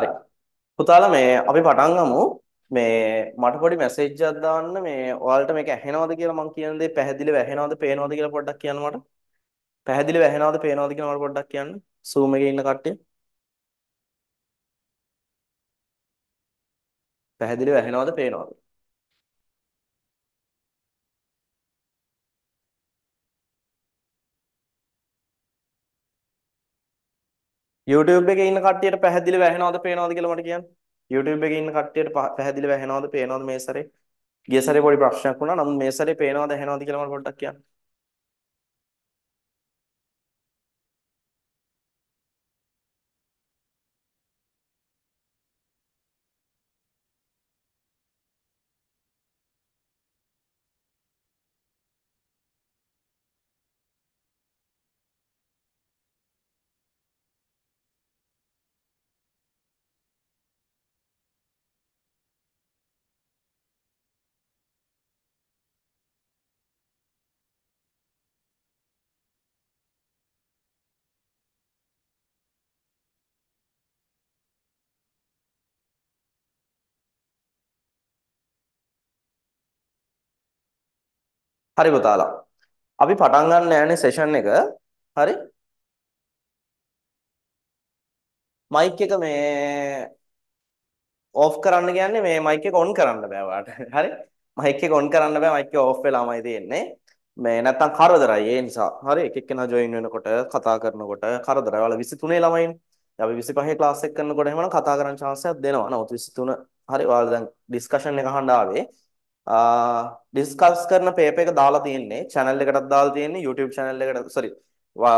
හරි. පුතාලා මේ අපි පටන් ගමු. මේ මට පොඩි මැසේජ් එකක් දාන්න මේ ඔයාලට මේක ඇහෙනවද කියලා මම කියන දේ පැහැදිලිව ඇහෙනවද පේනවද කියලා පොඩ්ඩක් කියන්න මට. පැහැදිලිව ඇහෙනවද පේනවද කියලා මට පොඩ්ඩක් කියන්න. Zoom එකේ ඉන්න කට්ටිය. පැහැදිලිව ඇහෙනවද පේනවද? YouTube එකේ ඉන්න කට්ටියට පැහැදිලි වැහෙනවද පේනවද කියලා මට කියන්න. YouTube එකේ ඉන්න කට්ටියට පැහැදිලි වැහෙනවද පේනවද මේ සැරේ? ගිය සැරේ පොඩි ප්‍රශ්නයක් වුණා. නමුත් මේ සැරේ පේනවද ඇහෙනවද කියලා මට පොඩ්ඩක් කියන්න. හරි පුතාලා. අපි පටන් ගන්න යන්නේ session එක. හරි? මයික් එක මේ ඕෆ් කරන්න කියන්නේ මේ මයික් එක ඔන් කරන්න බෑ ඔයාලට. හරි? මයික් එක ඔන් කරන්න බෑ මයික් එක ඕෆ් වෙලාමයි තියෙන්නේ. මේ නැත්තම් කරදරයි ඒ නිසා. හරි? එක එක්කෙනා join වෙනකොට කතා කරනකොට කරදරයි. ඔයාලා 23 ළමයිනේ. අපි 25 class එක කරනකොට එහෙමනම් කතා කරන්න chance එකක් දෙනවා. නමුත් 23 හරි ඔයාලා දැන් discussion එක අහන්න ආවේ. ඩිස්කස් කරන පේපර් එක දාලා තියෙන්නේ channel එකටත් දාලා තියෙන්නේ YouTube channel එකට sorry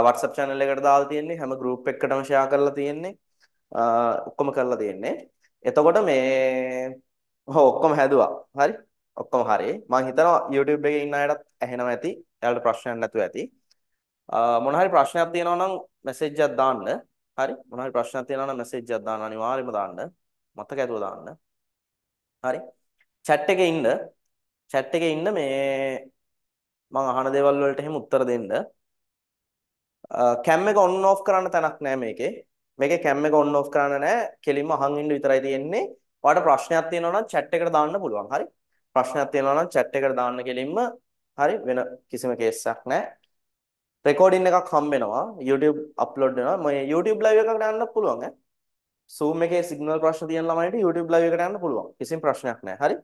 WhatsApp channel එකට දාලා තියෙන්නේ හැම group එකකටම share කරලා තියෙන්නේ ඔක්කොම කරලා තියෙන්නේ එතකොට මේ ඔව් ඔක්කොම හැදුවා හරි ඔක්කොම හරි මම හිතනවා YouTube එකේ ඉන්න අයටත් ඇහෙනවා ඇති එයාලට ප්‍රශ්නයක් නැතුව ඇති මොන හරි ප්‍රශ්නයක් තියෙනවා නම් message එකක් දාන්න හරි මොන හරි ප්‍රශ්නයක් තියෙනවා නම් message එකක් දාන්න අනිවාර්යයෙන්ම දාන්න මතක ඇතුව දාන්න හරි chat එකේ ඉන්න chat එකේ ඉන්න මේ මම අහන දේවල් වලට එහෙම උත්තර දෙන්න. කැම් එක on off කරන්න තැනක් නෑ මේකේ. මේකේ කැම් එක on off කරන්න නෑ. කෙලින්ම අහන් ඉන්න විතරයි තියෙන්නේ. ඔයාලට ප්‍රශ්නයක් තියෙනවා නම් chat එකට දාන්න පුළුවන්. හරි. ප්‍රශ්නයක් තියෙනවා නම් chat එකට දාන්න කෙලින්ම. හරි වෙන කිසිම case එකක් නෑ. රෙකෝඩින් එකක් හම්බ වෙනවා. YouTube අප්ලෝඩ් වෙනවා. මේ YouTube live එකකට යන්න පුළුවන් ඈ. Zoom එකේ signal ප්‍රශ්න තියෙන ළමයින්ට YouTube live එකට යන්න පුළුවන්. කිසිම ප්‍රශ්නයක් නෑ. හරි.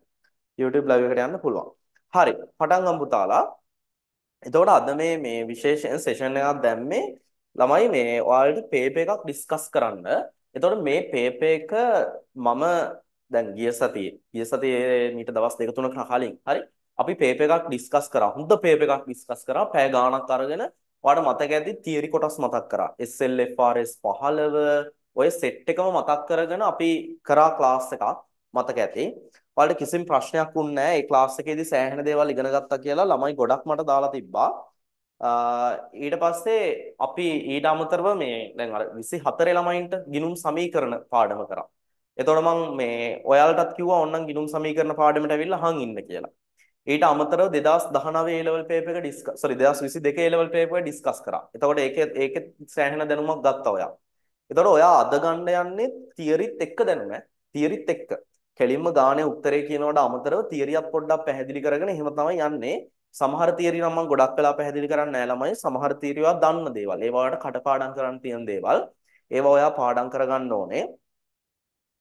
YouTube live එකට යන්න පුළුවන්. හරි. පටන් ගමු පුතාලා. එතකොට අද මේ මේ විශේෂයෙන් session එකක් දැම්මේ ළමයි මේ ඔයාලට paper එකක් discuss කරන්න. එතකොට මේ paper එක මම දැන් ගිය සතියේ ගිය සතියේ මීට දවස් දෙක තුනක කලින් හරි අපි paper එකක් discuss කරා. හොඳ paper එකක් discuss කරා. පැය ගාණක් අරගෙන ඔයාලට මතක ඇති තියරි කොටස් මතක් කරා. SLFRS 15 ඔය සෙට් එකම මතක් කරගෙන අපි කරා ක්ලාස් එකක් මතක ඇති. ඔයාලට කිසිම ප්‍රශ්නයක් වුණ නැහැ. ඒ ක්ලාස් එකේදී සෑහෙන දේවල් ඉගෙන ගත්තා කියලා ළමයි ගොඩක් මට දාලා තිබ්බා. ඊට පස්සේ අපි ඊට අමතරව මේ දැන් අර 24 ළමයින්ට ගිණුම් සමීකරණ පාඩම කරා. එතකොට මම මේ ඔයාලටත් කිව්වා ඕන්නම් ගිණුම් සමීකරණ පාඩමට ඇවිල්ලා හං ඉන්න කියලා. ඊට අමතරව 2019 A level paper එක discuss sorry 2022 A level paper එක ඩිස්කස් කරා. එතකොට ඒකේ ඒකේ සෑහෙන දැනුමක් ගත්තා ඔයා. එතකොට ඔයා අද ගන්න යන්නේ තියරිත් එක්ක දැනුම. තියරිත් එක්ක. කෙලින්ම ගානේ උත්තරේ කියනවට අමතරව තියරියක් පොඩ්ඩක් පැහැදිලි කරගෙන එහෙම තමයි යන්නේ. සමහර තියරි නම් මම ගොඩක් වෙලා පැහැදිලි කරන්නේ නැහැ ළමයි. සමහර තියරිවා දන්න දේවල්. ඒවා වලට කටපාඩම් කරන්න තියෙන දේවල්. ඒවා ඔයා පාඩම් කරගන්න ඕනේ.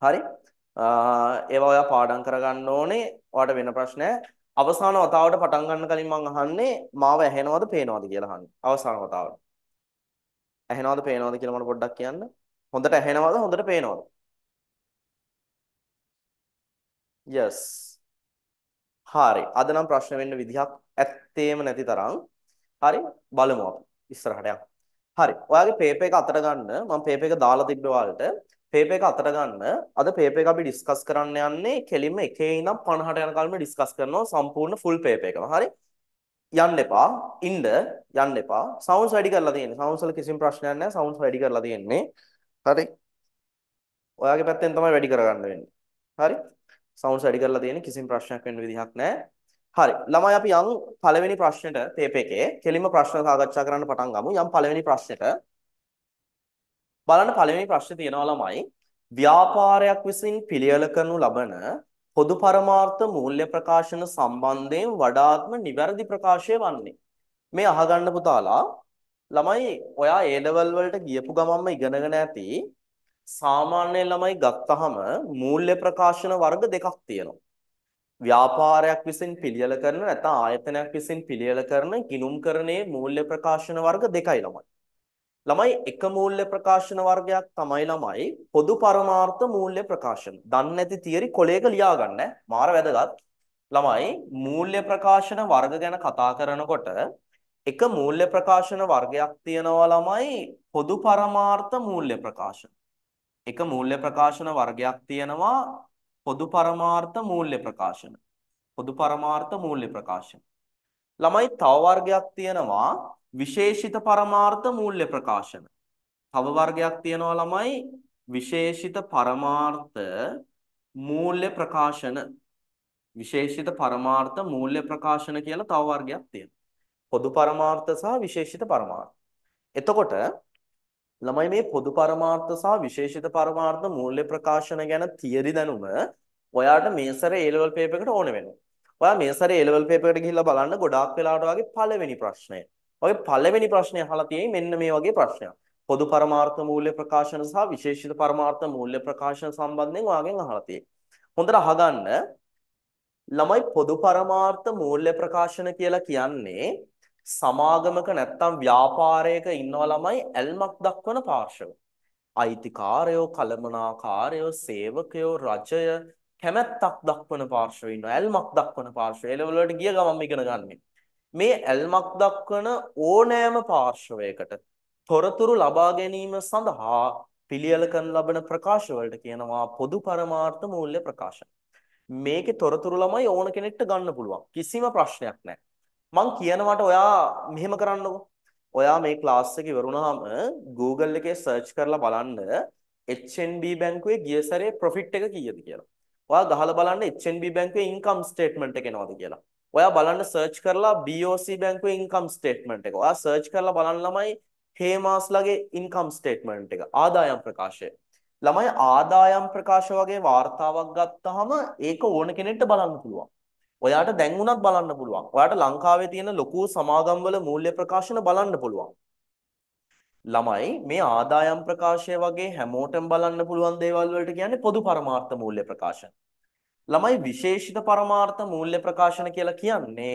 හරි. ඒවා ඔයා පාඩම් කරගන්න ඕනේ. ඔයාට වෙන ප්‍රශ්නයක් අවසාන වතාවට පටන් ගන්න කලින් මම අහන්නේ මාව ඇහෙනවද පේනවද කියලා අහන්නේ. අවසාන වතාවට. ඇහෙනවද පේනවද කියලා මට පොඩ්ඩක් කියන්න. හොඳට ඇහෙනවද හොඳට පේනවද? yes හරි අද නම් ප්‍රශ්න වෙන්න විදිහක් ඇත්තේම නැති තරම් හරි බලමු අපි ඉස්සරහට යන්න හරි ඔයාගේ පේපර් එක අතට ගන්න මම පේපර් එක දාලා තිබ්බ ඔයාලට පේපර් එක අතට ගන්න අද පේපර් එක අපි ඩිස්කස් කරන්න යන්නේ කෙලින්ම එකේ ඉඳන් 50ට යනකල්ම ඩිස්කස් කරනවා සම්පූර්ණ ෆුල් පේපර් එකම හරි යන්න එපා ඉන්න යන්න එපා සවුන්ඩ්ස් වැඩි කරලා තියෙන්නේ සවුන්ඩ්ස් වල කිසිම ප්‍රශ්නයක් නැහැ සවුන්ඩ්ස් වැඩි කරලා තියෙන්නේ හරි ඔයාගේ පැත්තෙන් තමයි වැඩි කරගන්න වෙන්නේ හරි සවුන්ඩ්ස් වැඩි කරලා තියෙන කිසිම ප්‍රශ්නයක් වෙන්න විදිහක් නැහැ. හරි. ළමයි අපි යම් පළවෙනි ප්‍රශ්නෙට ටේප් එකේ කෙලින්ම ප්‍රශ්න සාකච්ඡා කරන්න පටන් ගමු. යම් පළවෙනි ප්‍රශ්නෙට බලන්න පළවෙනි ප්‍රශ්නේ තියෙනවා ළමයි ව්‍යාපාරයක් විසින් පිළියෙල කරනු ලබන පොදු පරමාර්ථ මූල්‍ය ප්‍රකාශන සම්බන්ධයෙන් වඩාත්ම නිවැරදි ප්‍රකාශය වන්නේ. මේ අහගන්න පුතාලා ළමයි ඔයා A level වලට ගියපු ගමන්ම ඉගෙනගෙන ඇති සාමාන්‍ය ළමයි ගත්තහම මූල්‍ය ප්‍රකාශන වර්ග දෙකක් තියෙනවා. ව්‍යාපාරයක් විසින් පිළියෙල කරන නැත්නම් ආයතනයක් විසින් පිළියෙල කරන ගිණුම්කරණයේ මූල්‍ය ප්‍රකාශන වර්ග දෙකයි ළමයි. ළමයි එක මූල්‍ය ප්‍රකාශන වර්ගයක් තමයි ළමයි පොදු පරමාර්ථ මූල්‍ය ප්‍රකාශන. දන්නේ නැති තියරි කොලේක ලියා ගන්න. මාර වැදගත්. ළමයි මූල්‍ය ප්‍රකාශන වර්ග ගැන කතා කරනකොට එක මූල්‍ය ප්‍රකාශන වර්ගයක් තියෙනවා ළමයි පොදු පරමාර්ථ මූල්‍ය ප්‍රකාශන. එක මූල්‍ය ප්‍රකාශන වර්ගයක් තියෙනවා පොදු පරමාර්ථ මූල්‍ය ප්‍රකාශන. පොදු පරමාර්ථ මූල්‍ය ප්‍රකාශන. ළමයි තව වර්ගයක් තියෙනවා විශේෂිත පරමාර්ථ මූල්‍ය ප්‍රකාශන. තව වර්ගයක් තියෙනවා ළමයි විශේෂිත පරමාර්ථ මූල්‍ය ප්‍රකාශන. විශේෂිත පරමාර්ථ මූල්‍ය ප්‍රකාශන කියලා තව වර්ගයක් තියෙනවා. පොදු පරමාර්ථ සහ විශේෂිත පරමාර්ථ. එතකොට ළමයි මේ පොදු පරමාර්ථ සහ විශේෂිත පරමාර්ථ මූල්‍ය ප්‍රකාශන ගැන තියරි දැනුම ඔයාට මේ සැරේ A level paper එකට ඕන වෙනවා. ඔයා මේ සැරේ A level paper එකට ගිහිල්ලා බලන්න ගොඩාක් වෙලාවට වගේ පළවෙනි ප්‍රශ්නය. ඔය පළවෙනි ප්‍රශ්නේ අහලා තියෙන්නේ මෙන්න මේ වගේ ප්‍රශ්නයක්. පොදු පරමාර්ථ මූල්‍ය ප්‍රකාශන සහ විශේෂිත පරමාර්ථ මූල්‍ය ප්‍රකාශන සම්බන්ධයෙන් ඔයාගෙන් අහලා තියෙන්නේ. හොඳට අහගන්න ළමයි පොදු පරමාර්ථ මූල්‍ය ප්‍රකාශන කියලා කියන්නේ සමාගමක නැත්තම් ව්‍යාපාරයක ඉන්නව ළමයි ඇල්මක් දක්වන පාර්ශව. අයිතිකාරයෝ, කලමනාකාරයෝ, සේවකයෝ, රජය කැමැත්තක් දක්වන පාර්ශව ඉන්නවා. ඇල්මක් දක්වන පාර්ශව. එළවල වලට ගිය ගමන් ඉගෙන ගන්න. මේ ඇල්මක් දක්වන ඕනෑම පාර්ශවයකට තොරතුරු ලබා ගැනීම සඳහා පිළියෙල කරන ලබන ප්‍රකාශ වලට කියනවා පොදු පරමාර්ථ මූල්‍ය ප්‍රකාශන. මේකේ තොරතුරු ළමයි ඕන කෙනෙක්ට ගන්න පුළුවන්. කිසිම ප්‍රශ්නයක් නැහැ. මං කියනවාට ඔයා මෙහෙම කරන්නකෝ. ඔයා මේ ක්ලාස් එක ඉවරුනහම Google එකේ search කරලා බලන්න HNB බැංකුවේ ගිය සැරේ profit එක කීයද කියලා. ඔයා ගහලා බලන්න HNB බැංකුවේ income statement එක එනවද කියලා. ඔයා බලන්න search කරලා BOC බැංකුවේ income statement එක. ඔයා search කරලා බලන්න ළමයි හේමාස්ලගේ income statement එක ආදායම් ප්‍රකාශය. ළමයි ආදායම් ප්‍රකාශ වගේ වார்த்தාවක් ගත්තාම ඒක ඕන කෙනෙක්ට බලන්න පුළුවන්. ඔයාට දැන් උනත් බලන්න පුළුවන්. ඔයාට ලංකාවේ තියෙන ලොකු සමාගම්වල මූල්‍ය ප්‍රකාශන බලන්න පුළුවන්. ළමයි මේ ආදායම් ප්‍රකාශය වගේ හැමෝටම බලන්න පුළුවන් දේවල් වලට කියන්නේ පොදු පරමාර්ථ මූල්‍ය ප්‍රකාශන. ළමයි විශේෂිත පරමාර්ථ මූල්‍ය ප්‍රකාශන කියලා කියන්නේ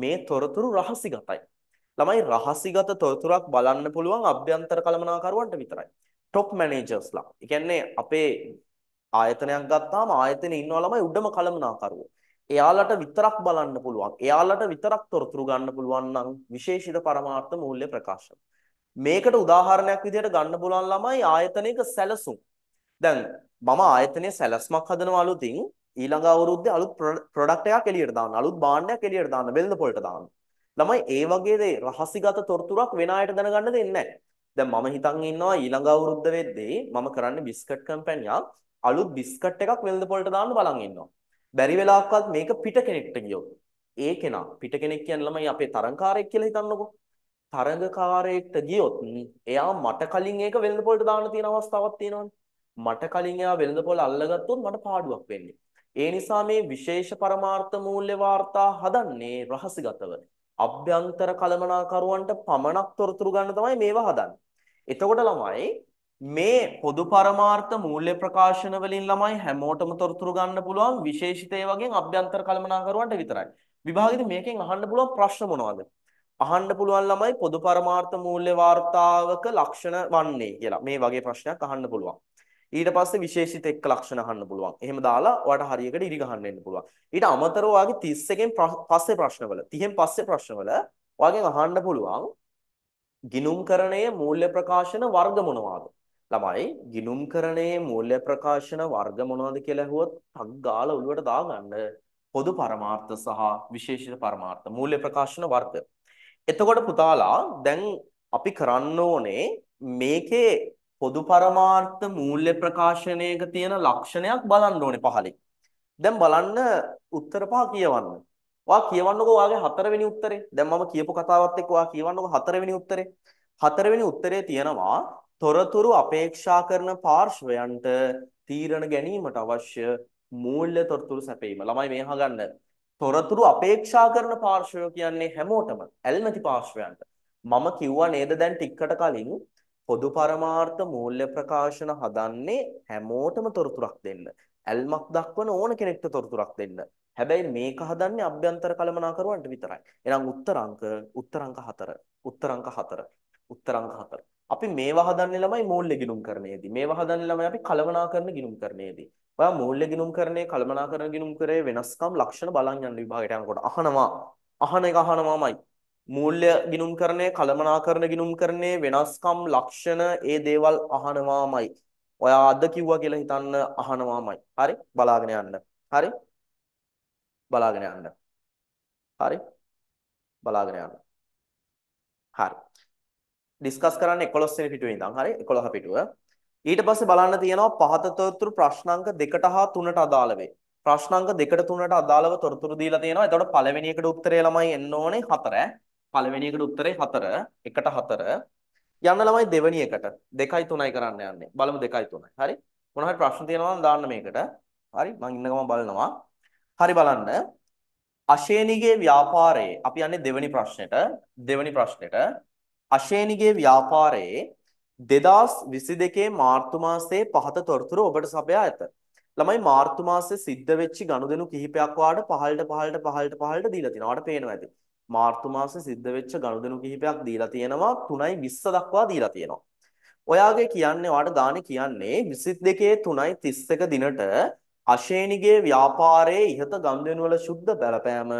මේ තොරතුරු රහසිගතයි. ළමයි රහසිගත තොරතුරක් බලන්න පුළුවන් අභ්‍යන්තර කළමනාකරුවන්ට විතරයි. ටොප් මැනේජර්ස්ලා. ඒ කියන්නේ අපේ ආයතනයක් ගත්තාම ආයතනේ ඉන්නවා ළමයි උඩම කළමනාකරුවෝ. එයාලට විතරක් බලන්න පුළුවන්. එයාලට විතරක් තොරතුරු ගන්න පුළුවන් නම් විශේෂිත පරමාර්ථ මූල්‍ය ප්‍රකාශන. මේකට උදාහරණයක් විදිහට ගන්න පුළුවන් ළමයි ආයතනයක සැලසුම්. දැන් මම ආයතනයේ සැලස්මක් හදනවා අලුතින් ඊළඟ අවුරුද්දේ අලුත් ප්‍රොඩක්ට් එකක් එළියට දාන්න. අලුත් භාණ්ඩයක් එළියට දාන්න. වෙළඳ පොළට දාන්න. ළමයි ඒ වගේ දේ රහසිගත තොරතුරක් වෙන අයට දැනගන්න දෙන්නේ නැහැ. දැන් මම හිතන් ඉන්නවා ඊළඟ අවුරුද්ද වෙද්දී මම කරන්නේ බිස්කට් කම්පැනියක් අලුත් බිස්කට් එකක් වෙළඳ පොළට දාන්න බලන් ඉන්නවා. බැරි වෙලාවකත් මේක පිට කෙනෙක්ට ගියොත් ඒ කෙනා පිට කෙනෙක් කියන්නේ ළමයි අපේ තරංකාරයෙක් කියලා හිතන්නකෝ. තරඟකාරයෙක්ට ගියොත් එයා මට කලින් ඒක වෙළඳ පොළට දාන්න තියෙන අවස්ථාවක් තියෙනවනේ. මට කලින් එයා වෙළඳ පොළ අල්ලගත්තොත් මට පාඩුවක් වෙන්නේ. ඒ නිසා මේ විශේෂ පරමාර්ථ මූල්‍ය වාර්තා හදන්නේ රහසිගතව. අභ්‍යන්තර කලමනාකරුවන්ට පමණක් තොරතුරු ගන්න තමයි මේවා හදන්නේ. එතකොට ළමයි මේ පොදු පරමාර්ථ මූල්‍ය ප්‍රකාශන වලින් ළමයි හැමෝටම තොරතුරු ගන්න පුළුවන් විශේෂිතේ වගේ අභ්‍යන්තර කළමනාකරුවන්ට විතරයි. විභාගෙදි මේකෙන් අහන්න පුළුවන් ප්‍රශ්න මොනවද? අහන්න පුළුවන් ළමයි පොදු පරමාර්ථ මූල්‍ය වார்த்தාවක ලක්ෂණ වන්නේ කියලා. මේ වගේ ප්‍රශ්නයක් අහන්න පුළුවන්. ඊට පස්සේ විශේෂිත එක්ක ලක්ෂණ අහන්න පුළුවන්. එහෙම දාලා ඔයාලට හරියකට ඉරි ගහන්න වෙන්න පුළුවන්. ඊට අමතරව ඔයාගේ 31න් පස්සේ ප්‍රශ්නවල 30න් පස්සේ ප්‍රශ්නවල ඔයාගෙන් අහන්න පුළුවන් ගිනුම් කරණයේ මූල්‍ය ප්‍රකාශන වර්ග මොනවාද? ළමයි ගිණුම් කරණයේ මූල්‍ය ප්‍රකාශන වර්ග මොනවද කියලා ඇහුවොත් ටක් ගාලා ඔළුවට දාගන්න පොදු පරමාර්ථ සහ විශේෂිත පරමාර්ථ මූල්‍ය ප්‍රකාශන වර්ග. එතකොට පුතාලා දැන් අපි කරන්න ඕනේ මේකේ පොදු පරමාර්ථ මූල්‍ය ප්‍රකාශනයක තියෙන ලක්ෂණයක් බලන්න ඕනේ පහලින්. දැන් බලන්න උත්තර පහ කියවන්න. ඔයා කියවන්නකෝ ඔයාගේ හතරවෙනි උත්තරේ. දැන් මම කියපු කතාවත් එක්ක ඔයා කියවන්නකෝ හතරවෙනි උත්තරේ. හතරවෙනි උත්තරේ තියෙනවා තොරතුරු අපේක්ෂා කරන පාර්ශ්වයන්ට තීරණ ගැනීමට අවශ්‍ය මූල්‍ය තොරතුරු සැපයීම. ළමයි මේ අහගන්න. තොරතුරු අපේක්ෂා කරන පාර්ශ්වය කියන්නේ හැමෝටම ඇල්මැති පාර්ශ්වයන්ට. මම කිව්වා නේද දැන් ටිකකට කලින් පොදු පරමාර්ථ මූල්‍ය ප්‍රකාශන හදන්නේ හැමෝටම තොරතුරක් දෙන්න. ඇල්මක් දක්වන ඕන කෙනෙක්ට තොරතුරක් දෙන්න. හැබැයි මේක හදන්නේ අභ්‍යන්තර කළමනාකරුවන්ට විතරයි. එහෙනම් උත්තර අංක උත්තර අංක 4. උත්තර අංක 4. උත්තර අංක 4. අපි මේවා හදන්නේ ළමයි මූල්‍ය ගිණුම් කරන්නේදී. මේවා හදන්නේ ළමයි අපි කලමනාකරන ගිණුම් කරන්නේදී. ඔයා මූල්‍ය ගිණුම් කරන්නේ කලමනාකරන ගිණුම් කරේ වෙනස්කම් ලක්ෂණ බලන් යන විභාගයට යනකොට අහනවා. අහන එක අහනවාමයි. මූල්‍ය ගිණුම් කරන්නේ කලමනාකරන ගිණුම් කරන්නේ වෙනස්කම් ලක්ෂණ ඒ දේවල් අහනවාමයි. ඔයා අද කිව්වා කියලා හිතන්න අහනවාමයි. හරි බලාගෙන යන්න. හරි බලාගෙන යන්න. හරි බලාගෙන යන්න. හරි ඩිස්කස් කරන්නේ 11 වෙනි පිටුවේ ඉඳන් හරි 11 පිටුව. ඊට පස්සේ බලන්න තියෙනවා පහත තොරතුරු ප්‍රශ්නාංක දෙකට හා තුනට අදාළ වේ. ප්‍රශ්නාංක දෙකට තුනට අදාළව තොරතුරු දීලා තියෙනවා. එතකොට පළවෙනි එකට උත්තරය ළමයි එන්න ඕනේ 4. පළවෙනි එකට උත්තරේ 4. 1ට 4. යන්න ළමයි දෙවෙනි එකට 2යි 3යි කරන්න යන්නේ. බලමු 2යි 3යි. හරි. මොනවා හරි ප්‍රශ්න තියෙනවා නම් දාන්න මේකට. හරි මම ඉන්න ගමන් බලනවා. හරි බලන්න. අශේනිගේ ව්‍යාපාරයේ අපි යන්නේ දෙවෙනි ප්‍රශ්නෙට. දෙවෙනි ප්‍රශ්නෙට අශේනිගේ ව්‍යාපාරයේ 2022 මාර්තු මාසයේ පහත තොරතුරු ඔබට සපයා ඇත. ළමයි මාර්තු මාසයේ සිද්ධ වෙච්ච ගනුදෙනු කිහිපයක් වාට පහළට පහළට පහළට පහළට දීලා තිනවා. ඔයාලට පේනවා ඇති. මාර්තු මාසයේ සිද්ධ වෙච්ච ගනුදෙනු කිහිපයක් දීලා තියෙනවා 3යි 20 දක්වා දීලා තියෙනවා. ඔයාගේ කියන්නේ ඔයාලට ගානේ කියන්නේ 22 3යි 31 දිනට අශේනිගේ ව්‍යාපාරයේ ඉහත ගනුදෙනු වල සුද්ධ බලපෑම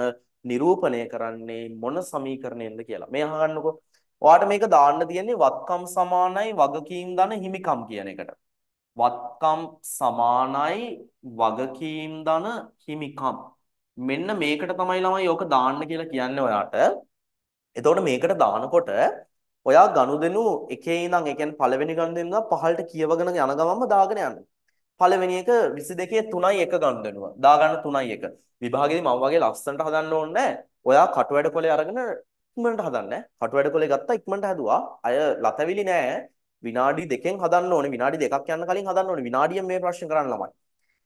නිරූපණය කරන්නේ මොන සමීකරණයෙන්ද කියලා. මේ අහගන්නකෝ. ඔයාට මේක දාන්න තියෙන්නේ වත්කම් සමානයි වගකීම් දන හිමිකම් කියන එකට. වත්කම් සමානයි වගකීම් දන හිමිකම්. මෙන්න මේකට තමයි ළමයි ඕක දාන්න කියලා කියන්නේ ඔයාට. එතකොට මේකට දානකොට ඔයා ගනුදෙනු එකේ ඉඳන් ඒ කියන්නේ පළවෙනි ගනුදෙනුව පහළට කියවගෙන යන ගමන්ම දාගෙන යන්න. පළවෙනි එක 22 3යි 1 ගනුදෙනුව. දාගන්න 3යි 1. විභාගෙදී මම වගේ ලස්සනට හදන්න ඕනේ නැහැ. ඔයා කටුවැඩ කොලේ අරගෙන ඉක්මනට හදන්න. කටු වැඩ කොලේ ගත්තා ඉක්මනට හැදුවා. අය ලතැවිලි නෑ. විනාඩි දෙකෙන් හදන්න ඕනේ. විනාඩි දෙකක් යන්න කලින් හදන්න ඕනේ. විනාඩියෙන් මේ ප්‍රශ්න කරන්න ළමයි.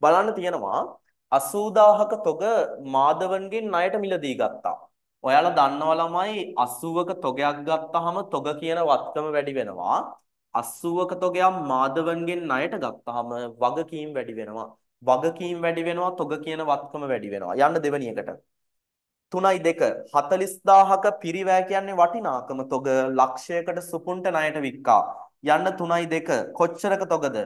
බලන්න තියෙනවා 80000ක තොග මාදවන්ගෙන් ණයට මිලදී ගත්තා. ඔයාලා දන්නව ළමයි 80ක තොගයක් ගත්තාම තොග කියන වත්කම වැඩි වෙනවා. 80ක තොගයක් මාදවන්ගෙන් ණයට ගත්තාම වගකීම් වැඩි වෙනවා. වගකීම් වැඩි වෙනවා තොග කියන වත්කම වැඩි වෙනවා. යන්න දෙවෙනි එකට. තුනයි දෙක හතලිස්දාහක පිරිවෑ කියන්නේ වටිනාකම තොග ලක්ෂයකට සුපුන්ට ණයට වික්කා යන්න තුනයි දෙක කොච්චරක තොගද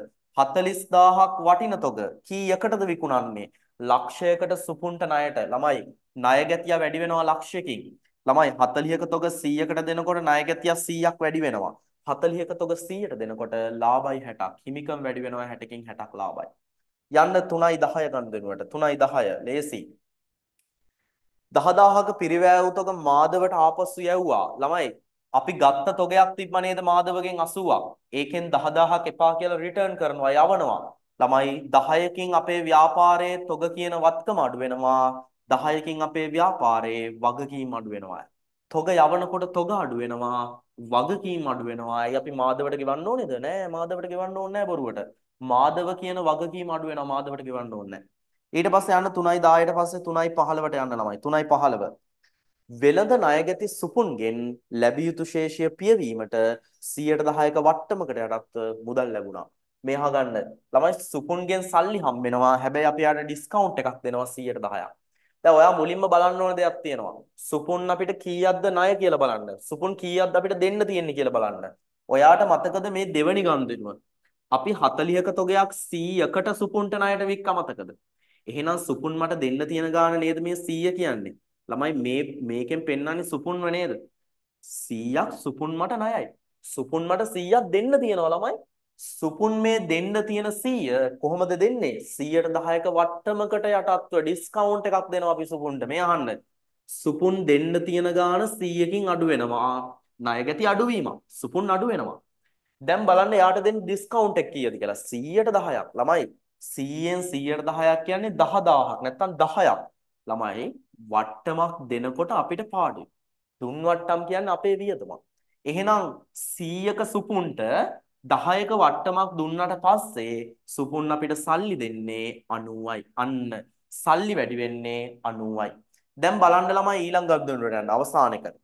හතලිස්දාහක් වටින තොග කීයකටද විකුණන්නේ ලක්ෂයකට සුපුන්ට ණයට ළමයි ණයගැතිය වැඩි වෙනවා ලක්ෂයකින් ළමයි 40ක තොග 100කට දෙනකොට ණයගැතිය 100ක් වැඩි වෙනවා 40ක තොග 100ට දෙනකොට ලාභයි 60ක් හිමිකම් වැඩි වෙනවා 60කින් 60ක් ලාභයි යන්න 3යි 10 ගන්න දෙනුවට 3යි 10 ලේසි 10000ක පිරිවැයුතක මාදවට ආපසු යැව්වා. ළමයි අපි ගත්ත තොගයක් තිබ්බ නේද මාදවගෙන් 80ක්. ඒකෙන් 10000ක් එපා කියලා රිටර්න් කරනවා යවනවා. ළමයි 10කින් අපේ ව්‍යාපාරයේ තොග කියන වත්කම අඩු වෙනවා. 10කින් අපේ ව්‍යාපාරයේ වගකීම් අඩු වෙනවා. තොග යවනකොට තොග අඩු වෙනවා. වගකීම් අඩු වෙනවා. ඒ අපි මාදවට ගෙවන්න ඕනේද? නෑ මාදවට ගෙවන්න ඕනේ නෑ බොරුවට. මාදව කියන වගකීම් අඩු වෙනවා මාදවට ගෙවන්න ඕනේ නෑ. ඊට පස්සේ යන්න 3යි 10ට පස්සේ 3යි 15ට යන්න ළමයි 3යි 15 වෙළඳ ණයගැති සුපුන්ගෙන් ලැබිය යුතු ශේෂය පියවීමට 110ක වට්ටමකට යටත් මුදල් ලැබුණා. මේහා ගන්න. ළමයි සුපුන්ගෙන් සල්ලි හම්බෙනවා. හැබැයි අපි යාට ඩිස්කවුන්ට් එකක් දෙනවා 110ක්. දැන් ඔයා මුලින්ම බලන්න ඕන දෙයක් තියෙනවා. සුපුන් අපිට කීයක්ද ණය කියලා බලන්න. සුපුන් කීයක්ද අපිට දෙන්න තියෙන්නේ කියලා බලන්න. ඔයාට මතකද මේ දෙවනි ගන්දුම? අපි 40ක තොගයක් 100කට සුපුන්ට ණයට වික්ක මතකද? එහෙනම් සුකුන් මට දෙන්න තියෙන ගාන නේද මේ 100 කියන්නේ. ළමයි මේ මේකෙන් පෙන්වන්නේ සුපුන්ව නේද? 100ක් සුපුන් මට ණයයි. සුපුන් මට 100ක් දෙන්න තියෙනවා ළමයි. සුපුන් මේ දෙන්න තියෙන 100 කොහොමද දෙන්නේ? 110ක වට්ටමකට යටත්ව ඩිස්කවුන්ට් එකක් දෙනවා අපි සුපුන්ට. මේ අහන්න. සුපුන් දෙන්න තියෙන ගාන 100කින් අඩු වෙනවා. ණය ගැති අඩු වීමක්. සුපුන් අඩු වෙනවා. දැන් බලන්න යාට දෙන ඩිස්කවුන්ට් එක කීයද කියලා 110ක් ළමයි 100න් 100ට 10ක් කියන්නේ 10000ක් නැත්තම් 10ක් ළමයි වට්ටමක් දෙනකොට අපිට පාඩුයි. තුන් වට්ටම් කියන්නේ අපේ වියදමක්. එහෙනම් 100ක සුපුන්ට 10ක වට්ටමක් දුන්නට පස්සේ සුපුන් අපිට සල්ලි දෙන්නේ 90යි. අන්න සල්ලි වැඩි වෙන්නේ 90යි. දැන් බලන්න ළමයි ඊළඟ අද්දුරට යන අවසාන එකට.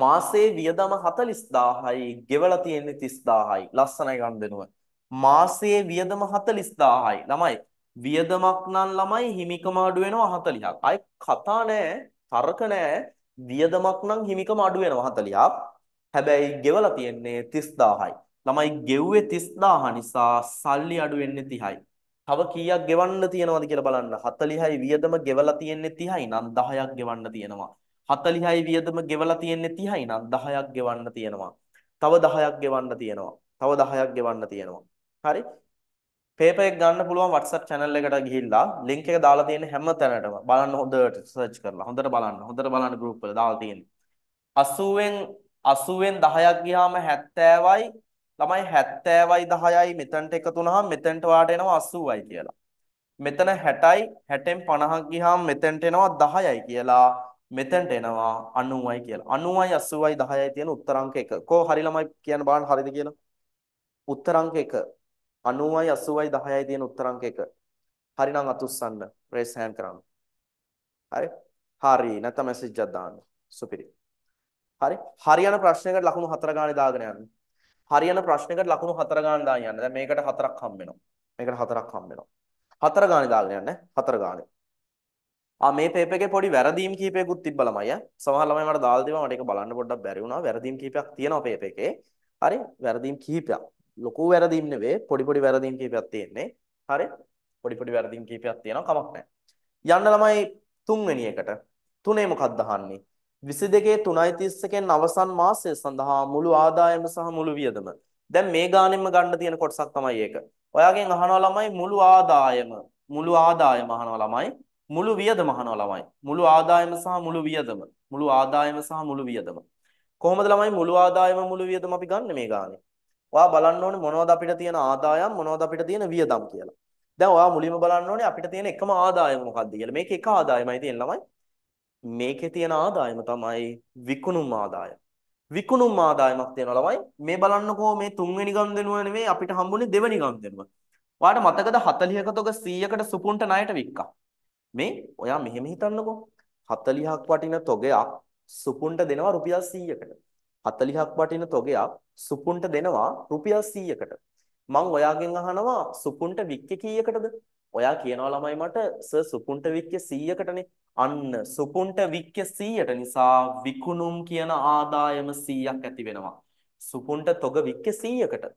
මාසේ වියදම 40000යි, ගෙවලා තියෙන්නේ 30000යි. ලස්සනයි ගන්න දෙනවා. මාසයේ වියදම 40000යි. ළමයි වියදමක් නම් ළමයි හිමිකම අඩු වෙනවා 40ක්. අය කතා නෑ, තර්ක නෑ. වියදමක් නම් හිමිකම අඩු වෙනවා 40ක්. හැබැයි ගෙවලා තියෙන්නේ 30000යි. ළමයි ගෙව්වේ 30000 නිසා සල්ලි අඩු වෙන්නේ 30යි. තව කීයක් ගෙවන්න තියෙනවද කියලා බලන්න. 40යි වියදම ගෙවලා තියෙන්නේ 30යි නම් 10ක් ගෙවන්න තියෙනවා. 40යි වියදම ගෙවලා තියෙන්නේ 30යි නම් 10ක් ගෙවන්න තියෙනවා. තව 10ක් ගෙවන්න තියෙනවා. තව 10ක් ගෙවන්න තියෙනවා. හරි පේපර් එක ගන්න පුළුවන් WhatsApp channel එකට ගිහිල්ලා link එක දාලා තියෙන හැම තැනටම බලන්න හොඳට search කරලා හොඳට බලන්න හොඳට බලන්න group වල දාලා තියෙන 80ෙන් 80ෙන් 10ක් ගියාම 70යි ළමයි 70යි 10යි මෙතනට එකතු වුණාම මෙතනට වාට එනවා 80යි කියලා මෙතන 60යි 60ෙන් 50ක් ගියාම මෙතනට එනවා 10යි කියලා මෙතනට එනවා 90යි කියලා 90යි 80යි 10යි තියෙන උත්තර අංක එක කොහොම හරි ළමයි කියන්න බලන්න හරිද කියලා උත්තර අංක 1 90යි 80යි 10යි තියෙන උත්තරාංක එක. හරිනම් අතුස්සන්න. රේස් හෑන්ඩ් කරන්න. හරි. හරි. නැත්නම් මැසේජ් එකක් දාන්න. සුපිරි. හරි. හරියන ප්‍රශ්නයකට ලකුණු 4 ගානේ දාගෙන යන්න. හරියන ප්‍රශ්නයකට ලකුණු 4 ගානේ දාන්න යන්න. දැන් මේකට 4ක් හම්බ වෙනවා. මේකට 4ක් හම්බ වෙනවා. 4 ගානේ දාගෙන යන්න. 4 ගානේ. ආ මේ පේපර් එකේ පොඩි වැරදීම් කීපයකුත් තිබ්බ ළමයි ඈ. සමහර ළමයි මට දාලා තිබ්බා මට ඒක බලන්න පොඩ්ඩක් බැරි වුණා. වැරදීම් කීපයක් තියෙනවා පේපර් එකේ. හරි වැරදීම් කීපයක් ලොකු වැරදීම් නෙවෙයි පොඩි පොඩි වැරදීම් කීපයක් තියෙන්නේ. හරි? පොඩි පොඩි වැරදීම් කීපයක් තියෙනවා කමක් නැහැ. යන්න ළමයි තුන්වෙනි එකට. තුනේ මොකක්ද අහන්නේ? 22 3.30 කෙන් අවසන් මාසය සඳහා මුළු ආදායම සහ මුළු වියදම. දැන් මේ ගානෙම ගන්න තියෙන කොටසක් තමයි ඒක. ඔයාගෙන් අහනවා ළමයි මුළු ආදායම මුළු ආදායම අහනවා ළමයි මුළු වියදම අහනවා ළමයි මුළු ආදායම සහ මුළු වියදම මුළු ආදායම සහ මුළු වියදම කොහොමද ළමයි මුළු ආදායම මුළු වියදම අපි ගන්න මේ ගානේ ඔයා බලන්න ඕනේ මොනවද අපිට තියෙන ආදායම් මොනවද අපිට තියෙන වියදම් කියලා. දැන් ඔයා මුලින්ම බලන්න ඕනේ අපිට තියෙන එකම ආදායම මොකක්ද කියලා. මේකේ එක ආදායමයි තියෙන ළමයි. මේකේ තියෙන ආදායම තමයි විකුණුම් ආදායම. විකුණුම් ආදායමක් තියෙන ළමයි. මේ බලන්නකෝ මේ තුන්වෙනි ගම්දෙනුව නෙමෙයි අපිට හම්බුනේ දෙවෙනි ගම්දෙනුව. ඔයාට මතකද 40ක තොග 100කට සුපුන්ට ණයට වික්කා. මේ ඔයා මෙහෙම හිතන්නකෝ. 40ක් වටින තොගයක් සුපුන්ට දෙනවා රුපියල් 100කට. 40ක් වටින තොගයක් සුපුන්ට දෙනවා රුපියල් 100කට. මං ඔයාගෙන් අහනවා සුපුන්ට වික්කේ කීයකටද? ඔයා කියනවා ළමයි මට සර් සුපුන්ට වික්කේ 100කටනේ. අන්න සුපුන්ට වික්කේ 100ට නිසා විකුණුම් කියන ආදායම 100ක් ඇති වෙනවා. සුපුන්ට තොග වික්කේ 100කට.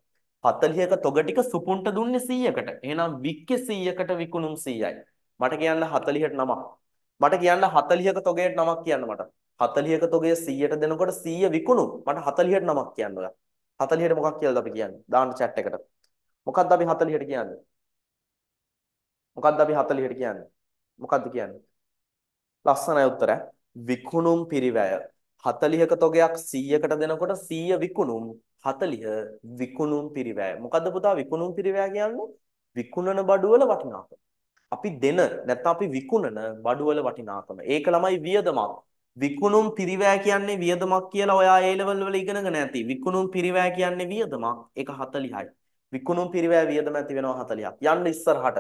40ක තොග ටික සුපුන්ට දුන්නේ 100කට. එහෙනම් වික්කේ 100කට විකුණුම් 100යි. මට කියන්න 40ට නමක්. මට කියන්න 40ක තොගයට නමක් කියන්න මට. 40ක තොගය 100ට දෙනකොට 100 විකුණුම්. මට 40ට නමක් කියන්න ඔයා. 40ට මොකක් කියලාද අපි කියන්නේ? දාන්න chat එකට. මොකද්ද අපි 40ට කියන්නේ? මොකද්ද අපි 40ට කියන්නේ? මොකද්ද කියන්නේ? ලස්සනයි උත්තරය. විකුණුම් පිරිවැය. 40ක තොගයක් 100කට දෙනකොට 100 විකුණුම් 40 විකුණුම් පිරිවැය. මොකද්ද පුතා විකුණුම් පිරිවැය කියන්නේ? විකුණන බඩුවල වටිනාකම. අපි දෙන නැත්නම් අපි විකුණන බඩුවල වටිනාකම. ඒක ළමයි වියදමක්. විකුණුම් පිරිවෑ කියන්නේ වියදමක් කියලා ඔයා A level වල ඉගෙනගෙන ඇති. විකුණුම් පිරිවෑ කියන්නේ වියදමක්. ඒක 40යි. විකුණුම් පිරිවෑ වියදම ඇති වෙනවා 40ක්. යන්න ඉස්සරහට.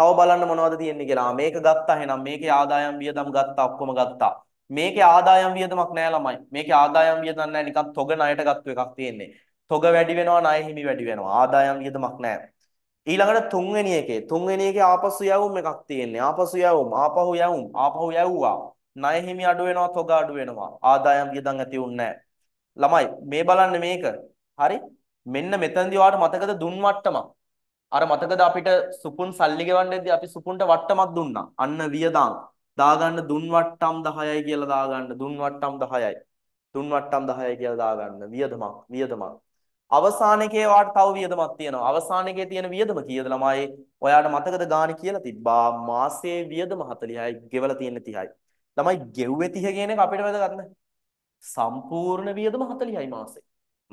තව බලන්න මොනවද තියෙන්නේ කියලා. මේක ගත්තා එහෙනම් මේකේ ආදායම් වියදම් ගත්තා ඔක්කොම ගත්තා. මේකේ ආදායම් වියදමක් නෑ ළමයි. මේකේ ආදායම් වියදම් නෑ නිකන් තොග ණයට ගත්ත එකක් තියෙන්නේ. තොග වැඩි වෙනවා ණය හිමි වැඩි වෙනවා. ආදායම් වියදමක් නෑ. ඊළඟට තුන්වෙනි එකේ තුන්වෙනි එකේ ආපසු යවුම් එකක් තියෙන්නේ. ආපසු යවුම්, ආපහු යවුම්, ආපහු යවුවා. ණය හිමි අඩු වෙනවා, තොග අඩු වෙනවා. ආදායම් වියදම් ඇති උන්නේ ළමයි මේ බලන්න මේක. හරි? මෙන්න මෙතනදී ඔයාලට මතකද දුන් වට්ටමක්. අර මතකද අපිට සුපුන් සල්ලි ගෙවන්නේදී අපි සුපුන්ට වට්ටමක් දුන්නා. අන්න වියදම්. දාගන්න දුන් වට්ටම් 10යි කියලා දාගන්න දුන් වට්ටම් 10යි දුන් වට්ටම් 10යි කියලා දාගන්න වියදමක් වියදමක් අවසානයේ වාට තව වියදමක් තියෙනවා අවසානයේ තියෙන වියදම කීයද ළමයි ඔයාට මතකද ගාණ කියලා තිබ්බා මාසයේ වියදම 40යි ගෙවලා තියෙන 30යි ළමයි ගෙව්වේ 30 කියන එක අපිට වැදගත් නැහැ. සම්පූර්ණ වියදම 40යි මාසේ.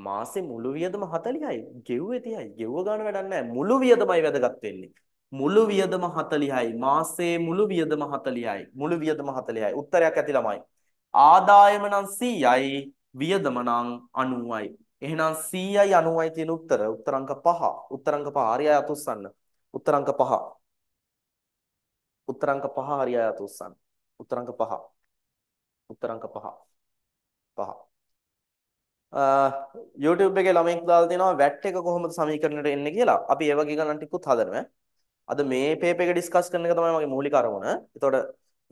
මාසේ මුළු වියදම 40යි. ගෙව්වේ 30යි. ගෙව්ව ගන්න වැඩක් නැහැ. මුළු වියදමයි වැදගත් වෙන්නේ. මුළු වියදම 40යි මාසේ මුළු වියදම 40යි මුළු වියදම 40යි උත්තරයක් ඇති ළමයි ආදායම නම් 100යි වියදම නම් 90යි එහෙනම් 100යි 90යි තියෙන උත්තර උත්තරාංක 5 උත්තරාංක 5 හරියට අතුස්සන්න උත්තරාංක 5 උත්තරාංක 5 හරියට අතුස්සන්න උත්තරංක පහ. උත්තරංක පහ. පහ. YouTube එකේ ළමෙක් දාලා තිනවා වැට් එක කොහොමද සමීකරණයට එන්නේ කියලා. අපි ඒ වගේ ගණන් ටිකකුත් හදනවා. අද මේ පේපර් එක ඩිස්කස් කරන එක තමයි මගේ මූලික අරමුණ. එතකොට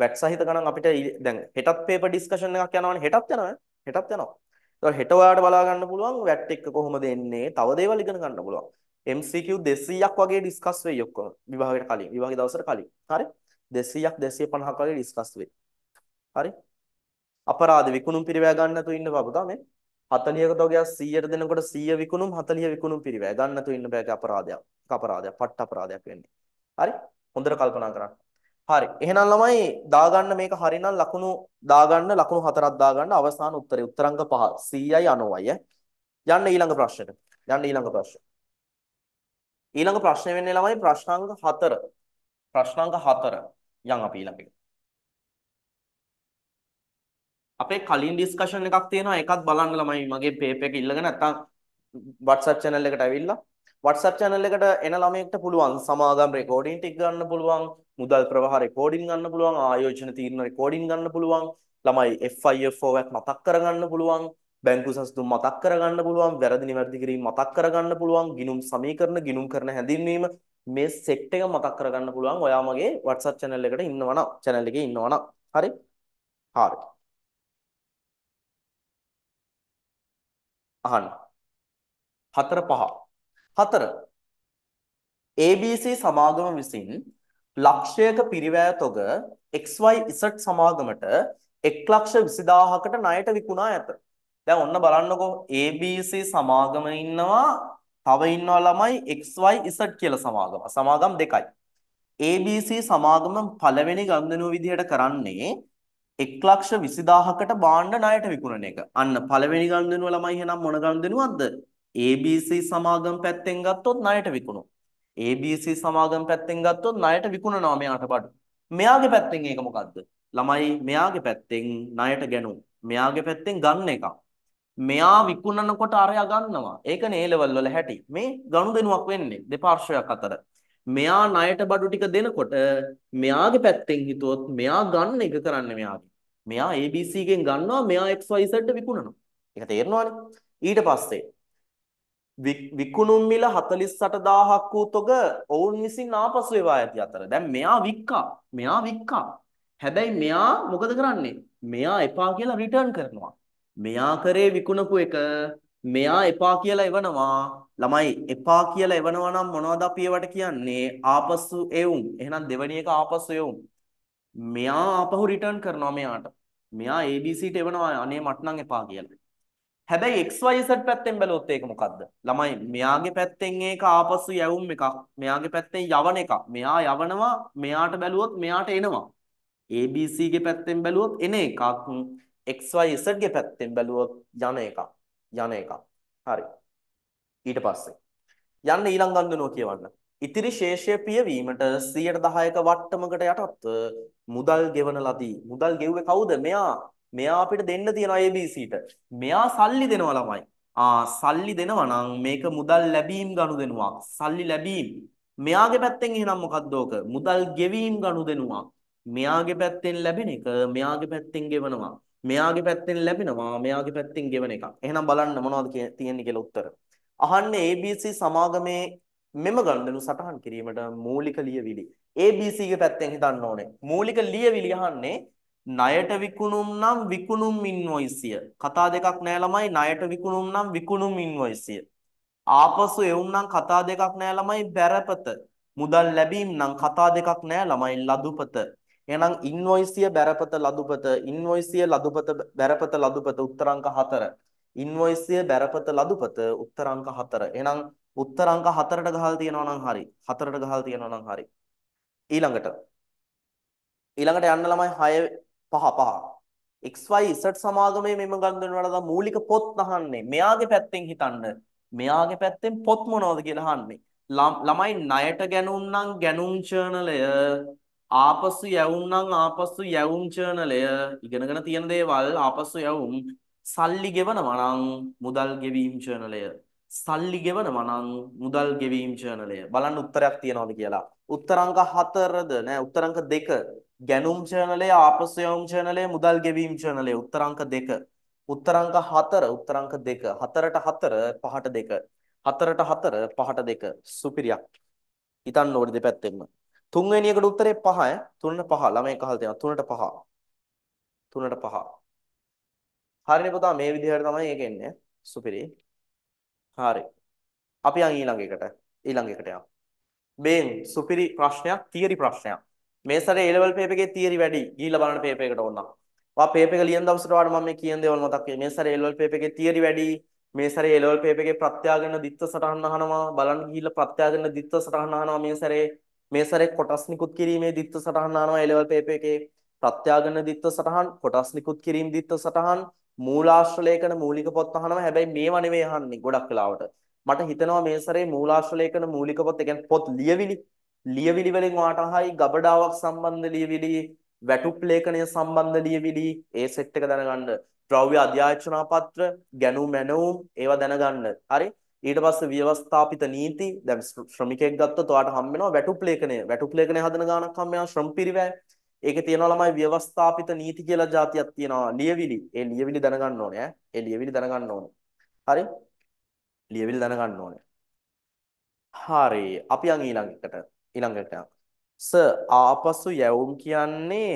වැට් සහිත ගණන් අපිට දැන් හෙටත් පේපර් ડિස්කෂන් එකක් යනවනේ හෙටත් යනවා. හෙටත් යනවා. එතකොට හෙට ඔයාලට බලා ගන්න පුළුවන් වැට් එක කොහොමද එන්නේ? තව දේවල් ඉගෙන ගන්න පුළුවන්. MCQ 200ක් වගේ ඩිස්කස් වෙයි ඔක්කොම විභාගයට කලින්. විභාගයේ දවසට කලින්. හරි? 200ක් 250ක් වගේ ඩිස්කස් වෙයි. හරි? අපරාධ විකුණුම් පිරිවැය ගන්න නැතුව ඉන්න බබුතා මේ 40ක තෝගයක් 100ට දෙනකොට 100 විකුණුම් 40 විකුණුම් පිරිවැය ගන්න නැතුව ඉන්න බෑක අපරාධයක්. අපරාධයක්, පට්ට අපරාධයක් වෙන්නේ. හරි? හොඳට කල්පනා කරන්න. හරි. එහෙනම් ළමයි දාගන්න මේක හරිනම් ලකුණු දාගන්න ලකුණු හතරක් දාගන්න අවසාන උත්තරේ උත්තරංග පහ 100යි 90යි යන්න ඊළඟ ප්‍රශ්නෙට. යන්න ඊළඟ ප්‍රශ්න. ඊළඟ ප්‍රශ්නේ වෙන්නේ ළමයි ප්‍රශ්නාංක 4. ප්‍රශ්නාංක 4. යන් අපි ඊළඟට. අපේ කලින් ඩිස්කෂන් එකක් තියෙනවා ඒකත් බලන්න ළමයි මගේ පේප් එක ඉල්ලගෙන නැත්තම් WhatsApp channel එකට ඇවිල්ලා WhatsApp channel එකට එන ළමයෙක්ට පුළුවන් සමාගම් රෙකෝඩින් ටික ගන්න පුළුවන් මුදල් ප්‍රවාහ රෙකෝඩින් ගන්න පුළුවන් ආයෝජන තීරණ රෙකෝඩින් ගන්න පුළුවන් ළමයි FIFO එකක් මතක් කරගන්න පුළුවන් බැංකු සස්තුම් මතක් කරගන්න පුළුවන් වැරදි නිවැරදි කිරීම මතක් කරගන්න පුළුවන් ගිනුම් සමීකරණ ගිනුම් කරන හැඳින්වීම මේ සෙට් එක මතක් කරගන්න පුළුවන් ඔයා මගේ WhatsApp channel එකට ඉන්නවනම් channel එකේ ඉන්නවනම් හරි හරි අහන්න හතර පහ හතර ABC සමාගම විසින් ලක්ෂයක පිරිවැය තොග XYZ සමාගමට 120000කට ණයට විකුණා ඇත. දැන් ඔන්න බලන්නකෝ ABC සමාගම ඉන්නවා තව ඉන්නවා ළමයි xy z කියලා සමාගම. සමාගම් දෙකයි. ABC සමාගම පළවෙනි ගනුදෙනුව විදිහට කරන්නේ 120000කට බාණ්ඩ ණයට විකුණන එක. අන්න පළවෙනි ගනුදෙනුව ළමයි එහෙනම් මොන ගනුදෙනුවක්ද? ABC සමාගම් පැත්තෙන් ගත්තොත් ණයට විකුණන. ABC සමාගම් පැත්තෙන් ගත්තොත් ණයට විකුණනවා මෙයාට බඩු. මෙයාගේ පැත්තෙන් ඒක මොකද්ද? ළමයි මෙයාගේ පැත්තෙන් ණයට ගැනුම්. මෙයාගේ පැත්තෙන් ගන්න එකක්. මෙයා විකුණනකොට අරයා ගන්නවා. ඒකනේ A-level වල හැටි. මේ ගනුදෙනුවක් වෙන්නේ දෙපාර්ශ්වයක් අතර. මෙයා ණයට බඩු ටික දෙනකොට මෙයාගේ පැත්තෙන් හිතුවොත් මෙයා ගන්න එක කරන්න මෙයාගේ. මෙයා ABC ගෙන් ගන්නවා මෙයා XYZ විකුණනවා. ඒක තේරෙනවනේ. ඊට පස්සේ විකුණුම් මිල 48000ක් වූ තොග ඔවුන් විසින් ආපසු ඒවා ඇති අතර. දැන් මෙයා වික්කා. මෙයා වික්කා. හැබැයි මෙයා මොකද කරන්නේ? මෙයා එපා කියලා රිටර්න් කරනවා. මෙයා කරේ විකුණපු එක මෙයා එපා කියලා එවනවා ළමයි එපා කියලා එවනවා නම් මොනවද අපි ඒවට කියන්නේ ආපස්සු එවුම් එහෙනම් දෙවෙනි එක ආපස්සු එවුම් මෙයා ආපහු රිටර්න් කරනවා මෙයාට මෙයා ABCට එවනවා අනේ මට නම් එපා කියලා හැබැයි XYZ පැත්තෙන් බැලුවොත් ඒක මොකද්ද ළමයි මෙයාගේ පැත්තෙන් ඒක ආපස්සු යවුම් එකක් මෙයාගේ පැත්තෙන් යවන එකක් මෙයා යවනවා මෙයාට බැලුවොත් මෙයාට එනවා ABCගේ පැත්තෙන් බැලුවොත් එන එකක් XYZ ගේ පැත්තෙන් බැලුවොත් යන එකක්. යන එකක්. හරි. ඊට පස්සේ යන්න ඊළඟ අන්දනුව කියවන්න. ඉතිරි ශේෂය පියවීමට 110ක වට්ටමකට යටත්ව මුදල් ගෙවන ලදී. මුදල් ගෙව්වේ කවුද? මෙයා. මෙයා අපිට දෙන්න තියන ABCට. මෙයා සල්ලි දෙනවා ළමයි. ආ සල්ලි දෙනවා නම් මේක මුදල් ලැබීම් ගනුදෙනුවක්. සල්ලි ලැබීම්. මෙයාගේ පැත්තෙන් එහෙනම් මොකද්ද ඕක? මුදල් ගෙවීම් ගනුදෙනුවක්. මෙයාගේ පැත්තෙන් ලැබෙන එක මෙයාගේ පැත්තෙන් ගෙවනවා. මෙයාගේ පැත්තෙන් ලැබෙනවා මෙයාගේ පැත්තෙන් ගෙවන එකක්. එහෙනම් බලන්න මොනවද තියෙන්නේ කියලා උත්තර. අහන්නේ ABC සමාගමේ මෙම ගණ්ඩනු සටහන් කිරීමට මූලික ලියවිලි ABC ගේ පැත්තෙන් හිතන්න ඕනේ. මූලික ලියවිලි අහන්නේ ණයට විකුණුම් නම් විකුණුම් ඉන්වොයිසිය. කතා දෙකක් නෑ ළමයි ණයට විකුණුම් නම් විකුණුම් ඉන්වොයිසිය. ආපසු එවුම් නම් කතා දෙකක් නෑ ළමයි බැරපත. මුදල් ලැබීම් නම් කතා දෙකක් නෑ ළමයි ලදුපත. එහෙනම් ඉන්වොයිසිය බැරපත ලදුපත ඉන්වොයිසිය ලදුපත බැරපත ලදුපත උත්තරාංක 4 ඉන්වොයිසිය බැරපත ලදුපත උත්තරාංක 4 එහෙනම් උත්තරාංක 4ට ගහලා තියනවා නම් හරි 4ට ගහලා තියනවා නම් හරි ඊළඟට ඊළඟට යන්න ළමයි 6 5 5 XY Z සමාගමේ මෙම ගණන් වලද මූලික පොත් අහන්නේ. මෙයාගේ පැත්තෙන් හිතන්න. මෙයාගේ පැත්තෙන් පොත් මොනවද කියලා අහන්නේ. ළමයි ණයට ගණුම් නම් ගණුම් ජර්නලය ආපසු යවුම් නම් ආපසු යවුම් ජර්නලය ඉගෙනගෙන තියෙන දේවල් ආපසු යවුම් සල්ලි ගෙවනවා නම් මුදල් ගෙවීම් ජර්නලය සල්ලි ගෙවනවා නම් මුදල් ගෙවීම් ජර්නලය බලන්න උත්තරයක් තියනවාද කියලා උත්තර අංක 4ද නෑ උත්තර අංක 2 ගැනුම් ජර්නලය ආපසු යවුම් ජර්නලය මුදල් ගෙවීම් ජර්නලය උත්තර අංක 2 උත්තර අංක 4 උත්තර අංක 2 4ට 4 5ට 2 4ට 4 5ට 2 සුපිරියක් හිතන්න ඕනේ දෙපැත්තෙම තුන්වෙනි එකට උත්තරේ 5යි. 3ට 5 ළමයි කහල් තියෙනවා. 3ට 5. 3ට 5. හරිනේ පුතා මේ විදිහට තමයි ඒක එන්නේ. සුපිරි. හරි. අපි යන් ඊළඟ එකට. ඊළඟ එකට යමු. බෙන් සුපිරි ප්‍රශ්නයක්, තියරි ප්‍රශ්නයක්. මේ සැරේ A level paper එකේ තියරි වැඩි. ගිහිල්ලා බලන්න paper එකට ඕන. ඔයා paper එක ලියන දවසට ඔයාලට මම මේ කියන දේවල් මතක් වෙයි. මේ සැරේ A level paper එකේ තියරි වැඩි. මේ සැරේ A level paper එකේ ප්‍රත්‍යාගන දිත්ත සටහන් අහනවා. බලන්න ගිහිල්ලා ප්‍රත්‍යාගන දිත්ත සටහන් අහනවා මේ සැරේ. මේ සැරේ කොටස් නිකුත් කිරීමේ දිත්ත සටහන් නානවා A level paper එකේ ප්‍රත්‍යාගන දිත්ත සටහන් කොටස් නිකුත් කිරීම දිත්ත සටහන් මූලාශ්‍ර ලේඛන මූලික පොත් අහනවා හැබැයි මේවා නෙවෙයි අහන්නේ ගොඩක් වෙලාවට මට හිතෙනවා මේ සැරේ මූලාශ්‍ර ලේඛන මූලික පොත් ඒ කියන්නේ පොත් ලියවිලි ලියවිලි වලින් වාට අහයි ගබඩාවක් සම්බන්ධ ලියවිලි වැටුප් ලේඛනය සම්බන්ධ ලියවිලි ඒ සෙට් එක දැනගන්න ද්‍රව්‍ය අධ්‍යාචනා පත්‍ර ගැණුම් මැනවුම් ඒවා දැනගන්න හරි ඊට පස්සේ ව්‍යවස්ථාපිත නීති දැන් ශ්‍රමිකයෙක් ගත්තොත් ඔයාට හම් වෙනවා වැටුප් ලේඛනය වැටුප් ලේඛනය හදන ගාණක් හම් වෙනවා ශ්‍රම පිරිවැය ඒකේ තියෙනවා ළමයි ව්‍යවස්ථාපිත නීති කියලා જાතියක් තියෙනවා ලියවිලි ඒ ලියවිලි දැනගන්න ඕනේ ඈ ඒ ලියවිලි දැනගන්න ඕනේ හරි ලියවිලි දැනගන්න ඕනේ හරි අපි යන් ඊළඟ එකට ඊළඟ එකට ස ආපසු යැවුම් කියන්නේ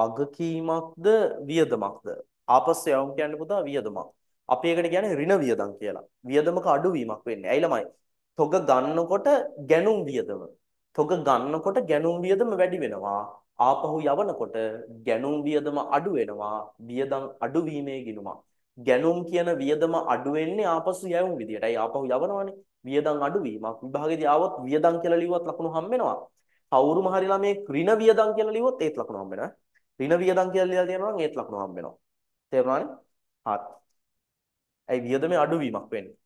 වගකීමක්ද වියදමක්ද ආපසු යැවුම් කියන්නේ පුතා වියදමක් අපි ඒකට කියන්නේ ඍණ වියදම් කියලා. වියදමක අඩුවීමක් වෙන්නේ. ඇයි ළමයි? තොග ගන්නකොට ගැණුම් වියදම. තොග ගන්නකොට ගැණුම් වියදම වැඩි වෙනවා. ආපහු යවනකොට ගැණුම් වියදම අඩු වෙනවා. වියදම් අඩුවීමේ ගිණුමක්. ගැණුම් කියන වියදම අඩු වෙන්නේ ආපසු යවුම් විදියට. ඇයි ආපහු යවනවනේ? වියදම් අඩුවීමක්. විභාගෙදී ආවොත් වියදම් කියලා ලිව්වත් ලකුණු හම් වෙනවා. කවුරුම හරි ළමේ ඍණ වියදම් කියලා ලිව්වොත් ඒත් ලකුණු හම් වෙනවා. ඍණ වියදම් කියලා ලියලා තියෙනවා නම් ඒත් ලකුණු හම් වෙනවා. තේරුණානේ? හරි. ඇයි වියදමේ අඩුවීමක් වෙන්නේ.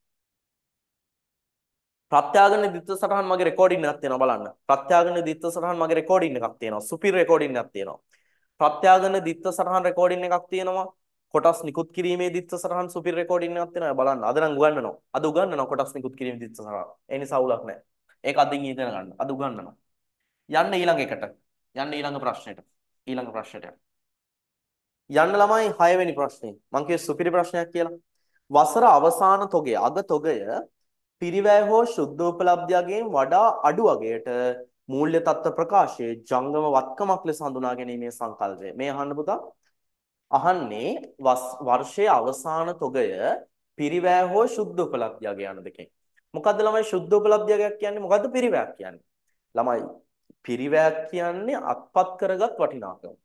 ප්‍රත්‍යාගන ද්විත්ව සටහන් මගේ රෙකෝඩින් එකක් තියෙනවා බලන්න. ප්‍රත්‍යාගන ද්විත්ව සටහන් මගේ රෙකෝඩින් එකක් තියෙනවා. සුපිරි රෙකෝඩින් එකක් තියෙනවා. ප්‍රත්‍යාගන ද්විත්ව සටහන් රෙකෝඩින් එකක් තියෙනවා. කොටස් නිකුත් කිරීමේ ද්විත්ව සටහන් සුපිරි රෙකෝඩින් එකක් තියෙනවා. බලන්න. අද නම් උගන්වනවා. අද උගන්වනවා කොටස් නිකුත් කිරීමේ ද්විත්ව සටහන්. ඒ නිසා උලක් නැහැ. ඒක අදින් ඉගෙන ගන්න. අද උගන්වනවා. යන්න ඊළඟ එකට. යන්න ඊළඟ ප්‍රශ්නෙට. ඊළඟ ප්‍රශ්නෙට යන්න. යන්න ළමයි 6 වෙනි ප්‍රශ්නේ. මං කියේ සුපිරි ප්‍රශ්නයක් කියලා. වසර අවසාන තොගේ අග තොගය පිරිවැය හෝ ශුද්ධෝපලබ්ධයගෙන් වඩා අඩු වගේට මූල්‍ය තත්ත්ව ප්‍රකාශයේ ජංගම වත්කමක් ලෙස හඳුනා ගැනීමේ සංකල්පය. මේ අහන්න පුතා. අහන්නේ වර්ෂයේ අවසාන තොගය පිරිවැය හෝ ශුද්ධ උපලබ්ධියග යන දෙකෙන්. මොකද්ද ළමයි ශුද්ධ උපලබ්ධියගයක් කියන්නේ? මොකද්ද පිරිවැයක් කියන්නේ? ළමයි පිරිවැයක් කියන්නේ අත්පත් කරගත් වටිනාකම.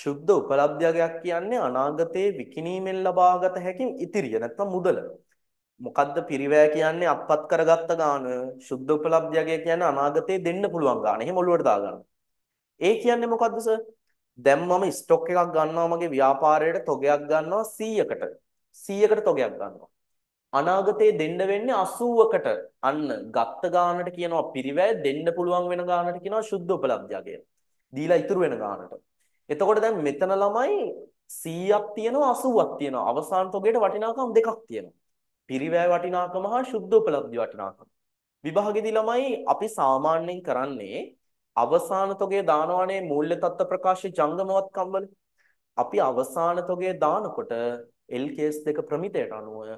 සුද්ධ උපලබ්ධියක් කියන්නේ අනාගතයේ විකිණීමෙන් ලබාගත හැකි ඉතිරිය නැත්නම් මුදල. මොකද්ද පිරිවැය කියන්නේ අත්පත් කරගත්ත ගාන සුද්ධ උපලබ්ධිය කියන්නේ අනාගතයේ දෙන්න පුළුවන් ගාන. එහෙම ඔලුවට දාගන්න. ඒ කියන්නේ මොකද්ද සර්? දැන් මම ස්ටොක් එකක් ගන්නවා මගේ ව්‍යාපාරයට තොගයක් ගන්නවා 100කට. 100කට තොගයක් ගන්නවා. අනාගතයේ දෙන්න වෙන්නේ 80කට. අන්න ගත්ත ගානට කියනවා පිරිවැය දෙන්න පුළුවන් වෙන ගානට කියනවා සුද්ධ උපලබ්ධිය කියලා. දීලා ඉතුරු වෙන ගානට. එතකොට දැන් මෙතන ළමයි 100ක් තියෙනවා 80ක් තියෙනවා. අවසාන තොගයට වටිනාකම් දෙකක් තියෙනවා. පිරිවැය වටිනාකම හා සුද්ධ උපලબ્ධි වටිනාකම. විභාගෙදී ළමයි අපි සාමාන්‍යයෙන් කරන්නේ අවසාන තොගේ දානවනේ මූල්‍ය තත්ත්ව ප්‍රකාශ ජංගමවත් කම්වල. අපි අවසාන තොගේ දානකොට LKS දෙක ප්‍රමිතයට අනුව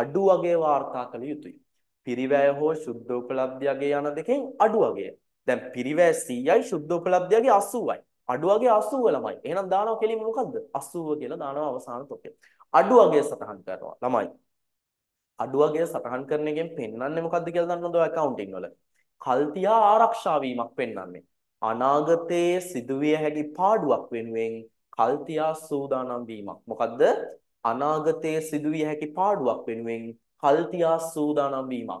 අඩු වගේ වාර්තා කළ යුතුයි. පිරිවැය හෝ සුද්ධ උපලබ්ධියගේ යන දෙකෙන් අඩු වගේ. දැන් පිරිවැය 100යි සුද්ධ උපලබ්ධියගේ 80යි. අඩු වගේ 80 ළමයි. එහෙනම් දානවා කෙලින්ම මොකද්ද? 80 කියලා දානවා අවසාන තොපේ. අඩු වගේ සටහන් කරනවා ළමයි. අඩු වගේ සටහන් කරන එකෙන් පෙන්වන්නේ මොකද්ද කියලා දන්නවද ඔය accounting වල? කල්තියා ආරක්ෂා වීමක් පෙන්වන්නේ. අනාගතයේ සිදුවිය හැකි පාඩුවක් වෙනුවෙන් කල්තියා සූදානම් වීමක්. මොකද්ද? අනාගතයේ සිදුවිය හැකි පාඩුවක් වෙනුවෙන් කල්තියා සූදානම් වීමක්.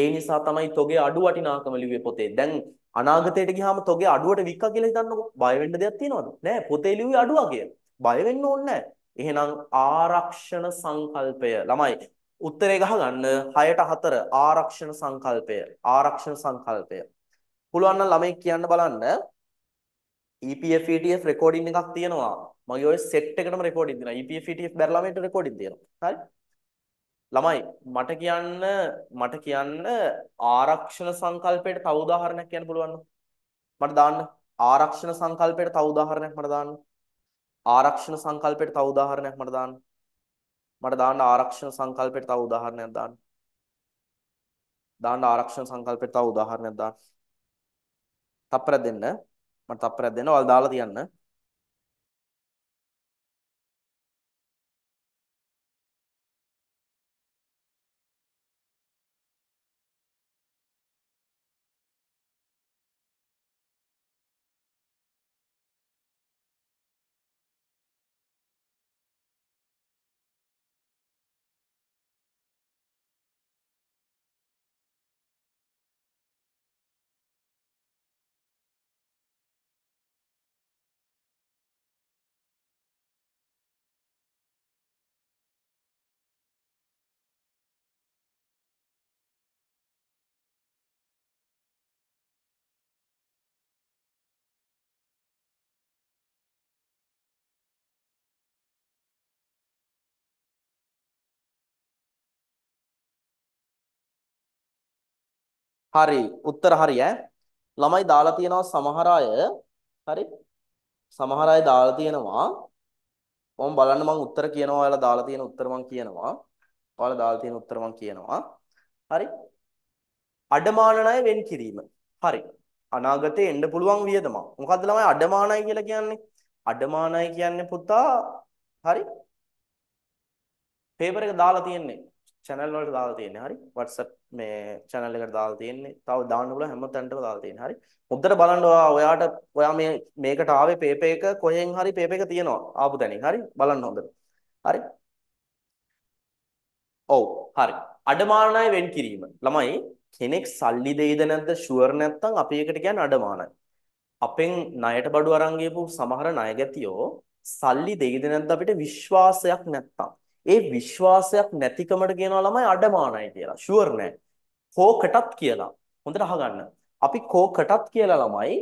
ඒ නිසා තමයි තොගේ අඩු වටිනාකම ලිව්වේ පොතේ. දැන් අනාගතයට ගියාම තොගේ අඩුවට වික්කා කියලා හිතන්නකො. බය වෙන්න දෙයක් තියනවද? නෑ. පොතේ ලිව්වේ අඩුවා කියලා. බය වෙන්න ඕනේ නෑ. එහෙනම් ආරක්ෂණ සංකල්පය ළමයි උත්තරේ ගහගන්න 6ට 4 ආරක්ෂණ සංකල්පය ආරක්ෂණ සංකල්පය පුළුවන් නම් ළමයි කියන්න බලන්න EPF ETF රෙකෝඩින් එකක් තියෙනවා මගේ ඔය සෙට් එකටම රෙකෝඩින් දෙනවා EPF ETF බැරළමයට රෙකෝඩින් දෙනවා හරි ළමයි මට කියන්න මට කියන්න ආරක්ෂණ සංකල්පයට තව උදාහරණයක් කියන්න පුළුවන් මට දාන්න ආරක්ෂණ සංකල්පයට තව උදාහරණයක් මට දාන්න ආරක්ෂණ සංකල්පයට තව උදාහරණයක් මට දාන්න මට දාන්න ආරක්ෂණ සංකල්පයට තව උදාහරණයක් දාන්න දාන්න ආරක්ෂණ සංකල්පයට තව උදාහරණයක් දාන්න තප්පර දෙන්න මට තප්පරයක් දෙන්න ඔයාලා දාලා තියන්න හරි උත්තර හරි ඈ ළමයි දාලා තියෙනවා සමහර අය හරි සමහර අය දාලා තියෙනවා මම බලන්න මම උත්තර කියනවා ඔයාලා දාලා තියෙන උත්තර මම කියනවා ඔයාලා දාලා තියෙන උත්තර මම කියනවා හරි අඩමාන ණය වෙන් කිරීම හරි අනාගතේ එන්න පුළුවන් වියදමක් මොකද්ද ළමයි අඩමානයි කියලා කියන්නේ අඩමානයි කියන්නේ පුතා හරි පේපර් එක දාලා තියෙන්නේ channel වලට දාලා තියෙන්නේ. හරි. WhatsApp මේ channel එකට දාලා තියෙන්නේ. තව දාන්න පුළුවන් හැම තැනටම දාලා තියෙන්නේ. හරි. හොඳට බලන්න ඔයාට ඔයා මේ මේකට ආවේ paper එක කොහෙන් හරි paper එක තියෙනවා. ආපු තැනින්. හරි. බලන්න හොඳට. හරි. ඔව්. හරි. අඩමානයි වෙන් කිරීම. ළමයි කෙනෙක් සල්ලි දෙයිද නැද්ද ෂුවර් නැත්නම් අපි ඒකට කියන්නේ අඩමානයි. අපෙන් ණයට බඩු අරන් ගියපු සමහර ණය ගැතියෝ සල්ලි දෙයිද නැද්ද අපිට විශ්වාසයක් නැත්නම් ඒ විශ්වාසයක් නැතිකමට කියනවා ළමයි අඩමානයි කියලා. ෂුවර් නෑ. කෝකටත් කියලා. හොඳට අහගන්න. අපි කෝකටත් කියලා ළමයි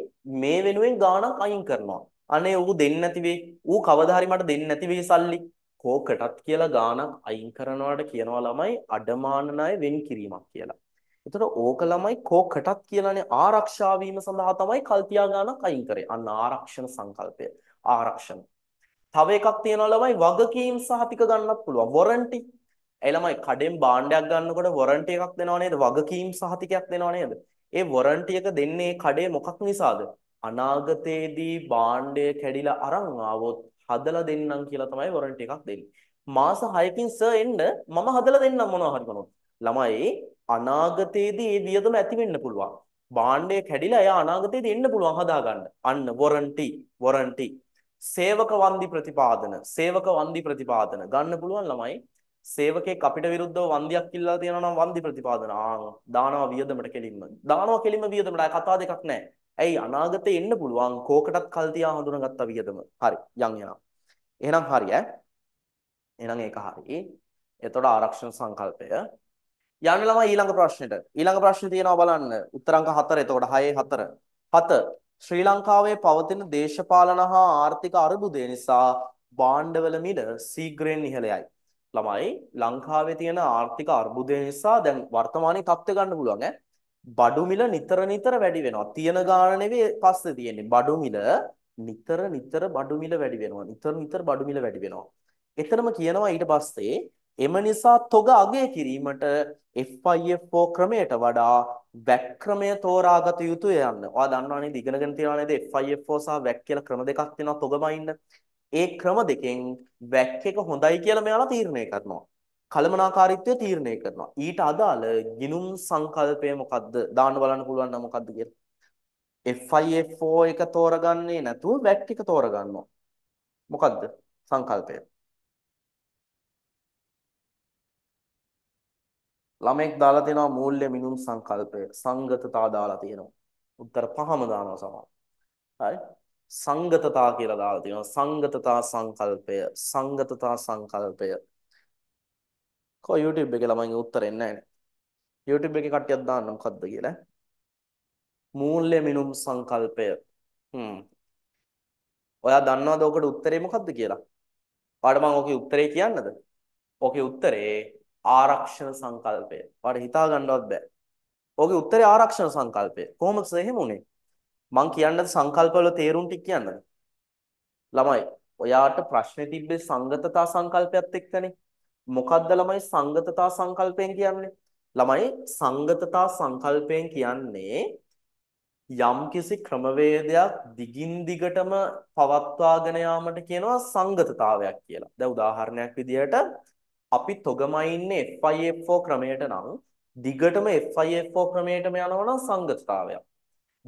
මේ වෙනුවෙන් ගාණක් අයින් කරනවා. අනේ ඌ දෙන්නේ නැති වෙයි. ඌ කවදා හරි මට දෙන්නේ නැති වෙයි සල්ලි. කෝකටත් කියලා ගාණක් අයින් කරනවාට කියනවා ළමයි අඩමාන ණය වෙන් කිරීමක් කියලා. එතකොට ඕක ළමයි කෝකටත් කියලානේ ආරක්ෂා වීම සඳහා තමයි කල්තියා ගානක් අයින් කරේ. අන්න ආරක්ෂණ සංකල්පය. ආරක්ෂණ තව එකක් තියෙනවා ළමයි වගකීම් සහතික ගන්නත් පුළුවන් වොරන්ටි. ඒ ළමයි කඩෙන් භාණ්ඩයක් ගන්නකොට වොරන්ටි එකක් දෙනව නේද? වගකීම් සහතිකයක් දෙනව නේද? ඒ වොරන්ටි එක දෙන්නේ කඩේ මොකක් නිසාද? අනාගතයේදී භාණ්ඩය කැඩිලා අරන් ආවොත් හදලා දෙන්නම් කියලා තමයි වොරන්ටි එකක් දෙන්නේ. මාස 6කින් සර් එන්න මම හදලා දෙන්නම් මොනවා හරි කරනොත්. ළමයි අනාගතයේදී මේ වියදම ඇති වෙන්න පුළුවන්. භාණ්ඩය කැඩිලා එයා අනාගතයේදී එන්න පුළුවන් හදාගන්න. අන්න වොරන්ටි වොරන්ටි සේවක වන්දි ප්‍රතිපාදන සේවක වන්දි ප්‍රතිපාදන ගන්න පුළුවන් ළමයි සේවකෙක් අපිට විරුද්ධව වන්දියක් ඉල්ලලා තියෙනවා නම් වන්දි ප්‍රතිපාදන ආ දානවා වියදමට කෙලින්ම දානවා කෙලින්ම වියදමට අය කතා දෙකක් නැහැ ඇයි අනාගතේ එන්න පුළුවන් කෝකටත් කල් තියා හඳුනාගත්ත වියදම හරි යන් යනවා එහෙනම් හරි ඈ එහෙනම් ඒක හරි එතකොට ආරක්ෂණ සංකල්පය යන්න ළමයි ඊළඟ ප්‍රශ්නෙට ඊළඟ ප්‍රශ්නේ තියෙනවා බලන්න උත්තරංක 4 එතකොට 6 4 7 ශ්‍රී ලංකාවේ පවතින දේශපාලන හා ආර්ථික අර්බුදය නිසා භාණ්ඩවල මිල සීඝ්‍රයෙන් ඉහළයයි. ළමයි ලංකාවේ තියෙන ආර්ථික අර්බුදය නිසා දැන් වර්තමානයේ තත්ත්වය ගන්න පුළුවන් ඈ. බඩු මිල නිතර නිතර වැඩි වෙනවා. තියෙන ගාණ නෙවෙයි පස්සේ තියෙන්නේ. බඩු මිල නිතර නිතර බඩු මිල වැඩි වෙනවා. නිතර නිතර බඩු මිල වැඩි වෙනවා. එතරම් කියනවා ඊට පස්සේ එම නිසා තොග අගය කිරීමට FIFO ක්‍රමයට වඩා වැක් ක්‍රමය තෝරාගත යුතුය යන්න. ඔයා දන්නවා නේද ඉගෙනගෙන තියනවා නේද FIFO සහ වැක් කියලා ක්‍රම දෙකක් තියෙනවා තොග බයින්න. ඒ ක්‍රම දෙකෙන් වැක් එක හොඳයි කියලා මෙයාලා තීරණය කරනවා. කලමනාකාරීත්වය තීරණය කරනවා. ඊට අදාළ ගිනුම් සංකල්පය මොකද්ද? දාන්න බලන්න පුළුවන් නම් මොකද්ද කියලා. FIFO එක තෝරගන්නේ නැතුව වැක් එක තෝරගන්නවා. මොකද්ද සංකල්පය? ළමෙක් දාලා තියෙනවා මූල්‍ය මිනුම් සංකල්පය සංගතතා දාලා තියෙනවා. උත්තර පහම දානවා සමහර. හරි. සංගතතා කියලා දාලා තියෙනවා. සංගතතා සංකල්පය සංගතතා සංකල්පය. කො YouTube එකේ ළමයින්ගේ උත්තර එන්නේ නැහැ. YouTube එකේ කට්ටියක් දාන්න මොකද්ද කියලා. මූල්‍ය මිනුම් සංකල්පය. හ්ම්. ඔයා දන්නවද ඔකට උත්තරේ මොකද්ද කියලා? පාඩම මම ඔකේ උත්තරේ කියන්නද? ඔකේ උත්තරේ ආරක්ෂණ සංකල්පය. ඔයාලට හිතා ගන්නවත් බෑ. ඕකේ උත්තරේ ආරක්ෂණ සංකල්පය. කොහොමද එහෙම උනේ? මං කියන්නද සංකල්පවල තේරුම් ටික කියන්නද? ළමයි, ඔයාට ප්‍රශ්නේ තිබ්බේ සංගතතා සංකල්පයත් එක්කනේ. මොකද්ද ළමයි සංගතතා සංකල්පයෙන් කියන්නේ? ළමයි සංගතතා සංකල්පයෙන් කියන්නේ යම්කිසි ක්‍රමවේදයක් දිගින් දිගටම පවත්වාගෙන යාමට කියනවා සංගතතාවයක් කියලා. දැන් උදාහරණයක් විදිහට අපි තොගමයි ඉන්නේ FIFO ක්‍රමයට නම් දිගටම FIFO ක්‍රමයටම යනවා සංගතතාවයක්.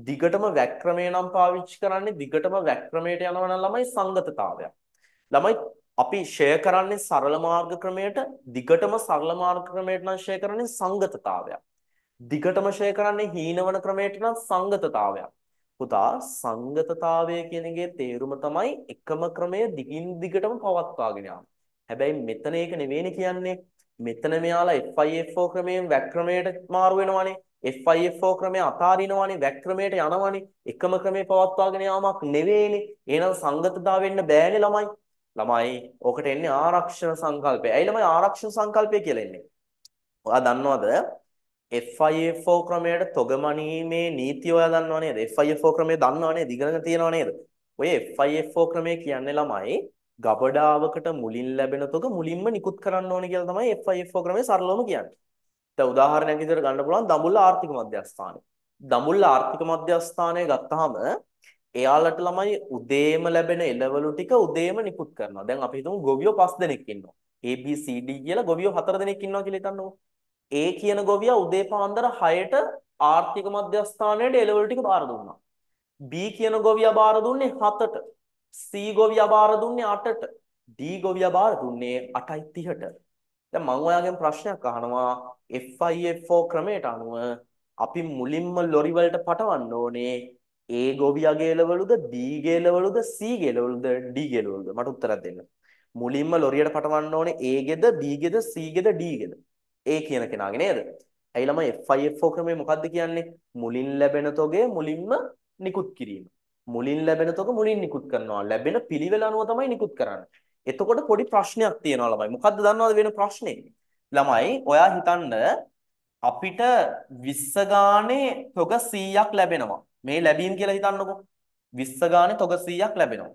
දිගටම වැක් ක්‍රමය නම් පාවිච්චි කරන්නේ දිගටම වැක් ක්‍රමයට යනවා ළමයි සංගතතාවයක්. ළමයි අපි ෂෙයා කරන්නේ සරල මාර්ග ක්‍රමයට දිගටම සරල මාර්ග ක්‍රමයට නම් ෂෙයා කරන්නේ සංගතතාවයක්. දිගටම ෂෙයා කරන්නේ හීනවන ක්‍රමයට නම් සංගතතාවයක්. පුතා සංගතතාවය කියන තේරුම තමයි එකම ක්‍රමය දිගින් දිගටම පවත්වාගෙන යාම. හැබැයි මෙතන ඒක නෙවෙයිනේ කියන්නේ. මෙතන මෙයාලා FIFO ක්‍රමයෙන් වැක් ක්‍රමයට මාරු වෙනවානේ. FIFO ක්‍රමය අතාරිනවානේ වැක් ක්‍රමයට යනවානේ. එකම ක්‍රමේ පවත්වාගෙන යාමක් නෙවෙයිනේ. එහෙනම් සංගතතාව වෙන්න බෑනේ ළමයි. ළමයි ඕකට එන්නේ ආරක්ෂණ සංකල්පය. ඇයි ළමයි ආරක්ෂණ සංකල්පය කියලා එන්නේ? ඔයා දන්නවද? FIFO ක්‍රමයට තොගමනීමේ නීතිය ඔයා දන්නව නේද? FIFO ක්‍රමය දන්නව නේද? ඉගෙනගෙන තියනව නේද? ඔය FIFO ක්‍රමය කියන්නේ ළමයි ගබඩාවකට මුලින් ලැබෙන තොග මුලින්ම නිකුත් කරන්න ඕනේ කියලා තමයි FIFO ක්‍රමයේ සරලවම කියන්නේ. දැන් උදාහරණයක් විදිහට ගන්න පුළුවන් දඹුල්ල ආර්ථික මධ්‍යස්ථානය. දඹුල්ල ආර්ථික මධ්‍යස්ථානය ගත්තාම එයාලට ළමයි උදේම ලැබෙන එළවලු ටික උදේම නිකුත් කරනවා. දැන් අපි හිතමු ගොවියෝ 5 දෙනෙක් ඉන්නවා. A B C D කියලා ගොවියෝ 4 දෙනෙක් ඉන්නවා කියලා හිතන්නකෝ. A කියන ගොවියා උදේ පාන්දර 6ට ආර්ථික මධ්‍යස්ථානයේ එළවලු ටික බාර දුන්නා. B කියන ගොවියා බාර දුන්නේ 7ට. C ගොවියා බාර දුන්නේ 8ට. D ගොවියා බාර දුන්නේ 8.30ට. දැන් මම ඔයාගෙන් ප්‍රශ්නයක් අහනවා FIFO ක්‍රමයට අනුව අපි මුලින්ම ලොරි වලට පටවන්න ඕනේ A ගොවියාගේ ලෙවලුද B ගේ ලෙවලුද C ගේ ලෙවලුද D ගේ ලෙවලුද මට උත්තරයක් දෙන්න. මුලින්ම ලොරියට පටවන්න ඕනේ A ගෙද B ගෙද C ගෙද D ගෙද. A කියන කෙනාගේ නේද? ඇයි ළමයි FIFO ක්‍රමය මොකද්ද කියන්නේ? මුලින් ලැබෙන තොගේ මුලින්ම නිකුත් කිරීම. මුලින් ලැබෙන තොග මුලින් නිකුත් කරනවා. ලැබෙන පිළිවෙල අනුව තමයි නිකුත් කරන්නේ. එතකොට පොඩි ප්‍රශ්නයක් තියෙනවා ළමයි. මොකද්ද දන්නවද වෙන ප්‍රශ්නේ? ළමයි ඔයා හිතන්න අපිට 20 ගානේ තොග 100ක් ලැබෙනවා. මේ ලැබීම් කියලා හිතන්නකො. 20 ගානේ තොග 100ක් ලැබෙනවා.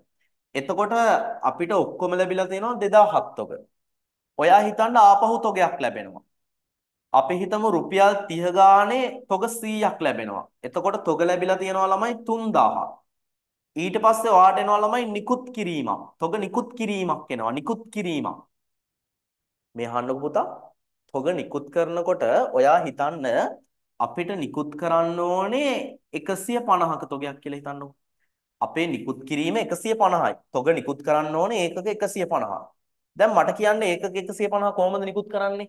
එතකොට අපිට ඔක්කොම ලැබිලා තියෙනවා 2007 තොග. ඔයා හිතන්න ආපහු තොගයක් ලැබෙනවා. අපි හිතමු රුපියල් 30 ගානේ තොග 100ක් ලැබෙනවා. එතකොට තොග ලැබිලා තියෙනවා ළමයි 3000ක්. ඊට පස්සේ ඔයාට එනවා ළමයි නිකුත් කිරීමක්. තොග නිකුත් කිරීමක් එනවා. නිකුත් කිරීමක්. මේ අහන්නකෝ පුතා. තොග නිකුත් කරනකොට ඔයා හිතන්න අපිට නිකුත් කරන්න ඕනේ 150ක තොගයක් කියලා හිතන්නකෝ. අපේ නිකුත් කිරීම 150යි. තොග නිකුත් කරන්න ඕනේ ඒකක 150. දැන් මට කියන්නේ ඒකක 150 කොහොමද නිකුත් කරන්නේ?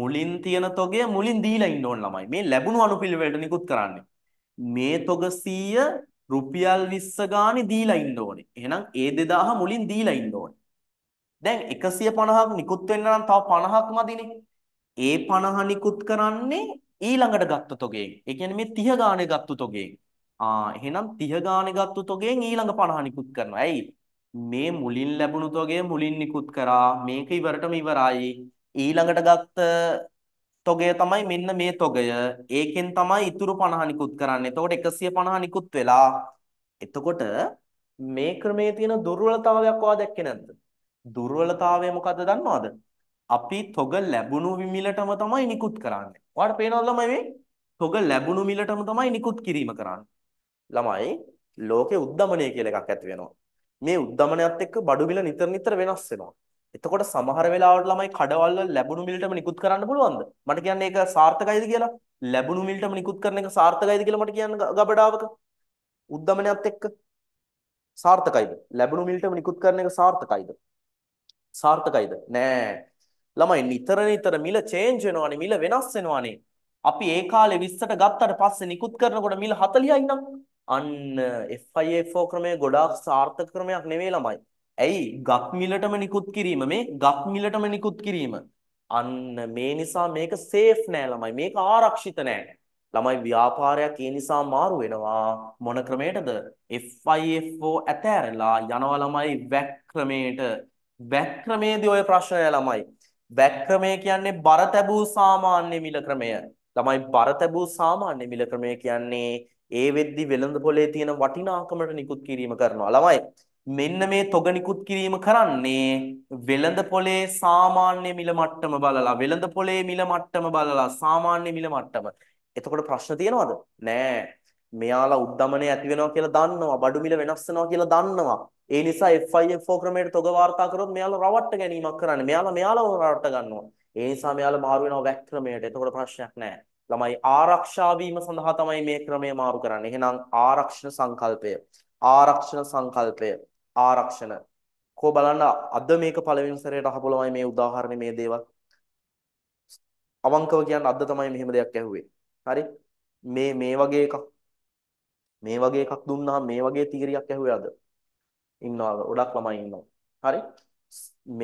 මුලින් තියෙන තොගය මුලින් දීලා ඉන්න ඕන ළමයි. මේ ලැබුණු අනුපිළිවෙලට නිකුත් කරන්නේ. මේ තොග 100 රුපියල් 20 ගානේ දීලා ඉන්න ඕනේ. එහෙනම් ඒ 2000 මුලින් දීලා ඉන්න ඕනේ. දැන් 150ක් නිකුත් වෙන්න නම් තව 50ක්මදිනේ. ඒ 50 නිකුත් කරන්නේ ඊළඟට ගත්ත තොගෙන්. ඒ කියන්නේ මේ 30 ගානේ ගත්ත තොගෙන්. ආ එහෙනම් 30 ගානේ ගත්ත තොගෙන් ඊළඟ 50 නිකුත් කරනවා. ඇයි? මේ මුලින් ලැබුණු තොගේ මුලින් නිකුත් කරා. මේක ඉවරටම ඉවරයි. ඊළඟට ගත්ත තොගය තමයි මෙන්න මේ තොගය. ඒකෙන් තමයි ඉතුරු 50 නිකුත් කරන්නේ. එතකොට 150 නිකුත් වෙලා. එතකොට මේ ක්‍රමේ තියෙන දුර්වලතාවයක් ඔයා දැක්කේ නැද්ද? දුර්වලතාවය මොකද්ද දන්නවද? අපි තොග ලැබුණු මිලටම තමයි නිකුත් කරන්නේ. ඔයාලට පේනවද ළමයි මේ? තොග ලැබුණු මිලටම තමයි නිකුත් කිරීම කරන්නේ. ළමයි ලෝකේ උද්දමනය කියලා එකක් ඇති වෙනවා. මේ උද්දමනයත් එක්ක බඩු මිල නිතර නිතර වෙනස් වෙනවා. එතකොට සමහර වෙලාවට ළමයි කඩවල ලැබුණු මිලටම නිකුත් කරන්න පුළුවන්ද? මට කියන්නේ ඒක සාර්ථකයිද කියලා? ලැබුණු මිලටම නිකුත් කරන එක සාර්ථකයිද කියලා මට කියන්න ගබඩාවක. උද්දමනයත් එක්ක සාර්ථකයිද? ලැබුණු මිලටම නිකුත් කරන එක සාර්ථකයිද? සාර්ථකයිද? නෑ. ළමයි නිතර නිතර මිල චේන්ජ් වෙනවානේ මිල වෙනස් වෙනවානේ. අපි ඒ කාලේ 20ට ගත්තට පස්සේ නිකුත් කරනකොට මිල 40යි නම් අන්න FIFO ක්‍රමය ගොඩාක් සාර්ථක ක්‍රමයක් නෙවෙයි ළමයි. ඇයි ගත් මිලටම නිකුත් කිරීම මේ ගත් මිලටම නිකුත් කිරීම අන්න මේ නිසා මේක සේෆ් නෑ ළමයි මේක ආරක්ෂිත නෑ ළමයි ව්‍යාපාරයක් ඒ නිසා මාරු වෙනවා මොන ක්‍රමයටද FIFO ඇතෑරලා යනවා ළමයි වැක් ක්‍රමයට වැක් ක්‍රමේදී ওই ප්‍රශ්නය ළමයි වැක් ක්‍රමය කියන්නේ බර තැබූ සාමාන්‍ය මිල ක්‍රමය ළමයි බර තැබූ සාමාන්‍ය මිල ක්‍රමය කියන්නේ ඒ වෙද්දි වෙළඳ පොලේ තියෙන වටිනාකමට නිකුත් කිරීම කරනවා ළමයි මෙන්න මේ තොග නිකුත් කිරීම කරන්නේ වෙළඳ පොලේ සාමාන්‍ය මිල මට්ටම බලලා වෙළඳ පොලේ මිල මට්ටම බලලා සාමාන්‍ය මිල මට්ටම. එතකොට ප්‍රශ්න තියෙනවද? නෑ. මෙයාලා උද්දමනය ඇති වෙනවා කියලා දන්නවා. බඩු මිල වෙනස් වෙනවා කියලා දන්නවා. ඒ නිසා FIFO ක්‍රමයට තොග වාර්තා කරොත් මෙයාලා රවට්ට ගැනීමක් කරන්නේ. මෙයාලා මෙයාලව රවට්ට ගන්නවා. ඒ නිසා මෙයාලා මාරු වෙනවා වැක් ක්‍රමයට. එතකොට ප්‍රශ්නයක් නෑ. ළමයි ආරක්ෂා වීම සඳහා තමයි මේ ක්‍රමය මාරු කරන්නේ. එහෙනම් ආරක්ෂණ සංකල්පය ආරක්ෂණ සංකල්පය ආරක්ෂණ කො බලන්න අද මේක පළවෙනි සැරේට අහපොළමයි මේ උදාහරණේ මේ දේවල් අවංකව කියන්න අද තමයි මෙහෙම දෙයක් ඇහුවේ හරි මේ මේ වගේ එකක් මේ වගේ එකක් දුන්නාම මේ වගේ තීරියක් ඇහුවේ අද ඉන්නවා ගොඩක් ළමයි ඉන්නවා හරි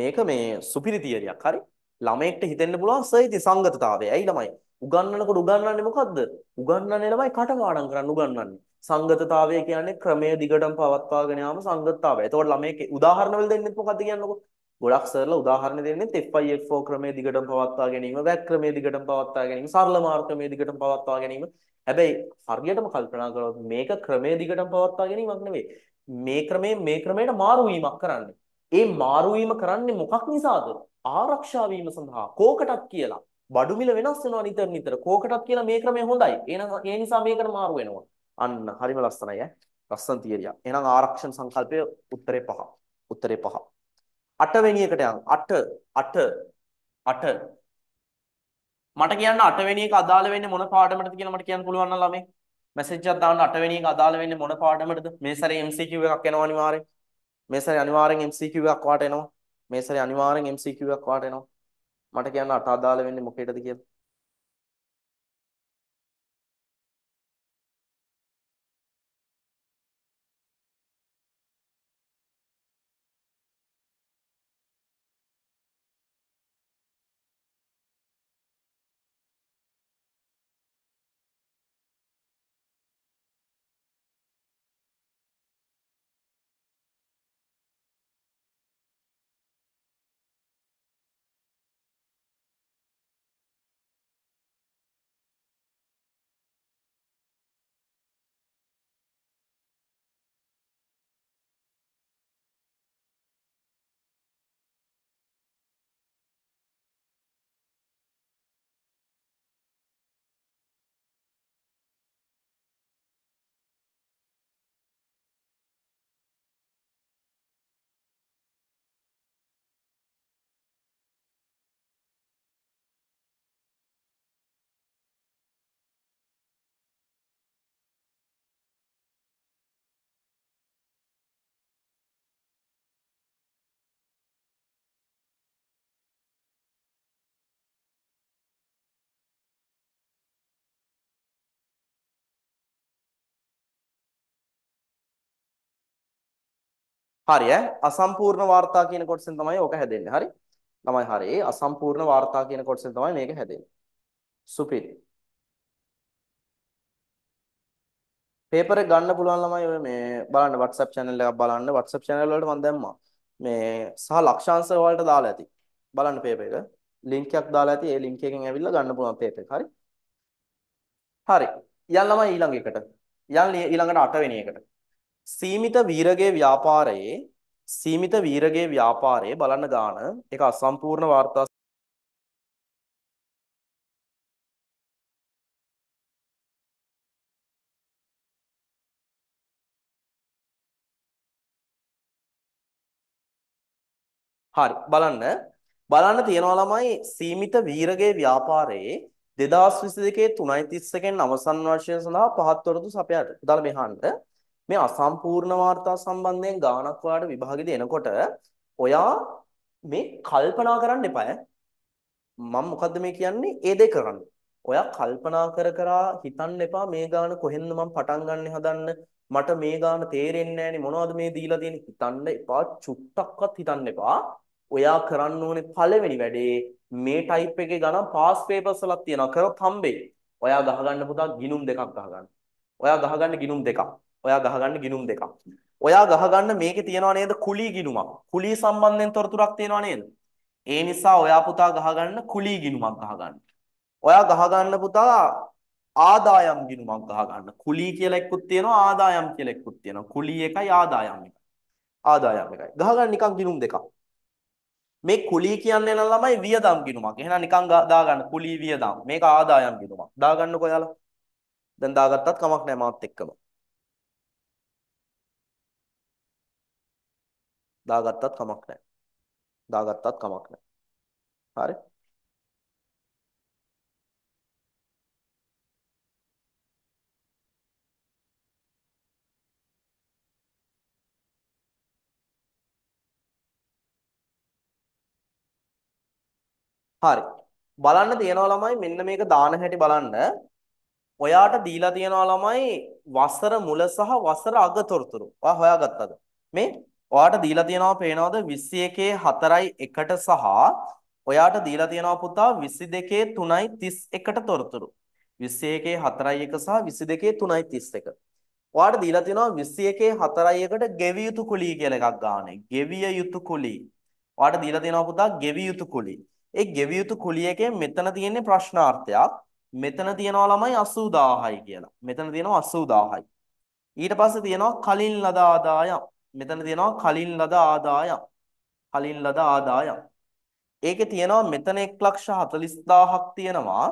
මේක මේ සුපිරි තීරියක් හරි ළමයෙක්ට හිතෙන්න පුළුවන් සෛති සංගතතාවය ඇයි ළමයි උගන්වනකොට උගන්වන්නේ මොකද්ද උගන්වන්නේ ළමයි කටපාඩම් කරන්න උගන්වන්නේ සංගතතාවය කියන්නේ ක්‍රමය දිගටම පවත්වාගෙන යාම සංගතතාවය. එතකොට ළමයේ උදාහරණ වල දෙන්නෙත් මොකක්ද කියන්නකො? ගොඩක් සරල උදාහරණ දෙන්නෙත් F5 F4 ක්‍රමයේ දිගටම පවත්වා ගැනීම, වැක් ක්‍රමයේ දිගටම පවත්වා ගැනීම, සරල මාර්ග ක්‍රමයේ දිගටම පවත්වා ගැනීම. හැබැයි හරියටම කල්පනා කරොත් මේක ක්‍රමයේ දිගටම පවත්වා ගැනීමක් නෙවෙයි. මේ ක්‍රමයෙන් මේ ක්‍රමයට මාරු වීමක් කරන්නේ. ඒ මාරු වීම කරන්නේ මොකක් නිසාද? ආරක්ෂා වීම සඳහා කෝකටක් කියලා. බඩු මිල වෙනස් වෙනවා නිතර නිතර. කෝකටක් කියලා මේ ක්‍රමය හොඳයි. ඒ නිසා මේකට මාරු වෙනවා. අන්න හරිම ලස්සනයි ඈ. ලස්සන තියරියක්. එහෙනම් ආරක්ෂණ සංකල්පයේ උත්තරේ පහ. උත්තරේ පහ. අටවෙනි එකට යන්න. අට අට අට මට කියන්න අටවෙනි එක අදාළ වෙන්නේ මොන පාඩමටද කියලා මට කියන්න පුළුවන් නම් ළමයි. මැසේජ් එකක් දාන්න අටවෙනි එක අදාළ වෙන්නේ මොන පාඩමටද? මේ සැරේ MCQ එකක් එනවා අනිවාර්යෙන්. මේ සැරේ අනිවාර්යෙන් MCQ එකක් වාට එනවා. මේ සැරේ අනිවාර්යෙන් MCQ එකක් වාට එනවා. මට කියන්න අට අදාළ වෙන්නේ මොකේදද කියලා. හරි ඈ අසම්පූර්ණ වාර්තා කියන කොටසෙන් තමයි ඕක හැදෙන්නේ. හරි. ළමයි හරි. ඒ අසම්පූර්ණ වාර්තා කියන කොටසෙන් තමයි මේක හැදෙන්නේ. සුපිරි. පේපර් එක ගන්න පුළුවන් ළමයි ඔය මේ බලන්න WhatsApp channel එකක් බලන්න WhatsApp channel වලට මම දැම්මා. මේ සහ ලක්ෂාංශ වලට දාලා ඇති. බලන්න පේපර් එක. link එකක් දාලා ඇති. ඒ link එකෙන් ඇවිල්ලා ගන්න පුළුවන් පේපර් එක. හරි. හරි. යන් ළමයි ඊළඟ එකට. යන් ඊළඟට 8 වෙනි එකට. සීමිත වීරගේ ව්‍යාපාරයේ සීමිත වීරගේ ව්‍යාපාරයේ බලන්න ගාන ඒක අසම්පූර්ණ වාර්තා හරි බලන්න බලන්න තියනවා ළමයි සීමිත වීරගේ ව්‍යාපාරයේ 2022 3.31 න් අවසන් වර්ෂය සඳහා පහත්වරදු සපයාට. උදාලා මෙහාන්ට මේ අසම්පූර්ණ වාර්තා සම්බන්ධයෙන් ගාණක් වාට විභාගෙදී එනකොට ඔයා මේ කල්පනා කරන්න එපා මම මොකද්ද මේ කියන්නේ ඒ දේ කරන්න. ඔයා කල්පනා කර කරා හිතන්න එපා මේ ගාන කොහෙන්ද මම පටන් ගන්න හදන්න මට මේ ගාන තේරෙන්නේ නැණි මොනවද මේ දීලා තියෙන්නේ හිතන්න එපා චුට්ටක්වත් හිතන්න එපා. ඔයා කරන්න ඕනේ පළවෙනි වැඩේ මේ ටයිප් එකේ ගණන් පාස් පේපර්ස් වලක් තියෙනවා කරොත් හම්බෙයි. ඔයා ගහගන්න පුතා ගිණුම් දෙකක් ගහගන්න. ඔයා ගහගන්න ගිණුම් දෙකක්. ඔයා ගහගන්න ගිනුම් දෙකක්. ඔයා ගහගන්න මේකේ තියනවා නේද කුලී ගිනුමක්. කුලී සම්බන්ධයෙන් තොරතුරක් තියනවා නේද? ඒ නිසා ඔයා පුතා ගහගන්න කුලී ගිනුමක් ගහගන්න. ඔයා ගහගන්න පුතා ආදායම් ගිනුමක් ගහගන්න. කුලී කියලා එක්කුත් තියෙනවා ආදායම් කියලා එක්කුත් තියෙනවා. කුලී එකයි ආදායම් එකයි. ආදායම් එකයි. ගහගන්න නිකන් ගිනුම් දෙකක්. මේ කුලී කියන්නේ නම් ළමයි වියදම් ගිනුමක්. එහෙනම් නිකන් දාගන්න කුලී වියදම්. මේක ආදායම් ගිනුමක්. දාගන්නකෝ ඔයාලා. දැන් දාගත්තත් කමක් නැහැ මාත් එක්කම. දාගත්තත් කමක් නැහැ. දාගත්තත් කමක් නැහැ. හරි? හරි. බලන්න තියනවා ළමයි මෙන්න මේක දාන හැටි බලන්න. ඔයාට දීලා තියනවා ළමයි වසර මුල සහ වසර අග තොරතුරු. ඔයා හොයාගත්තද? මේ ඔයාට දීලා තියෙනවා පේනවද 21 4යි 1ට සහ ඔයාට දීලා තියෙනවා පුතා 22 3යි 31ට තොරතුරු 21 4යි 1 සහ 22 3යි 31 ඔයාට දීලා තියෙනවා 21 4යි 1ට ගෙවිය යුතු කුලී කියලා එකක් ගන්නනේ ගෙවිය යුතු කුලී ඔයාට දීලා තියෙනවා පුතා ගෙවිය යුතු කුලී ඒ ගෙවිය යුතු කුලී එකේ මෙතන තියෙන්නේ ප්‍රශ්නාර්ථයක් මෙතන තියෙනවා ළමයි 80000යි කියලා මෙතන තියෙනවා 80000යි ඊට පස්සේ තියෙනවා කලින් ලද ආදායම් මෙතන තියෙනවා කලින් ලද ආදායම්. කලින් ලද ආදායම්. ඒකේ තියෙනවා මෙතන 140000ක් තියෙනවා.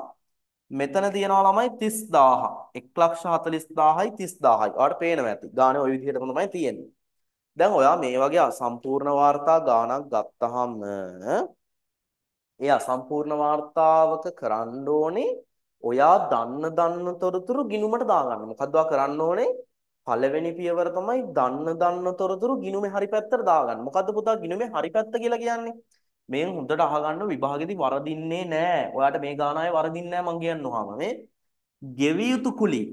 මෙතන තියෙනවා ළමයි 30000. 140000යි 30000යි. ඔයාලට පේනවා ඇති. ගානේ ওই විදිහටම තමයි තියෙන්නේ. දැන් ඔයා මේ වගේ සම්පූර්ණ වාර්තා ගානක් ගත්තහම ඒ අසම්පූර්ණ වාර්තාවක කරන්න ඕනේ ඔයා දන්න දන්න තොරතුරු ගිණුමට දාගන්න. මොකද්ද කරන්න ඕනේ? පළවෙනි පියවර තමයි දන්න දන්න තොරතුරු ගිනුමේ හරි පැත්තට දාගන්න. මොකද්ද පුතා ගිනුමේ හරි පැත්ත කියලා කියන්නේ? මේන් හොඳට අහගන්න විභාගෙදි වරදින්නේ නැහැ. ඔයාට මේ ගානාවේ වරදින්නේ නැහැ මං කියන්නුවාම මේ ගෙවිය යුතු කුලී.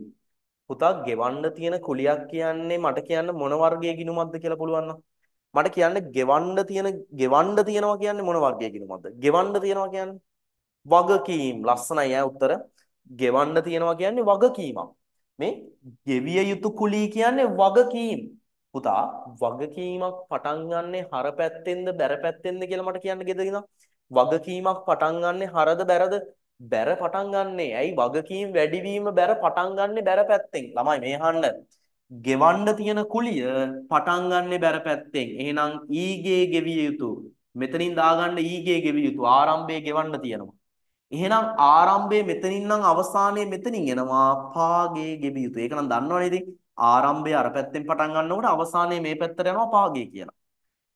පුතා ගෙවන්න තියෙන කුලියක් කියන්නේ මට කියන්න මොන වර්ගයේ ගිනුමක්ද කියලා පුළුවන් මට කියන්න ගෙවන්න තියෙන ගෙවන්න තියෙනවා කියන්නේ මොන වර්ගයේ ගිනුමක්ද? ගෙවන්න තියෙනවා කියන්නේ වගකීම්. ලස්සනයි ඈ උත්තර. ගෙවන්න තියෙනවා කියන්නේ වගකීමක්. මේ ගෙවිය යුතු කුලී කියන්නේ වගකීම්. පුතා වගකීමක් පටන් ගන්නෙ හර පැත්තෙන්ද බැර පැත්තෙන්ද කියලා මට කියන්න ගෙද ඉඳන්. වගකීමක් පටන් ගන්නෙ හරද බැරද? බැර පටන් ගන්නෙ. ඇයි වගකීම් වැඩිවීම බැර පටන් ගන්නෙ බැර පැත්තෙන්. ළමයි මේ අහන්න. ගෙවන්න තියෙන කුලිය පටන් ගන්නෙ බැර පැත්තෙන්. එහෙනම් ඊගේ ගෙවිය යුතු. මෙතනින් දාගන්න ඊගේ ගෙවිය යුතු. ආරම්භයේ ගෙවන්න තියෙනවා. එහෙනම් ආරම්භයේ මෙතනින් නම් අවසානයේ මෙතනින් එනවා පාගේ ගෙබිය යුතු. ඒක නම් දන්නවනේ ඉතින්. ආරම්භය අර පැත්තෙන් පටන් ගන්නකොට අවසානයේ මේ පැත්තට යනවා පාගේ කියලා.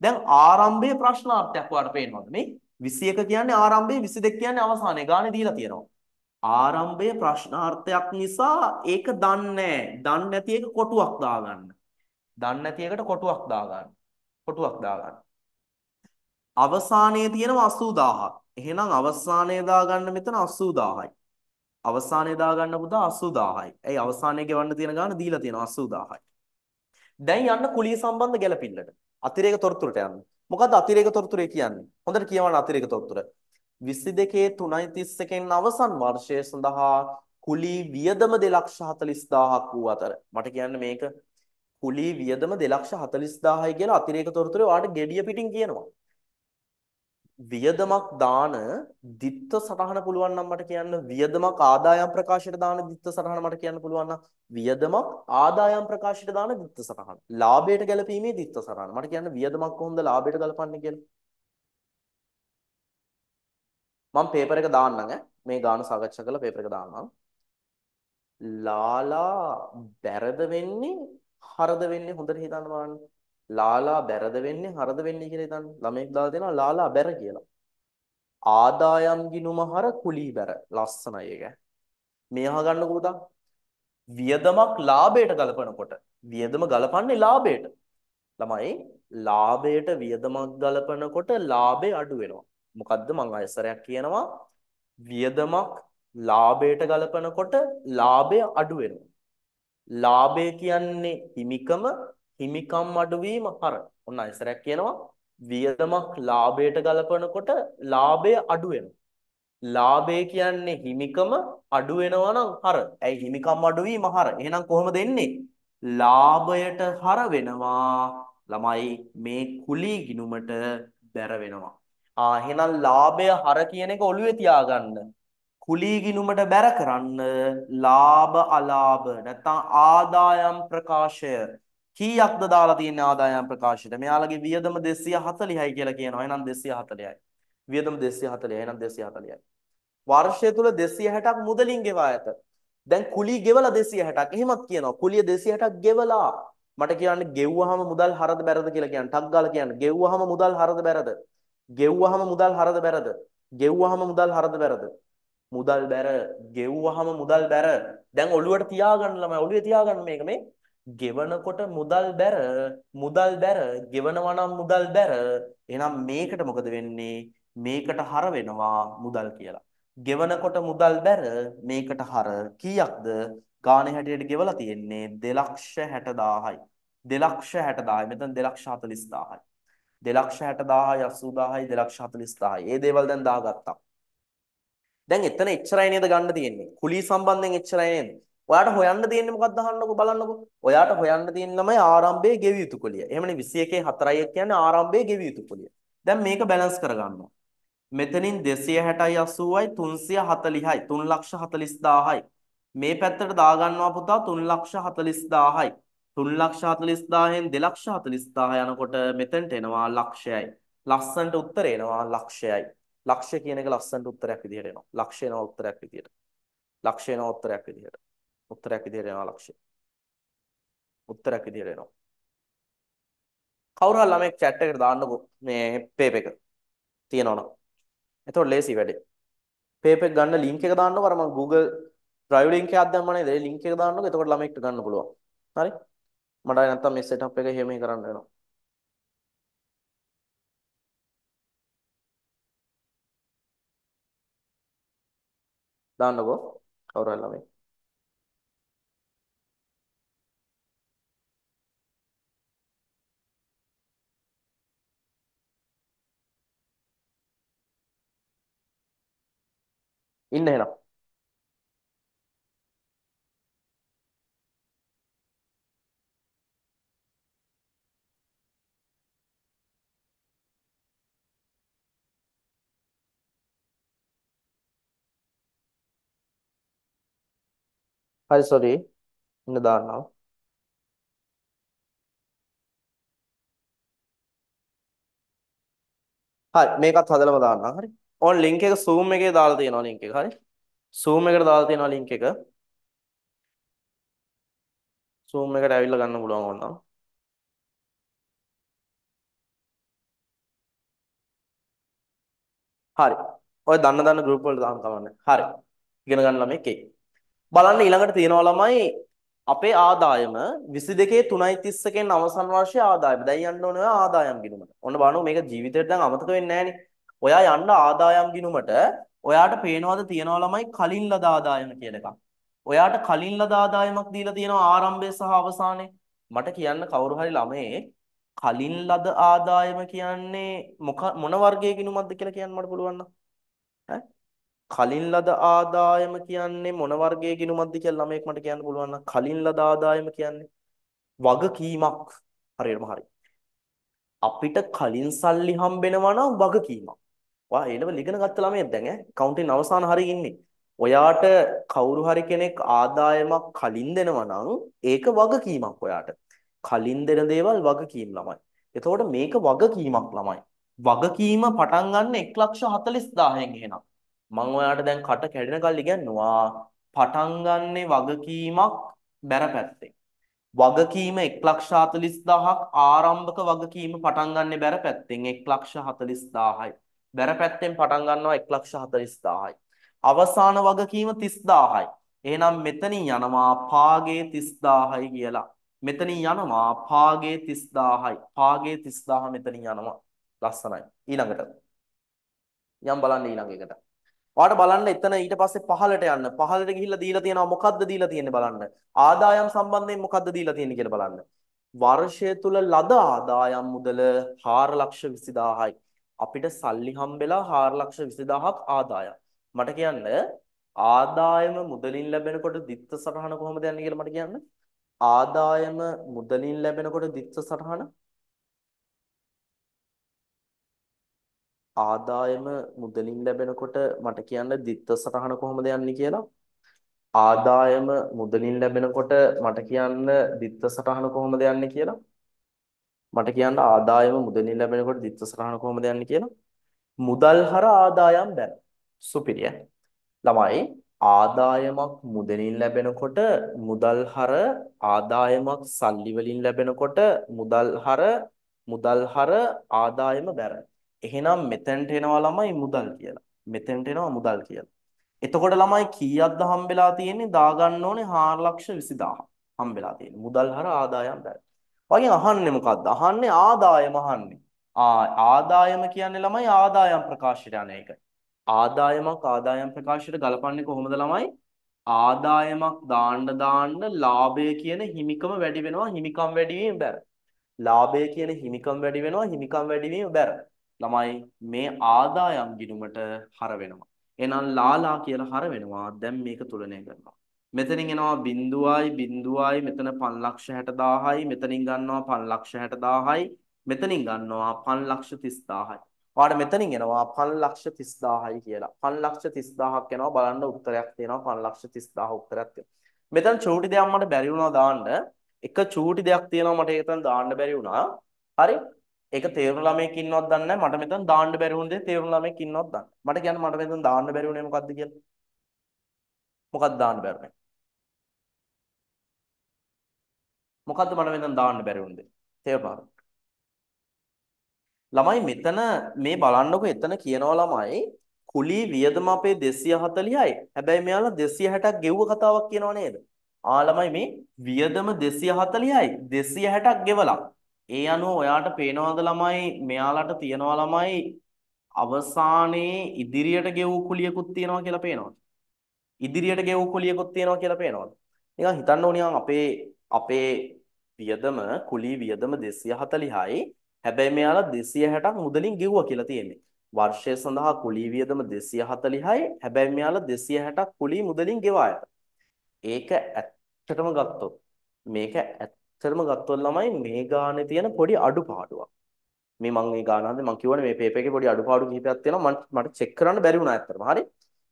දැන් ආරම්භයේ ප්‍රශ්නාර්ථයක් ඔයාලට පේනවද මේ? 21 කියන්නේ ආරම්භය 22 කියන්නේ අවසානය. ගානේ දීලා තියෙනවා. ආරම්භයේ ප්‍රශ්නාර්ථයක් නිසා ඒක දන්නේ නැහැ. දන්නේ නැති එක කොටුවක් දාගන්න. දන්නේ නැති එකට කොටුවක් දාගන්න. කොටුවක් දාගන්න. අවසානයේ තියෙනවා 80000ක්. එහෙනම් අවසානයේ දාගන්න මෙතන 80000යි. අවසානයේ දාගන්න පුතා 80000යි. ඇයි අවසානයේ ගෙවන්න තියෙන ගාන දීලා තියෙනවා 80000යි. දැන් යන්න කුලිය සම්බන්ධ ගැළපිල්ලට. අතිරේක තොරතුරට යන්න. මොකද්ද අතිරේක තොරතුරේ කියන්නේ? හොඳට කියවන්න අතිරේක තොරතුර. 22 331 අවසන් වර්ෂය සඳහා කුලී වියදම 240000ක් වූ අතර මට කියන්න මේක කුලී වියදම 240000යි කියලා අතිරේක තොරතුරේ ඔයාලට gediya පිටින් කියනවා. වියදමක් දාන ਦਿੱත්ත සටහන පුළුවන් නම් මට කියන්න වියදමක් ආදායම් ප්‍රකාශයට දාන ਦਿੱත්ත සටහන මට කියන්න පුළුවන් නම් වියදමක් ආදායම් ප්‍රකාශයට දාන ਦਿੱත්ත සටහන. ලාභයට ගැලපීමේ ਦਿੱත්ත සටහන. මට කියන්න වියදමක් කොහොමද ලාභයට ගලපන්නේ කියලා. මම පේපර් එක දාන්නම් ඈ. මේ ගාන සාකච්ඡා කරලා පේපර් එක දාන්නම්. ලාලා බැරද වෙන්නේ හරද වෙන්නේ හොඳට හිතන්න බලන්න. ලාලා බැරද වෙන්නේ හරද වෙන්නේ කියලා ඉතින් ළමෙක් දාලා දෙනවා ලාලා බැර කියලා. ආදායම් ගිනුම හර කුලී බැර ලස්සනයි ඒක. මේ අහගන්නකො පුතා. වියදමක් ලාභයට ගලපනකොට වියදම ගලපන්නේ ලාභයට. ළමයි ලාභයට වියදමක් ගලපනකොට ලාභය අඩු වෙනවා. මොකද්ද මං අයසරයක් කියනවා වියදමක් ලාභයට ගලපනකොට ලාභය අඩු වෙනවා. ලාභය කියන්නේ හිමිකම හිමිකම් අඩුවීම හර. ඔන්න ඉස්සරහ කියනවා වියදමක් ලාභයට ගලපනකොට ලාභය අඩු වෙනවා. ලාභය කියන්නේ හිමිකම අඩු වෙනවා නම් හර. ඇයි හිමිකම් අඩු වීම හර. එහෙනම් කොහොමද එන්නේ? ලාභයට හර වෙනවා ළමයි මේ කුලී ගිනුමට බැර වෙනවා. ආ එහෙනම් ලාභය හර කියන එක ඔළුවේ තියාගන්න. කුලී ගිනුමට බැර කරන්න ලාභ අලාභ නැත්නම් ආදායම් ප්‍රකාශය කීයක්ද දාලා තියෙන්නේ ආදායම් ප්‍රකාශයට? මෙයාලගේ වියදම 240යි කියලා කියනවා. එහෙනම් 240යි. වියදම 240යි. එහෙනම් 240යි. වර්ෂය තුල 260ක් මුදලින් ගෙවා ඇත. දැන් කුලිය ගෙවලා 260ක්. එහෙමත් කියනවා. කුලිය 260ක් ගෙවලා. මට කියන්නේ ගෙව්වහම මුදල් හරද බැරද කියලා කියන්නේ. ටක් ගාලා කියන්නේ. ගෙව්වහම මුදල් හරද බැරද? ගෙව්වහම මුදල් හරද බැරද? ගෙව්වහම මුදල් හරද බැරද? මුදල් බැර. ගෙව්වහම මුදල් බැර. දැන් ඔළුවට තියාගන්න ළමයි. ඔළුවේ තියාගන්න මේක මේ ගෙවනකොට මුදල් බැර මුදල් බැර ගෙවනවා නම් මුදල් බැර එහෙනම් මේකට මොකද වෙන්නේ මේකට හර වෙනවා මුදල් කියලා ගෙවනකොට මුදල් බැර මේකට හර කීයක්ද ගාණේ හැටියට ගෙවලා තියෙන්නේ 260000යි 260000යි මෙතන 240000යි 260000යි 80000යි 240000යි ඒ දේවල් දැන් දාගත්තා දැන් එතන එච්චරයි නේද ගන්න තියෙන්නේ කුලී සම්බන්ධයෙන් එච්චරයි නේද ඔයාට හොයන්න තියෙන්නේ මොකක්ද අහන්නකෝ බලන්නකෝ. ඔයාට හොයන්න තියෙන ළමයි ආරම්භයේ ගෙවිය යුතු කුලිය. එහෙමනේ 21 4යි කියන්නේ ආරම්භයේ ගෙවිය යුතු කුලිය. දැන් මේක බැලන්ස් කරගන්නවා. මෙතනින් 260යි 80යි 340යි 340000යි මේ පැත්තට දාගන්නවා පුතා 340000යි 340000න් 240000 යනකොට මෙතෙන්ට එනවා ලක්ෂයයි ලස්සන්ට උත්තරේ එනවා ලක්ෂයයි ලක්ෂය කියන එක ලස්සන්ට උත්තරයක් විදිහට එනවා ලක්ෂය එනවා උත්තරයක් විදිහට ලක්ෂය එනවා උත්තරයක් විදිහට උත්තරයක් විදියට එනවා ලක්ෂය. උත්තරයක් විදියට එනවා. කවුරු හරි ළමෙක් chat එකට දාන්නකො මේ paper එක තියෙනවනම්. එතකොට ලේසි වැඩේ. paper එක ගන්න link එක දාන්නකො අර මම Google Drive link එකක් දැම්ම නේද? ඒ link එක දාන්නකො එතකොට ළමෙක්ට ගන්න පුළුවන්. හරි? මට නැත්තම් මේ setup එක එහෙම කරන්න වෙනවා. දාන්නකො කවුරු හරි ළමෙක් ඉන්න එහෙනම් හරි සෝරි ඉන්න දාන්නම් හරි මේකත් හදලම දාන්නම් හරි ඕන් link එක zoom එකේ දාලා තියෙනවා link එක හරි zoom එකට දාලා තියෙනවා link එක zoom එකට ඇවිල්ලා ගන්න පුළුවන් ඕනනම් හරි ඔය දන්න දන්න group වලට දාන්න කමන්නේ හරි ඉගෙන ගන්න ළමයි කේ බලන්න ඊළඟට තියෙනවා ළමයි අපේ ආදායම 22 3.30 කෙන් අවසන් වර්ෂයේ ආදායම. දැන් යන්න ඕනේ ආදායම් ගිණුමට. ඔන්න බලන්න මේක ජීවිතේට දැන් අමතක වෙන්නේ නැහනේ. ඔයා යන්න ආදායම් ගිණුමට ඔයාට පේනවද තියනවා ළමයි කලින් ලද ආදායම කියන එකක්. ඔයාට කලින් ලද ආදායමක් දීලා තියෙනවා ආරම්භය සහ අවසානයේ. මට කියන්න කවුරු හරි ළමයේ කලින් ලද ආදායම කියන්නේ මොක මොන වර්ගයේ ගිණුමක්ද කියලා කියන්න මට පුළුවන් නම් ඈ කලින් ලද ආදායම කියන්නේ මොන වර්ගයේ ගිණුමක්ද කියලා ළමයෙක් මට කියන්න පුළුවන් නම් කලින් ලද ආදායම කියන්නේ වගකීමක් හරියටම හරි අපිට කලින් සල්ලි හම්බෙනවා නම් වගකීමක් ඔයා ඒ ලෙවල් ඉගෙන ගත්ත ළමයෙක් දැන් ඈ කවුන්ටින් අවසාන හරිය ඉන්නේ. ඔයාට කවුරු හරි කෙනෙක් ආදායමක් කලින් දෙනවා නම් ඒක වගකීමක් ඔයාට. කලින් දෙන දේවල් වගකීම් ළමයි. එතකොට මේක වගකීමක් ළමයි. වගකීම පටන් ගන්න 140000න් එහෙනම්. මම ඔයාට දැන් කට කැඩෙනකල් ඉගෙනනවා පටන් ගන්නේ වගකීමක් බැරපැත්තේ. වගකීම 140000ක් ආරම්භක වගකීම පටන් ගන්න බැරපැත්තෙන් 140000යි. බැර පැත්තෙන් පටන් ගන්නවා 140000යි. අවසාන වගකීම 30000යි. එහෙනම් මෙතනින් යනවා පාගේ 30000යි කියලා. මෙතනින් යනවා පාගේ 30000යි. පාගේ 30000 මෙතනින් යනවා. ලස්සනයි. ඊළඟට යම් බලන්න ඊළඟ එකට. ඔයාලට බලන්න එතන ඊට පස්සේ පහලට යන්න. පහලට ගිහිල්ලා දීලා තියෙනවා මොකද්ද දීලා තියෙන්නේ බලන්න. ආදායම් සම්බන්ධයෙන් මොකද්ද දීලා තියෙන්නේ කියලා බලන්න. වර්ෂය තුල ලද ආදායම් මුදල 4 ලක්ෂ 20000යි. අපිට සල්ලි හම්බෙලා 4 ලක්ෂ 20000ක් ආදායම්. මට කියන්න ආදායම මුදලින් ලැබෙනකොට දිත්ත සටහන කොහොමද යන්නේ කියලා මට කියන්න. ආදායම මුදලින් ලැබෙනකොට දිත්ත සටහන ආදායම මුදලින් ලැබෙනකොට මට කියන්න දිත්ත සටහන කොහොමද යන්නේ කියලා. ආදායම මුදලින් ලැබෙනකොට මට කියන්න දිත්ත සටහන කොහොමද යන්නේ කියලා. මට කියන්න ආදායම මුදලින් ලැබෙනකොට ද්විත්ව සලහන කොහොමද යන්නේ කියලා? මුදල් හර ආදායම් බැල. සුපිරිය. ළමයි ආදායමක් මුදලින් ලැබෙනකොට මුදල් හර ආදායමක් සල්ලි වලින් ලැබෙනකොට මුදල් හර මුදල් හර ආදායම බැර. එහෙනම් මෙතෙන්ට එනවා ළමයි මුදල් කියලා. මෙතෙන්ට එනවා මුදල් කියලා. එතකොට ළමයි කීයක්ද හම්බෙලා තියෙන්නේ? දා ගන්න ඕනේ 4 ලක්ෂ 20000. හම්බෙලා තියෙන්නේ. මුදල් හර ආදායම් බැර. වගේ අහන්නේ මොකද්ද? අහන්නේ ආදායම අහන්නේ. ආදායම කියන්නේ ළමයි ආදායම් ප්‍රකාශයට යන එක. ආදායමක් ආදායම් ප්‍රකාශයට ගලපන්නේ කොහොමද ළමයි? ආදායමක් දාන්න දාන්න ලාභය කියන හිමිකම වැඩි වෙනවා හිමිකම් වැඩි වීම බැර. ලාභය කියන හිමිකම් වැඩි වෙනවා හිමිකම් වැඩි වීම බැර. ළමයි මේ ආදායම් ගිණුමට හර වෙනවා. එහෙනම් ලාලා කියලා හර වෙනවා. දැන් මේක තුලනය කරනවා. මෙතනින් එනවා බිඳුවයි බිඳුවයි මෙතන 560000යි මෙතනින් ගන්නවා 560000යි මෙතනින් ගන්නවා 530000යි. ඔයාලට මෙතනින් එනවා 530000යි කියලා. 530000ක් එනවා බලන්න උත්තරයක් තියෙනවා 530000 උත්තරයක් තියෙනවා. මෙතන චූටි දෙයක් මට බැරි වුණා දාන්න. එක චූටි දෙයක් තියෙනවා මට ඒක දාන්න බැරි වුණා. හරි. ඒක තේරුම් ළමයෙක් ඉන්නවත් දන්නේ නැහැ. මට මෙතන දාන්න බැරි වුණ දේ තේරුම් ළමයෙක් ඉන්නවත් දන්නේ. මට කියන්න මට මෙතන දාන්න බැරි වුණේ මොකද්ද කියලා. මොකක්ද දාන්න බැරුනේ? මොකද්ද මට මෙතන දාන්න බැරි වුණේ තේරුණාද ළමයි මෙතන මේ බලන්නකො එතන කියනවා ළමයි කුලී වියදම අපේ 240යි හැබැයි මෙයාලා 260ක් ගෙව්ව කතාවක් කියනවා නේද ආ ළමයි මේ වියදම 240යි 260ක් ගෙවලා ඒ අනුව ඔයාට පේනවද ළමයි මෙයාලට තියනවා ළමයි අවසානයේ ඉදිරියට ගෙවූ කුලියකුත් තියනවා කියලා පේනවා ඉදිරියට ගෙවූ කුලියකුත් තියනවා කියලා පේනවද නිකන් හිතන්න ඕනේ අපේ අපේ වියදම කුලී වියදම 240යි. හැබැයි මෙයාලා 260ක් මුදලින් ගෙවුවා කියලා තියෙන්නේ. වර්ෂය සඳහා කුලී වියදම 240යි. හැබැයි මෙයාලා 260ක් කුලී මුදලින් ගෙවාය. ඒක ඇත්තටම ගත්තොත් මේක ඇත්තටම ගත්තොත් ළමයි මේ ගානේ තියෙන පොඩි අඩුපාඩුවක්. මේ මම මේ ගානාවේ මම කියවනේ මේ පේපර් එකේ පොඩි අඩුපාඩු කිහිපයක් තියෙනවා. මට චෙක් කරන්න බැරි වුණා ඇත්තටම. හරි.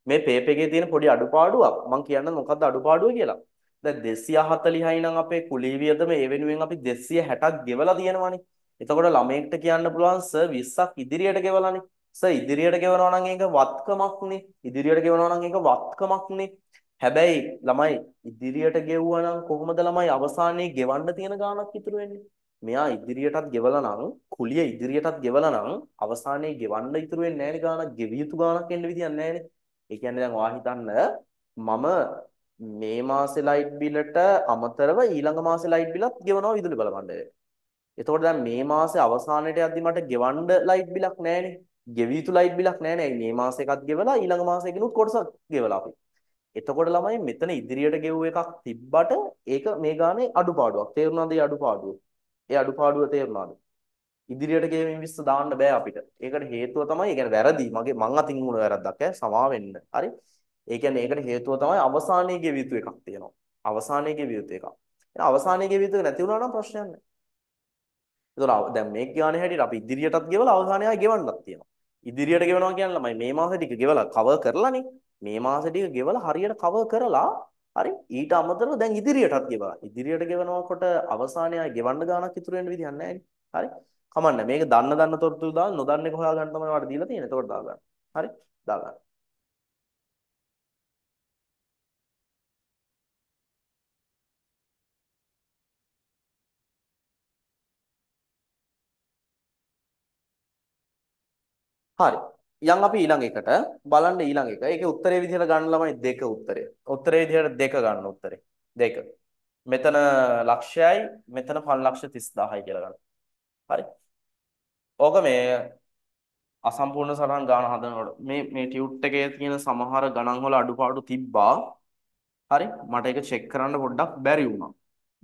මේ පේපර් එකේ තියෙන පොඩි අඩුපාඩුවක් මම කියන්න මොකද්ද අඩුපාඩුව කියලා. දැන් 240යි නම් අපේ කුලී වියදම ඒ වෙනුවෙන් අපි 260ක් ගෙවලා තියෙනවානේ. එතකොට ළමයෙක්ට කියන්න පුළුවන් සර් 20ක් ඉදිරියට ගෙවලානේ. සර් ඉදිරියට ගෙවනවා නම් ඒක වත්කමක්නේ. ඉදිරියට ගෙවනවා නම් ඒක වත්කමක්නේ. හැබැයි ළමයි ඉදිරියට ගෙවුවා නම් කොහොමද ළමයි අවසානයේ ගෙවන්න තියෙන ගාණක් ඉතුරු වෙන්නේ? මෙයා ඉදිරියටත් ගෙවලා නම් කුලිය ඉදිරියටත් ගෙවලා නම් අවසානයේ ගෙවන්න ඉතුරු වෙන්නේ නැහැ නේ ගාණක් ගෙවිය යුතු ගාණක් එන්න විදියක් නැහැ නේ. ඒ කියන්නේ දැන් ඔයා හිතන්න මම මේ මාසේ ලයිට් බිලට අමතරව ඊළඟ මාසේ ලයිට් බිලත් ගෙවනවා විදුලි බල මණ්ඩලය. එතකොට දැන් මේ මාසේ අවසානයේට යද්දි මට ගෙවන්න ලයිට් බිලක් නැහැනේ. ගෙවිය යුතු ලයිට් බිලක් නැහැ නේ. මේ මාසේ එකක් ගෙවලා ඊළඟ මාසෙකිනුත් කොටසක් ගෙවලා අපි. එතකොට ළමයි මෙතන ඉදිරියට ගෙවුව එකක් තිබ්බට ඒක මේ ගානේ අඩුපාඩුවක්. තේරුණාද ඒ අඩුපාඩුව? ඒ අඩුපාඩුව තේරුණාද? ඉදිරියට ගෙවීම විශ්ස දාන්න බෑ අපිට. ඒකට හේතුව තමයි, ඒ කියන්නේ වැරදි. මගේ මං අතින් වුණ වැරද්දක් ඈ. සමා වෙන්න. හරි. ඒ කියන්නේ ඒකට හේතුව තමයි අවසානයේ ගෙවිය යුතු එකක් තියෙනවා. අවසානයේ ගෙවිය යුතු එකක්. එහෙනම් අවසානයේ ගෙවිය යුතු නැති වුණා නම් ප්‍රශ්නයක් නැහැ. ඒතකොට දැන් මේක ගානේ හැටියට අපි ඉදිරියටත් ගෙවලා අවසානයේ ආයෙ ගෙවන්නත් තියෙනවා. ඉදිරියට ගෙවනවා කියන්නේ ළමයි මේ මාස ටික ගෙවලා කවර් කරලානේ. මේ මාස ටික ගෙවලා හරියට කවර් කරලා හරි ඊට අමතරව දැන් ඉදිරියටත් ගෙවලා. ඉදිරියට ගෙවනකොට අවසානයේ ආයෙ ගෙවන්න ගාණක් ඉතුරු වෙන්න විදිහක් නැහැ හරි. කමන්න මේක දන්න දන්න තොරතුරු දාලා නොදන්න එක හොයාගන්න තමයි වාට දීලා තියෙන්නේ. ඒකට දාගන්න. හරි. දාගන්න. හරි. යන් අපි ඊළඟ එකට බලන්න ඊළඟ එක. ඒකේ උත්තරේ විදිහට ගන්න ළමයි දෙක උත්තරය. උත්තරේ විදිහට දෙක ගන්න උත්තරේ. දෙක. මෙතන ලක්ෂයයි මෙතන 530000යි කියලා ගන්න. හරි. ඕක මේ අසම්පූර්ණ සටහන් ගාන හදනකොට මේ මේ ටියුට් එකේ තියෙන සමහර ගණන් වල අඩුපාඩු තිබ්බා. හරි. මට ඒක චෙක් කරන්න පොඩ්ඩක් බැරි වුණා.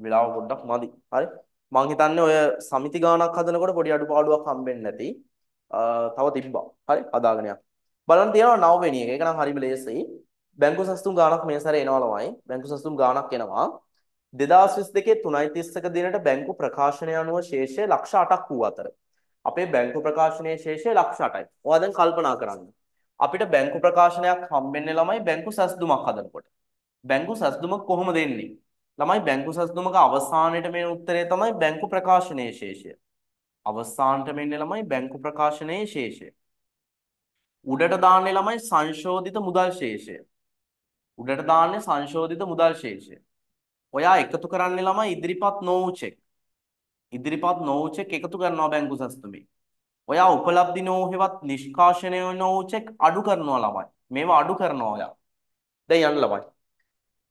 වෙලාව පොඩ්ඩක් මදි. හරි. මං හිතන්නේ ඔය සමිති ගානක් හදනකොට පොඩි අඩුපාඩුවක් හම්බෙන්නේ නැති තව තිබ්බා. හරි හදාගෙන යන්න. බලන්න තියෙනවා 9 වෙනි එක. ඒක නම් හරිම ලේසියි. බැංකු සස්තුම් ගාණක් මේ සැරේ එනවා ළමයි. බැංකු සස්තුම් ගාණක් එනවා. 2022 3.31 දිනට බැංකු ප්‍රකාශනය අනුව ශේෂය ලක්ෂ 8ක් වූ අතර අපේ බැංකු ප්‍රකාශනයේ ශේෂය ලක්ෂ 8යි. ඔයා දැන් කල්පනා කරන්න. අපිට බැංකු ප්‍රකාශනයක් හම්බෙන්නේ ළමයි බැංකු සස්දුමක් හදනකොට. බැංකු සස්දුම කොහොමද එන්නේ? ළමයි බැංකු සස්දුමක අවසානයේ මේ උත්තරේ තමයි බැංකු ප්‍රකාශනයේ ශේෂය. අවසානට මෙන්නේ ළමයි බැංකු ප්‍රකාශනයේ ශේෂය. උඩට දාන්නේ ළමයි සංශෝධිත මුදල් ශේෂය. උඩට දාන්නේ සංශෝධිත මුදල් ශේෂය. ඔයා එකතු කරන්නේ ළමයි ඉදිරිපත් නොවූ චෙක්. ඉදිරිපත් නොවූ චෙක් එකතු කරනවා බැංකු සස්තුමේ. ඔයා උපලබ්ධි නොහෙවත් නිෂ්කාශනය නොවූ චෙක් අඩු කරනවා ළමයි. මේවා අඩු කරනවා ඔයා. දැන් යන්න ළමයි.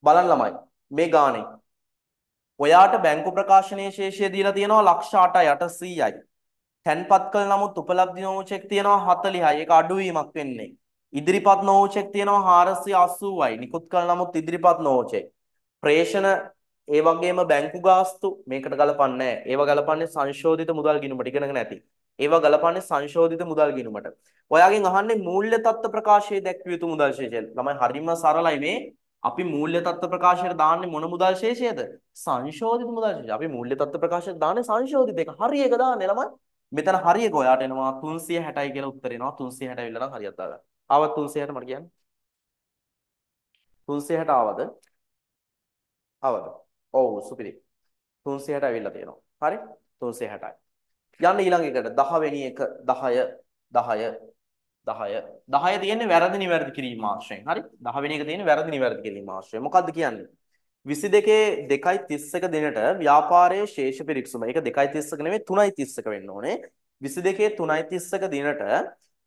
බලන්න ළමයි. මේ ගානේ ඔයාට බැංකු ප්‍රකාශනයේ ශේෂය දීලා තියෙනවා ලක්ෂ 8යි 800යි. තැන්පත් කළ නමුත් උපලබ්ධි නෝචෙක් තියෙනවා 40යි. ඒක අඩුවීමක් වෙන්නේ. ඉදිරිපත් නෝචෙක් තියෙනවා 480යි. නිකුත් කළ නමුත් ඉදිරිපත් නෝචෙක්. ප්‍රේෂණ ඒ වගේම බැංකු ගාස්තු මේකට ගලපන්නේ නැහැ. ඒව ගලපන්නේ සංශෝධිත මුදල් ගිණුමට ඉගෙනගෙන ඇති. ඒව ගලපන්නේ සංශෝධිත මුදල් ගිණුමට. ඔයාගෙන් අහන්නේ මූල්‍ය තත්ත්ව ප්‍රකාශයේ දැක්විය යුතු මුදල් ශේෂය. ළමයි හරිම සරලයි මේ අපි මූල්‍ය තත්ත්ව ප්‍රකාශයට දාන්නේ මොන මුදල් ශේෂයද? සංශෝධිත මුදල් ශේෂය. අපි මූල්‍ය තත්ත්ව ප්‍රකාශයට දාන්නේ සංශෝධිත එක. හරි එක දාන්නේ ළමයි. මෙතන හරි එක ඔයාට එනවා 360යි කියලා උත්තර එනවා. 360 විල්ල නම් හරියට දාගන්න. ආවත් 360ට මට කියන්න. 360ට ආවද? ආවද? ඔව් සුපිරි. 360ට ඇවිල්ලා තියෙනවා. හරි? 360යි. යන්න ඊළඟ එකට 10 වෙනි එක 10 10 10 10 තියෙන්නේ වැරදි නිවැරදි කිරීම ආශ්‍රයෙන්. හරි? 10 වෙනි එක තියෙන්නේ වැරදි නිවැරදි කිරීම ආශ්‍රයෙන්. මොකද්ද කියන්නේ? 22 2.31 දිනට ව්‍යාපාරයේ ශේෂ පිරික්සුම. ඒක 2.31 නෙමෙයි 3.31 වෙන්න ඕනේ. 22 3.31 දිනට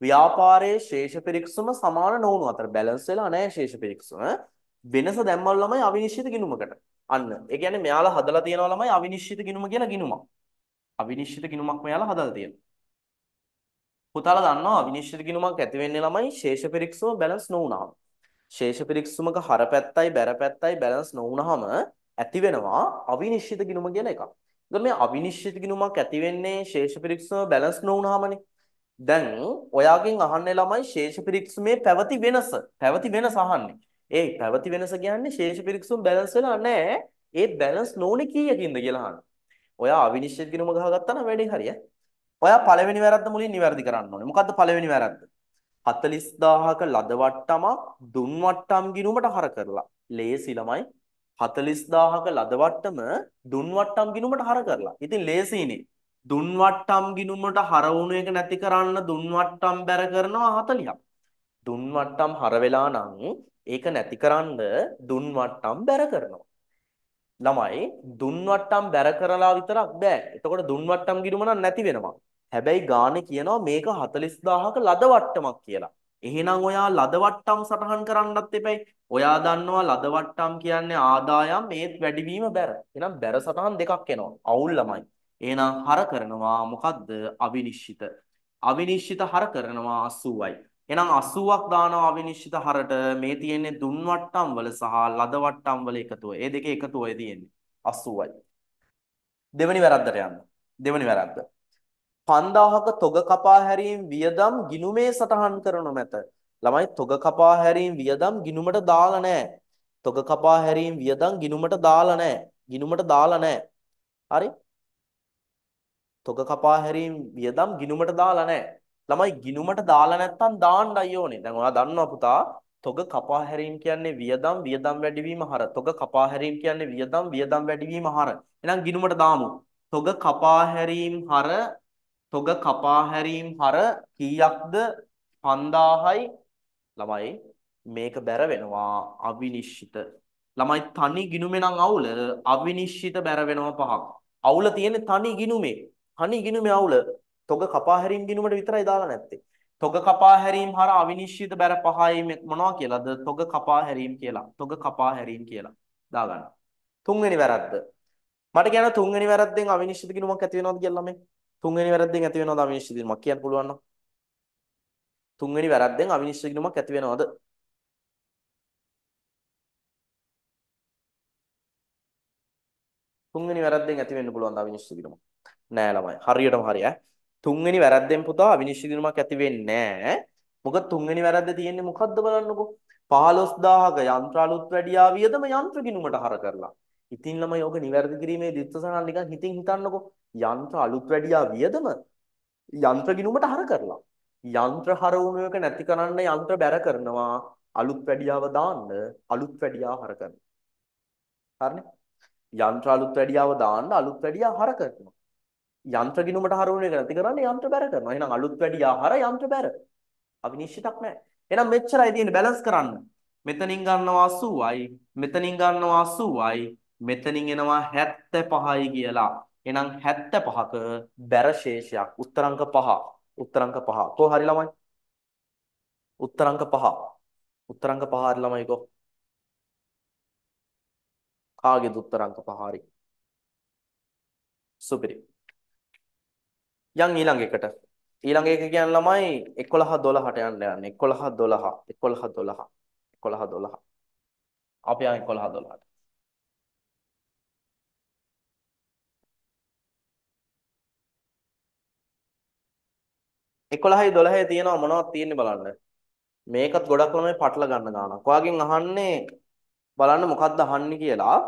ව්‍යාපාරයේ ශේෂ පිරික්සුම සමාන නොවුණු අතර බැලන්ස් වෙලා නැහැ ශේෂ පිරික්සුම. වෙනස දැම්මල් ළමයි අවිනිශ්චිත ගිණුමකට. අන්න. ඒ කියන්නේ මෙයාලා හදලා තියනවා ළමයි අවිනිශ්චිත ගිණුම කියලා ගිණුමක්. අවිනිශ්චිත ගිණුමක් මෙයාලා හදලා තියෙනවා. පුතාලා දන්නවා විනිශ්චිත ගිණුමක් ඇති වෙන්නේ ළමයි ශේෂ පිරික්සම බැලන්ස් නොවුනහම. ශේෂ පිරික්සමක හර පැත්තයි බැර පැත්තයි බැලන්ස් නොවුනහම ඇති වෙනවා අවිනිශ්චිත ගිණුම කියලා එකක්. එතකොට මේ අවිනිශ්චිත ගිණුමක් ඇති වෙන්නේ ශේෂ පිරික්සම බැලන්ස් නොවුනහමනේ. දැන් ඔයාගෙන් අහන්නේ ළමයි ශේෂ පිරික්සමේ පැවති වෙනස. පැවති වෙනස අහන්නේ. ඒ පැවති වෙනස කියන්නේ ශේෂ පිරික්සම බැලන්ස් වෙලා නැහැ. ඒ බැලන්ස් නොවුනේ කීයකින්ද කියලා අහනවා. ඔයා අවිනිශ්චිත ගිණුම ගහගත්තා නම් වැඩේ හරියයි. ඔයා පළවෙනි වැරද්ද මුලින් නිවැරදි කරන්න ඕනේ. මොකද්ද පළවෙනි වැරද්ද? 40000ක ලද වට්ටමක් දුන් වට්ටම් ගිණුමට හර කරලා. ලේසි ළමයි 40000ක ලද වට්ටම දුන් වට්ටම් ගිණුමට හර කරලා. ඉතින් ලේසිනේ. දුන් වට්ටම් ගිණුමට හර වුණු එක නැති කරන්න දුන් වට්ටම් බැර කරනවා 40ක්. දුන් වට්ටම් හර වෙලා නම් ඒක නැති කරන්න දුන් වට්ටම් බැර කරනවා. ළමයි දුන්වට්ටම් බැර කරලා විතරක් බෑ. එතකොට දුන්වට්ටම් ගිරුම නම් නැති වෙනවා. හැබැයි ගානේ කියනවා මේක 40000ක ලද වට්ටමක් කියලා. එහෙනම් ඔයා ලද වට්ටම් සටහන් කරන්නත් එපයි. ඔයා දන්නවා ලද වට්ටම් කියන්නේ ආදායම් ඒත් වැඩිවීම බැර. එහෙනම් බැර සටහන් දෙකක් එනවා. අවුල් ළමයි. එහෙනම් හර කරනවා මොකද්ද? අවිනිශ්චිත. අවිනිශ්චිත හර කරනවා 80යි. එහෙනම් 80ක් දානවා අවිනිශ්චිත හරට මේ තියෙන්නේ දුන් වට්ටම් වල සහ ලද වට්ටම් වල එකතුව. ඒ දෙකේ එකතුවයි තියෙන්නේ 80යි. දෙවෙනි වැරද්දට යන්න. දෙවෙනි වැරද්ද. 5000ක තොග කපා හැරීම් වියදම් ගිනුමේ සටහන් කරනු මැත. ළමයි තොග කපා හැරීම් වියදම් ගිනුමට දාලා නැහැ. තොග කපා හැරීම් වියදම් ගිනුමට දාලා නැහැ. ගිනුමට දාලා නැහැ. හරි? තොග කපා හැරීම් වියදම් ගිනුමට දාලා නැහැ. ළමයි ගිනුමට දාලා නැත්තම් දාන්නයි ඕනේ. දැන් ඔයා දන්නවා පුතා තොග කපා හැරීම කියන්නේ වියදම් වියදම් වැඩිවීම හර තොග කපා හැරීම කියන්නේ වියදම් වියදම් වැඩිවීම හර එහෙනම් ගිණුමට දාමු තොග කපා හැරීම හර තොග කපා හැරීම හර කීයක්ද 5000යි ළමයි මේක බැර වෙනවා අවිනිශ්චිත ළමයි තනි ගිණුමේ නම් අවුල අවිනිශ්චිත බැර වෙනවා පහක් අවුල තියෙන්නේ තනි ගිණුමේ තනි ගිණුමේ අවුල තොග කපා හැරීම ගිණුමට විතරයි දාලා නැත්තේ. තොග කපා හැරීම හර අවිනිශ්චිත බැර පහයි මොනවා කියලාද? තොග කපා හැරීම කියලා. තොග කපා හැරීම කියලා දාගන්න. තුන්වෙනි වැරද්ද. මට කියන්න තුන්වෙනි වැරද්දෙන් අවිනිශ්චිත ගිණුමක් ඇති වෙනවද කියලා ළමයි? තුන්වෙනි වැරද්දෙන් ඇති වෙනවද අවිනිශ්චිත ගිණුමක් කියන්න පුළුවන් නම්? තුන්වෙනි වැරද්දෙන් අවිනිශ්චිත ගිණුමක් ඇති වෙනවද? තුන්වෙනි වැරද්දෙන් ඇති වෙන්න පුළුවන් අවිනිශ්චිත ගිණුමක්. නෑ ළමයි. හරියටම හරියයි. තුන්වෙනි වැරද්දෙන් පුතා අවිනිශ්චය කිරීමක් ඇති වෙන්නේ නැහැ. මොකද තුන්වෙනි වැරද්ද තියෙන්නේ මොකද්ද බලන්නකෝ. 15000ක යන්ත්‍ර අලුත් වැඩියා වියදම යන්ත්‍ර ගිණුමට හර කරලා. ඉතින් ළමයි ඕක નિවැරදි කිරීමේ දිත්තසනල් නිකන් හිතින් හිතන්නකෝ. යන්ත්‍ර අලුත් වැඩියා වියදම යන්ත්‍ර ගිණුමට හර කරලා. යන්ත්‍ර හර වුණ එක නැති කරන්න යන්ත්‍ර බැර කරනවා අලුත් වැඩියාව දාන්න අලුත් වැඩියාව හර කරනවා හරිනේ යන්ත්‍ර අලුත් වැඩියාව දාන්න අලුත් වැඩියාව හර කරනවා යන්ත්‍ර ගිණුමට හරවන එක නැති කරන්නේ යන්ත්‍ර බැර කරනවා. එහෙනම් අලුත් වැඩි ආහාර යන්ත්‍ර බැර. අවිනිශ්චිතක් නැහැ. එහෙනම් මෙච්චරයි තියෙන්නේ බැලන්ස් කරන්න. මෙතනින් ගන්නවා 80යි, මෙතනින් ගන්නවා 80යි, මෙතනින් එනවා 75යි කියලා. එහෙනම් 75ක බැර ශේෂයක්. උත්තරාංක 5. උත්තරාංක 5. කොහොම හරි ළමයි. උත්තරාංක 5. උත්තරාංක 5 හරි ළමයි කොහොම කාගේද උත්තරාංක පහ හරි සුපිරි යන් ඊළඟ එකට. ඊළඟ එක කියන ළමයි 11 12ට යන්න යන්නේ. 11 12 11 12 11 12. අපි යන් 11 12ට. එකොළහයි දොළහේ තියෙනවා මොනවද තියෙන්නේ බලන්න. මේකත් ගොඩක් ළමයි පටල ගන්න ගානක්. ඔයාගෙන් අහන්නේ බලන්න මොකද්ද අහන්නේ කියලා.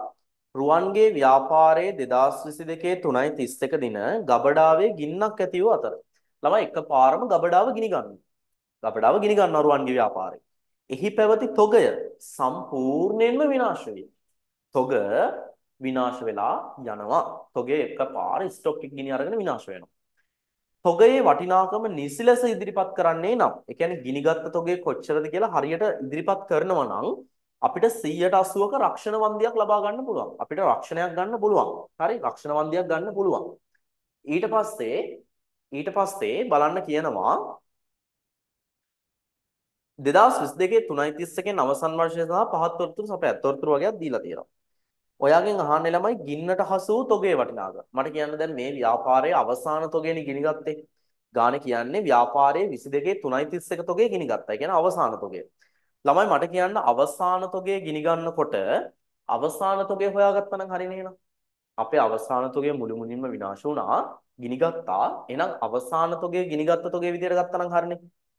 රුවන්ගේ ව්‍යාපාරයේ 2022 3.31 දින ගබඩාවේ ගින්නක් ඇති වූ අතර ළමයි එකපාරම ගබඩාව ගිනි ගන්නවා. ගබඩාව ගිනි ගන්නවා රුවන්ගේ ව්‍යාපාරේ. එහි පැවති තොගය සම්පූර්ණයෙන්ම විනාශ තොග විනාශ වෙලා යනවා. තොගේ එකපාර ස්ටොක් එක ගිනි අරගෙන විනාශ වෙනවා. තොගයේ වටිනාකම නිසි ලෙස ඉදිරිපත් කරන්නේ නම්, ඒ කියන්නේ ගිනිගත් තොගේ කොච්චරද කියලා හරියට ඉදිරිපත් කරනවා නම් අපිට 180ක රක්ෂණ වන්දියක් ලබා ගන්න පුළුවන්. අපිට රක්ෂණයක් ගන්න පුළුවන්. හරි රක්ෂණ වන්දියක් ගන්න පුළුවන්. ඊට පස්සේ ඊට පස්සේ බලන්න කියනවා 2022 3.31 කින් අවසන් වර්ෂය සහ පහත් තොරතුරු සපයත් තොරතුරු වගේක් දීලා තියෙනවා. ඔයාගෙන් අහන්නේ ළමයි ගින්නට හසු වූ තොගේ වටිනාකම. මට කියන්න දැන් මේ ව්‍යාපාරයේ අවසාන තොගේනේ ගිනිගත්තේ. ගානේ කියන්නේ ව්‍යාපාරයේ 22 3.31 තොගේ ගිනිගත්තා. ඒ කියන්නේ අවසාන තොගේ. ළමයි මට කියන්න අවසාන තොගේ ගිනි ගන්නකොට අවසාන තොගේ හොයාගත්තා නම් හරිනේ නේද? අපේ අවසාන තොගේ මුළු මුලින්ම විනාශ වුණා. ගිනි ගත්තා. එහෙනම් අවසාන තොගේ ගිනි ගත්ත තොගේ විදියට ගත්තා නම් හරිනේ.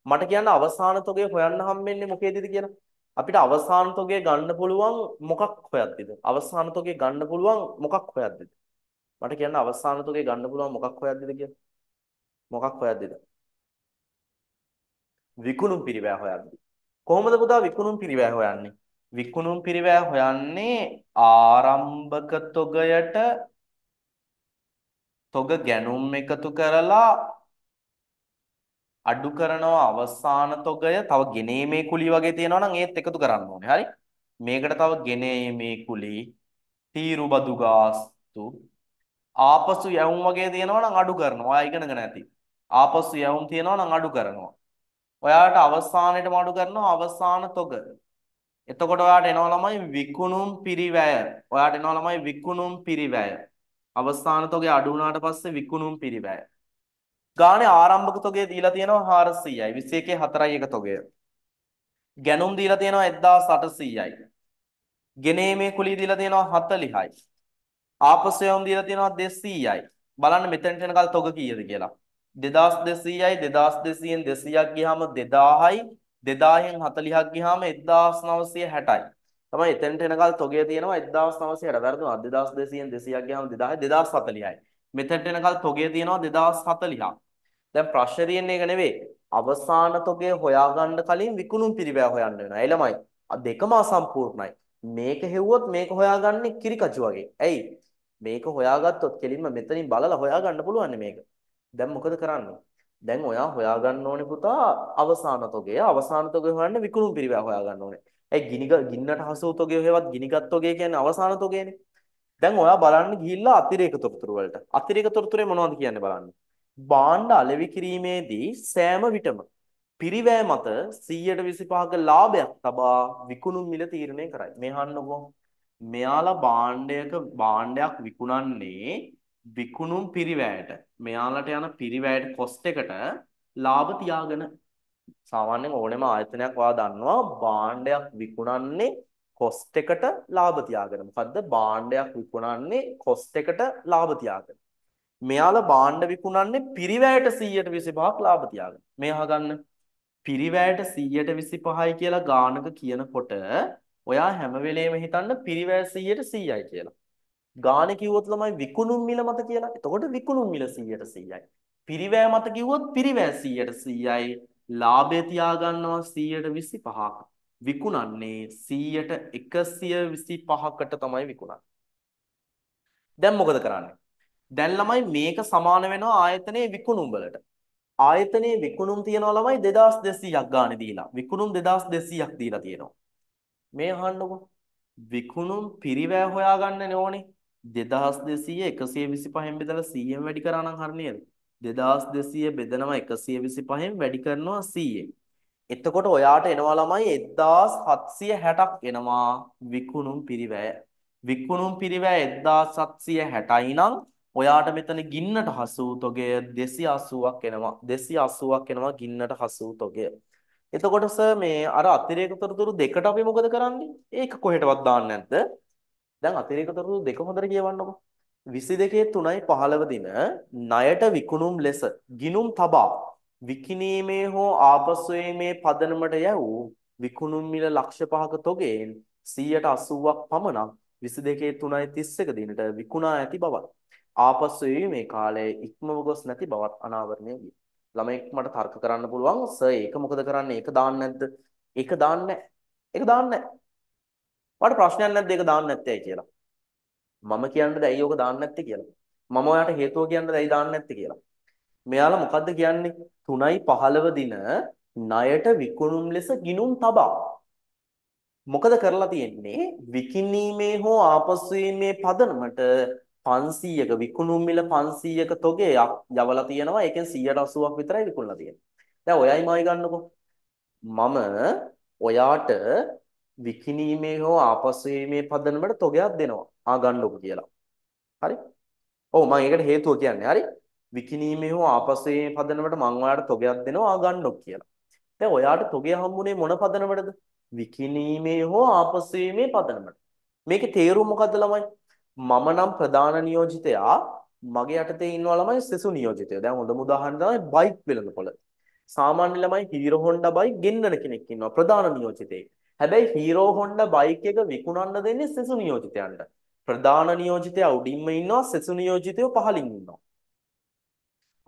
මට කියන්න අවසාන තොගේ හොයන්න හම්බෙන්නේ මොකේදද කියලා. අපිට අවසාන තොගේ ගන්න පුළුවන් මොකක් හොයද්දිද? අවසාන තොගේ ගන්න පුළුවන් මොකක් හොයද්දිද? මට කියන්න අවසාන තොගේ ගන්න පුළුවන් මොකක් හොයද්දිද කියලා. මොකක් හොයද්දිද? විකුණුම් පිරිවැය හොයද්දි කොහොමද පුතා විකුණුම් පිරිවැය හොයන්නේ? විකුණුම් පිරිවැය හොයන්නේ ආරම්භක තොගයට තොග ගැණුම් එකතු කරලා අඩු කරනවා අවසාන තොගය තව ගෙනීමේ කුලී වගේ තියෙනවා නම් ඒත් එකතු කරන්න ඕනේ. හරි? මේකට තව ගෙනීමේ කුලී තීරු බදු ගාස්තු ආපසු යවුම් වගේ තියෙනවා නම් අඩු කරනවා. ආ ඉගෙනගෙන ඇති. ආපසු යවුම් තියෙනවා නම් අඩු කරනවා. ඔයාට අවසානයට මඩු කරනවා අවසාන තොග. එතකොට ඔයාට එනවා ළමයි විකුණුම් පිරිවැය. ඔයාට එනවා ළමයි විකුණුම් පිරිවැය. අවසාන තොගේ අඩු වුණාට පස්සේ විකුණුම් පිරිවැය. ගානේ ආරම්භක තොගේ දීලා තියෙනවා 400යි. 21 4යි එක තොගය. ගැනුම් දීලා තියෙනවා 1800යි. ගෙනීමේ කුලී දීලා තියෙනවා 40යි. ආපසයම් දීලා තියෙනවා 200යි. බලන්න මෙතෙන්ට එනකල් තොග කීයද කියලා. දෙදස් දෙසීයයි දෙදස් දෙසීයෙන් දෙසීයක් ගිහාම දෙදාහයි දෙදාහෙන් හතලිහක් ගිහාම එදදාස් නවසය හැටයි තම එතැට එනකල් තොගේ තියෙනවා එදදාස් නවසයට වැරදු අදදස් දෙසයෙන් දෙසියක් ගහම දෙදාහ දෙදස් සතලියයි මෙතැට එනකල් තොගේ තියෙනවා දෙදස් හතලිහා දැන් ප්‍රශ්තියෙන්නේ එක නෙවේ අවසාන තොගේ හොයාගන්න කලින් විකුණුම් පිරිවෑ හොයන්න වෙන එළමයි දෙකම අසම්පූර්ණයි මේක හෙව්වොත් මේක හොයාගන්නේ කිරිකචු වගේ ඇයි මේක හොයාගත්තොත් කෙලින්ම මෙතනින් බලලා හොයාගන්න පුළුවන් මේක දැන් මොකද කරන්නේ? දැන් ඔයා හොයාගන්න ඕනේ පුතා අවසාන තොගය. අවසාන තොගය හොයන්න විකුණුම් පිරිවැය හොයාගන්න ඕනේ. ඒ ගිනි ගින්නට හසු තොගය හේවත් ගිනිගත් තොගය කියන්නේ අවසාන තොගයනේ. දැන් ඔයා බලන්න ගිහිල්ලා අතිරේක තොරතුරු වලට. අතිරේක තොරතුරේ මොනවද කියන්නේ බලන්න. භාණ්ඩ අලෙවි කිරීමේදී සෑම විටම පිරිවැය මත 125ක ලාභයක් තබා විකුණුම් මිල තීරණය කරයි. මේ අහන්නකෝ. මෙයාලා භාණ්ඩයක භාණ්ඩයක් විකුණන්නේ විකුණුම් පිරිවැයට මෙයාලට යන පිරිවැයට කොස්ට් එකට ලාභ තියාගෙන සාමාන්‍යයෙන් ඕනෙම ආයතනයක් ඔයා දන්නවා භාණ්ඩයක් විකුණන්නේ කොස්ට් එකට ලාභ තියාගෙන. මොකද්ද භාණ්ඩයක් විකුණන්නේ කොස්ට් එකට ලාභ තියාගෙන. මෙයාලා භාණ්ඩ විකුණන්නේ පිරිවැයට 125ක් ලාභ තියාගෙන. මේ අහගන්න. පිරිවැයට 125යි කියලා ගානක කියනකොට ඔයා හැම වෙලේම හිතන්න පිරිවැය 100ට 100යි කියලා. ගානේ කිව්වොත් ළමයි විකුණුම් මිල මත කියලා. එතකොට විකුණුම් මිල 100ට 100යි. පිරිවැය මත කිව්වොත් පිරිවැය 100ට 100යි. ලාභය තියාගන්නවා 125ක්. විකුණන්නේ 125කට තමයි විකුණන්නේ. දැන් මොකද කරන්නේ? දැන් ළමයි මේක සමාන වෙනවා ආයතනයේ විකුණුම් වලට. ආයතනයේ විකුණුම් තියනවා ළමයි 2200ක් ගානේ දීලා. විකුණුම් 2200ක් දීලා තියෙනවා. මේ අහන්නකො. විකුණුම් පිරිවැය හොයාගන්න ඕනේ. 2200 125න් බෙදලා 100න් වැඩි කරා නම් හරිය නේද? 2200 බෙදනවා 125න් වැඩි කරනවා 100න්. එතකොට ඔයාට එනවා ළමයි 1760ක් එනවා විකුණුම් පිරිවැය. විකුණුම් පිරිවැය 1760යි නම් ඔයාට මෙතන ගින්නට හසු තොගය 280ක් එනවා. 280ක් එනවා ගින්නට හසු තොගය. එතකොට සර් මේ අර අතිරේක තොරතුරු දෙකට අපි මොකද කරන්නේ? ඒක කොහෙටවත් දාන්නේ නැද්ද? දැන් අතිරේක තොරතුරු දෙක හොඳට කියවන්නකො 22 3යි 15 දින ණයට විකුණුම් ලෙස ගිනුම් තබා විකිණීමේ හෝ ආපසුවීමේ පදනමට යැවූ විකුණුම් මිල ලක්ෂ 5ක තොගෙන් 180ක් පමණක් 22 3යි 31 දිනට විකුණා ඇති බවත් ආපසුවීමේ කාලය ඉක්මව ගොස් නැති බවත් අනාවරණය විය. ළමෙක් මට තර්ක කරන්න පුළුවන් සර් ඒක මොකද කරන්නේ ඒක දාන්න නැද්ද? ඒක දාන්න නැහැ. ඒක දාන්න නැහැ. වාට ප්‍රශ්නයක් නැද්ද ඒක දාන්න නැත්තේ කියලා. මම කියන්නද ඇයි ඕක දාන්න නැත්තේ කියලා. මම ඔයාට හේතුව කියන්නද ඇයි දාන්න නැත්තේ කියලා. මෙයාලා මොකද්ද කියන්නේ? 3යි 15 දින ණයට විකුණුම් ලෙස ගිනුම් තබා. මොකද කරලා තියෙන්නේ? විකිණීමේ හෝ ආපසුීමේ පදනමට 500ක විකුණුම් මිල 500ක තොගේ යවලා තියෙනවා. ඒකෙන් 180ක් විතරයි විකුණලා තියෙන්නේ. දැන් ඔයයි මායි ගන්නකො. මම ඔයාට විකිණීමේ හෝ ආපසු වීමේ පදනමට තොගයක් දෙනවා. ආ ගන්නකො කියලා. හරි? ඔව් මම ඒකට හේතුව කියන්නේ. හරි? විකිණීමේ හෝ ආපසු වීමේ පදනමට මම ඔයාලට තොගයක් දෙනවා ආ ගන්නකො කියලා. දැන් ඔයාලට තොගය හම්බුනේ මොන පදනමටද? විකිණීමේ හෝ ආපසු වීමේ පදනමට. මේකේ තේරුම මොකද්ද ළමයි? මම නම් ප්‍රධාන නියෝජිතයා මගේ යටතේ ඉන්නවා ළමයි සෙසු නියෝජිතය. දැන් හොඳම උදාහරණ තමයි බයික් වෙළඳපොළ. සාමාන්‍ය ළමයි හීරෝ හොන්ඩා බයික් ගෙන්නන කෙනෙක් ඉන්නවා ප්‍රධාන නියෝජිතයෙක්. හැබැයි හීරෝ හොන්ඩා බයික් එක විකුණන්න දෙන්නේ සෙසු නියෝජිතයන්ට. ප්‍රධාන නියෝජිතයා උඩින්ම ඉන්නවා සෙසු නියෝජිතයෝ පහලින් ඉන්නවා.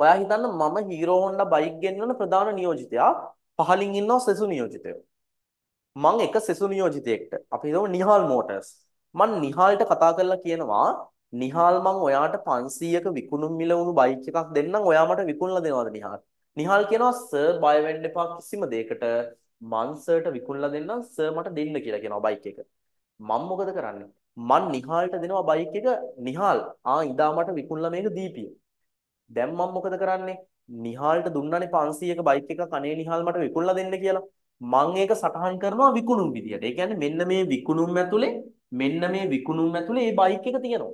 ඔයා හිතන්න මම හීරෝ හොන්ඩා බයික් ගෙන්නන ප්‍රධාන නියෝජිතයා පහලින් ඉන්නවා සෙසු නියෝජිතයෝ. මං එක සෙසු නියෝජිතයෙක්ට අපි හිතමු නිහාල් මෝටර්ස්. මං නිහාල්ට කතා කරලා කියනවා නිහාල් මං ඔයාට 500ක විකුණුම් මිල වුණු බයික් එකක් දෙන්නම් ඔයා මට විකුණලා දෙනවද නිහාල්? නිහාල් කියනවා සර් බය වෙන්න එපා කිසිම දෙයකට මං සර්ට විකුණලා දෙන්නම් සර් මට දෙන්න කියලා කියනවා බයික් එක. මම මොකද කරන්නේ? මං නිහාල්ට දෙනවා බයික් එක නිහාල් ආ ඉදා මට විකුණලා මේක දීපිය. දැන් මම මොකද කරන්නේ? නිහාල්ට දුන්නානේ 500ක බයික් එකක් අනේ නිහාල් මට විකුණලා දෙන්න කියලා. මං ඒක සටහන් කරනවා විකුණුම් විදියට. ඒ කියන්නේ මෙන්න මේ විකුණුම් ඇතුලේ මෙන්න මේ විකුණුම් ඇතුලේ මේ බයික් එක තියෙනවා.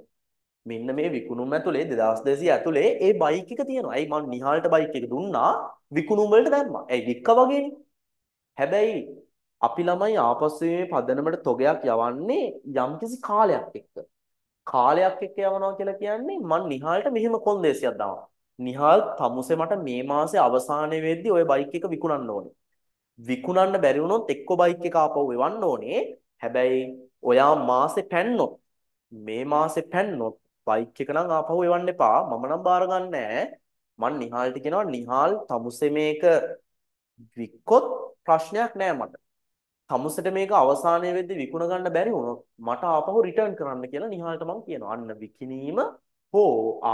මෙන්න මේ විකුණුම් ඇතුලේ 2200 ඇතුලේ මේ බයික් එක තියෙනවා. ඇයි මං නිහාල්ට බයික් එක දුන්නා විකුණුම් වලට දැම්මා. ඇයි වික්කා වගේනේ. හැබැයි අපි ළමයි ආපස්සු මේ පදනමට තොගයක් යවන්නේ යම්කිසි කාලයක් එක්ක. කාලයක් එක්ක යවනවා කියලා කියන්නේ මං නිහාලට මෙහෙම කොන්දේසියක් දානවා. නිහාල් තමුසේ මට මේ මාසේ අවසානයේ වෙද්දි ওই බයික් එක විකුණන්න ඕනේ. විකුණන්න බැරි වුණොත් එක්ක බයික් එක ආපහු එවන්න ඕනේ. හැබැයි ඔයා මාසේ පැන්නොත් මේ මාසේ පැන්නොත් බයික් එක නම් ආපහු එවන්න එපා. මම නම් බාර ගන්නෑ. මං නිහාල්ට කියනවා නිහාල් තමුසේ මේක වික්කොත් ප්‍රශ්නයක් නෑ මට. තමුසෙට මේක අවසානයේ වෙද්දි විකුණ ගන්න බැරි වුණොත් මට ආපහු රිටර්න් කරන්න කියලා නිහාලට මම කියනවා. අන්න විකිණීම හෝ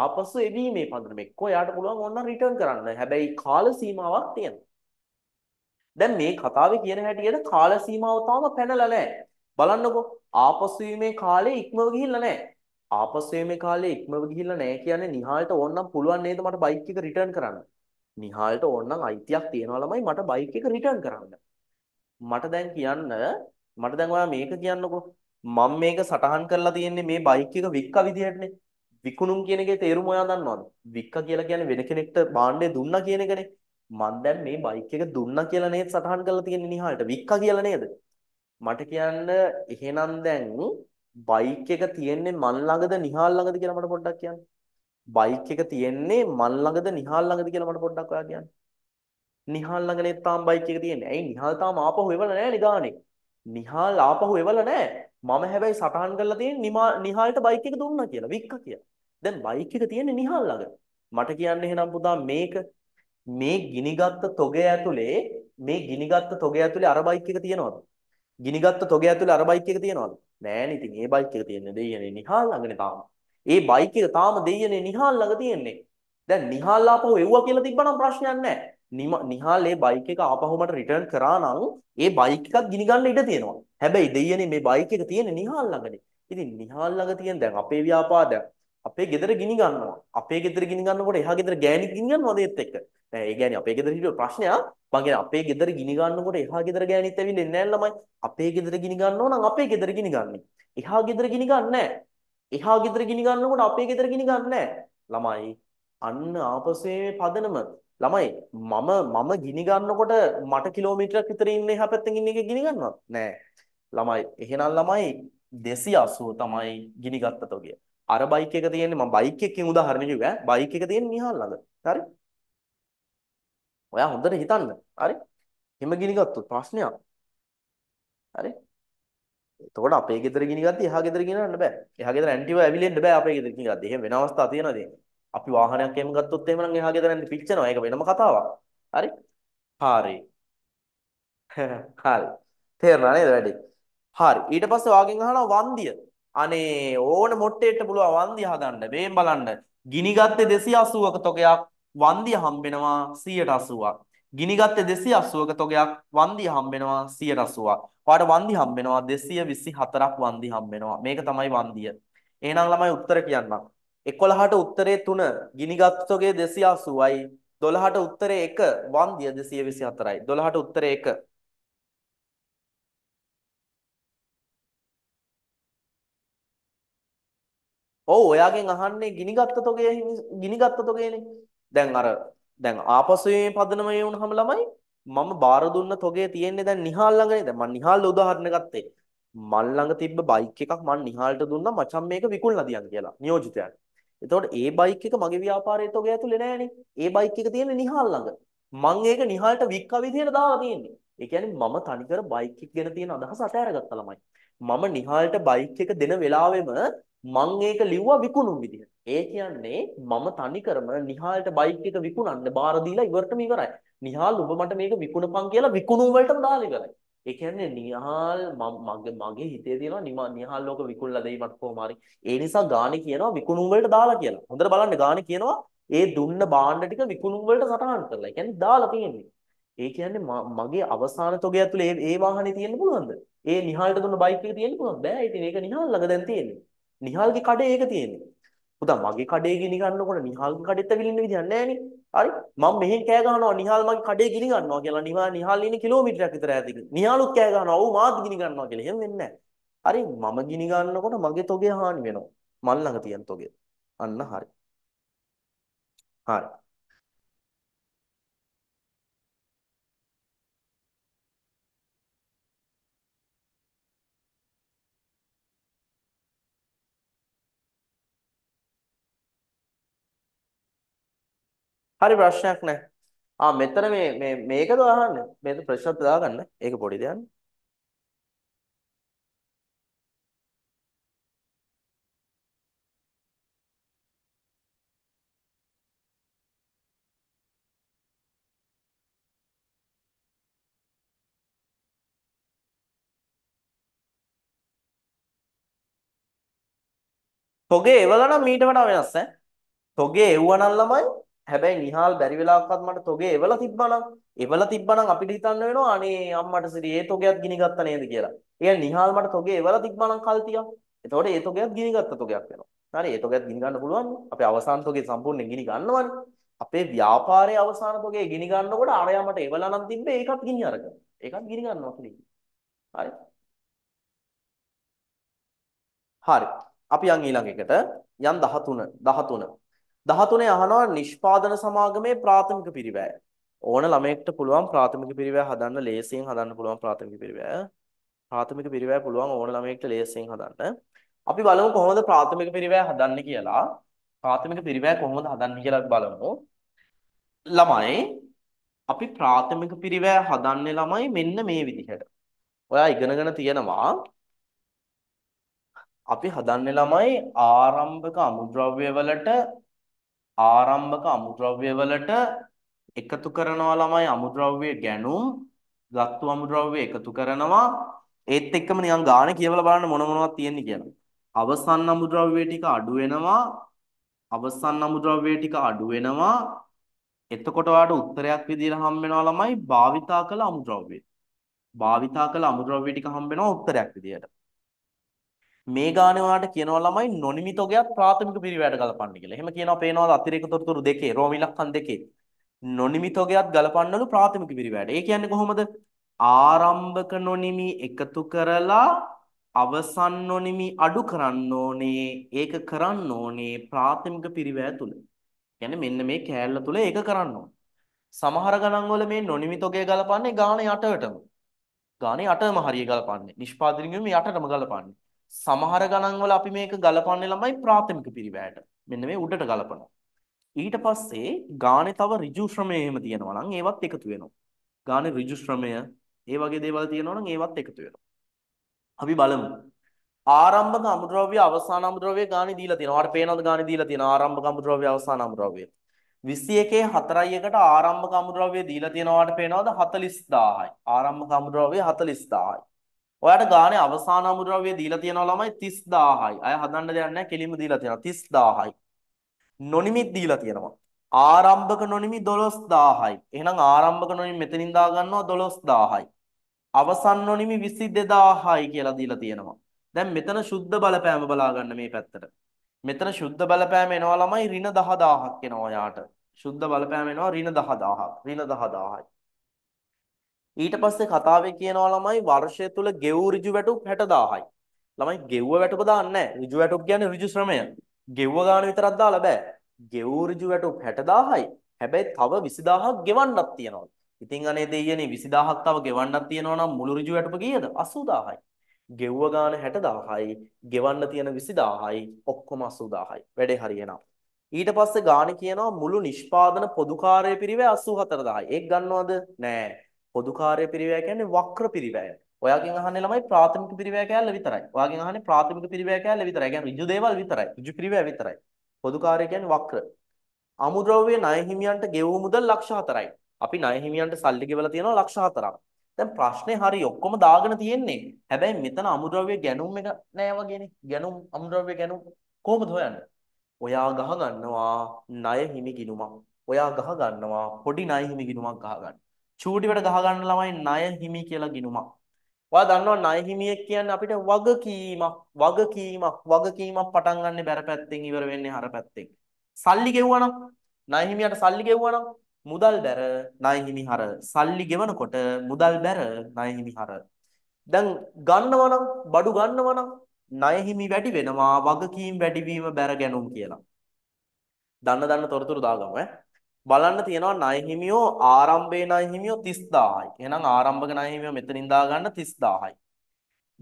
ආපසු එවීමේ පදනම එක්කෝ යාට පුළුවන් ඕන්න රිටර්න් කරන්න. හැබැයි කාල සීමාවක් තියෙනවා. දැන් මේ කතාවේ කියන හැටියට කාල සීමාව තාම පැනලා නැහැ. බලන්නකෝ ආපසු වීමේ කාලේ ඉක්මව ගිහිල්ලා නැහැ. ආපසු වීමේ කාලේ ඉක්මව ගිහිල්ලා නැහැ කියන්නේ නිහාලට ඕන්නම් පුළුවන් නේද මට බයික් එක රිටර්න් කරන්න. නිහාල්ට ඕනනම් අයිතියක් තියනවා ළමයි මට බයික් එක රිටර්න් කරන්න. මට දැන් කියන්න මට දැන් ඔයා මේක කියන්නකෝ. මම මේක සටහන් කරලා තියෙන්නේ මේ බයික් එක වික්ක විදියටනේ. විකුණුම් කියන එකේ තේරුම ඔයා දන්නවද? වික්ක කියලා කියන්නේ වෙන කෙනෙක්ට භාණ්ඩය දුන්නා කියන එකනේ. මම දැන් මේ බයික් එක දුන්නා කියලා නේද සටහන් කරලා තියෙන්නේ නිහාල්ට. වික්ක කියලා නේද? මට කියන්න එහෙනම් දැන් බයික් එක තියෙන්නේ මන් ළඟද නිහාල් ළඟද කියලා මට පොඩ්ඩක් කියන්න. බයික් එක තියෙන්නේ මල් ළඟද නිහාල් ළඟද කියලා මට පොඩ්ඩක් ඔයා කියන්න. නිහාල් ළඟනේ තාම බයික් එක තියෙන්නේ. ඇයි නිහාල් තාම ආපහු එවල නැහැ නිදානේ. නිහාල් ආපහු එවල නැහැ. මම හැබැයි සටහන් කරලා තියෙන්නේ නිහාල්ට බයික් එක දුන්නා කියලා වික්කා කියලා. දැන් බයික් එක තියෙන්නේ නිහාල් ළඟ. මට කියන්නේ එහෙනම් පුතා මේක මේ ගිනිගත් තොගය ඇතුලේ මේ ගිනිගත් තොගය ඇතුලේ අර බයික් එක තියෙනවද? ගිනිගත් තොගය ඇතුලේ අර බයික් එක තියෙනවද? නෑනේ ඉතින් ඒ බයික් එක තියෙන්නේ දෙයනේ නිහාල් ළඟනේ තාම. ඒ බයික් එක තාම දෙයියනේ නිහාල් ළඟ තියෙන්නේ. දැන් නිහාල් ආපහු එව්වා කියලා තිබ්බනම් ප්‍රශ්නයක් නැහැ. නිහාල් ඒ බයික් එක ආපහු මට රිටර්න් කරා නම් ඒ බයික් එකත් ගිනි ගන්න ඉඩ තියෙනවා. හැබැයි දෙයියනේ මේ බයික් එක තියෙන්නේ නිහාල් ළඟනේ. ඉතින් නිහාල් ළඟ තියෙන දැන් අපේ ව්‍යාපාරය අපේ ගෙදර ගිනි ගන්නවා. අපේ ගෙදර ගිනි ගන්නකොට එහා ගෙදර ගෑණි ගිනි ගන්නවද ඒත් එක්ක? නෑ ඒ කියන්නේ අපේ ගෙදර හිටිය ප්‍රශ්නයක්. මං කියන්නේ අපේ ගෙදර ගිනි ගන්නකොට එහා ගෙදර ගෑණිත් ඇවිල්ලා ඉන්නේ නැහැ ළමයි. අපේ ගෙදර ගිනි ගන්නව නම් අපේ ගෙදර ගිනි ගන්න. එහා ගෙදර ගිනි ගන්නෑ. එහා ගෙදර ගිනි ගන්නකොට අපේ ගෙදර ගිනි ගන්නෑ. ළමයි අන්න ආපසේ පදනම. ළමයි මම මම ගිනි ගන්නකොට මට කිලෝමීටරක් විතර ඉන්නේ එහා පැත්තෙන් ඉන්න එක ගිනි ගන්නවත් නෑ. ළමයි එහෙනම් ළමයි 280 තමයි ගිනි ගත්ත තෝගිය. අර බයික් එක තියෙන්නේ මම බයික් එකකින් උදාහරණ කිව්වා බයික් එක තියෙන්නේ නිහල් ළඟ හරි ඔයා හොඳට හිතන්න හරි හිම ගිනි ගත්තොත් ප්‍රශ්නයක් හරි එතකොට අපේ ගෙදර ගිනි ගත්තේ එහා ගෙදර ගිනන්න බෑ. එහා ගෙදර ඇන්ටිව ඇවිලෙන්න බෑ අපේ ගෙදර ගිනි ගත්තේ. එහෙම වෙන අවස්ථා තියෙනවද? අපි වාහනයක් එහෙම ගත්තොත් එහෙම නම් එහා ගෙදර ඇන්ටි පිච්චෙනවා. ඒක වෙනම කතාවක්. හරි? හරි. හරි. තේරුණා නේද වැඩි? හරි. ඊට පස්සේ වාගෙන් අහනවා වන්දිය. අනේ ඕන මොට්ටේට පුළුවන් වන්දිය හදන්න. මේන් බලන්න. ගිනි ගත්තේ 280ක තොගයක් වන්දිය හම්බෙනවා 180ක්. ගිනිගත්තේ 280ක තොගයක් වන්දි හම්බෙනවා 180ක්. ඔයාට වන්දි හම්බෙනවා 224ක් වන්දි හම්බෙනවා. මේක තමයි වන්දිය. එහෙනම් ළමයි උත්තර කියන්නම්. 11ට උත්තරේ 3 ගිනිගත් තොගේ 280යි 12ට උත්තරේ 1 වන්දිය 224යි 12ට උත්තරේ 1 ඔව් ඔයාගෙන් අහන්නේ ගිනිගත් තොගේ ගිනිගත් තොගේනේ දැන් අර දැන් ආපසුවේ පදනම වුණාම ළමයි මම බාර දුන්න තොගේ තියෙන්නේ දැන් නිහාල් ළඟනේ. දැන් මම නිහාල් උදාහරණ ගත්තේ. මල් ළඟ තිබ්බ බයික් එකක් මම නිහාල්ට දුන්නා මචං මේක විකුණලා දියන් කියලා නියෝජිතයන්. එතකොට ඒ බයික් එක මගේ ව්‍යාපාරයේ තොග ඇතුලේ නෑනේ. ඒ බයික් එක තියෙන්නේ නිහාල් ළඟ. මං ඒක නිහාල්ට වික්කා විදියට දාලා තියෙන්නේ. ඒ කියන්නේ මම තනිකර බයික් එක ගැන තියෙන අදහස අතහැරගත්තා ළමයි. මම නිහාල්ට බයික් එක දෙන වෙලාවෙම මං ඒක ලිව්වා විකුණුම් විදිහට. ඒ කියන්නේ මම තනි කරම නිහාල්ට බයික් එක විකුණන්න බාර දීලා ඉවරටම ඉවරයි. නිහාල් ඔබ මට මේක විකුණපන් කියලා විකුණුම් වලටම දාලා ඉවරයි. ඒ කියන්නේ නිහාල් මගේ මගේ හිතේ තියෙනවා නිහාල් ලෝක විකුණලා දෙයි මට කොහොම හරි. ඒ නිසා ගානේ කියනවා විකුණුම් වලට දාලා කියලා. හොඳට බලන්න ගානේ කියනවා ඒ දුන්න බාණ්ඩ ටික විකුණුම් වලට සටහන් කරලා. ඒ කියන්නේ දාලා තියෙන්නේ. ඒ කියන්නේ මගේ අවසාන තොගය ඇතුලේ ඒ වාහනේ තියෙන්න පුළුවන්ද? ඒ නිහාල්ට දුන්න බයික් එක තියෙන්න පුළුවන්. බෑ. ඉතින් ඒක නිහාල් ළඟ දැන් තියෙන්නේ. නිහාල්ගේ කඩේ ඒක තියෙන්නේ. පුතා මගේ කඩේ ගිනි ගන්නකොට නිහාල්ගේ කඩෙත් ඇවිල්ලා ඉන්න විදියක් නැහැ හරි මම මෙහෙන් කෑ ගහනවා නිහාල් මගේ කඩේ ගිනි ගන්නවා කියලා නිහාල් නිහාල් ඉන්නේ කිලෝමීටරයක් විතර ඈතින් නිහාලුත් කෑ ගහනවා ඔව් මාත් ගිනි ගන්නවා කියලා එහෙම වෙන්නේ හරි මම ගිනි ගන්නකොට මගේ තොගේ හානි වෙනවා මල් ළඟ තියෙන තොගේ අන්න හරි හරි හරි ප්‍රශ්නයක් නැහැ. ආ මෙතන මේ මේ මේකද අහන්නේ? මේක ප්‍රශ්නත් දාගන්න. ඒක පොඩි දෙයක්. තොගේ එවගනම් මීට වඩා වෙනස් ඈ. තොගේ එවුවනම් ළමයි හැබැයි නිහාල් බැරි වෙලාවකත් මට තොගේ එවලා තිබ්බනම් එවලා තිබ්බනම් අපිට හිතන්න වෙනවා අනේ අම්මට සිරි ඒ තොගයක් ගිනි ගත්ත නේද කියලා. ඒ කියන්නේ නිහාල් මට තොගේ එවලා තිබ්බනම් කල් තියක්. එතකොට ඒ තොගයක් ගිනි ගත්ත තොගයක් වෙනවා. හරි ඒ තොගයක් ගිනි ගන්න පුළුවන්. අපේ අවසාන තොගේ සම්පූර්ණයෙන් ගිනි ගන්නවනේ. අපේ ව්‍යාපාරයේ අවසාන තොගේ ගිනි ගන්නකොට අරයා මට එවලා නම් තිබ්බේ ඒකත් ගිනි අරගෙන. ඒකත් ගිනි ගන්නවා කියලා. හරි. හරි. අපි යන් ඊළඟ එකට යන් 13 13 13 අහනවා නිෂ්පාදන සමාගමේ ප්‍රාථමික පිරිවැය. ඕන ළමයෙක්ට පුළුවන් ප්‍රාථමික පිරිවැය හදන්න ලේසියෙන් හදන්න පුළුවන් ප්‍රාථමික පිරිවැය. ප්‍රාථමික පිරිවැය පුළුවන් ඕන ළමයෙක්ට ලේසියෙන් හදන්න. අපි බලමු කොහොමද ප්‍රාථමික පිරිවැය හදන්න කියලා. ප්‍රාථමික පිරිවැය කොහොමද හදන්න කියලා බලමු. ළමයි අපි ප්‍රාථමික පිරිවැය හදන්නේ ළමයි මෙන්න මේ විදිහට. ඔයා ඉගෙනගෙන තියෙනවා අපි හදන්නේ ළමයි ආරම්භක අමුද්‍රව්‍ය වලට ආරම්භක අමුද්‍රව්‍ය වලට එකතු කරනවා ළමයි අමුද්‍රව්‍ය ගැණුම් ලත්තු අමුද්‍රව්‍ය එකතු කරනවා ඒත් එක්කම නිකන් ගාන කියවලා බලන්න මොන මොනවද තියෙන්නේ කියලා. අවසන් අමුද්‍රව්‍ය ටික අඩු වෙනවා. අවසන් අමුද්‍රව්‍ය ටික අඩු වෙනවා. එතකොට ඔයාලට උත්තරයක් විදියට හම්බ වෙනවා ළමයි භාවිතා කළ අමුද්‍රව්‍ය. භාවිතා කළ අමුද්‍රව්‍ය ටික හම්බ වෙනවා උත්තරයක් විදියට. මේ ගානේ ඔයාලට කියනවා ළමයි නොනිමිත ඔගයක් ප්‍රාථමික පිරිවැයට ගලපන්න කියලා. එහෙම කියනවා පේනවාද අතිරේක තොරතුරු දෙකේ රෝම ඉලක්කම් දෙකේ. නොනිමිත ඔගයක් ගලපන්නලු ප්‍රාථමික පිරිවැයට. ඒ කියන්නේ කොහොමද? ආරම්භක නොනිමි එකතු කරලා අවසන් නොනිමි අඩු කරන්න ඕනේ. ඒක කරන්න ඕනේ ප්‍රාථමික පිරිවැය තුල. කියන්නේ මෙන්න මේ කෑල්ල තුල ඒක කරන්න ඕනේ. සමහර ගණන් වල මේ නොනිමිත ඔගය ගලපන්නේ ගාන යටටම. ගානේ යටම හරිය ගලපන්නේ. නිෂ්පාදනය කිරීමේ යටටම ගලපන්නේ. සමහර ගණන් වල අපි මේක ගලපන්නේ ළමයි ප්‍රාථමික පිරිවැයට. මෙන්න මේ උඩට ගලපනවා. ඊට පස්සේ ගානේ තව ඍජු ශ්‍රමය එහෙම තියෙනවා නම් ඒවත් එකතු වෙනවා. ගානේ ඍජු ශ්‍රමය ඒ වගේ දේවල් තියෙනවා නම් ඒවත් එකතු වෙනවා. අපි බලමු. ආරම්භක අමුද්‍රව්‍ය අවසාන අමුද්‍රව්‍ය ගානේ දීලා තියෙනවා. අර පේනවද ගානේ දීලා තියෙනවා ආරම්භක අමුද්‍රව්‍ය අවසාන අමුද්‍රව්‍ය. 21 4කට ආරම්භක අමුද්‍රව්‍ය දීලා තියෙනවාට පේනවද 40000යි. ආරම්භක අමුද්‍රව්‍ය 40000යි. ඔයාට ගානේ අවසාන අමුද්‍රව්‍ය දීලා තියෙනවා ළමයි 30000යි. අය හදන්න දෙයක් නැහැ. කෙලින්ම දීලා තියෙනවා 30000යි. නොනිමිත් දීලා තියෙනවා. ආරම්භක නොනිමි 12000යි. එහෙනම් ආරම්භක නොනිමි මෙතනින් දා ගන්නවා 12000යි. අවසන් නොනිමි 22000යි කියලා දීලා තියෙනවා. දැන් මෙතන සුද්ධ බලපෑම බලා ගන්න මේ පැත්තට. මෙතන සුද්ධ බලපෑම එනවා ළමයි ඍණ 10000ක් එනවා යාට. සුද්ධ බලපෑම එනවා ඍණ 10000ක්. ඍණ 10000යි. ඊට පස්සේ කතාවේ කියනවා ළමයි වර්ෂය තුල ගෙවූ ඍජු වැටුප් 60000යි. ළමයි ගෙව්ව වැටුප දාන්නේ නැහැ. ඍජු වැටුප කියන්නේ ඍජු ශ්‍රමය. ගෙව්ව ගාන විතරක් දාලා බෑ. ගෙවූ ඍජු වැටුප් 60000යි. හැබැයි තව 20000ක් ගෙවන්නත් තියෙනවා. ඉතින් අනේ දෙයියනේ 20000ක් තව ගෙවන්නත් තියෙනවා නම් මුළු ඍජු වැටුප කීයද? 80000යි. ගෙව්ව ගාන 60000යි. ගෙවන්න තියෙන 20000යි. ඔක්කොම 80000යි. වැඩේ හරියනවා. ඊට පස්සේ ගාන කියනවා මුළු නිෂ්පාදන පොදුකාරය පිරිවේ 84000යි. ඒක ගන්නවද? නෑ. පොදු කාර්ය පිරිවැය කියන්නේ වක්‍ර පිරිවැය. ඔයාගෙන් අහන්නේ ළමයි ප්‍රාථමික පිරිවැය කෑල්ල විතරයි. ඔයාගෙන් අහන්නේ ප්‍රාථමික පිරිවැය කෑල්ල විතරයි. කියන්නේ ඍජු දේවල් විතරයි. ඍජු පිරිවැය විතරයි. පොදු කාර්ය කියන්නේ වක්‍ර. අමුද්‍රව්‍ය ණය හිමියන්ට ගෙවූ මුදල් ලක්ෂ 4යි. අපි ණය හිමියන්ට සල්ලි ගෙවලා තියෙනවා ලක්ෂ 4ක්. දැන් ප්‍රශ්නේ හරි ඔක්කොම දාගෙන තියෙන්නේ. හැබැයි මෙතන අමුද්‍රව්‍ය ගැනුම් එක නෑ වගේනේ. ගැනුම් අමුද්‍රව්‍ය ගැනුම් කොහොමද හොයන්නේ? ඔයා ගහ ගන්නවා ණය හිමි ගිණුමක්. ඔයා ගහ ගන්නවා පොඩි ණය හිමි ගිණුමක් ගහ ගන්න. චූටිවට ගහගන්න ළමයි ණය හිමි කියලා ගිනුමක්. ඔයා දන්නවා ණය හිමියෙක් කියන්නේ අපිට වගකීමක් වගකීමක් වගකීමක් පටන් ගන්න බැර පැත්තෙන් ඉවර වෙන්නේ හර පැත්තෙන්. සල්ලි ගෙවුවනම් ණය හිමියට සල්ලි ගෙවුවනම් මුදල් බැර ණය හිමි හර. සල්ලි ගෙවනකොට මුදල් බැර ණය හිමි හර. දැන් ගන්නවනම් බඩු ගන්නවනම් ණය හිමි වැඩි වෙනවා වගකීම් වැඩිවීම බැර ගැනුම් කියලා. දන්න දන්න තොරතුරු දාගමු ඈ. බලන්න තියෙනවා ණය හිමියෝ ආරම්භයේ ණය හිමියෝ 30000යි. එහෙනම් ආරම්භක ණය හිමියෝ මෙතනින් දාගන්න 30000යි.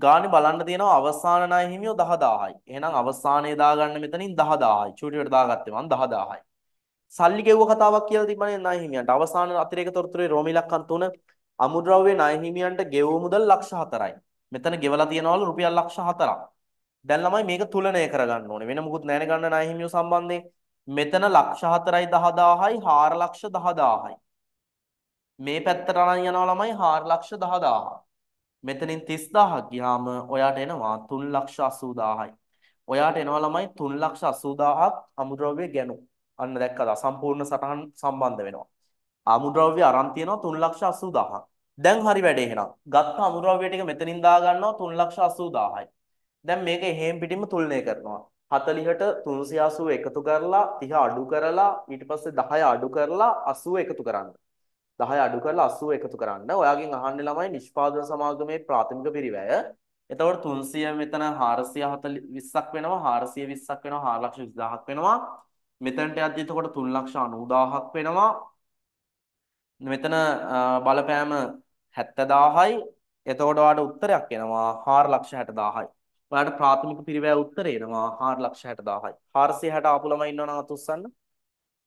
ගානේ බලන්න තියෙනවා අවසාන ණය හිමියෝ 10000යි. එහෙනම් අවසානයේ දාගන්න මෙතනින් 10000යි. චූටිවට දාගත්තේ මං 10000යි. සල්ලි ගෙවුව කතාවක් කියලා තිබ්බනේ ණය හිමියන්ට. අවසාන අතිරේක තොරතුරේ රෝම ඉලක්කම් තුන අමුද්‍රව්‍ය ණය හිමියන්ට ගෙවූ මුදල් ලක්ෂ 4යි. මෙතන ගෙවලා තියනවලු රුපියල් ලක්ෂ 4ක්. දැන් ළමයි මේක තුලනය කරගන්න ඕනේ. වෙන මොකුත් නැහැ නේ ගන්න ණය හිමියෝ සම්බන්ධයෙන්. මෙතන ලක්ෂ 4.10000යි 4 ලක්ෂ 10000යි. මේ පැත්තට අරන් යනවා ළමයි 4 ලක්ෂ 10000. මෙතනින් 30000ක් ගියාම ඔයාට එනවා 3 ලක්ෂ 80000යි. ඔයාට එනවා ළමයි 3 ලක්ෂ 80000ක් අමුද්‍රව්‍ය ගණු. අන්න දැක්කද සම්පූර්ණ සටහන් සම්බන්ධ වෙනවා. අමුද්‍රව්‍ය අරන් තියනවා 3 ලක්ෂ 80000ක්. දැන් හරි වැඩේ එහෙනම්. ගත්ත අමුද්‍රව්‍ය ටික මෙතනින් දා ගන්නවා 3 ලක්ෂ 80000යි. දැන් මේක එහෙම් පිටින්ම තුලනය කරනවා. 40ට 380 එකතු කරලා 30 අඩු කරලා ඊට පස්සේ 10 අඩු කරලා 80 එකතු කරන්න. 10 අඩු කරලා 80 එකතු කරන්න. ඔයාගෙන් අහන්නේ ළමයි නිෂ්පාදන සමාගමේ ප්‍රාථමික පිරිවැය. එතකොට 300 මෙතන 440ක් වෙනවා 420ක් වෙනවා 420000ක් වෙනවා. මෙතනට යද්දී එතකොට 390000ක් වෙනවා. මෙතන බලපෑම 70000යි. එතකොට ඔයාට උත්තරයක් එනවා 460000යි. ඔයාලට ප්‍රාථමික පිරිවැය උත්තර එනවා 460000යි. 460 ආපු ළමයි ඉන්නවනම් අත උස්සන්න.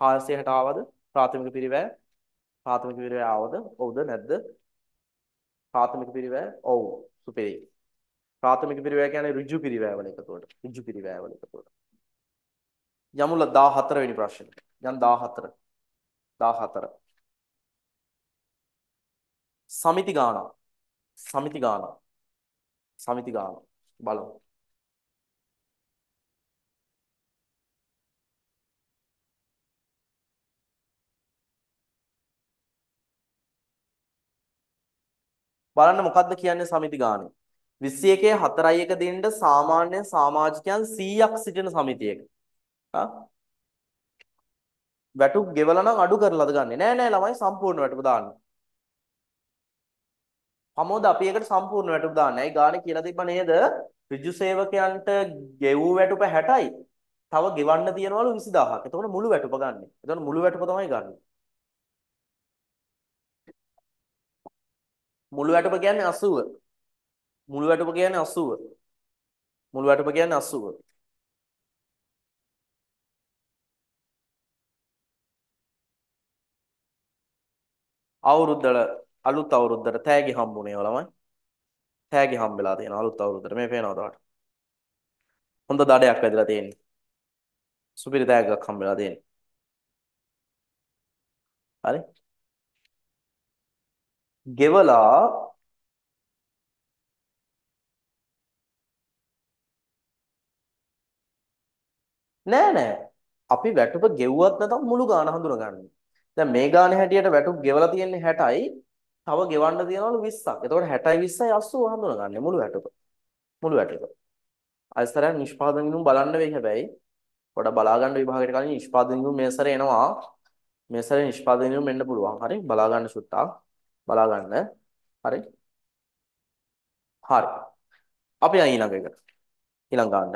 460 ආවද? ප්‍රාථමික පිරිවැය ප්‍රාථමික පිරිවැය ආවද? ඔව්ද නැද්ද? ප්‍රාථමික පිරිවැය ඔව්. සුපිරි. ප්‍රාථමික පිරිවැය කියන්නේ ඍජු පිරිවැයවල එකතුවට. ඍජු පිරිවැයවල එකතුවට. යමුල 14 වෙනි ප්‍රශ්න. යන් 14. 14. සමිති ගාන. සමිති ගාන. සමිති ගාන. බලමු. බලන්න මොකද්ද කියන්නේ සමිති ගානේ 21 4 1 දෙන්න සාමාන්‍ය සමාජිකයන් 100ක් සිටින සමිතියක වැටුප් ගෙවලා නම් අඩු කරලාද ගන්නෙ නෑ නෑ ළමයි සම්පූර්ණ වැටුප දාන්න ප්‍රමෝද අපි ඒකට සම්පූර්ණ වැටුප දාන්නේ. අයි ගානේ කියලා තිබ්බ නේද? ඍජු සේවකයන්ට ගෙවූ වැටුප 60යි. තව ගෙවන්න තියනවලු 20000ක්. එතකොට මුළු වැටුප ගන්න. එතකොට මුළු වැටුප තමයි ගන්න. මුළු වැටුප කියන්නේ 80. මුළු වැටුප කියන්නේ 80. මුළු වැටුප කියන්නේ 80. අවුරුද්දල අලුත් අවුරුද්දට තෑගි හම්බුනේ ඔය ළමයි. තෑගි හම්බෙලා තියෙනවා අලුත් අවුරුද්දට. මේ පේනවද ඔයාලට? හොඳ දඩයක් වැදලා තියෙන්නේ. සුපිරි තෑග්ගක් හම්බෙලා තියෙන්නේ. හරි? ගෙවලා නෑ නෑ අපි වැටුප ගෙව්වත් නැතත් මුළු ගාන හඳුනගන්නේ. දැන් මේ ගාන හැටියට වැටුප් ගෙවලා තියෙන්නේ 60යි තව ගෙවන්න තියනවලු 20ක්. එතකොට 60යි 20යි 80 හඳුනගන්නේ මුළු වැටුප. මුළු වැටුප. අයිස්තරයන් නිෂ්පාදන ගිණුම් බලන්න වෙයි හැබැයි. පොඩ බලා ගන්න විභාගයට කලින් නිෂ්පාදන ගිණුම් මේ සැරේ එනවා. මේ සැරේ නිෂ්පාදන ගිණුම් එන්න පුළුවන්. හරි බලා ගන්න සුට්ටක්. බලා ගන්න. හරි. හරි. අපි යන ඊළඟ එක. ඊළඟ ගන්න.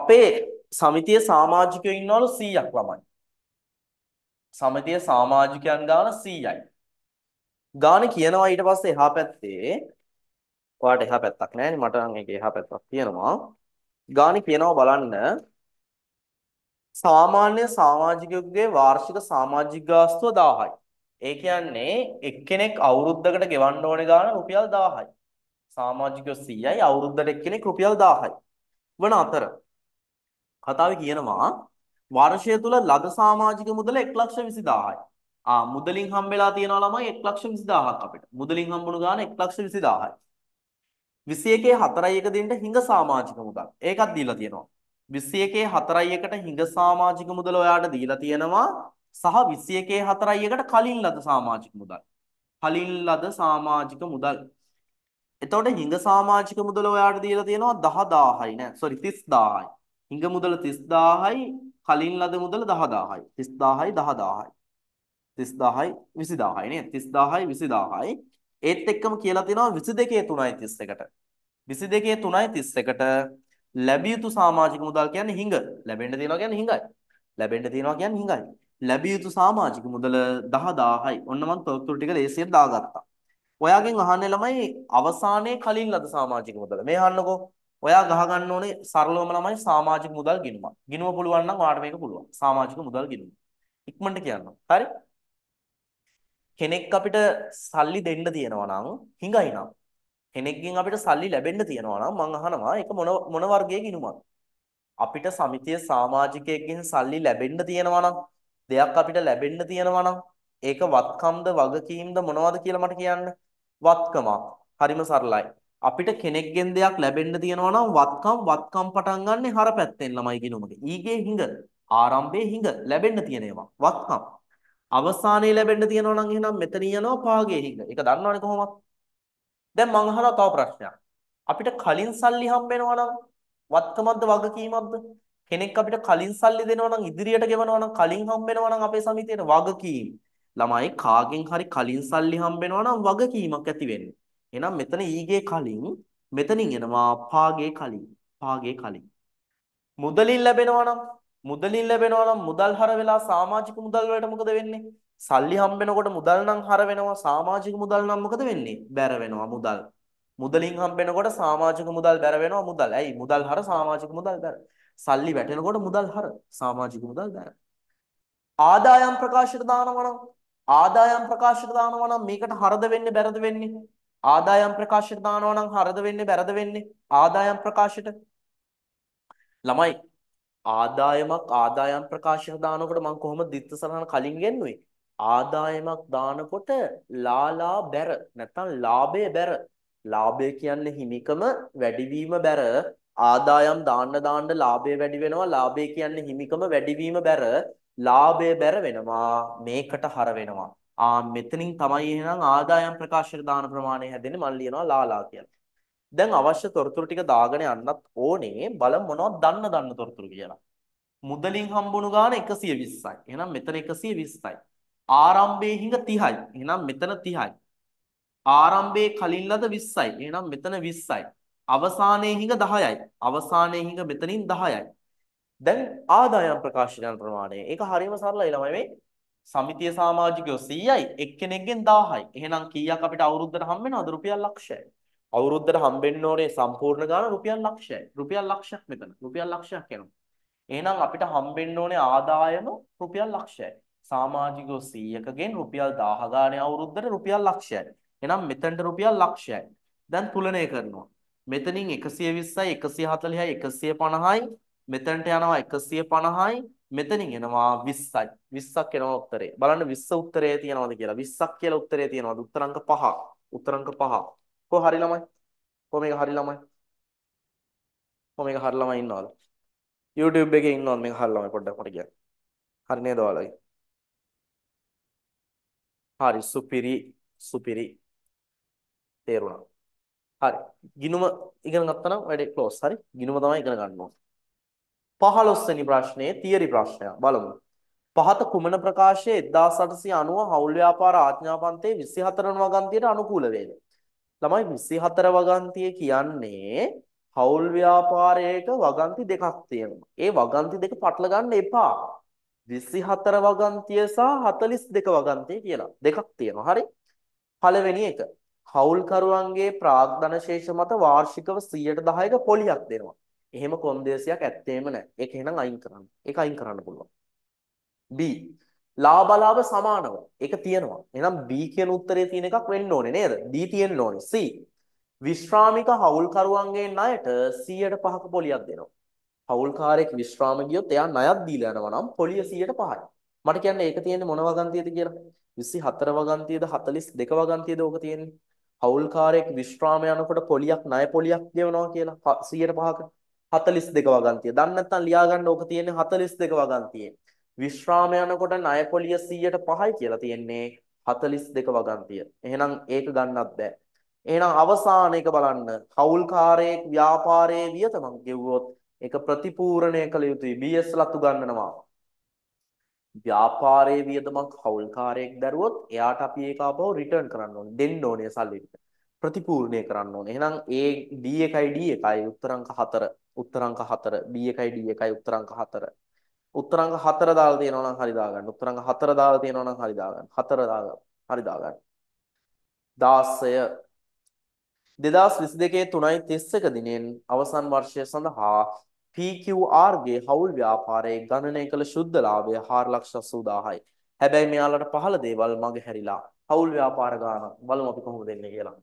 අපේ සමිතියේ සමාජිකයෝ ඉන්නවලු 100ක් ළමයි. සමිතියේ සමාජිකයන් ගාන 100යි. ගාන කියනවා ඊට පස්සේ එහා පැත්තේ ඔයාට එහා පැත්තක් නැහැ මට නම් ඒක එහා පැත්තක් තියෙනවා. ගාන කියනවා බලන්න සාමාන්‍ය සමාජිකයෙකුගේ වාර්ෂික සමාජික ගාස්තුව 1000යි. ඒ කියන්නේ එක්කෙනෙක් අවුරුද්දකට ගෙවන්න ඕනේ ගාණ රුපියල් 1000යි. සමාජිකයෝ 100යි අවුරුද්දට එක්කෙනෙක් රුපියල් 1000යි. වන අතර කතාවේ කියනවා වර්ෂය තුල ලද සමාජික මුදල 120000යි. ආ මුදලින් හම්බෙලා තියෙනවා ළමයි 120000ක් අපිට. මුදලින් හම්බුණු ගාන 120000යි. 21 4 දෙන්න හිඟ සමාජික මුදල්. ඒකත් දීලා තියෙනවා. 21 4 හිඟ සමාජික මුදල ඔයාට දීලා තියෙනවා සහ 21 4 කලින් ලද සමාජික මුදල්. කලින් ලද සමාජික මුදල්. එතකොට හිඟ සමාජික මුදල ඔයාට දීලා තියෙනවා 10000යි නෑ sorry 30000යි. හිඟ මුදල 30000යි කලින් ලද මුදල 10000යි. 30000යි 10000යි. 30000යි 20000යි නේද 30000යි 20000යි ඒත් එක්කම කියලා තියෙනවා 22 3යි 31ට 22 3යි 31ට ලැබිය යුතු සමාජික මුදල් කියන්නේ හිඟ ලැබෙන්න තියෙනවා කියන්නේ හිඟයි ලැබෙන්න තියෙනවා කියන්නේ හිඟයි ලැබිය යුතු සමාජික මුදල 10000යි ඔන්න මම තොරතුරු ටික ලේසියෙන් දාගත්තා ඔයාගෙන් අහන්නේ ළමයි අවසානයේ කලින් ලද සමාජික මුදල මේ අහන්නකෝ ඔයා ගහ ගන්න ඕනේ සරලවම ළමයි සමාජික මුදල් ගිණුම. ගිණුම පුළුවන් නම් ඔයාට මේක පුළුවන්. සමාජික මුදල් ගිණුම. ඉක්මනට කියන්න. හරි? කෙනෙක් අපිට සල්ලි දෙන්න තියෙනවා නම් හිඟයි නම් කෙනෙක්ගෙන් අපිට සල්ලි ලැබෙන්න තියෙනවා නම් මං අහනවා ඒක මොන මොන වර්ගයේ ගිණුමක් අපිට සමිතිය සමාජිකයෙක්ගෙන් සල්ලි ලැබෙන්න තියෙනවා නම් දෙයක් අපිට ලැබෙන්න තියෙනවා නම් ඒක වත්කම්ද වගකීම්ද මොනවද කියලා මට කියන්න වත්කමක් හරිම සරලයි අපිට කෙනෙක්ගෙන් දෙයක් ලැබෙන්න තියෙනවා නම් වත්කම් වත්කම් පටන් ගන්නෙ හර පැත්තෙන් ළමයි ගිණුමක ඊගේ හිඟ ආරම්භයේ හිඟ ලැබෙන්න තියෙන ඒවා වත්කම් අවසානයේ ලැබෙන්න තියෙනවා නම් එහෙනම් මෙතන යනවා පාගේ හිඟ. ඒක දන්නවනේ කොහොමද? දැන් මං අහනවා තව ප්‍රශ්නයක්. අපිට කලින් සල්ලි හම්බ වෙනවා නම් වත්කමක්ද වගකීමක්ද? කෙනෙක් අපිට කලින් සල්ලි දෙනවා නම් ඉදිරියට ගෙවනවා නම් කලින් හම්බ වෙනවා නම් අපේ සමිතියට වගකීම්. ළමයි කාගෙන් හරි කලින් සල්ලි හම්බ වෙනවා නම් වගකීමක් ඇති වෙන්නේ. එහෙනම් මෙතන ඊගේ කලින් මෙතනින් එනවා පාගේ කලින්. පාගේ කලින්. මුදලින් ලැබෙනවා නම් මුදලින් ලැබෙනවා නම් මුදල් හර වෙලා සමාජික මුදල් වලට මොකද වෙන්නේ? සල්ලි හම්බෙනකොට මුදල් නම් හර වෙනවා සමාජික මුදල් නම් මොකද වෙන්නේ? බැර වෙනවා මුදල්. මුදලින් හම්බෙනකොට සමාජික මුදල් බැර වෙනවා මුදල්. ඇයි? මුදල් හර සමාජික මුදල් බැර. සල්ලි වැටෙනකොට මුදල් හර සමාජික මුදල් බැර. ආදායම් ප්‍රකාශයට දානවා නම් ආදායම් ප්‍රකාශයට දානවා නම් මේකට හරද වෙන්නේ බැරද වෙන්නේ? ආදායම් ප්‍රකාශයට දානවා නම් හරද වෙන්නේ බැරද වෙන්නේ? ආදායම් ප්‍රකාශයට ළමයි ආදායමක් ආදායම් ප්‍රකාශය දානකොට මම කොහොමද දිත්ත සරහන කලින් ගෙන්නුවේ ආදායමක් දානකොට ලාලා බැර නැත්නම් ලාභය බැර ලාභය කියන්නේ හිමිකම වැඩිවීම බැර ආදායම් දාන්න දාන්න ලාභය වැඩි වෙනවා ලාභය කියන්නේ හිමිකම වැඩිවීම බැර ලාභය බැර වෙනවා මේකට හර වෙනවා ආ මෙතනින් තමයි එහෙනම් ආදායම් ප්‍රකාශයට දාන ප්‍රමාණය හැදෙන්නේ මම ලියනවා ලාලා කියලා දැන් අවශ්‍ය තොරතුරු ටික දාගෙන යන්නත් ඕනේ බලමු මොනවද දන්න දන්න තොරතුරු කියලා මුදලින් හම්බුණු ගාන 120යි එහෙනම් මෙතන 120යි ආරම්භයේ හිඟ 30යි එහෙනම් මෙතන 30යි ආරම්භයේ කලින් ලද 20යි එහෙනම් මෙතන 20යි අවසානයේ හිඟ 10යි අවසානයේ හිඟ මෙතනින් 10යි දැන් ආදායම් ප්‍රකාශනයන් ප්‍රමාණය ඒක හරියම සරලයි ළමයි මේ සමිතිය සමාජිකයෝ 100යි එක්කෙනෙක්ගෙන් 1000යි එහෙනම් කීයක් අපිට අවුරුද්දට හම්බ වෙනවද රුපියල් ලක්ෂයයි අවුරුද්දට හම්බෙන්න ඕනේ සම්පූර්ණ ගාන රුපියල් ලක්ෂයයි. රුපියල් ලක්ෂයක් මෙතන. රුපියල් ලක්ෂයක් යනවා. එහෙනම් අපිට හම්බෙන්න ඕනේ ආදායම රුපියල් ලක්ෂයයි. සමාජිකයෝ 100කගෙන් රුපියල් 1000 ගානේ අවුරුද්දට රුපියල් ලක්ෂයයි. එහෙනම් මෙතනට රුපියල් ලක්ෂයයි. දැන් තුලනය කරනවා. මෙතනින් 120යි 140යි 150යි මෙතනට යනවා 150යි මෙතනින් එනවා 20යි 20ක් එනවා උත්තරේ බලන්න 20 උත්තරේ තියනවාද කියලා 20ක් කියලා උත්තරේ තියනවාද උත්තරංක 5 උත්තරංක 5 කො හරි ළමයි. කො මේක හරි ළමයි. කො මේක හරි ළමයි ඉන්නවද? YouTube එකේ ඉන්නවද මේක හරි ළමයි පොඩ්ඩක් මට කියන්න. හරි නේද ඔයාලගේ? හරි සුපිරි සුපිරි තේරුණා. හරි. ගිනුම ඉගෙන ගත්තා නම් වැඩේ ක්ලෝස්. හරි. ගිනුම තමයි ඉගෙන ගන්න ඕනේ. 15 වෙනි ප්‍රශ්නේ තියරි ප්‍රශ්නය. බලමු. පහත කුමන ප්‍රකාශයේ 1890 හවුල් ව්‍යාපාර ආඥාපන්තයේ 24 වන වගන්තියට අනුකූල වේද? ළමයි 24 වගන්තිය කියන්නේ හවුල් ව්‍යාපාරයක වගන්ති දෙකක් තියෙනවා. ඒ වගන්ති දෙක පටල ගන්න එපා. 24 වගන්තිය සහ 42 වගන්තිය කියලා දෙකක් තියෙනවා. හරි. පළවෙනි එක හවුල්කරුවන්ගේ ප්‍රාග්ධන ශේෂ මත වාර්ෂිකව 110ක පොලියක් දෙනවා. එහෙම කොන්දේසියක් ඇත්තේම නැහැ. ඒක එහෙනම් අයින් කරන්න. ඒක අයින් කරන්න පුළුවන්. B ලාභ ලාභ සමානව. ඒක තියෙනවා. එහෙනම් B කියන උත්තරේ තියෙන එකක් වෙන්න ඕනේ නේද? D තියෙන්න ඕනේ. C. විශ්‍රාමික හවුල්කරුවන්ගේ ණයට 100%ක පොලියක් දෙනවා. හවුල්කාරයෙක් විශ්‍රාම ගියොත් එයා ණයක් දීලා යනවා නම් පොලිය 100%යි. මට කියන්නේ ඒක තියෙන්නේ මොන වගන්තියද කියලා? 24 වගන්තියද 42 වගන්තියද ඕක තියෙන්නේ? හවුල්කාරයෙක් විශ්‍රාම යනකොට පොලියක් ණය පොලියක් දෙනවා කියලා 100%ක 42 වගන්තිය. දන්නේ නැත්නම් ලියා ගන්න ඕක තියෙන්නේ 42 වගන්තියේ. විශ්‍රාම යනකොට ණය පොලිය 105යි කියලා තියෙන්නේ 42 වගන්තිය. එහෙනම් ඒක ගන්නත් බෑ. එහෙනම් අවසාන එක බලන්න. හවුල්කාරයෙක් ව්‍යාපාරයේ වියතමන් ගෙව්වොත් ඒක ප්‍රතිපූර්ණය කළ යුතුයි. BS ලතු ගන්නනවා. ව්‍යාපාරයේ වියදමක් හවුල්කාරයෙක් දරුවොත් එයාට අපි ඒක ආපහු රිටර්න් කරන්න ඕනේ. දෙන්න ඕනේ සල්ලි ටික. ප්‍රතිපූර්ණය කරන්න ඕනේ. එහෙනම් A D එකයි D එකයි උත්තරාංක 4. උත්තරාංක 4. B එකයි D එකයි උත්තරාංක 4. උත්තරංග 4 දාලා තියෙනවා නම් හරි දාගන්න. උත්තරංග 4 දාලා තියෙනවා නම් හරි දාගන්න. 4 දාගන්න. හරි දාගන්න. 16 2022 3.31 දිනෙන් අවසන් වර්ෂය සඳහා PQR ගේ හවුල් ව්‍යාපාරයේ ගණනය කළ ශුද්ධ ලාභය 480000යි. හැබැයි මෙයාලට පහළ දේවල් මගේ හැරිලා. හවුල් ව්‍යාපාර ගාන බලමු අපි කොහොමද දෙන්නේ කියලා.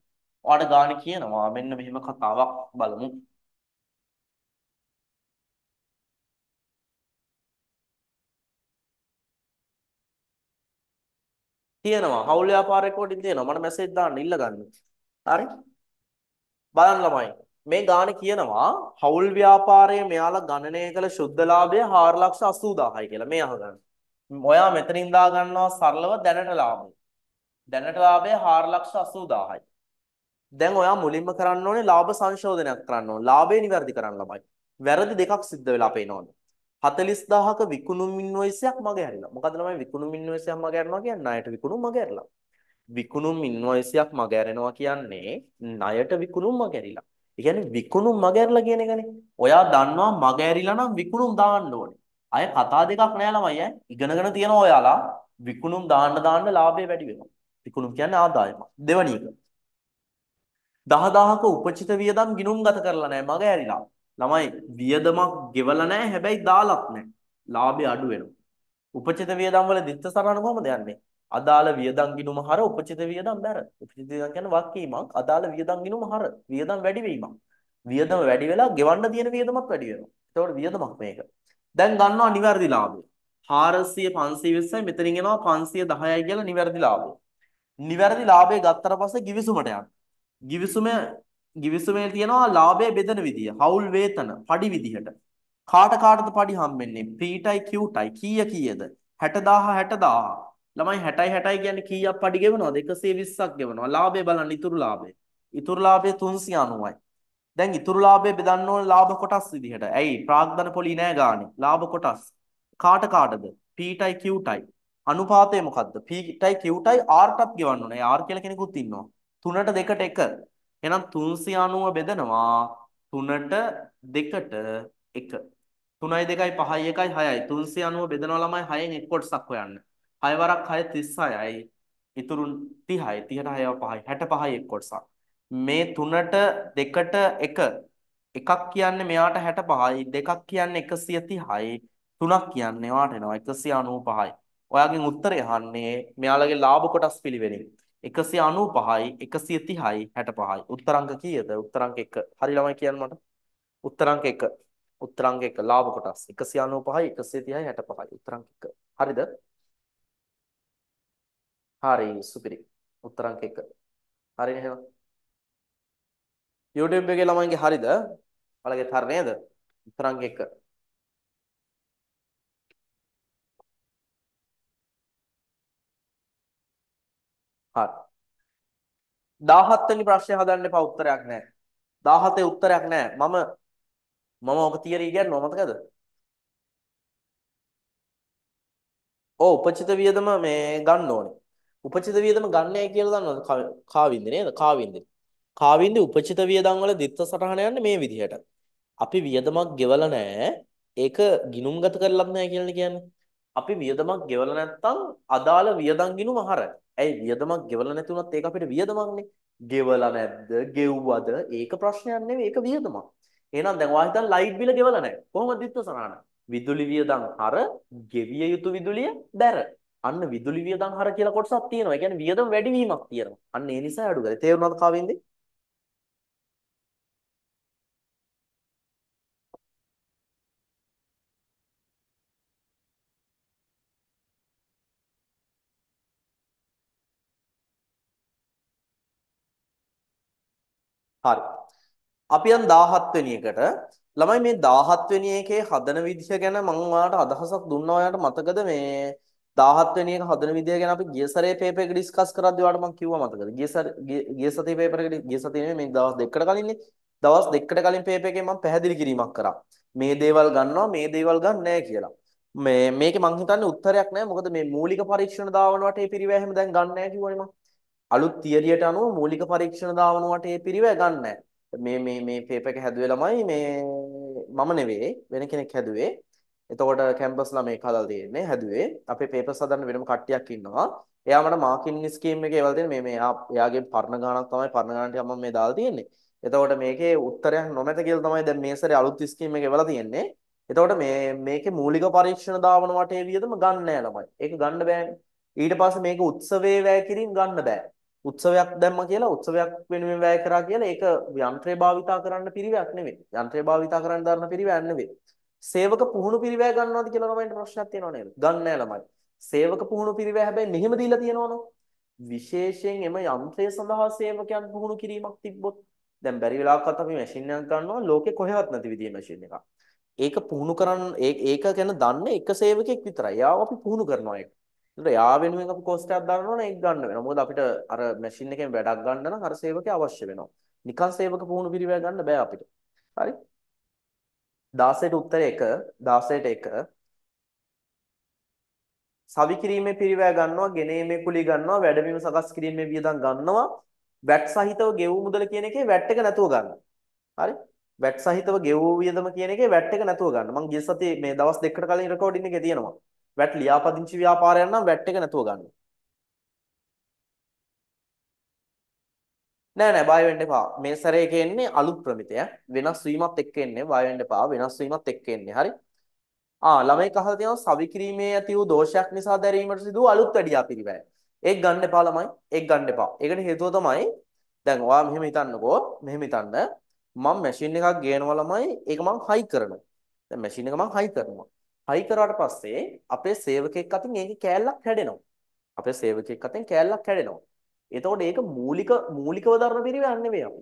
ඔයාලට ගාන කියනවා මෙන්න මෙහෙම කතාවක් බලමු. තියෙනවා. හවුල් ව්‍යාපාර රෙකෝඩින් තියෙනවා. මට මැසේජ් දාන්න ඉල්ල ගන්න. හරි. බලන්න ළමයි. මේ ගාණ කියනවා හවුල් ව්‍යාපාරයේ මෙයාලා ගණනය කළ සුද්ධලාභය 480000යි කියලා. මේ අහගන්න. ඔයා මෙතනින් දා ගන්නවා සරලව දැනට ලාභය. දැනට ලාභය 480000යි. දැන් ඔයා මුලින්ම කරන්න ඕනේ ලාභ සංශෝධනයක් කරන්න ඕනේ. ලාභය નિවර්දි කරන්න ළමයි. වැරදි දෙකක් සිද්ධ වෙලා පේනවනේ. 40000ක විකුණුම් ඉන්වොයිසයක් මගේ හැරිලා. මොකද ළමයි විකුණුම් ඉන්වොයිසයක් මගේ හැරනවා කියන්නේ ණයට විකුණුම් මගේ හැරලා. විකුණුම් ඉන්වොයිසයක් මගේ හැරෙනවා කියන්නේ ණයට විකුණුම් මගේ හැරිලා. ඒ කියන්නේ විකුණුම් මගේ හැරලා කියන එකනේ. ඔයා දන්නවා මගේ හැරිලා නම් විකුණුම් දාන්න ඕනේ. අය කතා දෙකක් නෑ ළමයි ඈ. ඉගෙනගෙන තියෙනවා ඔයාලා විකුණුම් දාන්න දාන්න ලාභය වැඩි වෙනවා. විකුණුම් කියන්නේ ආදායම. දෙවනි එක. 10000ක උපචිත වියදම් ගිණුම් ගත කරලා නැහැ මගේ ඇරිලා. ළමයි වියදමක් ගෙවලා නැහැ හැබැයි දාලත් නැහැ. ලාභය අඩු වෙනවා. උපචිත වියදම් වල ਦਿੱත්ත සරණ කොහොමද යන්නේ? අදාළ වියදම් ගිණුම හර උපචිත වියදම් බැර. උපචිත වියදම් කියන්නේ වක්කීමක්. අදාළ වියදම් ගිණුම හර. වියදම් වැඩි වීමක්. වියදම වැඩි වෙලා ගෙවන්න තියෙන වියදමක් වැඩි වෙනවා. ඒතකොට වියදමක් මේක. දැන් ගන්නවා නිවැරදි ලාභය. 400 520යි මෙතනින් එනවා 510යි කියලා නිවැරදි ලාභය. නිවැරදි ලාභය ගත්තට පස්සේ givisumට යන්න. givisum ගිවිසුමේ තියෙනවා ලාභය බෙදෙන විදිය. හවුල් වේතන, padi විදිහට. කාට කාටද padi හම්බෙන්නේ? p-ටයි q-ටයි. කීය කීයද? 60000 60000. ළමයි 60යි 60යි කියන්නේ කීයක් padi ගෙවනවද? 120ක් ගෙවනවා. ලාභය බලන්න ඉතුරු ලාභය. ඉතුරු ලාභය 390යි. දැන් ඉතුරු ලාභය බෙදන්න ඕන ලාභ කොටස් විදිහට. ඇයි? ප්‍රාග්ධන පොලි නෑ ගානේ. ලාභ කොටස්. කාට කාටද? p-ටයි q-ටයි. අනුපාතය මොකද්ද? p-ටයි q-ටයි r-ටත් ගෙවන්න ඕනේ. r කියලා කෙනෙකුත් ඉන්නවා. 3ට 2ට 1 එහෙනම් 390 බෙදනවා 3ට 2ට 1 3යි 2යි 5යි 1යි 6යි 390 බෙදනවා ළමයි 6න් එක් කොටසක් හොයන්න 6 වරක් 6 36යි ඉතුරු 30යි 30ට 6ව 5යි 65යි එක් කොටසක් මේ 3ට 2ට 1 එකක් කියන්නේ මෙයාට 65යි දෙකක් කියන්නේ 130යි තුනක් කියන්නේ වාට එනවා 195යි. ඔයාගෙන් උත්තරය අහන්නේ මෙයාලගේ ලාභ කොටස් පිළිවෙලින්. 195යි 130යි 65යි උත්තරංක කීයද උත්තරංක 1 හරි ළමයි කියන්න මට උත්තරංක 1 උත්තරංක 1 ලාභ කොටස් 195යි 130යි 65යි උත්තරංක 1 හරිද හරි සුපිරි උත්තරංක 1 හරිනේ එහෙනම් YouTube එකේ ළමයින්ගේ හරිද ඔයාලගේ හරි නේද උත්තරංක 1 හරි. 17 වෙනි ප්‍රශ්නේ හදන්න එපා උත්තරයක් නැහැ. 17 උත්තරයක් නැහැ. මම මම ඔක තියරි ඉගෙනනවා මතකද? ඔව් උපචිත වියදම මේ ගන්න ඕනේ. උපචිත වියදම ගන්නෑ කියලා දන්නවද? කාවින්ද නේද? කාවින්ද. කාවින්ද උපචිත වියදම් වල දිත්ත සටහන යන්නේ මේ විදිහට. අපි වියදමක් ගෙවලා නැහැ. ඒක ගිණුම්ගත කරලත් නැහැ කියලා කියන්නේ. අපි වියදමක් ගෙවලා නැත්නම් අදාළ වියදම් ගිණුම හරයි. ඇයි වියදමක් ගෙවලා නැති වුණත් ඒක අපිට වියදමක්නේ. ගෙවලා නැද්ද? ගෙව්වද? ඒක ප්‍රශ්නයක් නෙවෙයි. ඒක වියදමක්. එහෙනම් දැන් ඔයා හිතන් ලයිට් බිල ගෙවලා නැහැ. කොහොමද විත්වසනාන? විදුලි වියදම් අර ගෙවිය යුතු විදුලිය බැර. අන්න විදුලි වියදම් අර කියලා කොටසක් තියෙනවා. ඒ කියන්නේ වියදම් වැඩි වීමක් තියෙනවා. අන්න ඒ නිසා අඩු කරලා. තේරුණාද කාවෙන්දේ? හරි. අපි යන් 17 වෙනි එකට ළමයි මේ 17 වෙනි එකේ හදන විදිය ගැන මම ඔයාලට අදහසක් දුන්නා ඔයාලට මතකද මේ 17 වෙනි එක හදන විදිය ගැන අපි ගිය සැරේ පේපර් එක ඩිස්කස් කරද්දී ඔයාලට මම කිව්වා මතකද ගිය සැර ගිය සතියේ පේපර් එක ගිය සතියේ නෙමෙයි මේ දවස් දෙකකට කලින්නේ දවස් දෙකකට කලින් පේපර් එකේ මම පැහැදිලි කිරීමක් කරා මේ දේවල් ගන්නවා මේ දේවල් ගන්න නැහැ කියලා මේ මේකේ මං හිතන්නේ උත්තරයක් නැහැ මොකද මේ මූලික පරීක්ෂණ දාවනවට ඒ පිරිවැය හැම දැන් ගන්න නැහැ කිව්වනේ මං අලුත් තියරියට අනුව මූලික පරීක්ෂණ දාවනවට ඒ පිරිව ගන්න මේ මේ මේ පේපර් එක හැදුවේ ළමයි මේ මම නෙවෙයි වෙන කෙනෙක් හැදුවේ. එතකොට කැම්පස් ළමයි කදලා තියෙන්නේ හැදුවේ. අපේ පේපර්ස් හදන්න වෙනම කට්ටියක් ඉන්නවා. එයා මට මාකින් ස්කීම් එකේ ඒවල් දෙන මේ මේ එයාගේ පරණ ගණනක් තමයි පරණ ගණන ටික මම මේ දාලා තියෙන්නේ. එතකොට මේකේ උත්තරයක් නොමැත කියලා තමයි දැන් මේ සැරේ අලුත් ස්කීම් එක ඒවලා තියෙන්නේ. එතකොට මේ මේකේ මූලික පරීක්ෂණ දාවන වටේ වියදම ගන්න නෑ ළමයි. ඒක ගන්න බෑනේ. ඊට පස්සේ මේක උත්සවයේ වැය කිරීම ගන්න බෑ. උත්සවයක් දැම්මා කියලා උත්සවයක් වෙනුවෙන් වැය කරා කියලා ඒක යන්ත්‍රය භාවිතා කරන්න පිරිවැයක් නෙවෙයි. යන්ත්‍රය භාවිතා කරන්න දාන පිරිවැයක් නෙවෙයි. සේවක පුහුණු පිරිවැය ගන්නවද කියලා ළමයින්ට ප්‍රශ්නයක් තියෙනව නේද? ගන්න නෑ ළමයි. සේවක පුහුණු පිරිවැය හැබැයි මෙහෙම දීලා තියෙනවනේ. විශේෂයෙන් එම යන්ත්‍රය සඳහා සේවකයන් පුහුණු කිරීමක් තිබ්බොත් දැන් බැරි වෙලාවකත් අපි මැෂින් එකක් ගන්නවා ලෝකේ කොහෙවත් නැති විදිහේ මැෂින් එකක්. ඒක පුහුණු කරන්න ඒක ගැන දන්න එක සේවකෙක් විතරයි. යාව අපි පුහුණු කරනවා ඒක. ඒතර එයා වෙනුවෙන් අපි කෝස්ට් එකක් දාන්න ඕන ඒක ගන්න වෙනවා. මොකද අපිට අර මැෂින් එකෙන් වැඩක් ගන්න නම් අර සේවකය අවශ්‍ය වෙනවා. නිකන් සේවක පුහුණු පිරිවැය ගන්න බෑ අපිට. හරි. 16ට උත්තරේ 1, 16ට 1. සවි කිරීමේ පිරිවැය ගන්නවා, ගෙනීමේ කුලී ගන්නවා, වැඩවීම සකස් කිරීමේ වියදම් ගන්නවා, වැට් සහිතව ගෙවූ මුදල කියන එකේ වැට් එක නැතුව ගන්න. හරි. වැට් සහිතව ගෙවූ වියදම කියන එකේ වැට් එක නැතුව ගන්න. මම ගිය සතියේ මේ දවස් දෙකකට කලින් රෙකෝඩින් එකේ තියෙනවා. වැට් ලියාපදිංචි ව්‍යාපාරයක් නම් වැට් එක නැතුව ගන්න. නෑ නෑ බය වෙන්න එපා. මේ සැරේ එක එන්නේ අලුත් ප්‍රමිතය. වෙනස් වීමත් එක්ක එන්නේ. බය වෙන්න එපා. වෙනස් වීමත් එක්ක එන්නේ. හරි. ආ ළමයික අහලා තියෙනවා සවිකිරීමේ ඇති වූ දෝෂයක් නිසා දැරීමට සිදු වූ අලුත් වැඩියා පිළිවෙල. ඒක ගන්න එපා ළමයි. ඒක ගන්න එපා. ඒකට හේතුව තමයි දැන් ඔයා මෙහෙම හිතන්නකෝ. මෙහෙම හිතන්න. මම මැෂින් එකක් ගේනවා ළමයි. ඒක මම හයි කරනවා. දැන් මැෂින් එක මම හයි කරනවා. හයි කරාට පස්සේ අපේ සේවකෙක් අතින් ඒකේ කෑල්ලක් හැදෙනවා. අපේ සේවකෙක් අතින් කෑල්ලක් හැදෙනවා. එතකොට ඒක මූලික මූලිකව ධර්ම පිරිවැය නෙවෙයි අපි.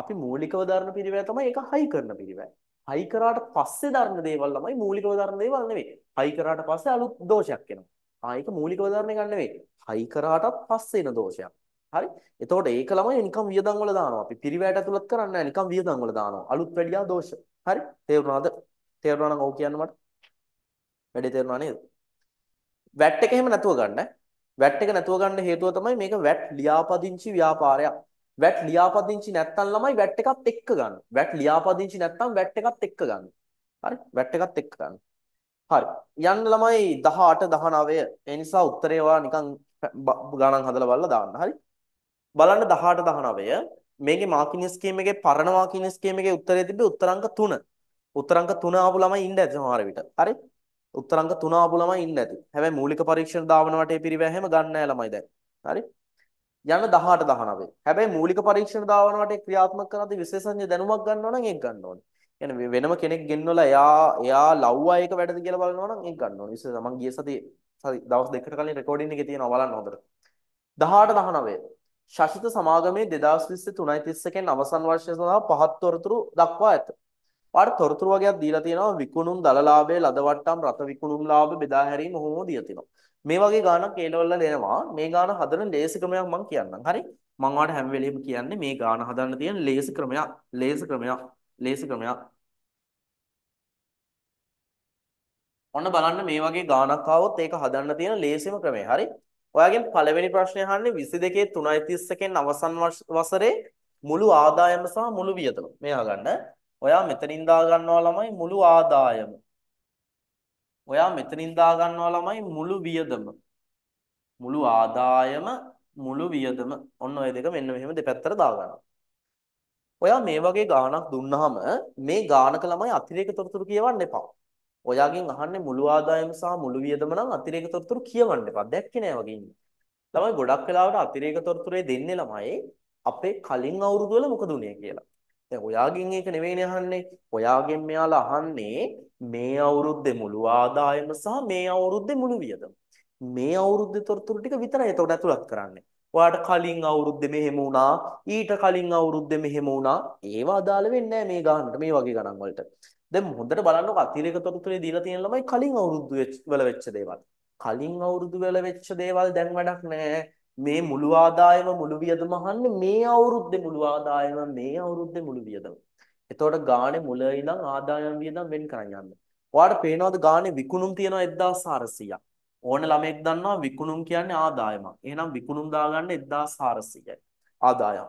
අපි මූලිකව ධර්ම පිරිවැය තමයි ඒක හයි කරන පිරිවැය. හයි කරාට පස්සේ ධර්ම දේවල් ළමයි මූලිකව ධර්ම දේවල් නෙවෙයි. හයි කරාට පස්සේ අලුත් දෝෂයක් එනවා. ආයක මූලිකව ධර්ම එකක් නෙවෙයි. හයි කරාටත් පස්සේ එන දෝෂයක්. හරි? එතකොට ඒක ළමයි නිකම් වියදම් වල දානවා. අපි පිරිවැයට ඇතුළත් කරන්නේ නැහැ. නිකම් වියදම් වල දානවා. අලුත් වැඩියා දෝෂ. හරි? තේරුණාද? තේරුණා නම් ඔව් කියන්න මට. වැඩේ තේරුණා නේද? වැට් එක එහෙම නැතුව ගන්න. වැට් එක නැතුව ගන්න හේතුව තමයි මේක වැට් ලියාපදිංචි ව්‍යාපාරයක්. වැට් ලියාපදිංචි නැත්තම් ළමයි වැට් එකත් එක්ක ගන්න. වැට් ලියාපදිංචි නැත්තම් වැට් එකත් එක්ක ගන්න. හරි? වැට් එකත් එක්ක ගන්න. හරි. යන්න ළමයි 18 19. ඒ නිසා උත්තරේ වා නිකන් ගණන් හදලා බලලා දාන්න. හරි? බලන්න 18 19 මේකේ මාකින් ස්කීම් එකේ පරණ මාකින් ස්කීම් එකේ උත්තරේ තිබ්බේ උත්තරාංක 3. උත්තරාංක 3 ආපු ළමයි ඉන්න ඇති සමහර විට. හරි? උත්තරංග 3 ආපු ළමයි ඉන්නේ නැති. හැබැයි මූලික පරීක්ෂණ දාවන වටේ පිරිවැහෙම ගන්න නැහැ ළමයි දැන්. හරි? යන 18 19. හැබැයි මූලික පරීක්ෂණ දාවන වටේ ක්‍රියාත්මක කරද්දී විශේෂඥ දැනුමක් ගන්නවා නම් ඒක ගන්න ඕනේ. يعني වෙනම කෙනෙක් ගෙන්නවලා එයා එයා ලව්වා ඒක වැඩද කියලා බලනවා නම් ඒක ගන්න ඕනේ. විශේෂ මම ගිය සතියේ දවස් දෙකකට කලින් රෙකෝඩින් එකේ තියෙනවා බලන්න හොඳට. 18 19. ශාසිත සමාගමේ 2023 3.31 කින් අවසන් වර්ෂය සඳහා පහත් තොරතුරු දක්වා ඇත. වාට තොරතුරු වගේක් දීලා තියෙනවා විකුණුම් දලලාභයේ ලදවට්ටම් රත විකුණුම් ලාභ බෙදා හැරීම ඔහොම දීලා තිනවා. මේ වගේ ගානක් ඒ ලෙවල් වල එනවා. මේ ගාන හදන ලේසි ක්‍රමයක් මම කියන්නම්. හරි? මම ඔයාලට හැම වෙලෙම කියන්නේ මේ ගාන හදන්න තියෙන ලේසි ක්‍රමයක්. ලේසි ක්‍රමයක්. ලේසි ක්‍රමයක්. ඔන්න බලන්න මේ වගේ ගානක් ආවොත් ඒක හදන්න තියෙන ලේසිම ක්‍රමය. හරි? ඔයාගෙන් පළවෙනි ප්‍රශ්නේ අහන්නේ 22 3 31 කින් අවසන් වසරේ මුළු ආදායම සහ මුළු වියදම. මේ අහගන්න. ඔයා මෙතනින් දා ගන්නවා ළමයි මුළු ආදායම. ඔයා මෙතනින් දා ගන්නවා ළමයි මුළු වියදම. මුළු ආදායම මුළු වියදම. ඔන්න ඔය දෙක මෙන්න මෙහෙම දෙපැත්තට දා ගන්නවා. ඔයා මේ වගේ ගාණක් දුන්නාම මේ ගාණක ළමයි අතිරේක තොරතුරු කියවන්න එපා. ඔයාගෙන් අහන්නේ මුළු ආදායම සහ මුළු වියදම නම් අතිරේක තොරතුරු කියවන්න එපා. දැක්කේ නෑ වගේ ඉන්නේ. ළමයි ගොඩක් වෙලාවට අතිරේක තොරතුරේ දෙන්නේ ළමයි අපේ කලින් අවුරුදු වල මොකද උනේ කියලා. දැන් ඔයාගෙන් ඒක නෙවෙයිනේ අහන්නේ. ඔයාගෙන් මෙයාලා අහන්නේ මේ අවුරුද්දේ මුළු ආදායම සහ මේ අවුරුද්දේ මුළු වියදම. මේ අවුරුද්දේ තොරතුරු ටික විතරයි එතකොට ඇතුළත් කරන්නේ. ඔයාට කලින් අවුරුද්දේ මෙහෙම වුණා ඊට කලින් අවුරුද්දේ මෙහෙම වුණා ඒව අදාළ වෙන්නේ මේ ගානට මේ වගේ ගණන් වලට දැන් හොඳට බලන්නකො අතිරේක තොරතුරේ දීලා තියෙන ළමයි කලින් අවුරුද්ද වල වෙච්ච දේවල් කලින් අවුරුදු වල වෙච්ච දේවල් දැන් වැඩක් නැහැ මේ මුළු ආදායම මුළු වියදම අහන්නේ මේ අවුරුද්දේ මුළු ආදායම මේ අවුරුද්දේ මුළු වියදම. එතකොට ගානේ මුල ඉඳන් ආදායම් වියදම් වෙන් කරන් යන්න. ඔයාලට පේනවද ගානේ විකුණුම් තියෙනවා 1400ක්. ඕන ළමෙක් දන්නවා විකුණුම් කියන්නේ ආදායමක්. එහෙනම් විකුණුම් දාගන්න 1400යි ආදායම්.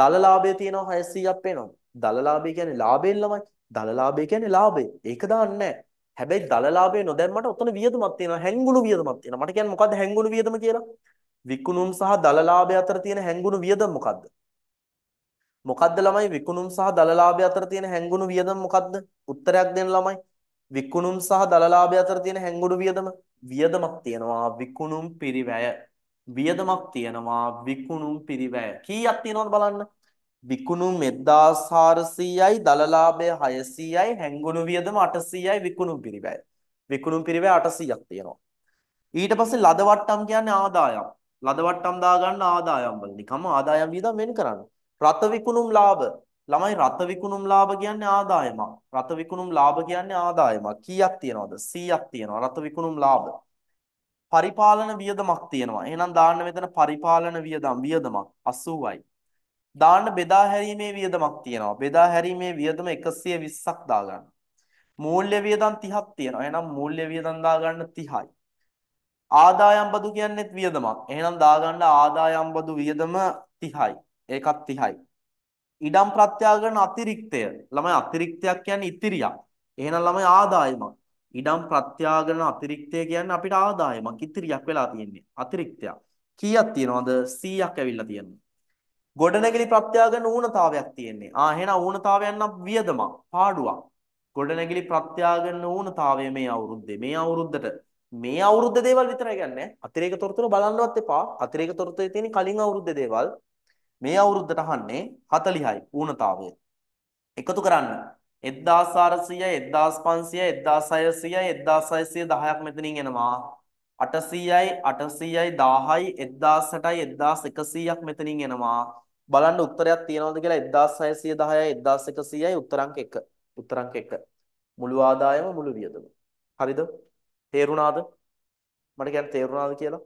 දලලාභය තියෙනවා 600ක් පේනවා. දලලාභය කියන්නේ ලාභයෙන් ළමයි. දලලාභය කියන්නේ ලාභය. ඒක දාන්නේ නැහැ. හැබැයි දලලාභය නොදැම්මට ඔතන වියදමක් තියෙනවා. හැංගුණු වියදමක් තියෙනවා. මට කියන්නේ මොකද්ද හැංගුණු වියදම කියලා? විකුණුම් සහ දලලාභය අතර තියෙන හැංගුණු වියදම මොකද්ද? මොකද්ද ළමයි විකුණුම් සහ දලලාභය අතර තියෙන හැංගුණු වියදම මොකද්ද? උත්තරයක් දෙන්න ළමයි. විකුණුම් සහ දලලාභය අතර තියෙන හැංගුණු වියදම වියදමක් තියෙනවා විකුණුම් පිරිවැය. වියදමක් තියෙනවා විකුණුම් පිරිවැය. කීයක් තියෙනවද බලන්න. විකුණුම් 1400යි දලලාභය 600යි හැංගුණු වියදම 800යි විකුණුම් පිරිවැය. විකුණුම් පිරිවැය 800ක් තියෙනවා. ඊට පස්සේ ලද වට්ටම් කියන්නේ ආදායම්. ලදවට්ටම් දාගන්න ආදායම් වල නිකම්ම ආදායම් වියදම් වෙන් කරන්න. රත විකුණුම් ලාභ ළමයි රත විකුණුම් ලාභ කියන්නේ ආදායමක්. රත විකුණුම් ලාභ කියන්නේ ආදායමක්. කීයක් තියනවද? 100ක් තියනවා රත විකුණුම් ලාභ. පරිපාලන වියදමක් තියෙනවා. එහෙනම් දාන්න මෙතන පරිපාලන වියදම් වියදමක් 80යි. දාන්න බෙදා හැරීමේ වියදමක් තියෙනවා. බෙදා හැරීමේ වියදම 120ක් දාගන්න. මූල්‍ය වියදම් 30ක් තියෙනවා. එහෙනම් මූල්‍ය වියදම් දාගන්න 30යි. ආදායම් බදු කියන්නේත් වියදමක්. එහෙනම් දාගන්න ආදායම් බදු වියදම 30යි. ඒකත් 30යි. ඉඩම් ප්‍රත්‍යාගන අතිරික්තය. ළමයි අතිරික්තයක් කියන්නේ ඉතිරියක්. එහෙනම් ළමයි ආදායමක්. ඉඩම් ප්‍රත්‍යාගන අතිරික්තය කියන්නේ අපිට ආදායමක් ඉතිරියක් වෙලා තියෙන්නේ. අතිරික්තයක්. කීයක් තියනවද? 100ක් ඇවිල්ලා තියෙනවා. ගොඩනැගිලි ප්‍රත්‍යාගන ඌනතාවයක් තියෙන්නේ. ආ එහෙනම් ඌනතාවයන් නම් වියදමක්, පාඩුවක්. ගොඩනැගිලි ප්‍රත්‍යාගන ඌනතාවය මේ අවුරුද්දේ. මේ අවුරුද්දට මේ අවුරුද්ද දේවල් විතරයි කියන්නේ අතිරේක තොරතුරු බලන්නවත් එපා අතිරේක තොරතුරේ තියෙන කලින් අවුරුද්ද දේවල් මේ අවුරුද්දට අහන්නේ 40යි ඌනතාවය එකතු කරන්න 1400 1500 1600 1610ක් මෙතනින් එනවා 800යි 800යි 1000යි 1800යි 1100ක් මෙතනින් එනවා බලන්න උත්තරයක් තියනවද කියලා 1610යි 1100යි උත්තරාංක 1 උත්තරාංක 1 මුළු ආදායම මුළු වියදම හරිද තේරුණාද? මට කියන්න තේරුණාද කියලා?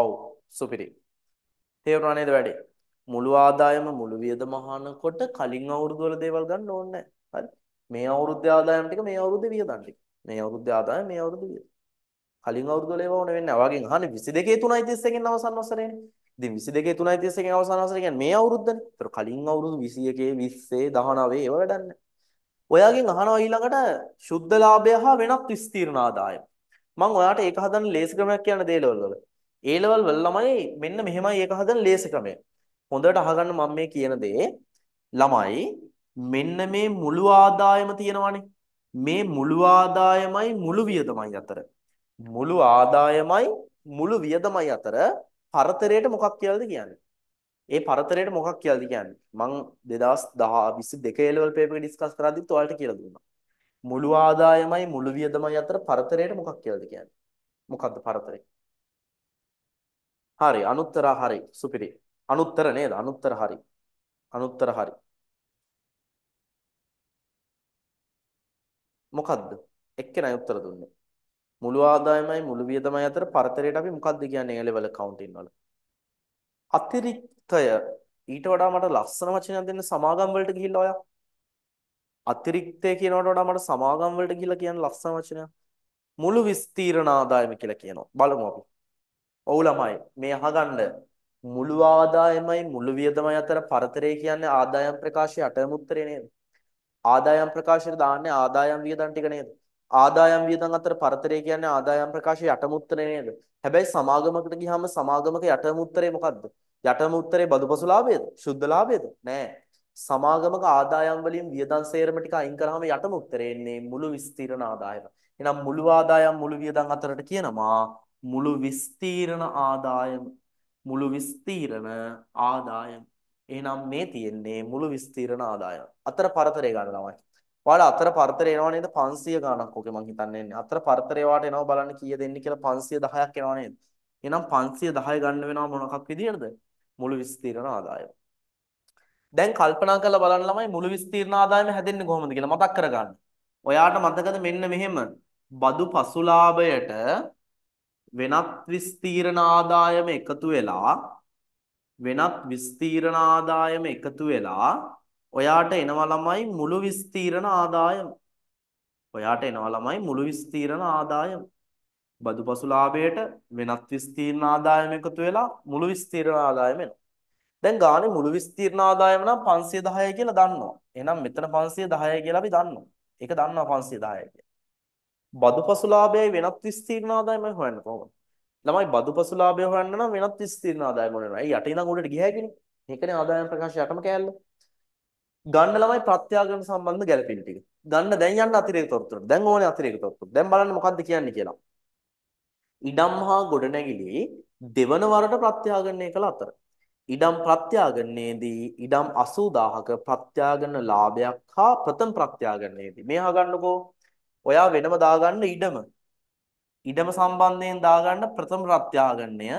ඔව් සුපිරි. තේරුණා නේද වැඩේ? මුළු ආදායම මුළු වියදම අහනකොට කලින් අවුරුදු වල දේවල් ගන්න ඕනේ නැහැ. හරි. මේ අවුරුද්දේ ආදායම් ටික මේ අවුරුද්දේ වියදම් ටික. මේ අවුරුද්දේ ආදායම මේ අවුරුද්දේ වියදම්. කලින් අවුරුදු වල ඒව ඕනේ වෙන්නේ නැහැ. වගේ අහන්නේ 22 3 31 න් අවසන් වසරේනේ. ඉතින් 22 3 31 න් අවසන් වසරේ කියන්නේ මේ අවුරුද්දනේ. ඒතර කලින් අවුරුදු 21 20 19 ඒව වැඩන්නේ. ඔයාගෙන් අහනවා ඊළඟට සුද්ධලාභය හා වෙනත් විස්තීර්ණ ආදායම්. මම ඔයාට ඒක හදන්න ලේසි ක්‍රමයක් කියන්න දේලවල වල. ඒ ලෙවල් වල ළමයි මෙන්න මෙහෙමයි ඒක හදන්න ලේසි ක්‍රමය. හොඳට අහගන්න මම මේ කියන දේ ළමයි මෙන්න මේ මුළු ආදායම තියෙනවානේ. මේ මුළු ආදායමයි මුළු වියදමයි අතර. මුළු ආදායමයි මුළු වියදමයි අතර පරතරයට මොකක් කියලාද කියන්නේ? ඒ පරතරයට මොකක් කියලාද කියන්නේ? මං 2010 22 A level paper එක discuss කරද්දිත් ඔයාලට කියලා දුන්නා. මුළු ආදායමයි මුළු වියදමයි අතර පරතරයට මොකක් කියලාද කියන්නේ? මොකද්ද පරතරය? හරි, අනුත්තර හරි, සුපිරි. අනුත්තර නේද? අනුත්තර හරි. අනුත්තර හරි. මොකද්ද? එක්කෙනයි උත්තර දුන්නේ. මුළු ආදායමයි මුළු වියදමයි අතර පරතරයට අපි මොකද්ද කියන්නේ A level accounting වල? අතිරික්ත යුක්තය ඊට වඩා මට ලස්සන වචනයක් දෙන්න සමාගම් වලට ගිහිල්ලා ඔයා අතිරික්තය කියනවට වඩා මට සමාගම් වලට ගිහිල්ලා කියන ලස්සන වචනයක් මුළු විස්තීර්ණ ආදායම කියලා කියනවා බලමු අපි ඔව් ළමයි මේ අහගන්න මුළු ආදායමයි මුළු වියදමයි අතර පරතරය කියන්නේ ආදායම් ප්‍රකාශයේ අටම උත්තරේ නේද ආදායම් ප්‍රකාශයට දාන්නේ ආදායම් වියදම් ටික නේද ආදායම් වියදම් අතර පරතරය කියන්නේ ආදායම් ප්‍රකාශයේ යටම උත්තරේ නේද? හැබැයි සමාගමකට ගියහම සමාගමක යටම උත්තරේ මොකද්ද? යටම උත්තරේ බදුපසු ලාභයේද? සුද්ධ ලාභයේද? නෑ. සමාගමක ආදායම් වලින් වියදම් සේරම ටික අයින් කරාම යටම උත්තරේ එන්නේ මුළු විස්තීර්ණ ආදායම. එහෙනම් මුළු ආදායම් මුළු වියදම් අතරට කියනවා මුළු විස්තීර්ණ ආදායම. මුළු විස්තීර්ණ ආදායම. එහෙනම් මේ තියෙන්නේ මුළු විස්තීර්ණ ආදායම. අතර පරතරය ගන්න ළමයි. ඔයාලා අතර පරතරය එනවා නේද 500 ගණක් ඔකේ මං හිතන්නේ ඉන්නේ. අතර පරතරය වාට එනවා බලන්න කීයද එන්නේ කියලා 510ක් එනවා නේද? එහෙනම් 510 ගන්න වෙනවා මොනකක් විදියටද? මුළු විස්තීර්ණ ආදායම. දැන් කල්පනා කරලා බලන්න ළමයි මුළු විස්තීර්ණ ආදායම හැදෙන්නේ කොහොමද කියලා මතක් කරගන්න. ඔයාට මතකද මෙන්න මෙහෙම බදු පසුලාභයට වෙනත් විස්තීර්ණ ආදායම එකතු වෙලා වෙනත් විස්තීර්ණ ආදායම එකතු වෙලා ඔයාට එනවා ළමයි මුළු විස්තීර්ණ ආදායම. ඔයාට එනවා ළමයි මුළු විස්තීර්ණ ආදායම. බදු පසුලාභයට වෙනත් විස්තීර්ණ ආදායම එකතු වෙලා මුළු විස්තීර්ණ ආදායම එනවා. දැන් ගානේ මුළු විස්තීර්ණ ආදායම නම් 510 කියලා දන්නවා. එහෙනම් මෙතන 510 කියලා අපි දන්නවා. ඒක දන්නවා 510 කියලා. බදු පසුලාභයයි වෙනත් විස්තීර්ණ ආදායමයි හොයන්න කොහොමද? ළමයි බදු පසුලාභය හොයන්න නම් වෙනත් විස්තීර්ණ ආදායම හොයනවා. ඒ යට ඉඳන් උඩට ගිය හැකිනේ. මේකනේ ආදායම් ප්‍රකාශය යටම කෑල්ල. ගන්න ළමයි ප්‍රත්‍යාගම සම්බන්ධ ගැළපෙන ටික. ගන්න දැන් යන්න අතිරේක තොරතුරු. දැන් ඕනේ අතිරේක තොරතුරු. දැන් බලන්න මොකද්ද කියන්නේ කියලා. ඉඩම් හා ගොඩනැගිලි දෙවන වරට ප්‍රත්‍යාගණය කළ අතර ඉඩම් ප්‍රත්‍යාගණයේදී ඉඩම් 80000ක ප්‍රත්‍යාගණ ලාභයක් හා ප්‍රථම ප්‍රත්‍යාගණයේදී මේ අහගන්නකෝ ඔයා වෙනම දාගන්න ඉඩම ඉඩම සම්බන්ධයෙන් දාගන්න ප්‍රථම ප්‍රත්‍යාගණය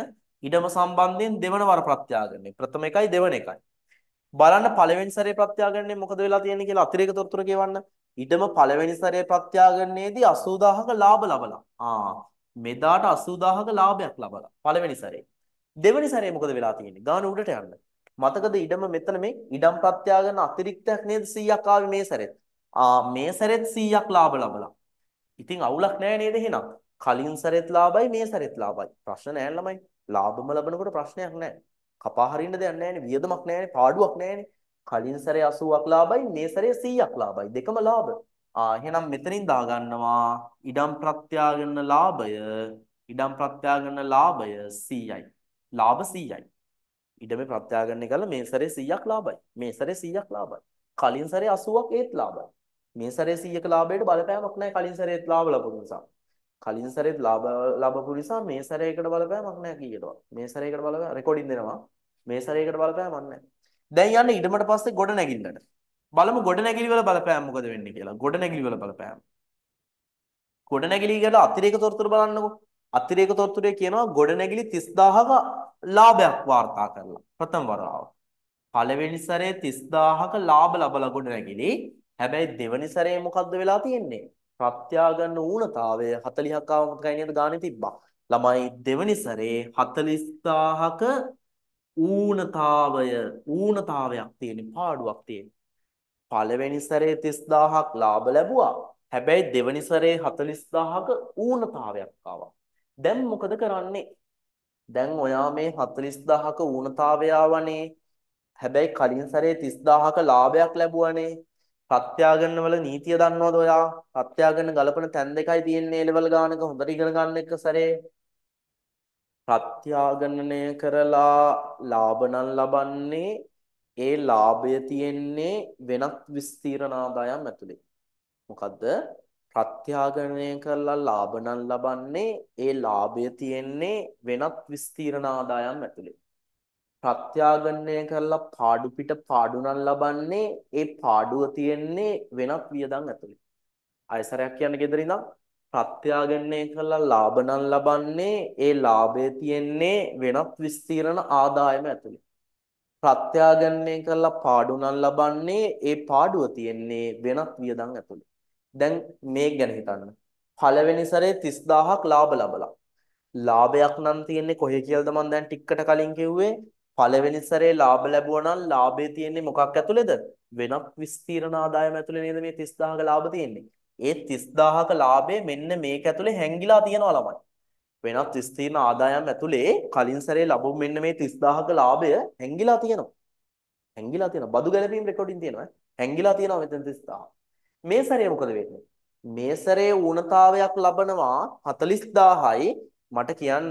ඉඩම සම්බන්ධයෙන් දෙවන වර ප්‍රත්‍යාගණය ප්‍රථම එකයි දෙවන එකයි බලන්න පළවෙනි සැරේ ප්‍රත්‍යාගණය මොකද වෙලා තියෙන්නේ කියලා අතිරේක තොරතුරු කියවන්න. ඊටම පළවෙනි සැරේ ප්‍රත්‍යාගණයේදී 80000ක ලාභ ලබලා. ආ මෙදාට 80000ක ලාභයක් ලබලා පළවෙනි සැරේ. දෙවෙනි සැරේ මොකද වෙලා තියෙන්නේ? ගාන උඩට යන්න. මතකද ඉඩම මෙතන මේ ඉඩම් ප්‍රත්‍යාගන අතිරික්තයක් නේද 100ක් ආවේ මේ සැරෙත්. ආ මේ සැරෙත් 100ක් ලාභ ලබලා. ඉතින් අවුලක් නෑ නේද එහෙනම්. කලින් සැරෙත් ලාභයි මේ සැරෙත් ලාභයි. ප්‍රශ්න නෑ ළමයි. ලාභම ලබනකොට ප්‍රශ්නයක් නෑ. කපා හරින්න දෙයක් නෑනේ. වියදමක් නෑනේ. පාඩුවක් නෑනේ. කලින් සැරේ 80ක් ලාභයි මේ සැරේ 100ක් ලාභයි. දෙකම ලාභ. ආ එහෙනම් මෙතනින් දාගන්නවා ඉඩම් ප්‍රත්‍යාගන්න ලාභය ඉඩම් ප්‍රත්‍යාගන්න ලාභය 100යි. ලාභ 100යි. ඉඩමේ ප්‍රත්‍යාගන්න එකල මේ සැරේ 100ක් ලාභයි. මේ සැරේ 100ක් ලාභයි. කලින් සැරේ 80ක් ඒත් ලාභයි. මේ සැරේ 100ක ලාභයට බලපෑමක් නැහැ කලින් සැරේත් ලාභ ලැබුණු නිසා. කලින් සැරේත් ලාභ ලැබපු නිසා මේ සැරේකට බලපෑමක් නැහැ කීයටවත්. මේ සැරේකට බලපෑම රෙකෝඩින් දෙනවා. මේ සැරේකට බලපෑමක් නැහැ. දැන් යන්නේ ඉඩමට පස්සේ ගොඩ නැගින්නට. බලමු ගොඩනැගිලි වල බලපෑම මොකද වෙන්නේ කියලා. ගොඩනැගිලි වල බලපෑම. ගොඩනැගිලි වල අතිරේක තොරතුරු බලන්නකෝ. අතිරේක තොරතුරේ කියනවා ගොඩනැගිලි 30000ක ලාභයක් වාර්තා කරලා ප්‍රථම වරාව. පළවෙනි සැරේ 30000ක ලාභ ලබලා ගොඩනැගිලි. හැබැයි දෙවනි සැරේ මොකද්ද වෙලා තියෙන්නේ? ප්‍රත්‍යාගන්න ඌනතාවය 40ක් ආව මොකයි නේද ගානේ තිබ්බා. ළමයි දෙවනි සැරේ 40000ක ඌනතාවය ඌනතාවයක් තියෙන පාඩුවක් තියෙන. පළවෙනි සැරේ 30000ක් ලාභ ලැබුවා. හැබැයි දෙවනි සැරේ 40000ක ඌනතාවයක් ආවා. දැන් මොකද කරන්නේ? දැන් ඔයා මේ 40000ක ඌනතාවය ආවනේ. හැබැයි කලින් සැරේ 30000ක ලාභයක් ලැබුවානේ. ප්‍රත්‍යාගන්න වල නීතිය දන්නවද ඔයා? ප්‍රත්‍යාගන්න ගලපන තැන් දෙකයි තියෙන්නේ ලෙවල් ගානක හොඳට ඉගෙන ගන්න එක සැරේ. ප්‍රත්‍යාගණනය කරලා ලාභ නම් ලබන්නේ ඒ ලාභය තියෙන්නේ වෙනත් විස්තිරණාදායම් ඇතුලේ. මොකද්ද? ප්‍රත්‍යාගණය කරලා ලාභ නම් ලබන්නේ ඒ ලාභය තියෙන්නේ වෙනත් විස්තිරණාදායම් ඇතුලේ. ප්‍රත්‍යාගණය කරලා පාඩු පිට පාඩු නම් ලබන්නේ ඒ පාඩුව තියෙන්නේ වෙනත් වියදම් ඇතුලේ. අයසරයක් කියන්නේ gedara ඉඳන් ප්‍රත්‍යාගණය කරලා ලාභ නම් ලබන්නේ ඒ ලාභය තියෙන්නේ වෙනත් විස්තිරණ ආදායම ඇතුලේ. ප්‍රත්‍යාගන්නේ කරලා පාඩු නම් ලබන්නේ ඒ පාඩුව තියෙන්නේ වෙනත් වියදම් ඇතුලේ. දැන් මේක ගැන හිතන්න. පළවෙනි සැරේ 30000ක් ලාභ ලබලා. ලාභයක් නම් තියෙන්නේ කොහේ කියලාද මම දැන් ටිකකට කලින් කිව්වේ. පළවෙනි සැරේ ලාභ ලැබුවා නම් ලාභේ තියෙන්නේ මොකක් ඇතුලේද? වෙනත් විස්තීර්ණ ආදායම ඇතුලේ නේද මේ 30000ක ලාභ තියෙන්නේ. ඒ 30000ක ලාභේ මෙන්න මේක ඇතුලේ හැංගිලා තියෙනවා ළමයි. වෙනත් ස්ථීර්ණ ආදායම් ඇතුලේ කලින් සැරේ ලැබුම් මෙන්න මේ 30000ක ලාභය හැංගිලා තියෙනවා. හැංගිලා තියෙනවා. බදු ගැලපීම් රෙකෝඩින් තියෙනවා. හැංගිලා තියෙනවා මෙතන 30000. මේ සැරේ මොකද වෙන්නේ? මේ සැරේ ඌනතාවයක් ලබනවා 40000යි. මට කියන්න,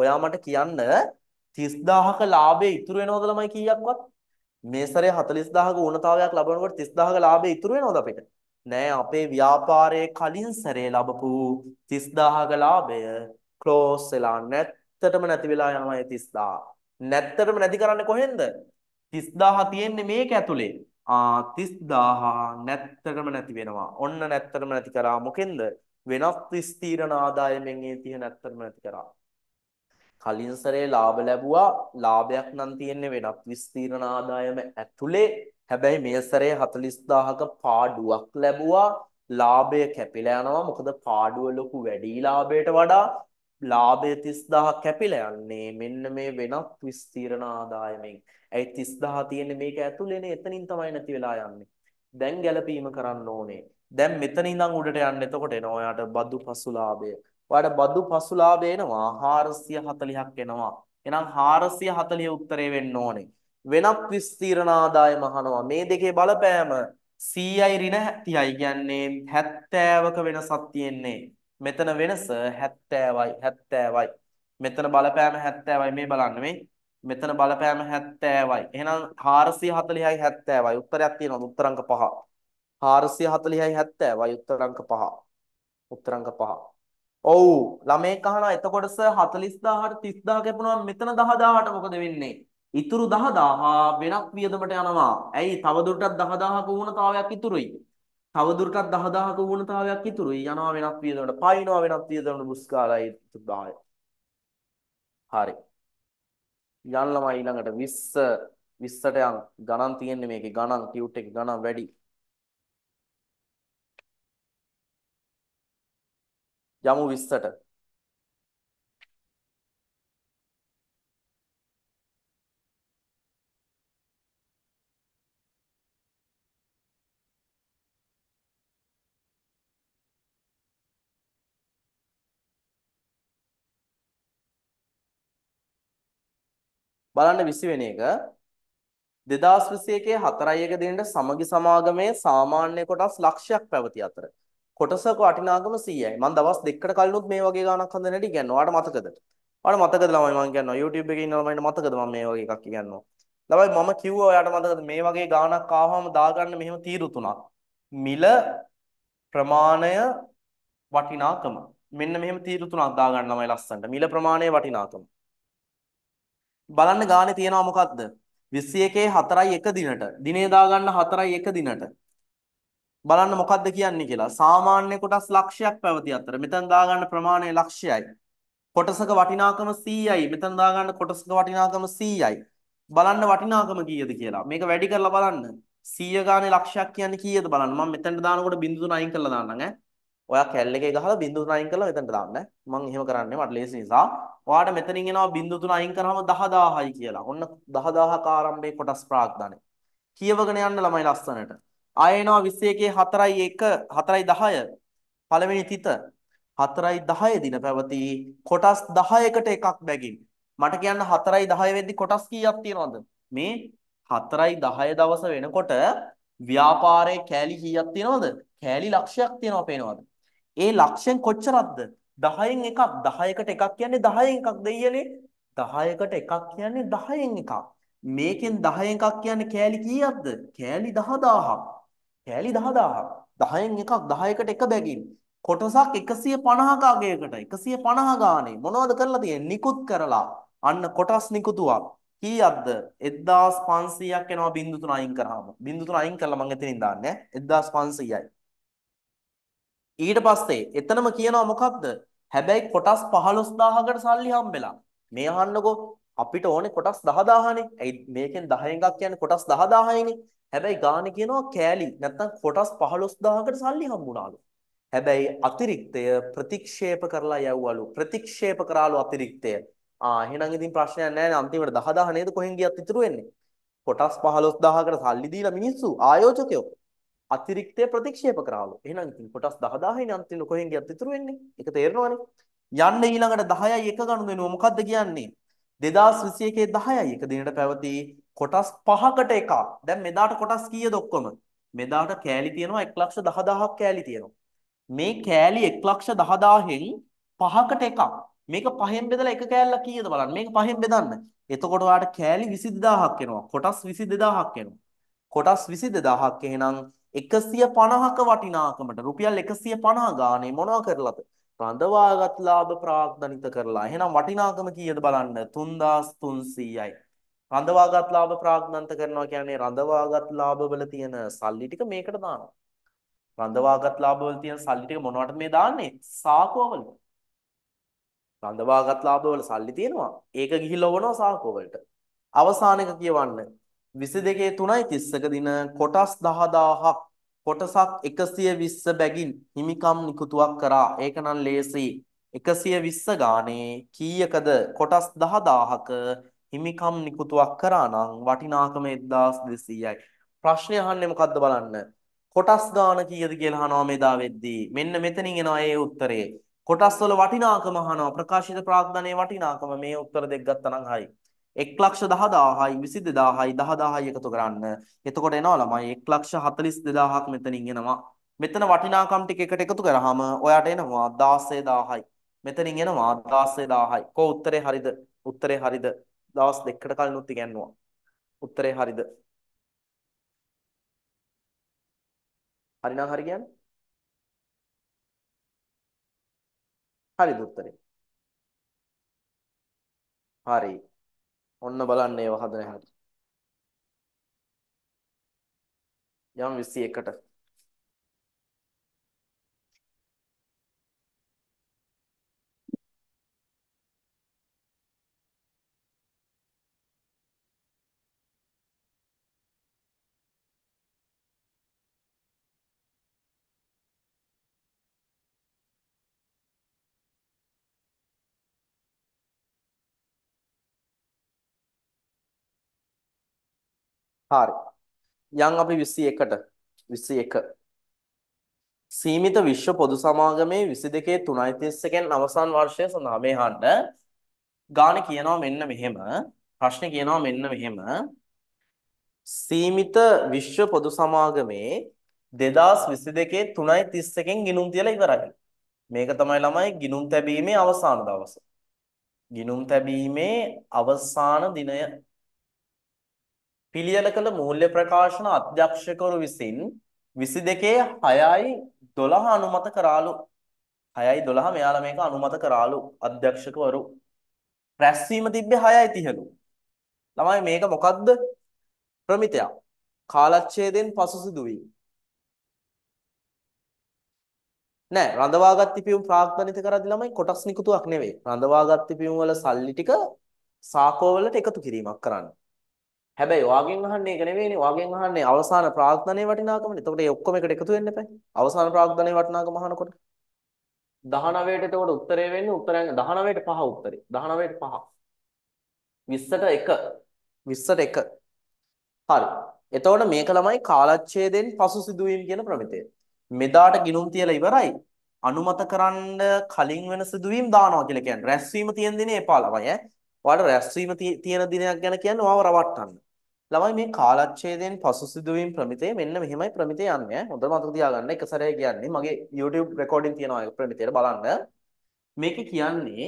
ඔයා මට කියන්න 30000ක ලාභය ඉතුරු වෙනවද ළමයි කීයක්වත්? මේ සැරේ 40000ක ඌනතාවයක් ලබනකොට 30000ක ලාභය ඉතුරු වෙනවද අපිට? නෑ අපේ ව්‍යාපාරයේ කලින් සැරේ ලැබපු 30000ක ලාභය ක්ලෝස් වෙලා නැත්තටම නැති වෙලා යනවායි 30000. නැත්තටම නැති කරන්නේ කොහෙන්ද? 30000 තියෙන්නේ මේක ඇතුලේ. ආ 30000 නැත්තටම නැති වෙනවා. ඔන්න නැත්තටම නැති කරා මොකෙන්ද? වෙනත් ස්ථීරණ ආදායමෙන් ඒ 30 නැත්තටම නැති කරා. කලින් සැරේ ලාභ ලැබුවා ලාභයක් නම් තියෙන්නේ වෙනත් විස්තීර්ණ ආදායම ඇතුලේ හැබැයි මේ සැරේ 40000ක පාඩුවක් ලැබුවා ලාභය කැපිලා යනවා මොකද පාඩුව ලොකු වැඩි ලාභයට වඩා ලාභය 30000 කැපිලා යන්නේ මෙන්න මේ වෙනත් විස්තීරණ ආදායමෙන්. ඇයි 30000 තියෙන්නේ මේක ඇතුළේනේ එතනින් තමයි නැති වෙලා යන්නේ. දැන් ගැළපීම කරන්න ඕනේ. දැන් මෙතන ඉඳන් උඩට යන්න එතකොට එනවා ඔයාට බදු පසුලාභය. ඔයාට බදු පසුලාභය එනවා 440ක් එනවා. එහෙනම් 440 උත්තරේ වෙන්න ඕනේ. වෙනත් විස්තීරණ ආදායම අහනවා. මේ දෙකේ බලපෑම 100යි ඍණ 70යි කියන්නේ 70ක වෙනසක් තියෙන්නේ. මෙතන වෙනස 70යි 70යි. මෙතන බලපෑම 70යි මේ බලන්න මේ. මෙතන බලපෑම 70යි. එහෙනම් 440යි 70යි. උත්තරයක් තියෙනවා උත්තරංක 5. 440යි 70යි උත්තරංක 5. උත්තරංක 5. ඔව් ළමේ කහනවා එතකොට සර් 40000ට 30000 කැපුණාම මෙතන 10000ට මොකද වෙන්නේ? ඉතුරු 10000 වෙනත් වියදමට යනවා. ඇයි? තවදුරටත් 10000ක වුණතාවයක් ඉතුරුයි. තවදුරටත් 10000ක වුණතාවයක් ඉතුරුයි. යනවා වෙනත් වියදමකට, පයින්නවා වෙනත් වියදමකට බුස් කාලා ඉතුරු 10යි. හරි. යන් ළමයි ඊළඟට 20 20ට යන් ගණන් තියෙන්නේ මේකේ ගණන් ටියුට් එකේ ගණන් වැඩි. යමු 20ට. බලන්න 20 වෙනි එක 2021 4.1 දිනට සමගි සමාගමේ සාමාන්‍ය කොටස් ලක්ෂයක් පැවති අතර කොටසක වටිනාකම 100යි. මම දවස් දෙකකට කලිනුත් මේ වගේ ගාණක් හදන හැටි කියනවා. ඔයාලට මතකද? ඔයාලට මතකද ළමයි මම කියනවා YouTube එකේ ඉන්න ළමයින්ට මතකද මම මේ වගේ එකක් කියනවා. ළමයි මම කිව්වා ඔයාලට මතකද මේ වගේ ගාණක් ආවම දාගන්න මෙහෙම තීරු තුනක්. මිල ප්‍රමාණය වටිනාකම. මෙන්න මෙහෙම තීරු තුනක් දාගන්න ළමයි ලස්සනට. මිල ප්‍රමාණය වටිනාකම. බලන්න ගානේ තියෙනවා මොකද්ද? 21 4යි 1 දිනට. දිනේ දාගන්න 4යි 1 දිනට. බලන්න මොකද්ද කියන්නේ කියලා. සාමාන්‍ය කොටස් ලක්ෂයක් පැවති අතර මෙතන දාගන්න ප්‍රමාණය ලක්ෂයයි. කොටසක වටිනාකම 100යි. මෙතන දාගන්න කොටසක වටිනාකම 100යි. බලන්න වටිනාකම කීයද කියලා. මේක වැඩි කරලා බලන්න. 100 ගානේ ලක්ෂයක් කියන්නේ කීයද බලන්න. මම මෙතනට දානකොට බිඳු තුන අයින් කරලා දාන්නම් ඈ. ඔයා කැල් එකේ ගහලා බිංදු තුන අයින් කරලා එතනට දාන්න. මම එහෙම කරන්නේ මට ලේසි නිසා. ඔයාට මෙතනින් එනවා බිංදු තුන අයින් කරාම 10000යි කියලා. ඔන්න 10000ක ආරම්භයේ කොටස් ප්‍රාග්ධානේ. කියවගෙන යන්න ළමයි ලස්සනට. ආයෙ එනවා 21 4යි 1 4යි 10. පළවෙනි තිත 4යි 10 දින පැවති කොටස් 10කට එකක් බැගින්. මට කියන්න 4යි 10 වෙද්දි කොටස් කීයක් තියනවද? මේ 4යි 10 දවස වෙනකොට ව්‍යාපාරයේ කෑලි කීයක් තියනවද? කෑලි ලක්ෂයක් තියනවා පේනවද? ඒ ලක්ෂයෙන් කොච්චරක්ද 10න් එකක් 10කට එකක් කියන්නේ 10න් එකක් දෙයියනේ 10කට එකක් කියන්නේ 10න් එකක් මේකෙන් 10න් එකක් කියන්නේ කෑලි කීයක්ද කෑලි 10000ක් කෑලි 10000ක් 10න් එකක් 10කට එක බැගින් කොටසක් 150ක අගයකට 150 ගානේ මොනවද කරලා තියෙන්නේ නිකුත් කරලා අන්න කොටස් නිකුතුවක් කීයක්ද 1500ක් එනවා බින්දු තුන අයින් කරාම බින්දු තුන අයින් කළා මම එතනින් දාන්නේ 1500යි ඊට පස්සේ එතනම කියනවා මොකක්ද? හැබැයි කොටස් 15000කට සල්ලි හම්බෙලා. මේ අහන්නකෝ අපිට ඕනේ කොටස් 10000නේ. ඇයි මේකෙන් 10 එකක් කියන්නේ කොටස් 10000යිනේ. හැබැයි ගානේ කියනවා කෑලි නැත්තම් කොටස් 15000කට සල්ලි හම්බුණාලු. හැබැයි අතිරික්තය ප්‍රතික්ෂේප කරලා යව්වලු. ප්‍රතික්ෂේප කරාලු අතිරික්තය. ආ එහෙනම් ඉතින් ප්‍රශ්නයක් නැහැ නේ. අන්තිමට 10000 නේද කොහෙන් ගියත් ඉතුරු වෙන්නේ. කොටස් 15000කට සල්ලි දීලා මිනිස්සු ආයෝජකයෝ අතිරික්තය ප්‍රතික්ෂේප කරාලු. එහෙනම් ඉතින් කොටස් 10000යිනේ අන්තිම කොහෙන් ගියත් ඉතුරු වෙන්නේ. ඒක තේරෙනවනේ. යන්න ඊළඟට 10යි එක ගණන් වෙනවා. මොකද්ද කියන්නේ? 2021 10යි එක දිනට පැවති කොටස් 5කට එකක්. දැන් මෙදාට කොටස් කීයද ඔක්කොම? මෙදාට කෑලි තියෙනවා 110000ක් කෑලි තියෙනවා. මේ කෑලි 110000න් 5කට එකක්. මේක පහෙන් බෙදලා එක කෑල්ලක් කීයද බලන්න. මේක පහෙන් බෙදන්න. එතකොට ඔයාලට කෑලි 22000ක් එනවා. කොටස් 22000ක් එනවා. කොටස් 22000ක් එහෙනම් 150ක වටිනාකමට රුපියල් 150 ගානේ මොනවා කරලාද? රඳවාගත් ලාභ ප්‍රාග්ධනිත කරලා. එහෙනම් වටිනාකම කීයද බලන්න 3300යි. රඳවාගත් ලාභ ප්‍රාග්ධනිත කරනවා කියන්නේ රඳවාගත් ලාභවල තියෙන සල්ලි ටික මේකට දානවා. රඳවාගත් ලාභවල තියෙන සල්ලි ටික මොනවටද මේ දාන්නේ? සාකුවවල. රඳවාගත් ලාභවල සල්ලි තියෙනවා. ඒක ගිහිල්ලා වවනවා සාකුවවලට. අවසාන එක කියවන්න. 22 3යි 30ක දින කොටස් 10000ක් කොටසක් 120 බැගින් හිමිකම් නිකුතුවක් කරා. ඒක නම් ලේසි. 120 ගානේ කීයකද කොටස් 10000ක හිමිකම් නිකුතුවක් කරා නම් වටිනාකම 1200යි. ප්‍රශ්නේ අහන්නේ මොකද්ද බලන්න. කොටස් ගාන කීයද කියලා අහනවා මෙදා වෙද්දී. මෙන්න මෙතනින් එනවා ඒ උත්තරේ. කොටස් වල වටිනාකම අහනවා. ප්‍රකාශිත ප්‍රාග්ධනයේ වටිනාකම මේ උත්තර දෙක ගත්තා නම් හරි. 1 ලක්ෂ 10000යි 22000යි 10000යි එකතු කරන්න. එතකොට එනවා ළමයි 1 ලක්ෂ 40000ක් මෙතනින් එනවා. මෙතන වටිනාකම් ටික එකට එකතු කරාම ඔයාට එනවා 16000යි. මෙතනින් එනවා 16000යි. කො උත්තරේ හරිද? උත්තරේ හරිද? දවස් දෙකකට කලිනුත් ඉගෙනුවා. උත්තරේ හරිද? හරිනම් හරි කියන්නේ? හරිද උත්තරේ? හරි. ඔන්න බලන්න ඒව හදන හැටි. යම් 21ට හරි. යන් අපි 21ට 21 සීමිත විශ්ව පොදු සමාගමේ 22 3.31 න් අවසන් වර්ෂය සඳහා මේ හඬ ගාන කියනවා මෙන්න මෙහෙම ප්‍රශ්නේ කියනවා මෙන්න මෙහෙම සීමිත විශ්ව පොදු සමාගමේ 2022 3.31 න් ගිණුම් තියලා ඉවරයි. මේක තමයි ළමයි ගිණුම් තැබීමේ අවසාන දවස. ගිණුම් තැබීමේ අවසාන දිනය පිළියෙල කළ මූල්‍ය ප්‍රකාශන අධ්‍යක්ෂකවරු විසින් 22 6යි අනුමත කරාලු 6යි 12 මෙයාලා මේක අනුමත කරාලු අධ්‍යක්ෂකවරු රැස්වීම තිබ්බේ 6යි 30ලු ළමයි මේක මොකද්ද ප්‍රමිතයක් කාලච්ඡේදයෙන් පසු සිදුවීම නෑ රඳවාගත් පිපියුම් ප්‍රාග්ධනිත කරද්දි ළමයි කොටස් නිකුතුවක් නෙවෙයි රඳවාගත් පිපියුම් වල සල්ලි ටික සාකෝවලට එකතු කිරීමක් කරන්න හැබැයි වාගෙන් අහන්නේ ඒක නෙවෙයිනේ. වාගෙන් අහන්නේ අවසාන ප්‍රාර්ථනාවේ වටිනාකමනේ. එතකොට මේ ඔක්කොම එකට එකතු වෙන්න එපා. අවසාන ප්‍රාර්ථනාවේ වටිනාකම අහනකොට 19ට එතකොට උත්තරේ වෙන්නේ උත්තරයන් 19ට 5 උත්තරේ. 19ට 5. 20ට 1 20ට 1 හරි. එතකොට මේක ළමයි කාලච්ඡේදෙන් පසු සිදුවීම් කියන ප්‍රමිතය. මෙදාට ගිනුම් තියලා ඉවරයි. අනුමත කරන්න කලින් වෙන සිදුවීම් දානවා කියලා කියන්නේ. රැස්වීම තියෙන දිනේ එපා ළමයි ඈ. ඔයාලට රැස්වීම තියෙන දිනයක් ගැන කියන්නේ ඔයාව රවට්ටන්න. ළමයි මේ කාලච්ඡේදයෙන් පසු සිදුවීම් ප්‍රමිතේ මෙන්න මෙහෙමයි ප්‍රමිතේ යන්නේ. හොඳට මතක තියාගන්න එක සැරේ කියන්නේ මගේ YouTube රෙකෝඩින් තියෙනවා ඒක ප්‍රමිතේට බලන්න. මේක කියන්නේ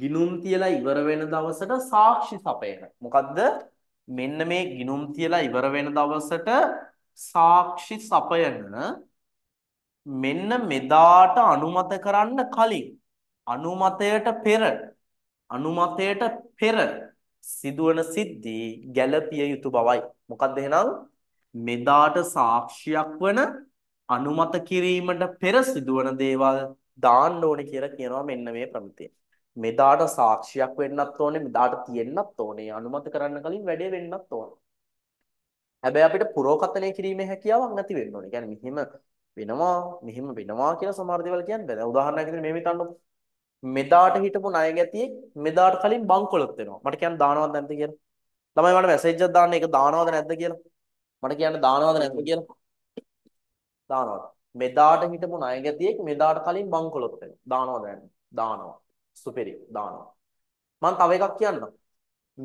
ගිනුම් තියලා ඉවර වෙන දවසට සාක්ෂි සපයන. මොකද්ද? මෙන්න මේ ගිනුම් තියලා ඉවර වෙන දවසට සාක්ෂි සපයන මෙන්න මෙදාට අනුමත කරන්න කලින් අනුමතයට පෙර අනුමතයට පෙර සිදුවන සිද්ධි ගැළපිය යුතු බවයි. මොකක්ද එහෙනම් මෙදාට සාක්ෂියක් වන අනුමත කිරීමට පෙර සිදුවන දේවල් දාන්න ඕනේ කියලා කියනවා මෙන්න මේ ප්‍රමිතිය. මෙදාට සාක්ෂියක් වෙන්නත් ඕනේ මෙදාට තියෙන්නත් ඕනේ අනුමත කරන්න කලින් වැඩේ වෙන්නත් ඕනේ. හැබැයි අපිට පුරෝකථනය කිරීමේ හැකියාවක් නැති වෙන්න ඕනේ. කියන්නේ මෙහෙම වෙනවා මෙහෙම වෙනවා කියලා සමහර දේවල් කියන්නේ බෑ. උදාහරණයක් විදිහට මේ හිතන්නකො මෙදාට හිටපු ණය ගැතියෙක් මෙදාට කලින් බංකොලොත් වෙනවා. මට කියන්න දානවද නැද්ද කියලා. ළමයි මට මැසේජ් එකක් දාන්න ඒක දානවද නැද්ද කියලා. මට කියන්න දානවද නැද්ද කියලා. දානවද. මෙදාට හිටපු ණය ගැතියෙක් මෙදාට කලින් බංකොලොත් වෙනවා. දානවද නැද්ද? දානවා. සුපිරි දානවා. මම තව එකක් කියන්නම්.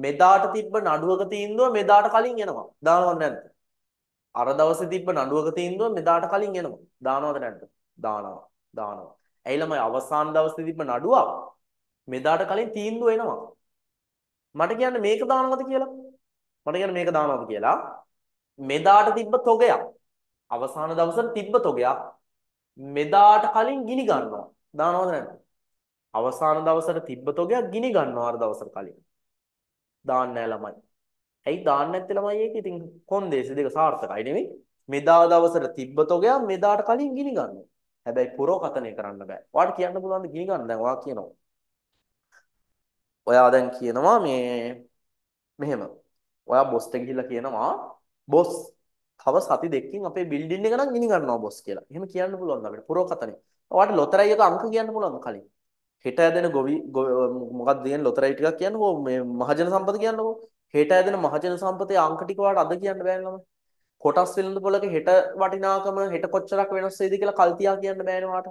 මෙදාට තිබ්බ නඩුවක තීන්දුව මෙදාට කලින් එනවා. දානවද නැද්ද? අර දවසේ තිබ්බ නඩුවක තීන්දුව මෙදාට කලින් එනවා. දානවද නැද්ද? දානවා. දානවා. ඇයි ළමයි අවසාන දවසේ තිබ්බ නඩුවක් මෙදාට කලින් තීන්දුව එනවා. මට කියන්නේ මේක දානවද කියලා? මට කියන්නේ මේක දානවද කියලා? මෙදාට තිබ්බ තොගයක්. අවසාන දවසට තිබ්බ තොගයක් මෙදාට කලින් ගිනි ගන්නවා. දානවද නැද්ද? අවසාන දවසට තිබ්බ තොගයක් ගිනි ගන්නවා අර දවසට කලින්. දාන්න ළමයි. ඇයි දාන්න නැත්තේ ළමයි ඒක? ඉතින් කොන්දේසි දෙක සාර්ථකයි නෙමෙයි. මෙදා දවසට තිබ්බ තොගයක් මෙදාට කලින් ගිනි ගන්නවා. හැබැයි පුරෝකතනය කරන්න බෑ. ඔයාට කියන්න පුළුවන් ද ගිනි ගන්න දැන් ඔයා කියනවා. ඔයා දැන් කියනවා මේ මෙහෙම. ඔයා බොස්ට ගිහිල්ලා කියනවා බොස් තව සති දෙකකින් අපේ බිල්ඩින් එක නම් ගිනි ගන්නවා බොස් කියලා. එහෙම කියන්න පුළුවන් අපිට පුරෝකතනය. ඔයාට ලොතරැයි එක අංක කියන්න පුළුවන් කලින්. හෙට ඇදෙන ගොවි මොකක්ද කියන්නේ ලොතරැයි ටිකක් කියන්නකෝ මේ මහජන සම්පත කියන්නකෝ. හෙට ඇදෙන මහජන සම්පතේ අංක ටික ඔයාට අද කියන්න බෑ ළමයි. කොටස් වෙළඳ පොළක හෙට වටිනාකම හෙට කොච්චරක් වෙනස් වෙයිද කියලා කල්තියා කියන්න බෑනේ ඔයාලට.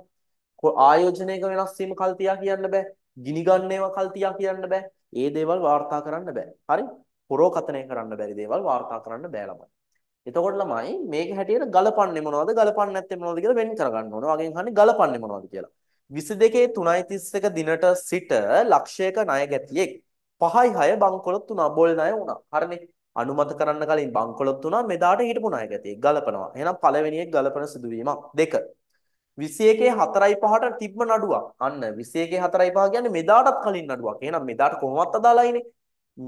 ආයෝජනයක වෙනස් වීම කල්තියා කියන්න බෑ. ගිනි ගන්න ඒවා කල්තියා කියන්න බෑ. ඒ දේවල් වාර්තා කරන්න බෑ. හරි? පුරෝකථනය කරන්න බැරි දේවල් වාර්තා කරන්න බෑ ළමයි. එතකොට ළමයි මේක හැටියට ගලපන්නේ මොනවද? ගලපන්නේ නැත්තේ මොනවද කියලා වෙන් කරගන්න ඕන. වගෙන් අහන්නේ ගලපන්නේ මොනවද කියලා. 22 3:31 දිනට සිට ලක්ෂයක ණය ගැතියෙක් 5යි 6 බංකොලොත් තුන බොල් ණය වුණා. හරිනේ. අනුමත කරන්න කලින් බංකොලොත් වුණා මෙදාට හිටපු නායකයෙක් ගලපනවා. එහෙනම් පළවෙනි එක ගලපන සිදුවීමක්. දෙක. 21 4යි 5ට තිබ්බ නඩුවක්. අන්න 21 4යි 5 කියන්නේ මෙදාටත් කලින් නඩුවක්. එහෙනම් මෙදාට කොහොමවත් අදාළයිනේ.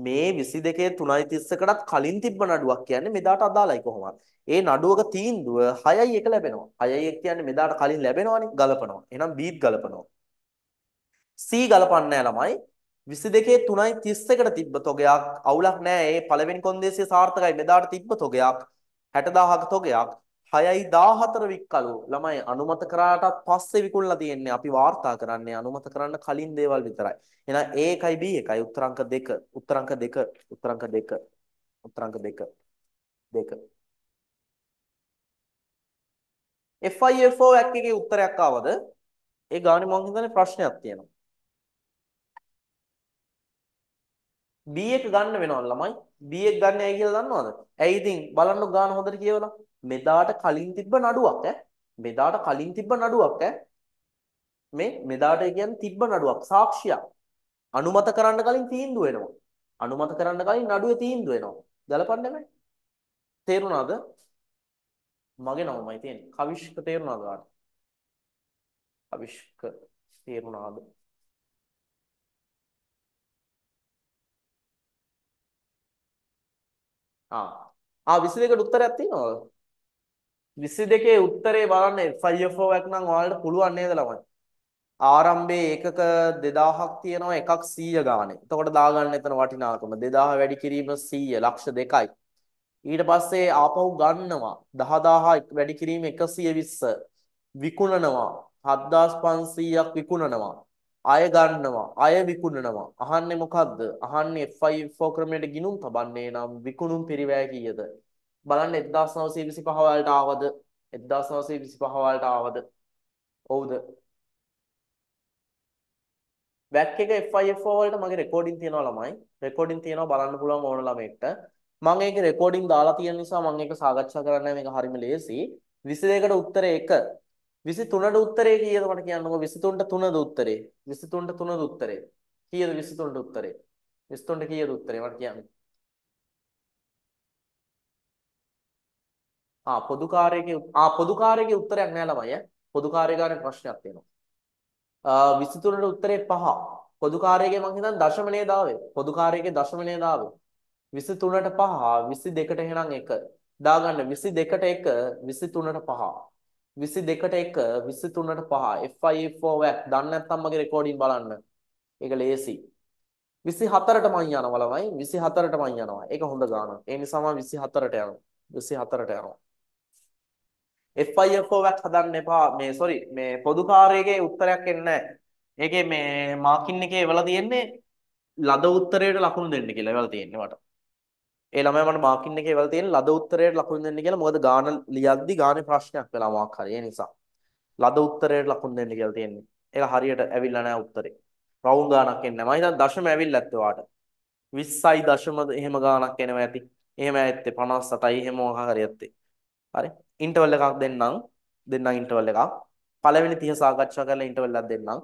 මේ 22 3යි 30කටත් කලින් තිබ්බ නඩුවක් කියන්නේ මෙදාට අදාළයි කොහොමවත්. ඒ නඩුවක තීන්දුව 6යි 1 ලැබෙනවා. 6යි 1 කියන්නේ මෙදාට කලින් ලැබෙනවනේ ගලපනවා. එහෙනම් B ගලපනවා. C ගලපන්නේ ළමයි. 22 3යි 31කට තිබ්බ තොගයක් අවුලක් නෑ ඒ පළවෙනි කොන්දේසිය සාර්ථකයි මෙදාට තිබ්බ තොගයක් 60000ක තොගයක් 6යි 14 වික්කලු ළමයි අනුමත කරාටත් පස්සේ විකුණලා තියෙන්නේ අපි වාර්තා කරන්නේ අනුමත කරන්න කලින් දේවල් විතරයි එහෙනම් A එකයි B එකයි උත්තරංක 2 උත්තරංක 2 උත්තරංක 2 උත්තරංක 2 2 FIFO එකේ උත්තරයක් ආවද ඒ ගානේ මම හිතන්නේ ප්‍රශ්නයක් තියෙනවා B එක ගන්න වෙනවා ළමයි. B එක ගන්න ඇයි කියලා දන්නවද? ඇයි ඉතින් බලන්න ගාන හොඳට කියවලා. මෙදාට කලින් තිබ්බ නඩුවක් ඈ. මෙදාට කලින් තිබ්බ නඩුවක් ඈ. මේ මෙදාට කියන්නේ තිබ්බ නඩුවක් සාක්ෂියක්. අනුමත කරන්න කලින් තීන්දුව වෙනවා. අනුමත කරන්න කලින් නඩුවේ තීන්දුව වෙනවා. ගලපන්නේ නැහැ. තේරුණාද? මගේ නමමයි තියෙන්නේ. කවිෂ්ක තේරුණාද ඔයාලට? කවිෂ්ක තේරුණාද? ආ ආ 22කට උත්තරයක් තියෙනවද 22 උත්තරේ බලන්න FIFO එකක් නම් ඔයාලට පුළුවන් නේද ළමයි ආරම්භයේ ඒකක 2000ක් තියෙනවා එකක් 100 ගානේ එතකොට දාගන්න එතන වටිනාකම 2000 වැඩි කිරීම 100 ලක්ෂ 2යි ඊට පස්සේ ආපහු ගන්නවා 10000 වැඩි කිරීම 120 විකුණනවා 7500ක් විකුණනවා අය ගන්නවා අය විකුණනවා අහන්නේ මොකද්ද අහන්නේ F5 ක්‍රමයට ගිනුම් තබන්නේ නම් විකුණුම් පරිවැය කීයද බලන්න 1925 වලට ආවද 1925 වලට ආවද ඔව්ද බැක් එක F5 වලට මගේ රෙකෝඩින් තියෙනවා ළමයි රෙකෝඩින් තියෙනවා බලන්න පුළුවන් ඕන ළමෙක්ට මම ඒක රෙකෝඩින් දාලා තියෙන නිසා මම ඒක සාකච්ඡා කරන්න මේක හරිම ලේසි 22කට උත්තරේ 1 23ට උත්තරේ කීයද මට කියන්නකෝ 23ට 3ද උත්තරේ 23ට 3ද උත්තරේ කීයද 23ට උත්තරේ 23ට කීයද උත්තරේ මට කියන්න ආ පොදු කාර්යයේ ආ පොදු කාර්යයේ උත්තරයක් නෑ ළමයි ඈ පොදු කාර්යගාරේ ප්‍රශ්නයක් තියෙනවා ආ 23ට උත්තරේ 5 පොදු කාර්යයේ මං හිතන් දශමනේ දාවේ පොදු කාර්යයේ දශමනේ දාවේ 23ට 5 22ට එහෙනම් 1 දාගන්න 22ට 1 23ට 5 22ට 1 23ට 5 FIFO වෑක් දන්නේ නැත්නම් මගේ රෙකෝඩින් බලන්න. ඒක ලේසි. 24ට මං යනවා ළමයි 24ට මං යනවා. ඒක හොඳ ගානක්. ඒ නිසා මම 24ට යනවා. 24ට යනවා. FIFO වෑක් හදන්න එපා. මේ sorry මේ පොදු කාර්යයේ උත්තරයක් එන්නේ ඒකේ මේ මාකින් එකේ එවලා තියෙන්නේ ලද උත්තරයට ලකුණු දෙන්න කියලා එවලා තියෙන්නේ මට. ඒ ළමයා මට මාකින් එකේ වල තියෙන ලද උත්තරයට ලකුණු දෙන්න කියලා මොකද ගාන ලියද්දි ගානේ ප්‍රශ්නයක් වෙලා මොකක් හරි ඒ නිසා ලද උත්තරයට ලකුණු දෙන්න කියලා තියෙන්නේ ඒක හරියට ඇවිල්ලා නැහැ උත්තරේ රවුම් ගානක් එන්නේ නැහැ මම හිතන්නේ දශම ඇවිල්ලා ඇත්තේ වාට 20යි දශම එහෙම ගානක් එනවා ඇති එහෙම ඇත්තේ 57යි එහෙම මොකක් හරි ඇත්තේ හරි ඉන්ටර්වල් එකක් දෙන්නම් දෙන්නම් ඉන්ටර්වල් එකක් පළවෙනි 30 සාකච්ඡා කරලා ඉන්ටර්වල් එකක් දෙන්නම්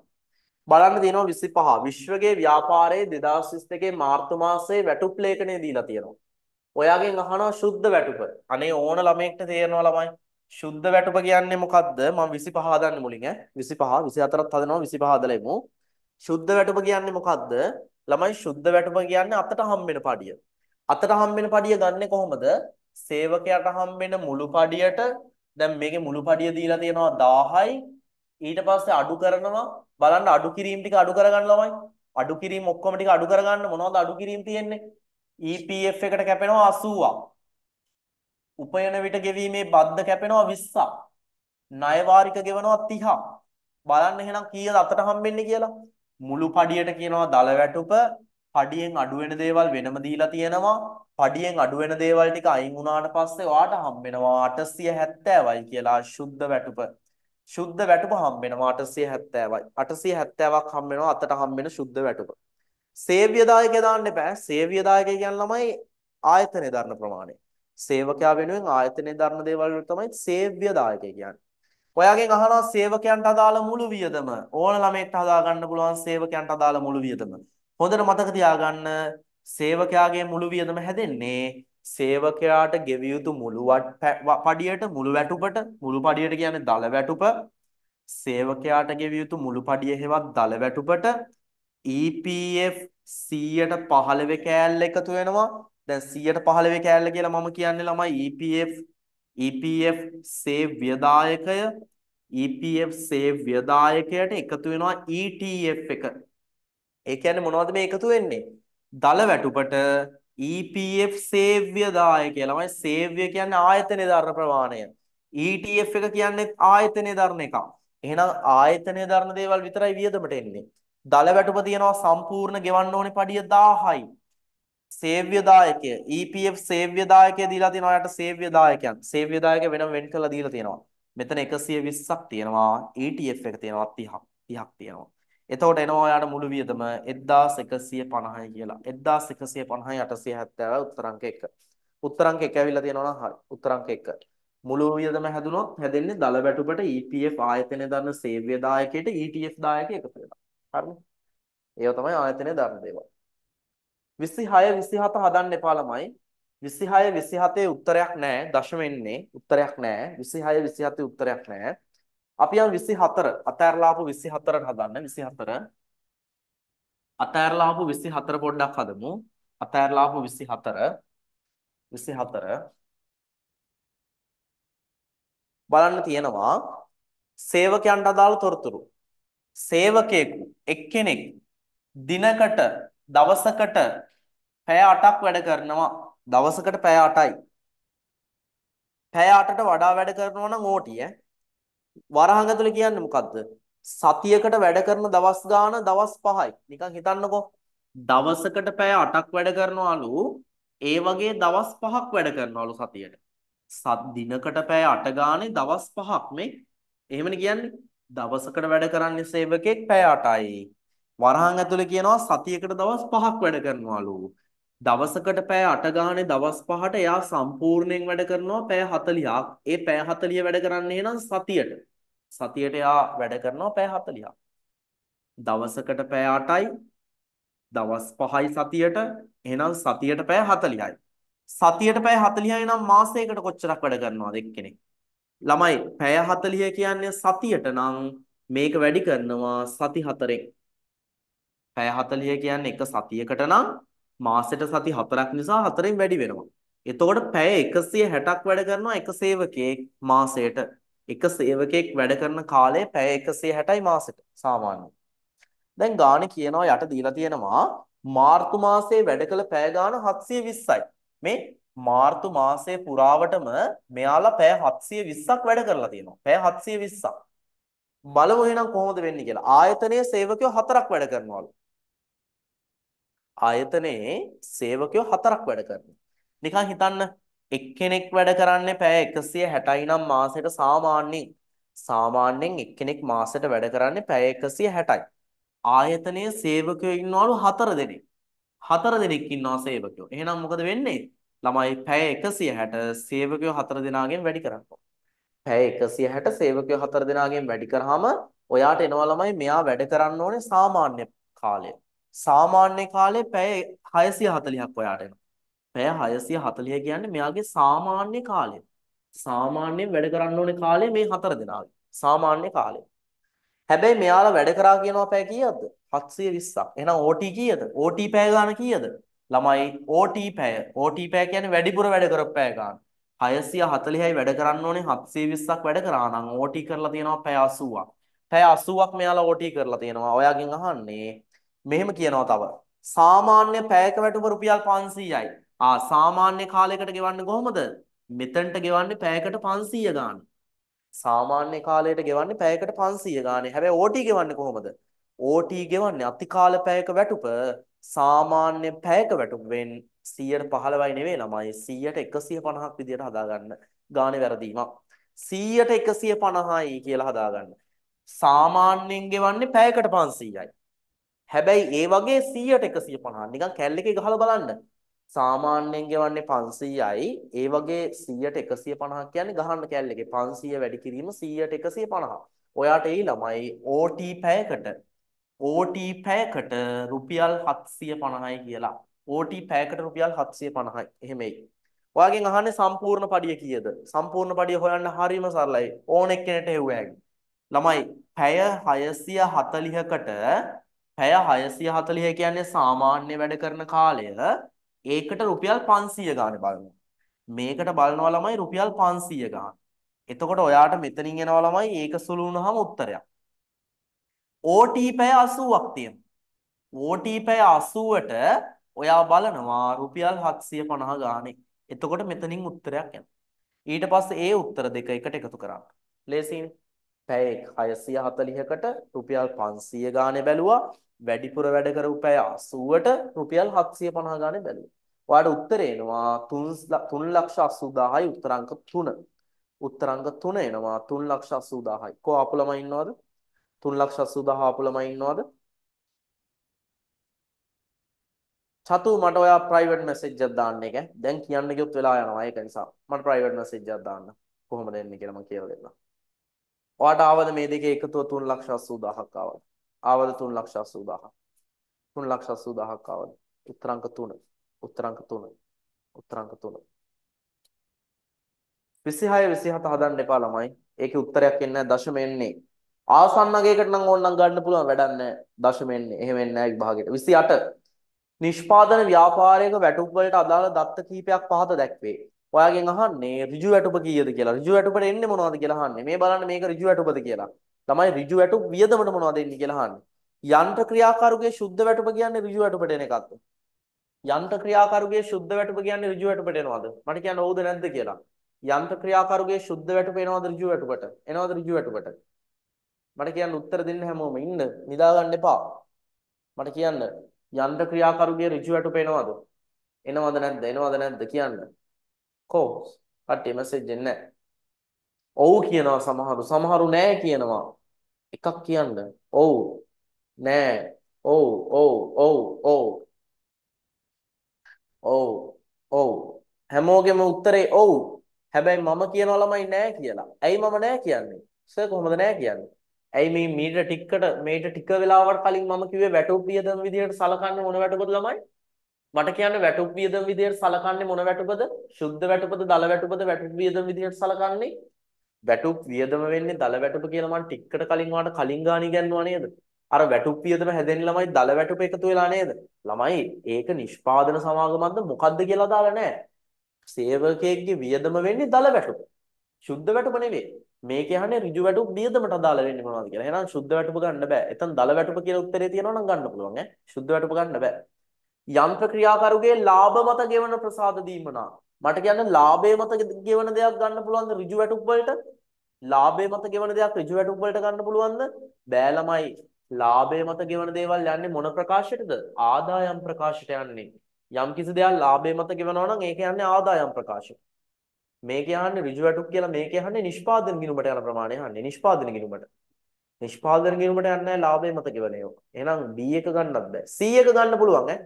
බලන්න තියෙනවා 25 විශ්වගේ ව්‍යාපාරයේ 2022 මාර්තු මාසයේ වැටුප් ලේඛනය දීලා තියෙනවා ඔයාගෙන් අහනවා සුද්ධ වැටුප. අනේ ඕන ළමයෙක්ට තේරෙනවා ළමයි. සුද්ධ වැටුප කියන්නේ මොකද්ද? මම 25 හදන්නේ මුලින් ඈ. 25 24ත් හදනවා 25 හදලා ඉමු. සුද්ධ වැටුප කියන්නේ මොකද්ද? ළමයි සුද්ධ වැටුප කියන්නේ අතට හම්බෙන පඩිය. අතට හම්බෙන පඩිය ගන්නෙ කොහොමද? සේවකයාට හම්බෙන මුළු පඩියට දැන් මේකේ මුළු පඩිය දීලා තියෙනවා 1000යි. ඊට පස්සේ අඩු කරනවා බලන්න අඩු කිරීම ටික අඩු කරගන්න ළමයි. අඩු කිරීම ඔක්කොම ටික අඩු කරගන්න මොනවද අඩු කිරීම තියෙන්නේ? EPF එකට කැපෙනවා 80ක්. උපයන විට ගෙවීමේ බද්ද කැපෙනවා 20ක්. ණය වාරික ගෙවනවා 30ක්. බලන්න එහෙනම් කීයද අතට හම්බෙන්නේ කියලා. මුළු පඩියට කියනවා දල වැටුප, පඩියෙන් අඩු වෙන දේවල් වෙනම දීලා තියෙනවා. පඩියෙන් අඩු වෙන දේවල් ටික අයින් වුණාට පස්සේ ඔයාට හම්බෙනවා 870යි කියලා සුද්ධ වැටුප. සුද්ධ වැටුප හම්බෙනවා 870යි. 870ක් හම්බෙනවා අතට හම්බෙන සුද්ධ වැටුප. සේව්‍යදායකය දාන්න එපා. සේව්‍යදායකය කියන්නේ ළමයි ආයතනයේ දරන ප්‍රමාණය. සේවකයා වෙනුවෙන් ආයතනයේ දරන දේවල් තමයි සේව්‍යදායකය කියන්නේ. ඔයාගෙන් අහනවා සේවකයන්ට අදාළ මුළු වියදම ඕන ළමයෙක්ට හදා ගන්න පුළුවන් සේවකයන්ට අදාළ මුළු වියදම. හොඳට මතක තියාගන්න සේවකයාගේ මුළු වියදම හැදෙන්නේ සේවකයාට ගෙවිය යුතු මුළු පඩියට මුළු වැටුපට මුළු පඩියට කියන්නේ දල වැටුප සේවකයාට ගෙවිය යුතු මුළු පඩිය හෙවත් දල වැටුපට EPF 100ට 15 කෑල්ල එකතු වෙනවා. දැන් 100ට 15 කෑල්ල කියලා මම කියන්නේ ළමයි EPF EPF සේව්‍යදායකය EPF සේව්‍යදායකයට එකතු වෙනවා ETF එක. ඒ කියන්නේ මොනවද මේ එකතු වෙන්නේ? දල වැටුපට EPF සේව්‍යදායකය ළමයි සේව්‍ය කියන්නේ ආයතනයේ ධර්ම ප්‍රමාණය. ETF එක කියන්නේ ආයතනයේ ධර්ම එකක්. එහෙනම් ආයතනයේ ධර්ම දේවල් විතරයි වියදමට එන්නේ. දල වැටුප තියෙනවා සම්පූර්ණ ගෙවන්න ඕනේ පඩිය 1000යි. සේව්‍ය දායකය EPF සේව්‍ය දායකය දීලා තියෙනවා යාට සේව්‍ය දායකයන්. සේව්‍ය දායක වෙනම වෙන් කරලා දීලා තියෙනවා. මෙතන 120ක් තියෙනවා ETF එක තියෙනවා 30ක් 30ක් තියෙනවා. එතකොට එනවා යාට මුළු වියදම 1150යි කියලා. 1150යි 870 උත්තරංක 1. උත්තරංක 1 ඇවිල්ලා තියෙනවා නම් හරි. උත්තරංක 1. මුළු වියදම හැදුනොත් හැදෙන්නේ දල වැටුපට EPF ආයතනය දරන සේව්‍ය දායකයට ETF දායකය එකතු වෙනවා. හරිනේ. ඒව තමයි ආයතනයේ ධර්ම දේවල්. 26 27 හදන්න එපා ළමයි. 26 27 උත්තරයක් නැහැ. දශම එන්නේ උත්තරයක් නැහැ. 26 27 උත්තරයක් නැහැ. අපි යම් 24 අතෑරලාපු 24ට හදන්න 24 අතෑරලාපු 24 පොඩ්ඩක් හදමු. අතෑරලාපු 24 24 බලන්න තියෙනවා සේවකයන්ට අදාළ තොරතුරු. සේවකයෙකු එක්කෙනෙක් දිනකට දවසකට පැය 8ක් වැඩ කරනවා දවසකට පැය 8යි පැය 8ට වඩා වැඩ කරනවා නම් ඕටි ඈ වරහන් ඇතුලේ කියන්නේ මොකද්ද සතියකට වැඩ කරන දවස් ගාන දවස් 5යි නිකන් හිතන්නකෝ දවසකට පැය 8ක් වැඩ කරනවලු ඒ වගේ දවස් 5ක් වැඩ කරනවලු සතියට සත් දිනකට පැය 8 ගානේ දවස් 5ක් මේ එහෙමනේ කියන්නේ දවසකට වැඩ කරන්නේ සේවකෙක් පැය 8යි. වරහන් ඇතුලේ කියනවා සතියකට දවස් 5ක් වැඩ කරනවලු. දවසකට පැය 8 ගානේ දවස් 5ට එයා සම්පූර්ණයෙන් වැඩ කරනවා පැය 40ක්. ඒ පැය 40 වැඩ කරන්නේ නම් සතියට. සතියට එයා වැඩ කරනවා පැය 40ක්. දවසකට පැය 8යි දවස් 5යි සතියට. එහෙනම් සතියට පැය 40යි. සතියට පැය 40යි නම් මාසයකට කොච්චරක් වැඩ කරනවද එක්කෙනෙක්? ළමයි පැය 40 කියන්නේ සතියට නම් මේක වැඩි කරනවා සති 4ෙන්. පැය 40 කියන්නේ එක සතියකට නම් මාසෙට සති 4ක් නිසා 4ෙන් වැඩි වෙනවා. එතකොට පැය 160ක් වැඩ කරනවා එක සේවකයෙක් මාසයට. එක සේවකයෙක් වැඩ කරන කාලය පැය 160යි මාසෙට සාමාන්‍යයෙන්. දැන් ගාණ කියනවා යට දීලා තියෙනවා මාර්තු මාසයේ වැඩ කළ පැය ගාණ 720යි. මේ මාර්තු මාසයේ පුරාවටම මෙයාලා පැය 720ක් වැඩ කරලා තියෙනවා. පැය 720ක්. බලමු එහෙනම් කොහොමද වෙන්නේ කියලා. ආයතනයේ සේවකයෝ හතරක් වැඩ කරනවලු. ආයතනයේ සේවකයෝ හතරක් වැඩ කරනවා. නිකන් හිතන්න එක්කෙනෙක් වැඩ කරන්නේ පැය 160යි නම් මාසෙට සාමාන්‍යයෙන් සාමාන්‍යයෙන් එක්කෙනෙක් මාසෙට වැඩ කරන්නේ පැය 160යි. ආයතනයේ සේවකයෝ ඉන්නවලු හතර දෙනෙක්. හතර දෙනෙක් ඉන්නවා සේවකයෝ. එහෙනම් මොකද වෙන්නේ? ළමයි පැය 160 සේවකයෝ 4 දෙනාගෙන් වැඩි කරන්න පැය 160 සේවකයෝ 4 දෙනාගෙන් වැඩි කරාම ඔයාට එනවා ළමයි මෙයා වැඩ කරන්න ඕනේ සාමාන්‍ය කාලය. සාමාන්‍ය කාලේ පැය 640ක් ඔයාට එනවා. පැය 640 කියන්නේ මෙයාගේ සාමාන්‍ය කාලය. සාමාන්‍යයෙන් වැඩ කරන්න ඕනේ කාලය මේ 4 දෙනාගේ. සාමාන්‍ය කාලය. හැබැයි මෙයාලා වැඩ කරා කියනවා පැය කීයක්ද? 720ක්. එහෙනම් OT කීයද? OT පැය ගන්න කීයද? ළමයි OT පැය. OT පැය කියන්නේ වැඩිපුර වැඩ කරපෑය ගන්න. 640යි වැඩ කරන්න ඕනේ 720ක් වැඩ කරා නම් OT කරලා තියෙනවා පැය 80ක්. පැය 80ක් මෙයාලා OT කරලා තියෙනවා. ඔයාගෙන් අහන්නේ මෙහෙම කියනවා තව. සාමාන්‍ය පැයක වැටුම රුපියල් 500යි. ආ සාමාන්‍ය කාලයකට ගෙවන්නේ කොහොමද? මෙතනට ගෙවන්නේ පැයකට 500 ගාන. සාමාන්‍ය කාලයට ගෙවන්නේ පැයකට 500 ගානේ. හැබැයි OT ගෙවන්නේ කොහොමද? OT ගෙවන්නේ අතිකාල පැයක වැටුප සාමාන්‍ය පැයක වැටුම් වෙන් 115යි නෙවෙයි ළමයි 100ට 150ක් විදියට හදාගන්න ගානේ වැරදීමක් 100ට 150යි කියලා හදාගන්න සාමාන්‍යයෙන් ගෙවන්නේ පැයකට 500යි හැබැයි ඒ වගේ 100ට 150 නිකන් කැල් එකේ ගහලා බලන්න සාමාන්‍යයෙන් ගෙවන්නේ 500යි ඒ වගේ 100ට 150 කියන්නේ ගහන්න කැල් එකේ 500 වැඩි කිරීම 100ට 150 ඔයාට ඒ ළමයි OT පැයකට OT පැයකට රුපියල් 750යි කියලා. OT පැයකට රුපියල් 750යි. එහෙමයි. ඔයාගෙන් අහන්නේ සම්පූර්ණ පඩිය කීයද? සම්පූර්ණ පඩිය හොයන්න හරිම සරලයි. ඕන එක්කෙනෙක්ට හෙව්වෑගි. ළමයි, පැය 640කට පැය 640 කියන්නේ සාමාන්‍ය වැඩ කරන කාලය. ඒකට රුපියල් 500 ගානේ බලනවා. මේකට බලනවා ළමයි රුපියල් 500 ගාන. එතකොට ඔයාට මෙතනින් එනවා ළමයි ඒක සුළු වුණාම උත්තරයක්. OT පැය 80ක් තියෙනවා. OT පැය 80ට ඔයා බලනවා රුපියල් 750 ගානේ. එතකොට මෙතනින් උත්තරයක් එනවා. ඊට පස්සේ ඒ උත්තර දෙක එකට එකතු කරන්න. ලේසියිනේ. පැය 640කට රුපියල් 500 ගානේ බැලුවා. වැඩිපුර වැඩ කරපු පැය 80ට රුපියල් 750 ගානේ බැලුවා. ඔයාට උත්තරේ එනවා 380000යි උත්තරාංක 3. උත්තරාංක 3 එනවා 380000යි. කො ආපු ළමයි ඉන්නවද? 380000 අපලම ඉන්නවද? චතු මට ඔයා ප්‍රයිවට් මැසේජ් එකක් දාන්න එක. දැන් කියන්න ගියොත් වෙලා යනවා ඒක නිසා. මට ප්‍රයිවට් මැසේජ් එකක් දාන්න. කොහොමද එන්නේ කියලා මම කියලා දෙන්නම්. ඔයාට ආවද මේ දෙකේ එකතුව 380000ක් ආවද? ආවද 380000ක්. 380000ක් ආවද? උත්තරාංක 3. උත්තරාංක 3. උත්තරාංක 3. 26 27 හදන්න එපා ළමයි. ඒකේ උත්තරයක් එන්නේ නැහැ දශම එන්නේ. ආසන්න අගයකට නම් ඕනනම් ගන්න පුළුවන් වැඩක් නැහැ. දශමෙන්නේ එහෙම වෙන්නේ නැහැ විභාගෙට. 28 නිෂ්පාදන ව්‍යාපාරයක වැටුප් වලට අදාළ දත්ත කීපයක් පහත දැක්වේ. ඔයාගෙන් අහන්නේ ඍජු වැටුප කීයද කියලා. ඍජු වැටුපට එන්නේ මොනවද කියලා අහන්නේ. මේ බලන්න මේක ඍජු වැටුපද කියලා. තමයි ඍජු වැටුප් වියදමට මොනවද එන්නේ කියලා අහන්නේ. යන්ත්‍ර ක්‍රියාකරුගේ ශුද්ධ වැටුප කියන්නේ ඍජු වැටුපට එන එකක්ද? යන්ත්‍ර ක්‍රියාකරුගේ ශුද්ධ වැටුප කියන්නේ ඍජු වැටුපට එනවද? මට කියන්න ඕවද නැද්ද කියලා. යන්ත්‍ර ක්‍රියාකරුගේ ශුද්ධ වැටුප එනවද ඍජු වැටුපට? එනවද ඍජු වැටුපට? මට කියන්න උත්තර දෙන්න හැමෝම ඉන්න නිදා ගන්න එපා. මට කියන්න යන්ත්‍ර ක්‍රියාකරුගේ ඍජුවට පේනවද? එනවද නැද්ද? එනවද නැද්ද කියන්න. කෝ කට්ටිය මැසේජ් එන්නේ නැහැ. ඔව් කියනවා සමහරු සමහරු නෑ කියනවා. එකක් කියන්න. ඔව් නෑ. ඔව් ඔව් ඔව් ඔව්. ඔව් ඔව් හැමෝගෙම උත්තරේ ඔව්. හැබැයි මම කියනවා ළමයි නෑ කියලා. ඇයි මම නෑ කියන්නේ? සර් කොහොමද නෑ කියන්නේ? ඇයි මේ මීට ටිකකට මේට ටික වෙලාවකට කලින් මම කිව්වේ වැටුප් වියදම විදිහට සලකන්නේ මොන වැටුපද ළමයි? මට කියන්න වැටුප් වියදම විදිහට සලකන්නේ මොන වැටුපද? සුද්ධ වැටුපද, දල වැටුපද වැටුප් වියදම විදිහට සලකන්නේ? වැටුප් වියදම වෙන්නේ දල වැටුප කියලා මම ටිකකට කලින් වාට කලින් ගාණි ගන්නවා නේද? අර වැටුප් වියදම හැදෙන ළමයි දල වැටුප එකතු වෙලා නේද? ළමයි ඒක නිෂ්පාදන සමාගමක්ද මොකද්ද කියලා දාලා නැහැ. සේවකයෙක්ගේ වියදම වෙන්නේ දල වැටුප. සුද්ධ වැටුප නෙවෙයි. මේ කියන්නේ ඍජු වැටුප් නියතමට අදාළ වෙන්නේ මොනවද කියලා. එහෙනම් සුද්ධ වැටුප ගන්න බෑ. එතන දල වැටුප කියන උත්තරේ තියෙනවා නම් ගන්න පුළුවන් ඈ. සුද්ධ වැටුප ගන්න බෑ. යන්ත්‍ර ක්‍රියාකරුගේ ලාභ මත ගෙවන ප්‍රසාද දීමනා. මට කියන්නේ ලාභයේ මත ගෙවන දෙයක් ගන්න පුළුවන්ද ඍජු වැටුප් වලට? ලාභයේ මත ගෙවන දෙයක් ඍජු වැටුප් වලට ගන්න පුළුවන්ද? බෑ ළමයි. ලාභයේ මත ගෙවන දේවල් යන්නේ මොන ප්‍රකාශයටද? ආදායම් ප්‍රකාශයට යන්නේ. යම් කිසි දෙයක් ලාභයේ මත ගෙවනවා නම් ඒක යන්නේ ආදායම් ප්‍රකාශයට. මේක යහන්නේ ඍජු වැටුප් කියලා මේක යහන්නේ නිෂ්පාදන ගිණුමට යන ප්‍රමාණය යහන්නේ නිෂ්පාදන ගිණුමට. නිෂ්පාදන ගිණුමට යන්නේ නැහැ ලාභයේ මත කිවනේ ඔය. එහෙනම් B එක ගන්නත් බෑ. C එක ගන්න පුළුවන් ඈ.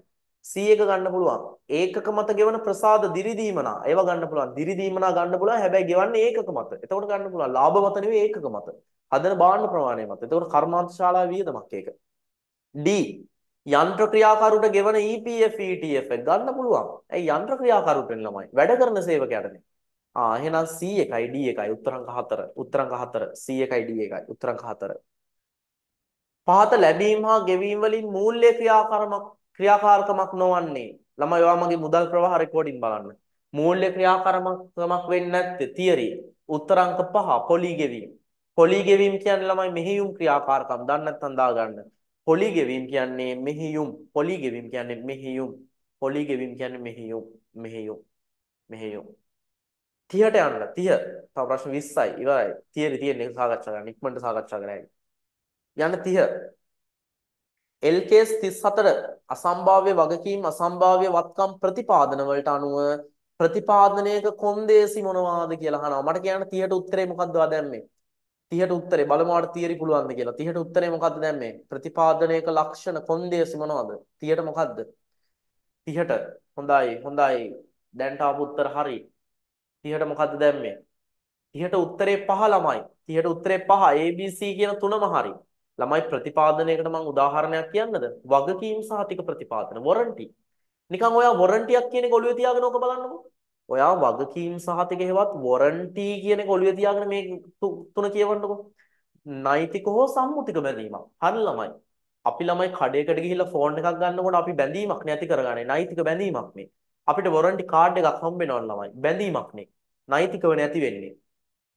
C එක ගන්න පුළුවන්. ඒකක මත ගෙවන ප්‍රසාද දිරිදීමනා ඒවා ගන්න පුළුවන්. දිරිදීමනා ගන්න පුළුවන්. හැබැයි ගෙවන්නේ ඒකක මත. එතකොට ගන්න පුළුවන්. ලාභ මත නෙවෙයි ඒකක මත. හදන බාහන ප්‍රමාණය මත. එතකොට කර්මාන්ත ශාලාව වියදමක් ඒක. D යන්ත්‍ර ක්‍රියාකරුට ගෙවන EPF ETF ගන්න පුළුවන්. ඒ යන්ත්‍ර ක්‍රියාකරුටෙන් ළමයි. වැඩ කරන සේවකයාටනේ. ආ එහෙනම් C එකයි D එකයි උත්තරංක 4 උත්තරංක 4 C එකයි D එකයි උත්තරංක 4 පහත ලැබීම හා ගෙවීම වලින් මූල්‍ය ක්‍රියාකාරම ක්‍රියාකාරකමක් නොවන්නේ ළමයි ඔයා මගේ මුදල් ප්‍රවාහ රෙකෝඩින් බලන්න මූල්‍ය ක්‍රියාකාරකමක් වෙන්නේ නැත්තේ තියරිය උත්තරංක 5 පොලි ගෙවීම පොලි ගෙවීම කියන්නේ ළමයි මෙහියුම් ක්‍රියාකාරකම් දන්නේ නැත්නම් දාගන්න පොලි ගෙවීම කියන්නේ මෙහියුම් පොලි ගෙවීම කියන්නේ මෙහියුම් පොලි ගෙවීම කියන්නේ මෙහියුම් මෙහියුම් මෙහියුම් 30ට යන්න 30 තව ප්‍රශ්න 20යි ඉවරයි 30 තියෙන එක සාකච්ඡා කරන්න ඉක්මනට සාකච්ඡා කරන්න යන්න 30 LK 34 අසම්භාව්‍ය වගකීම් අසම්භාව්‍ය වත්කම් ප්‍රතිපාදන වලට අනුව ප්‍රතිපාදනයක කොන්දේසි මොනවාද කියලා අහනවා මට කියන්න 30ට උත්තරේ මොකද්ද දැම්මේ 30ට උත්තරේ බලමු ආට තියරි පුළුවන්ද කියලා 30ට උත්තරේ මොකද්ද දැම්මේ ප්‍රතිපාදනයක ලක්ෂණ කොන්දේසි මොනවාද 30ට මොකද්ද 30ට හොඳයි හොඳයි දැන්ට ආපු උත්තර හරි 30ට මොකද්ද දැම්මේ? 30ට උත්තරේ 5 ළමයි. 30ට උත්තරේ 5 ABC කියන තුනම හරි. ළමයි ප්‍රතිපාදනයකට මම උදාහරණයක් කියන්නද? වගකීම් සහතික ප්‍රතිපාදන වොරන්ටි. නිකන් ඔයා වොරන්ටියක් කියන එක ඔළුවේ තියාගෙන ඕක බලන්නකෝ. ඔයා වගකීම් සහතික හේවත් වොරන්ටි කියන එක ඔළුවේ තියාගෙන මේ තුන කියවන්නකෝ. නෛතික හෝ සම්මුතික බැඳීමක්. හරි ළමයි. අපි ළමයි කඩේකට ගිහිල්ලා ෆෝන් එකක් ගන්නකොට අපි බැඳීමක් නැති කරගන්නේ නෛතික බැඳීමක් මේ. අපිට වොරන්ටි කාඩ් එකක් හම්බෙනවා ළමයි. බැඳීමක් නේ. නෛතිකව නැති වෙන්නේ.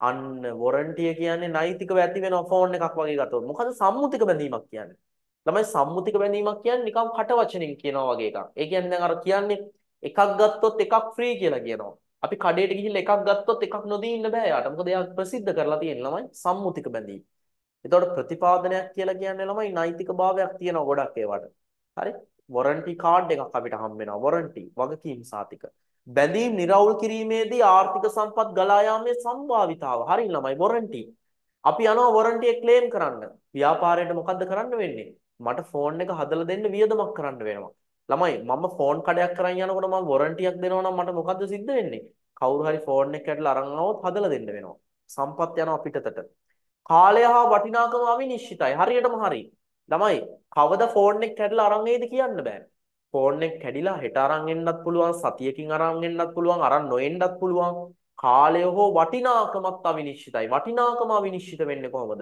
අන්න වොරන්ටිය කියන්නේ නෛතිකව ඇති වෙන ෆෝන් එකක් වගේ ගතොත්. මොකද සම්මුතික බැඳීමක් කියන්නේ. ළමයි සම්මුතික බැඳීමක් කියන්නේ නිකම් කට වචනෙන් කියනවා වගේ එකක්. ඒ කියන්නේ දැන් අර කියන්නේ එකක් ගත්තොත් එකක් ෆ්‍රී කියලා කියනවා. අපි කඩේට ගිහිල්ලා එකක් ගත්තොත් එකක් නොදී ඉන්න බෑ යාට. මොකද එයා ප්‍රසිද්ධ කරලා තියෙන ළමයි සම්මුතික බැඳීම. එතකොට ප්‍රතිපාදනයක් කියලා කියන්නේ ළමයි නෛතික භාවයක් තියෙනවා ගොඩක් ඒවට. හරි? වොරන්ටි කාඩ් එකක් අපිට හම් වෙනවා වොරන්ටි වගකීම් සාතික බැඳීම් නිරවුල් කිරීමේදී ආර්ථික සම්පත් ගලා යාමේ සම්භාවිතාව හරින් ළමයි වොරන්ටි අපි යනවා වොරන්ටි එක ක්ලේම් කරන්න ව්‍යාපාරයට මොකද්ද කරන්න වෙන්නේ මට ෆෝන් එක හදලා දෙන්න වියදමක් කරන්න වෙනවා ළමයි මම ෆෝන් කඩයක් කරන් යනකොට මම වොරන්ටියක් දෙනවා නම් මට මොකද්ද සිද්ධ වෙන්නේ කවුරු හරි ෆෝන් එක කැඩලා අරන් ආවොත් හදලා දෙන්න වෙනවා සම්පත් යනවා පිටතට කාලය හා වටිනාකම අවිනිශ්චිතයි හරියටම හරියි ළමයි කවද ෆෝන් එක කැඩලා අරන් එයිද කියන්න බෑ. ෆෝන් එක කැඩිලා හෙට අරන් එන්නත් පුළුවන්, සතියකින් අරන් එන්නත් පුළුවන්, අරන් නොඑන්නත් පුළුවන්. කාලය හෝ වටිනාකමත් අවිනිශ්චිතයි. වටිනාකම අවිනිශ්චිත වෙන්නේ කොහොමද?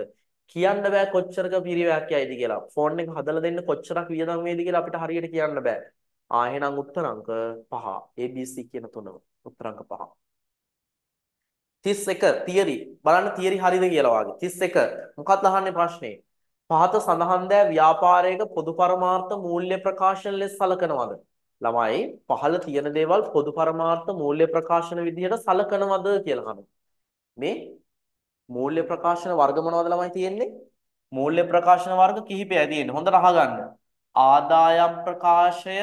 කියන්න බෑ කොච්චරක පිරිවැයක් යයිද කියලා. ෆෝන් එක හදලා දෙන්න කොච්චරක් වියදම් වෙයිද කියලා අපිට හරියට කියන්න බෑ. ආ එහෙනම් උත්තරාංක 5 ABC කියන තුනම උත්තරාංක 5. 31 තියරි බලන්න තියරි හරියද කියලා වාගේ 31 මොකක්ද අහන්නේ ප්‍රශ්නේ පහත සඳහන් දෑ ව්‍යාපාරයක පොදු පරමාර්ථ මූල්‍ය ප්‍රකාශන ලෙස සලකනවද? ළමයි පහළ තියෙන දේවල් පොදු පරමාර්ථ මූල්‍ය ප්‍රකාශන විදිහට සලකනවද කියලා අහනවා. මේ මූල්‍ය ප්‍රකාශන වර්ග මොනවද ළමයි තියෙන්නේ? මූල්‍ය ප්‍රකාශන වර්ග කිහිපයයි තියෙන්නේ. හොඳට අහගන්න. ආදායම් ප්‍රකාශය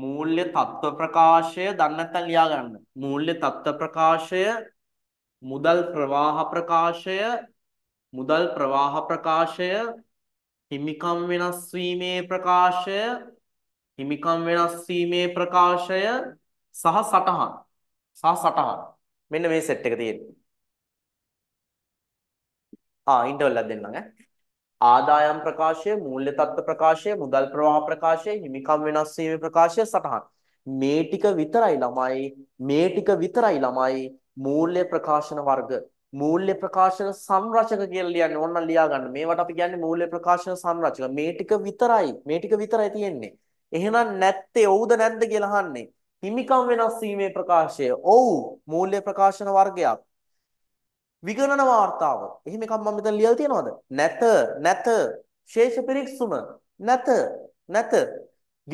මූල්‍ය තත්ත්ව ප්‍රකාශය දන්න නැත්නම් ලියා ගන්න. මූල්‍ය තත්ත්ව ප්‍රකාශය මුදල් ප්‍රවාහ ප්‍රකාශය මුදල් ප්‍රවාහ ප්‍රකාශය හිමිකම් වෙනස් වීමේ ප්‍රකාශය හිමිකම් වෙනස් වීමේ ප්‍රකාශය සහ සටහන් සහ සටහන් මෙන්න මේ සෙට් එක තියෙන්නේ ආ ඉන්ටර්වල් එකක් දෙන්නම් ඈ ආදායම් ප්‍රකාශය මූල්‍ය තත්ත්ව ප්‍රකාශය මුදල් ප්‍රවාහ ප්‍රකාශය හිමිකම් වෙනස් වීමේ ප්‍රකාශය සටහන් මේ ටික විතරයි ළමයි මේ ටික විතරයි ළමයි මූල්‍ය ප්‍රකාශන වර්ග මූල්‍ය ප්‍රකාශන සංරචක කියලා ලියන්නේ ඕන්න ලියා ගන්න. මේවට අපි කියන්නේ මූල්‍ය ප්‍රකාශන සංරචක. මේ ටික විතරයි. මේ ටික විතරයි තියෙන්නේ. එහෙනම් නැත්තේ ඔව්ද නැද්ද කියලා අහන්නේ. හිමිකම් වෙනස් වීමේ ප්‍රකාශය. ඔව් මූල්‍ය ප්‍රකාශන වර්ගයක්. විගණන වාර්තාව. එහෙම එකක් මම මෙතන ලියලා තියෙනවද? නැත. නැත. ශේෂ පිරික්සුම. නැත. නැත.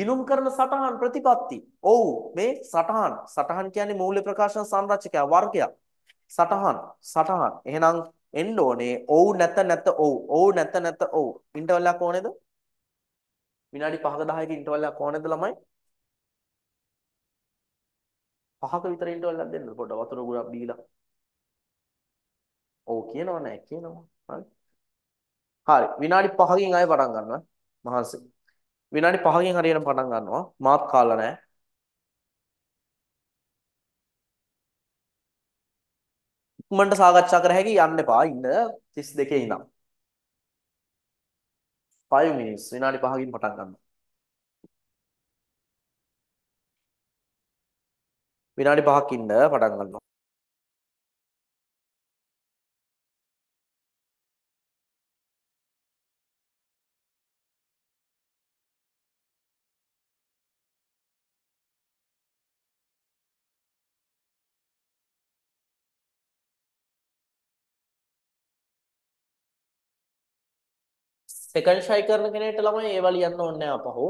ගිලුම් කරන සටහන් ප්‍රතිපatti. ඔව් මේ සටහන්. සටහන් කියන්නේ මූල්‍ය ප්‍රකාශන සංරචකයා වර්ගයක්. සටහන් සටහන් එහෙනම් එන්න ඕනේ ඔව් නැත නැත ඔව් ඔව් නැත නැත ඔව් ඉන්ටර්වල් එකක් ඕනේද විනාඩි 5ක 10ක ඉන්ටර්වල් එකක් ඕනේද ළමයි පහක විතර ඉන්ටර්වල් එකක් දෙන්න පොඩ වතුර ගොඩක් බීලා ඔව් කියනව නෑ කියනවා හරි හරි විනාඩි 5කින් ආයෙ පටන් ගන්නවා මහන්සි විනාඩි 5කින් හරියට පටන් ගන්නවා මාත් කාලා නෑ උමන්ට සාකච්ඡා කර හැකි යන්න එපා ඉන්න 32 ඉඳන් 5 minutes විනාඩි 5කින් පටන් ගන්න විනාඩි 5ක් ඉන්න පටන් ගන්නවා සෙකන්ඩ් ෂයි කරන කෙනෙක්ට ළමයි ඒවා ලියන්න ඕනේ නැහැ අපහු.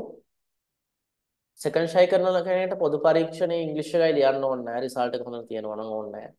සෙකන්ඩ් ෂයි කරන කෙනෙක්ට පොදු පරීක්ෂණේ ඉංග්‍රීසි එකයි ලියන්න ඕනේ නැහැ. රිසල්ට් එක හොඳට තියෙනවා නම් ඕනේ නැහැ.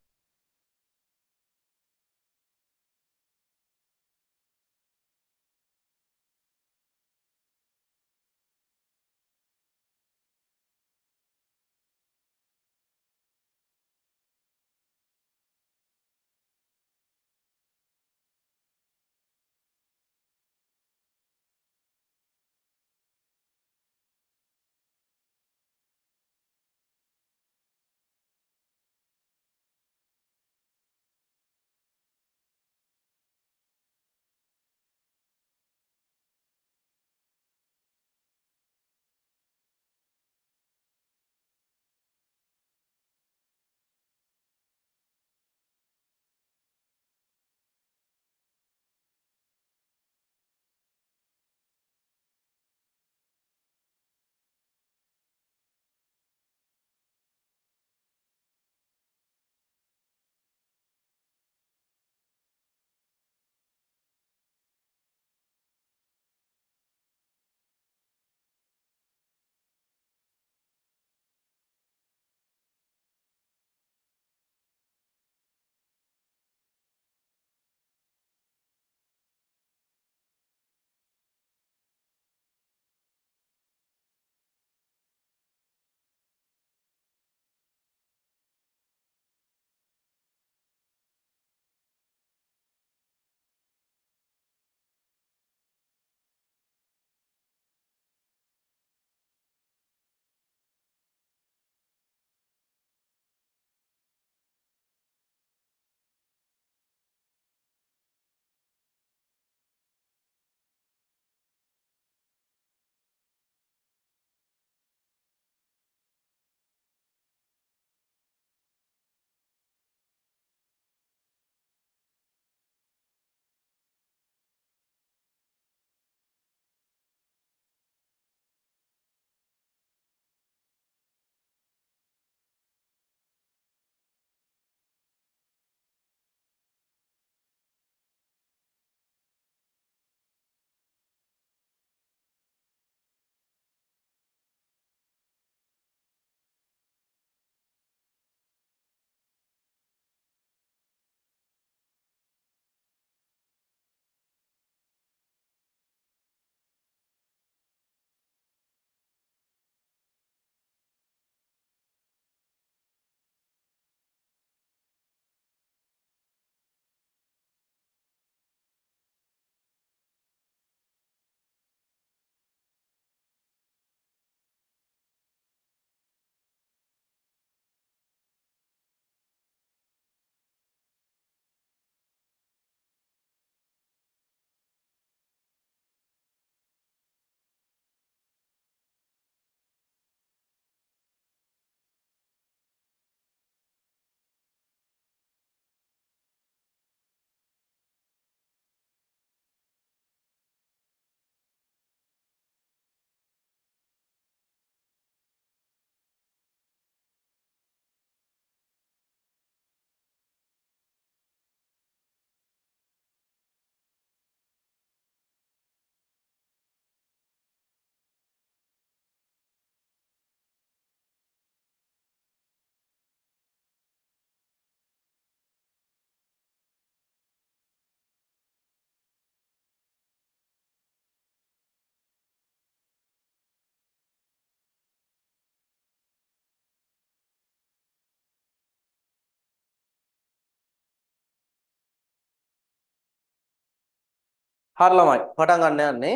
හරි ළමයි පටන් ගන්න යන්නේ.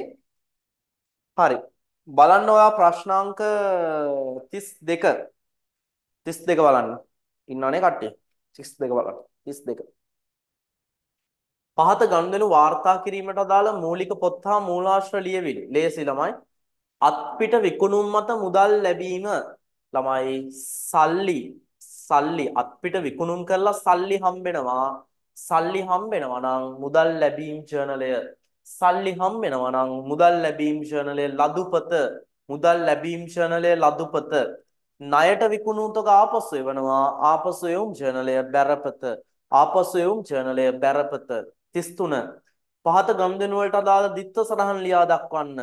හරි. බලන්න ඔයා ප්‍රශ්නාංක 32 32 බලන්න. ඉන්නවනේ කට්ටිය. 62 බලන්න. 32. පහත ගනුදෙනු වාර්තා කිරීමට අදාළ මූලික පොත් හා මූලාශ්‍ර ලියවිලි. ලේසි ළමයි. අත්පිට විකුණුම් මත මුදල් ලැබීම ළමයි සල්ලි සල්ලි අත්පිට විකුණුම් කරලා සල්ලි හම්බෙනවා සල්ලි හම්බෙනවා නම් මුදල් ලැබීම් ජර්නලය සල්ලි හම් වෙනවා නම් මුදල් ලැබීම් ෂර්ණලේ ලදුපත මුදල් ලැබීම් ෂර්ණලේ ලදුපත ණයට විකුණුතක ආපසු එවනවා ආපසු යොම් ෂර්ණලය බැරපත ආපසු යොම් ෂර්ණලය බැරපත 33 පහත ගම්දෙනු වලට අදාළ දිත්ත සරහන් ලියා දක්වන්න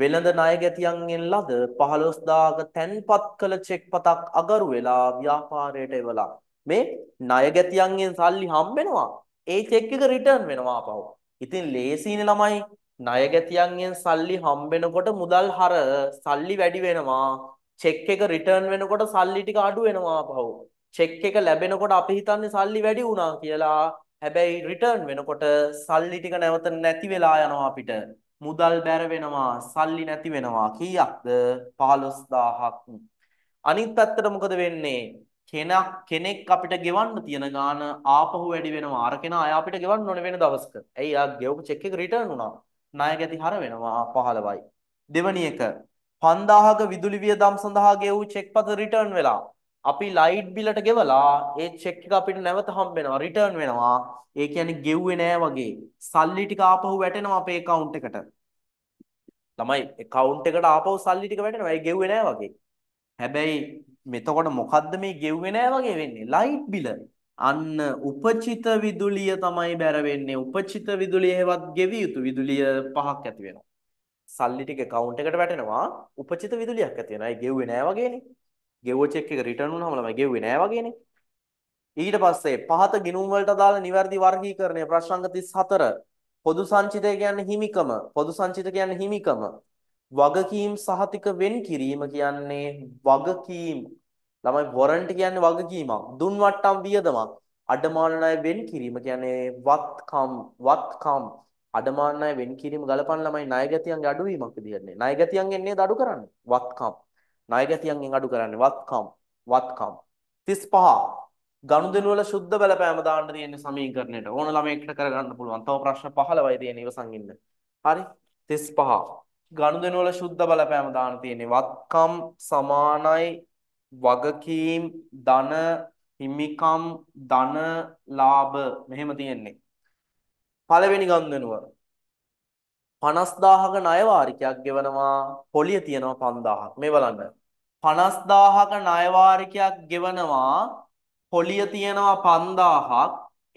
වෙළඳ ණය ගැතියන්ගෙන් ලද 15000ක තැන්පත් කළ චෙක් පතක් අගරු වෙලා ව්‍යාපාරයට එවලා මේ ණය ගැතියන්ගෙන් සල්ලි හම්බෙනවා ඒ චෙක් එක රිටර්න් වෙනවා ආපහු ඉතින් ලේසිනේ ළමයි ණය ගැතියන්ගෙන් සල්ලි හම්බෙනකොට මුදල් හර සල්ලි වැඩි වෙනවා. චෙක් එක රිටර්න් වෙනකොට සල්ලි ටික අඩු වෙනවා පහුව. චෙක් එක ලැබෙනකොට අපි හිතන්නේ සල්ලි වැඩි වුණා කියලා. හැබැයි රිටර්න් වෙනකොට සල්ලි ටික නැවත නැති වෙලා යනවා අපිට. මුදල් බැර වෙනවා, සල්ලි නැති වෙනවා. කීයක්ද? 15000ක්. අනිත් පැත්තට මොකද වෙන්නේ? කෙනෙක් කෙනෙක් අපිට ගෙවන්න තියෙන ගාන ආපහු වැඩි වෙනවා. අර කෙනා ආය අපිට ගෙවන්න ඕනේ වෙන දවසක. ඇයි යා ගෙවපු චෙක් එක රිටර්න් වුණා. ණය ගැති හර වෙනවා 15යි. දෙවැනි එක 5000ක විදුලි වියදම් සඳහා ගෙවූ චෙක් පත රිටර්න් වෙලා. අපි ලයිට් බිලට ගෙවලා ඒ චෙක් එක අපිට නැවත හම්බ වෙනවා රිටර්න් වෙනවා. ඒ කියන්නේ ගෙව්වේ නෑ වගේ. සල්ලි ටික ආපහු වැටෙනවා අපේ account එකට. ළමයි account එකට ආපහු සල්ලි ටික වැටෙනවා. ඒ ගෙව්වේ නෑ වගේ. හැබැයි මෙතකොට මොකද්ද මේ ගෙව්වේ නෑ වගේ වෙන්නේ ලයිට් බිල. අන්න උපචිත විදුලිය තමයි බැර වෙන්නේ. උපචිත විදුලිය හේවත් ගෙවිය යුතු විදුලිය පහක් ඇති වෙනවා. සල්ලි ටික account එකට වැටෙනවා. උපචිත විදුලියක් ඇති වෙනවා. ඒ ගෙව්වේ නෑ වගේනේ. ගෙව්ව check එක return වුණාම ළමයි ගෙව්වේ නෑ වගේනේ. ඊට පස්සේ පහත ගිණුම් වලට අදාළ නිවැරදි වර්ගීකරණය ප්‍රශ්නාංක 34 පොදු සංචිතය කියන්නේ හිමිකම පොදු සංචිත කියන්නේ හිමිකම වගකීම් සහතික වෙන් කිරීම කියන්නේ වගකීම්. ළමයි වොරන්ට් කියන්නේ වගකීමක්. දුන් වට්ටම් වියදමක්. අඩමාන ණය වෙන් කිරීම කියන්නේ වත්කම් වත්කම් අඩමාන ණය වෙන් කිරීම ගලපන් ළමයි ණය ගැතියන්ගේ අඩුවීමක් විදිහටනේ. ණය ගැතියන් එන්නේ අඩු කරන්නේ. වත්කම්. ණය ගැතියන්ගෙන් අඩු කරන්නේ වත්කම්. වත්කම් 35 ගනුදෙනු වල සුද්ධ බලපෑම දාන්න තියෙන සමීකරණයට ඕන ළමයෙක්ට කරගන්න පුළුවන්. තව ප්‍රශ්න 15යි තියෙන ඉවසන් ඉන්න. හරි 35 ගනුදෙනු වල සුද්ධ බලපෑම දාන තියෙන්නේ වත්කම් සමානයි වගකීම් ධන හිමිකම් ධන ලාභ මෙහෙම තියෙන්නේ පළවෙනි ගනුදෙනුව 50000ක ණය වාරිකයක් ගෙවනවා පොලිය තියෙනවා 5000ක් මේ බලන්න 50000ක ණය වාරිකයක් ගෙවනවා පොලිය තියෙනවා 5000ක්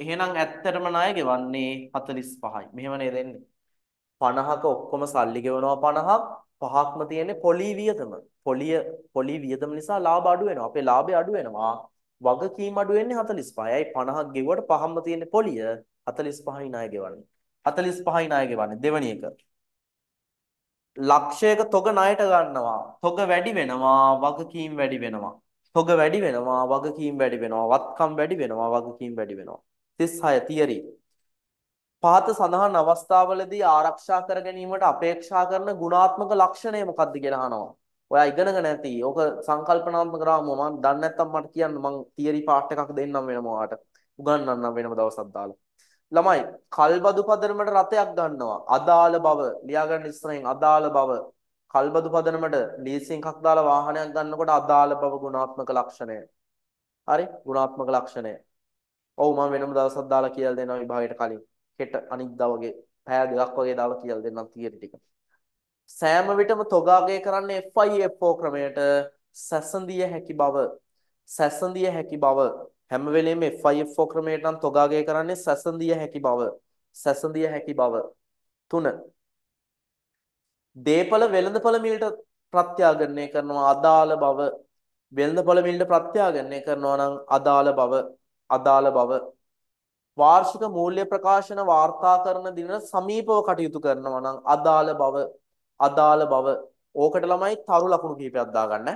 එහෙනම් ඇත්තටම ණය ගෙවන්නේ 45යි මෙහෙම නේද එන්නේ 50ක ඔක්කොම සල්ලි ගෙවනවා 50ක් පහක්ම තියෙන්නේ පොලී වියදම. පොලිය පොලී වියදම නිසා ලාභ අඩු වෙනවා. අපේ ලාභය අඩු වෙනවා. වගකීම් අඩු වෙන්නේ 45යි. 50ක් ගෙවුවට පහක්ම තියෙන්නේ පොලිය 45යි ණය ගෙවන්නේ. 45යි ණය ගෙවන්නේ දෙවැනි එක. ලක්ෂයක තොග ණයට ගන්නවා. තොග වැඩි වෙනවා, වගකීම් වැඩි වෙනවා. තොග වැඩි වෙනවා, වගකීම් වැඩි වෙනවා, වත්කම් වැඩි වෙනවා, වගකීම් වැඩි වෙනවා. 36 තියරි පහත සඳහන් අවස්ථාවලදී ආරක්ෂා කර ගැනීමට අපේක්ෂා කරන ගුණාත්මක ලක්ෂණය මොකක්ද කියලා අහනවා. ඔයා ඉගෙනගෙන ඇති. ඕක සංකල්පනාත්මක රාමුව මම දන්නේ නැත්තම් මට කියන්න මම තියරි පාට් එකක් දෙන්නම් වෙනවා ඔයාට. උගන්වන්නම් වෙනම දවසක් දාලා. ළමයි, කල්බදු පදනමට රතයක් ගන්නවා. අදාළ බව ලියාගන්න ඉස්සරහින් අදාළ බව කල්බදු පදනමට ලීසින් එකක් දාලා වාහනයක් ගන්නකොට අදාළ බව ගුණාත්මක ලක්ෂණය. හරි? ගුණාත්මක ලක්ෂණය. ඔව් මම වෙනම දවසක් දාලා කියලා දෙනවා විභාගයට කලින්. හෙට අනිද්දා වගේ පැය දෙකක් වගේ දාලා කියලා දෙන්නම් තියරි ටික. සෑම විටම තොගාගේ කරන්නේ FIFO ක්‍රමයට සැසඳිය හැකි බව සැසඳිය හැකි බව හැම වෙලෙම FIFO ක්‍රමයට නම් තොගාගේ කරන්නේ සැසඳිය හැකි බව සැසඳිය හැකි බව තුන දේපල වෙළඳපළ මිලට ප්‍රත්‍යාගරණය කරනවා අදාළ බව වෙළඳපළ මිලට ප්‍රත්‍යාගරණය කරනවා නම් අදාළ බව අදාළ බව වාර්ෂික මූල්‍ය ප්‍රකාශන වාර්තා කරන දිනට සමීපව කටයුතු කරනවා නම් අදාළ බව අදාළ බව ඕකට ළමයි තරු ලකුණු කීපයක් දාගන්න.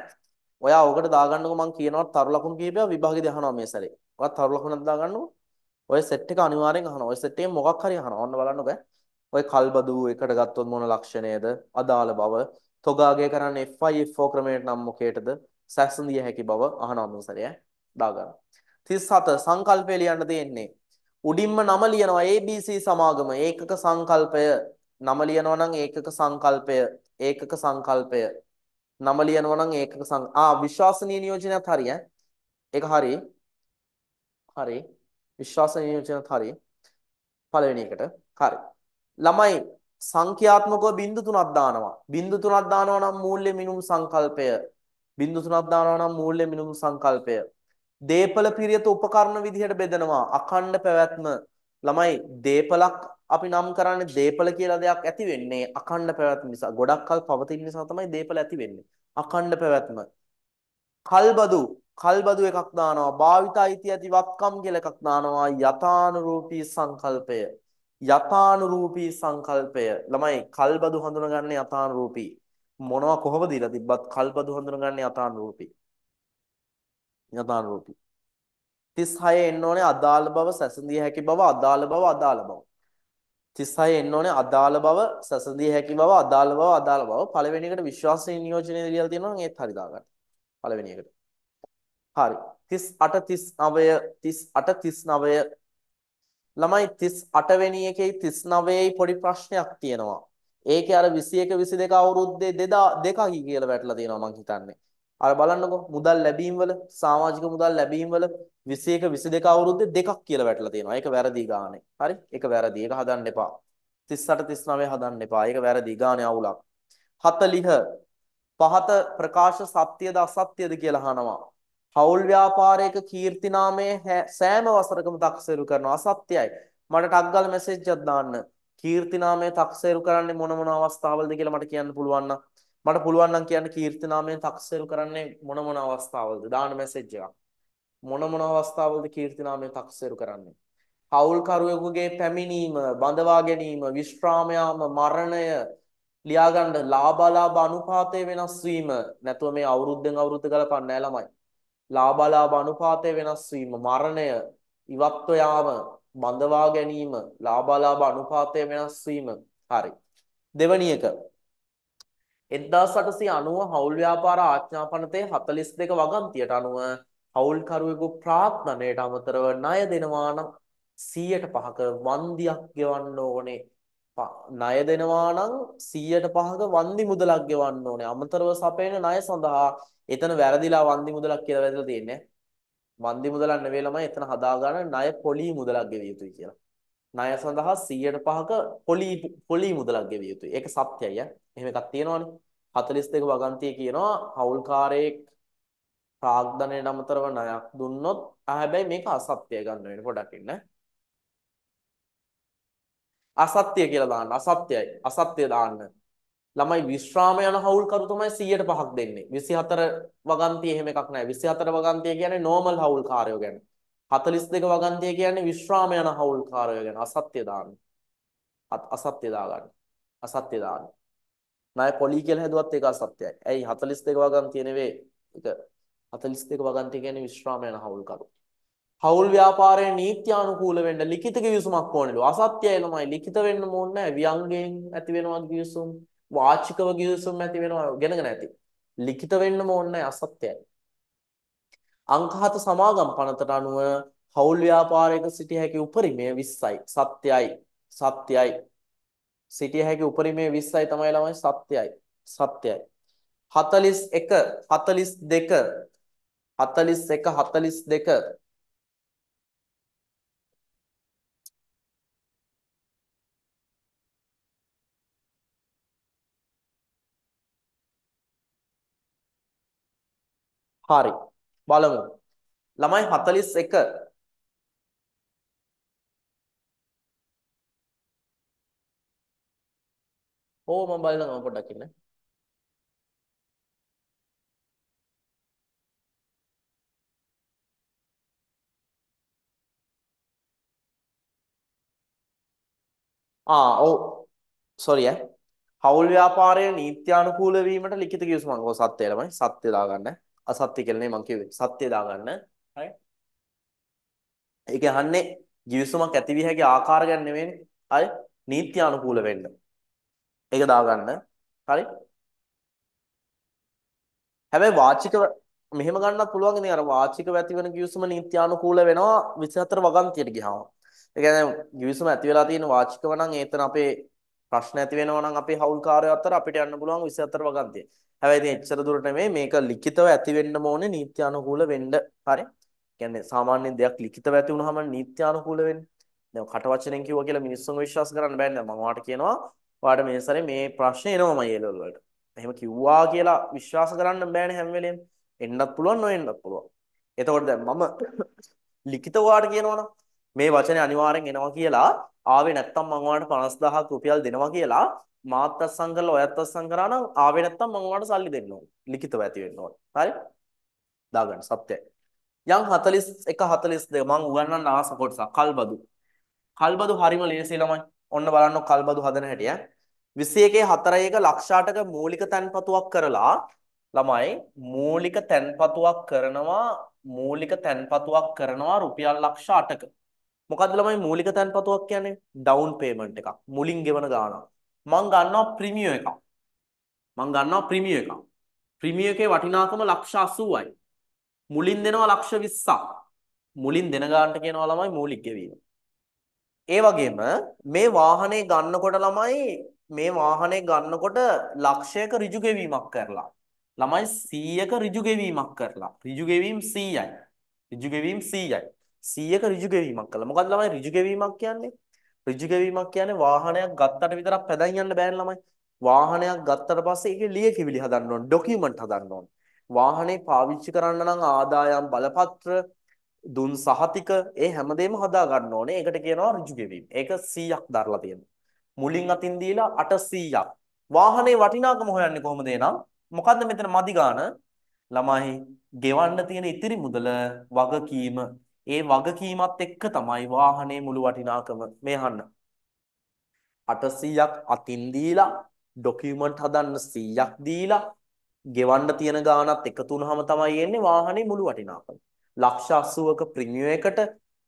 ඔයා ඕකට දාගන්නකො මම කියනවා තරු ලකුණු කීපයක් විභාගෙදී අහනවා මේ සැරේ. ඔයා තරු ලකුණක් දාගන්නකො. ඔය සෙට් එක අනිවාර්යෙන් අහනවා. ඔය සෙට් එකේ මොකක් හරි අහනවා. ඔන්න බලන්නකො. ඔය කල්බදු එකට ගත්තොත් මොන ලක්ෂණයද? අදාළ බව. තොගාගේ කරන්නේ FIFO ක්‍රමයට නම් මොකේටද? සැක්සන් දිය හැකි බව අහනවා මේ සැරේ. දාගන්න. 37 සංකල්පය ලියන්න තියෙන්නේ උඩින්ම නම ලියනවා ABC සමාගම ඒකක සංකල්පය නම ලියනවා නම් ඒකක සංකල්පය ඒකක සංකල්පය නම ලියනවා නම් ඒකක සං ආ විශ්වාසනීය නියෝජනයත් හරි ඈ ඒක හරි හරි විශ්වාසනීය නියෝජනයත් හරි පළවෙනි එකට හරි ළමයි සංඛ්‍යාත්මකව බින්දු තුනක් දානවා බින්දු තුනක් දානවා නම් මූල්‍ය මිනුම් සංකල්පය බින්දු තුනක් දානවා නම් මූල්‍ය මිනුම් සංකල්පය දේපල පිරියත උපකරණ විදිහට බෙදනවා අඛණ්ඩ පැවැත්ම ළමයි දේපලක් අපි නම් කරන්නේ දේපල කියලා දෙයක් ඇති වෙන්නේ අඛණ්ඩ පැවැත්ම නිසා ගොඩක් කල් පවතින නිසා තමයි දේපල ඇති වෙන්නේ අඛණ්ඩ පැවැත්ම කල්බදු කල්බදු එකක් දානවා භාවිත අයිති ඇති වත්කම් කියලා එකක් දානවා යථානුරූපී සංකල්පය යථානුරූපී සංකල්පය ළමයි කල්බදු හඳුනගන්නේ යථානුරූපී මොනවා කොහොමද දීලා තිබ්බත් කල්බදු හඳුනගන්නේ යථානුරූපී යථාරූපී 36 එන්න ඕනේ අදාළ බව සැසඳිය හැකි බව අදාළ බව අදාළ බව 36 එන්න ඕනේ අදාළ බව සැසඳිය හැකි බව අදාළ බව අදාළ බව පළවෙනි එකට විශ්වාසය නියෝජනය ලියලා තියෙනවා නම් ඒත් හරි දාගන්න පළවෙනි එකට හරි 38 39 38 39 ළමයි 38 වෙනි එකේ 39යි පොඩි ප්‍රශ්නයක් තියෙනවා ඒකේ අර 21 22 අවුරුද්දේ 2002 කියලා වැටලා තියෙනවා මං හිතන්නේ අර බලන්නකෝ මුදල් ලැබීම් වල සමාජික මුදල් ලැබීම් වල 21 22 අවුරුද්දේ දෙකක් කියලා වැටලා තියෙනවා. ඒක වැරදි ගානේ. හරි? ඒක වැරදි. ඒක හදන්න එපා. 38 39 හදන්න එපා. ඒක වැරදි ගානේ අවුලක්. 40 පහත ප්‍රකාශ සත්‍යද අසත්‍යද කියලා අහනවා. හවුල් ව්‍යාපාරයක කීර්ති නාමයේ සෑම වසරකම තක්සේරු කරනවා අසත්‍යයි. මට ටග්ගල් මැසේජ් එකක් දාන්න. කීර්ති නාමයේ තක්සේරු කරන්නේ මොන මොන අවස්ථාවලද කියලා මට කියන්න පුළුවන් නම් මට පුළුවන් නම් කියන්න කීර්ති නාමයෙන් තක්සේල් කරන්නේ මොන මොන අවස්ථාවලද දාන මැසේජ් එකක් මොන මොන අවස්ථාවලද කීර්ති නාමයෙන් තක්සේල් කරන්නේ හවුල් කරුවෙකුගේ පැමිණීම බඳවා ගැනීම විශ්‍රාම මරණය ලියාගන්න ලාභලාභ අනුපාතය වෙනස් වීම නැතුව මේ අවුරුද්දෙන් අවුරුද්ද ගලපන්නේ ළමයි ලාභලාභ අනුපාතය වෙනස් වීම මරණය ඉවත්ව යාම බඳවා ගැනීම ලාභලාභ අනුපාතය වෙනස් වීම හරි දෙවැනි එක 1890 හවුල් ව්‍යාපාර ආඥා පනතේ 42 වගන්තියට අනුව හවුල්කරුවෙකු ප්‍රාත්නණයට අමතරව ණය දෙනවා නම් 105ක වන්දියක් ගෙවන්න ඕනේ. ණය දෙනවා නම් 105ක වන්දි මුදලක් ගෙවන්න ඕනේ. අමතරව සපයන ණය සඳහා එතන වැරදිලා වන්දි මුදලක් කියලා වැදලා තියෙන්නේ. වන්දි මුදලක් නෙවෙයි ළමයි එතන හදාගන්න ණය පොලී මුදලක් ගෙවිය යුතුයි කියලා. ණය සඳහා 105ක පොලී පොලී මුදලක් ගෙවිය යුතුයි. ඒක සත්‍යයි ඈ. එහෙම එකක් තියෙනවනේ. 42 වගන්තිය කියනවා හවුල්කාරයෙක් ප්‍රාග්ධනයට අමතරව ණයක් දුන්නොත් හැබැයි මේක අසත්‍ය ගන්න වෙන පොඩක් ඉන්න. අසත්‍ය කියලා දාන්න. අසත්‍යයි. අසත්‍ය දාන්න. ළමයි විශ්‍රාම යන හවුල්කරු තමයි 105ක් දෙන්නේ. 24 වගන්තිය එහෙම එකක් නැහැ. 24 වගන්තිය කියන්නේ normal හවුල්කාරයෝ ගැන. 42 වගන්තිය කියන්නේ විශ්‍රාම යන හවුල්කාරයෝ ගැන. අසත්‍ය දාන්න. අසත්‍ය දාගන්න. අසත්‍ය දාන්න. ණය පොලි කියලා හැදුවත් ඒක අසත්‍යයි. ඇයි 42 වගන් තියෙනවේ ඒක 42 වගන්ති කියන්නේ විශ්‍රාම යන හවුල්කරු. හවුල් ව්‍යාපාරයේ නීත්‍යානුකූල වෙන්න ලිඛිත කිවිසුමක් ඕනෙලු. අසත්‍යය ළමයි ලිඛිත වෙන්න ඕනේ නැහැ. ව්‍යංගයෙන් ඇති වෙනවා කිවිසුම්, වාචිකව කිවිසුම් ඇති වෙනවා ගණගෙන ඇති. ලිඛිත වෙන්න ඕනේ නැහැ අසත්‍යයි. අංකහත සමාගම් පනතට අනුව හවුල් ව්‍යාපාරයක සිටිය හැකි උපරිමය 20යි. සත්‍යයි. සත්‍යයි. සිටිය හැකි උපරිමයේ 20යි තමයි ළමයි සත්‍යයි. සත්‍යයි. 41 42 41 42 හරි බලමු ළමයි 41 ඕ මම බලනවා මම පොඩ්ඩක් ඉන්න. ආ ඔව් සෝරි ඈ. හවුල් ව්‍යාපාරයේ නීත්‍යානුකූල වීමට ලිඛිත කිවිසුමක්. ඔව් සත්‍ය ළමයි. සත්‍ය දාගන්න. අසත්‍ය කියලා නේ මම කිව්වේ. සත්‍ය දාගන්න. හරි. ඒක අහන්නේ කිවිසුමක් ඇති විය හැකි ආකාර ගැන නෙවෙයි. හරි. නීත්‍යානුකූල වෙන්න. ඒක දාගන්න. හරි. හැබැයි වාචික මෙහෙම ගන්නත් පුළුවන් ඉතින් අර වාචික ඇති වෙන කිවිසුම නීත්‍යානුකූල වෙනවා 24 වගන්තියට ගියාම. ඒ කියන්නේ කිවිසුම ඇති වෙලා තියෙන වාචිකව නම් ඒතන අපේ ප්‍රශ්න ඇති වෙනවා නම් අපේ හවුල්කාරයෝ අතර අපිට යන්න පුළුවන් 24 වගන්තිය. හැබැයි ඉතින් එච්චර දුරට නෙමෙයි මේක ලිඛිතව ඇති වෙන්නම ඕනේ නීත්‍යානුකූල වෙන්න. හරි. කියන්නේ සාමාන්‍ය දෙයක් ලිඛිතව ඇති වුනහම නීත්‍යානුකූල වෙන්නේ. දැන් කට වචනෙන් කිව්වා කියලා මිනිස්සුන් විශ්වාස කරන්න බෑනේ. මම වාට කියනවා ඔයාට මේ සැරේ මේ ප්‍රශ්නේ එනවමයි A level වලට. එහෙම කිව්වා කියලා විශ්වාස කරන්න බෑනේ හැම වෙලෙම. එන්නත් පුළුවන් නොඑන්නත් පුළුවන්. එතකොට දැන් මම ලිඛිත ඔයාට කියනවනම් මේ වචනේ අනිවාර්යෙන් එනවා කියලා ආවේ නැත්තම් මම ඔයාලට 50000ක් රුපියල් දෙනවා කියලා මාත් අත්සන් කරලා ඔයත් අත්සන් කරා නම් ආවේ නැත්තම් මම ඔයාලට සල්ලි දෙන්න ඕනේ. ලිඛිතව ඇති වෙන්න ඕනේ. හරි? දාගන්න සත්‍යයි. යම් 41 42 මම උගන්වන්න ආස කොටසක් කල්බදු. කල්බදු හරිම ලේසි ළමයි. ඔන්න බලන්න කල්බදු හදන හැටිය 21 4 ලක්ෂාටක මූලික තැන්පතුවක් කරලා ළමයි මූලික තැන්පතුවක් කරනවා මූලික තැන්පතුවක් කරනවා රුපියල් ලක්ෂ 8ක මොකද්ද ළමයි මූලික තැන්පතුවක් කියන්නේ ඩවුන් පේමන්ට් එකක් මුලින් ගෙවන ගාණක් මං ගන්නවා ප්‍රීමියම් එකක් මං ගන්නවා ප්‍රීමියම් එකක් ප්‍රීමියම් එකේ වටිනාකම ලක්ෂ 80යි මුලින් දෙනවා ලක්ෂ 20ක් මුලින් දෙන ගානට කියනවා ළමයි මූලික ගෙවීම ඒ වගේම මේ වාහනේ ගන්නකොට ළමයි මේ වාහනේ ගන්නකොට ලක්ෂයක ඍජු ගෙවීමක් කරලා ළමයි 100ක ඍජු ගෙවීමක් කරලා ඍජු ගෙවීම 100යි ඍජු ගෙවීම 100යි 100ක ඍජු ගෙවීමක් කළා මොකද්ද ළමයි ඍජු ගෙවීමක් කියන්නේ ඍජු ගෙවීමක් කියන්නේ වාහනයක් ගත්තට විතරක් පැදන් යන්න බෑනේ ළමයි වාහනයක් ගත්තට පස්සේ ඒකේ ලියකිවිලි හදන්න ඕන ඩොකියුමන්ට් හදන්න ඕන වාහනේ පාවිච්චි කරන්න නම් ආදායම් බලපත්‍ර දුන් සහතික ඒ හැමදේම හදා ගන්න ඕනේ. ඒකට කියනවා ඍජු ගෙවීම. ඒක 100ක් දරලා තියෙනවා. මුලින් අතින් දීලා 800ක්. වාහනේ වටිනාකම හොයන්නේ කොහොමද එනම්? මොකද්ද මෙතන මදි ගාන? ළමයි ගෙවන්න තියෙන ඉතිරි මුදල වගකීම. ඒ වගකීමත් එක්ක තමයි වාහනේ මුළු වටිනාකම මේ අහන්න. 800ක් අතින් දීලා ඩොකියුමන්ට් හදන්න 100ක් දීලා ගෙවන්න තියෙන ගාණත් එකතු වුනහම තමයි එන්නේ වාහනේ මුළු වටිනාකම. ලක්ෂ 80ක ප්‍රීමියම් එකට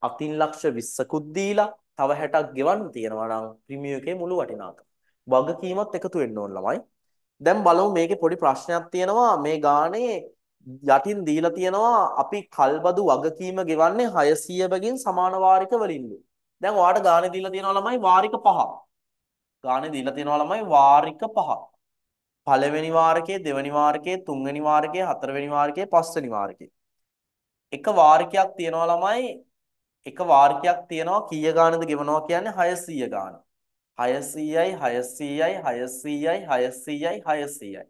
අතින් ලක්ෂ 20කුත් දීලා තව 60ක් ගෙවන්න තියෙනවා නම් ප්‍රීමියම් එකේ මුළු වටිනාකම. වගකීමත් එකතු වෙන්න ඕන ළමයි. දැන් බලමු මේකේ පොඩි ප්‍රශ්නයක් තියෙනවා මේ ගානේ යටින් දීලා තියෙනවා අපි කල්බදු වගකීම ගෙවන්නේ 600 බගින් සමාන වාරික වලින්ලු. දැන් ඔයාට ගානේ දීලා තියෙනවා ළමයි වාරික පහක්. ගානේ දීලා තියෙනවා ළමයි වාරික පහක්. පළවෙනි වාරකයේ දෙවෙනි වාරකයේ තුන්වෙනි වාරකයේ හතරවෙනි වාරකයේ පස්වෙනි වාරකයේ එක වාර්කයක් තියනවා ළමයි එක වාර්කයක් තියනවා කීය ගානද ගෙවනවා කියන්නේ 600 ගාන 600යි 600යි 600යි 600යි 600යි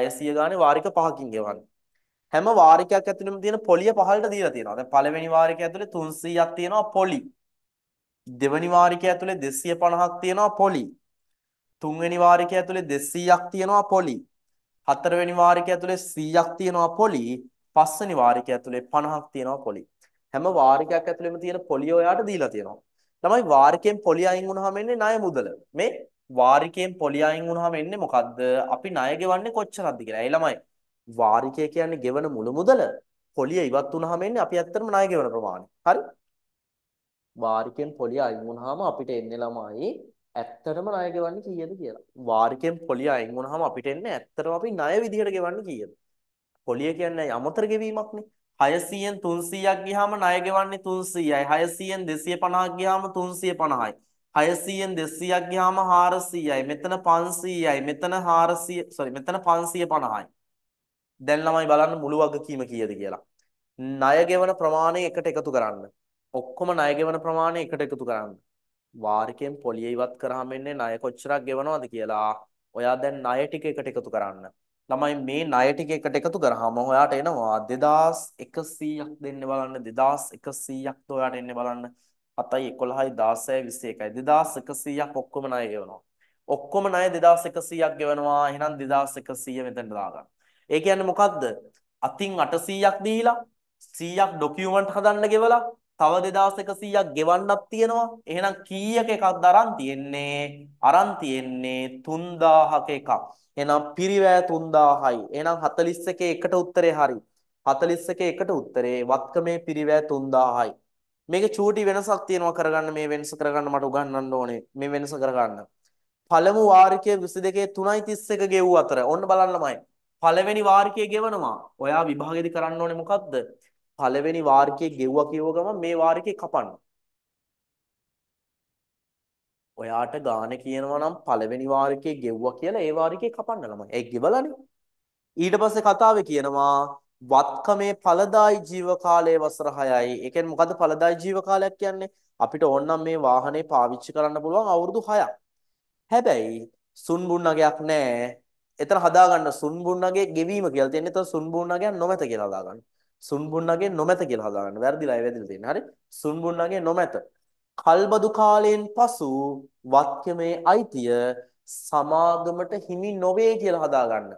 600 ගානේ වාරික පහකින් ගෙවන්නේ හැම වාරිකයක් ඇතුළෙම තියෙන පොලිය පහලට දීලා තියෙනවා දැන් පළවෙනි වාරිකය ඇතුළේ 300ක් තියෙනවා පොලි දෙවෙනි වාරිකය ඇතුළේ 250ක් තියෙනවා පොලි තුන්වෙනි වාරිකය ඇතුළේ 200ක් තියෙනවා පොලි හතරවෙනි වාරිකය ඇතුළේ 100ක් තියෙනවා පොලි පස්වෙනි වාරිකය ඇතුලේ 50ක් තියෙනවා පොලි. හැම වාරිකයක් ඇතුලේම තියෙන පොලි ඔයාට දීලා තියෙනවා. ළමයි වාරිකයෙන් පොලි අයින් වුණාම එන්නේ ණය මුදල. මේ වාරිකයෙන් පොලි අයින් වුණාම එන්නේ මොකද්ද? අපි ණය ගෙවන්නේ කොච්චරක්ද කියලා. ඒ ළමයි වාරිකය කියන්නේ ගෙවන මුළු මුදල. පොලිය ඉවත් වුණාම එන්නේ අපි ඇත්තටම ණය ගෙවන ප්‍රමාණය. හරි? වාරිකයෙන් පොලිය අයින් වුණාම අපිට එන්නේ ළමයි ඇත්තටම ණය ගෙවන්නේ කීයද කියලා. වාරිකයෙන් පොලිය අයින් වුණාම අපිට එන්නේ ඇත්තටම අපි ණය විදිහට ගෙවන්නේ කීයද? පොලිය කියන්නේ අමතර ගෙවීමක්නේ. 600න් 300ක් ගියාම ණය ගෙවන්නේ 300යි. 600න් 250ක් ගියාම 350යි. 600න් 200ක් ගියාම 400යි. මෙතන 500යි. මෙතන 400 sorry මෙතන 550යි. දැන් ළමයි බලන්න මුළු වගකීම කීයද කියලා. ණය ගෙවන ප්‍රමාණය එකට එකතු කරන්න. ඔක්කොම ණය ගෙවන ප්‍රමාණය එකට එකතු කරන්න. වාරිකයෙන් පොලිය ඉවත් කරාම එන්නේ ණය කොච්චරක් ගෙවනවද කියලා. ඔයා දැන් ණය ටික එකට එකතු කරන්න. ළමයි මේ ණය ටික එකට එකතු කරාම ඔයාට එනවා 2100ක් දෙන්න බලන්න 2100ක් ද ඔයාට එන්නේ බලන්න 7යි 11යි 16යි 21යි 2100ක් ඔක්කොම ණය ගෙවනවා ඔක්කොම ණය 2100ක් ගෙවනවා එහෙනම් 2100 මෙතනට දාගන්න ඒ කියන්නේ මොකද්ද අතින් 800ක් දීලා 100ක් ඩොකියුමන්ට් හදන්න ගෙවලා තව 2100ක් ගෙවන්නත් තියෙනවා. එහෙනම් කීයක එකක් දරන් තියෙන්නේ? අරන් තියෙන්නේ 3000ක එකක්. එහෙනම් පිරිවැය 3000යි. එහෙනම් 41 එකට උත්තරේ හරි. 41 එකට උත්තරේ වත්කමේ පිරිවැය 3000යි. මේක චූටි වෙනසක් තියෙනවා කරගන්න මේ වෙනස කරගන්න මට උගන්වන්න ඕනේ. මේ වෙනස කරගන්න. පළමු වාරිකයේ 22 3.31 ගෙව් අතර. ඔන්න බලන්නමයි. පළවෙනි වාරිකයේ ගෙවනවා. ඔයා විභාගෙදි කරන්න ඕනේ මොකද්ද? පළවෙනි වාරිකයේ ගෙව්වා කියව ගමන් මේ වාරිකේ කපන්න. ඔයාට ගාන කියනවා නම් පළවෙනි වාරිකේ ගෙව්වා කියලා ඒ වාරිකේ කපන්න ළමයි. ඒ ගෙවලානේ. ඊට පස්සේ කතාවේ කියනවා වත්කමේ පළදායි ජීව කාලයේ වසර 6යි. ඒ කියන්නේ මොකද්ද පළදායි ජීව කාලයක් කියන්නේ? අපිට ඕනනම් මේ වාහනේ පාවිච්චි කරන්න පුළුවන් අවුරුදු 6ක්. හැබැයි සුන්බුන් නගයක් නැහැ. එතන හදාගන්න සුන්බුන් නගේ ගෙවීම කියලා තියෙන. එතන සුන්බුන් නගයක් නොමැත කියලා හදාගන්න. සුන්බුන් නගේ නොමැත කියලා හදාගන්න. වැරදිලා ඒ වැරදිලා තියෙන. හරි? සුන්බුන් නගේ නොමැත. කල්බදු කාලයෙන් පසු වත්කමේ අයිතිය සමාගමට හිමි නොවේ කියලා හදාගන්න.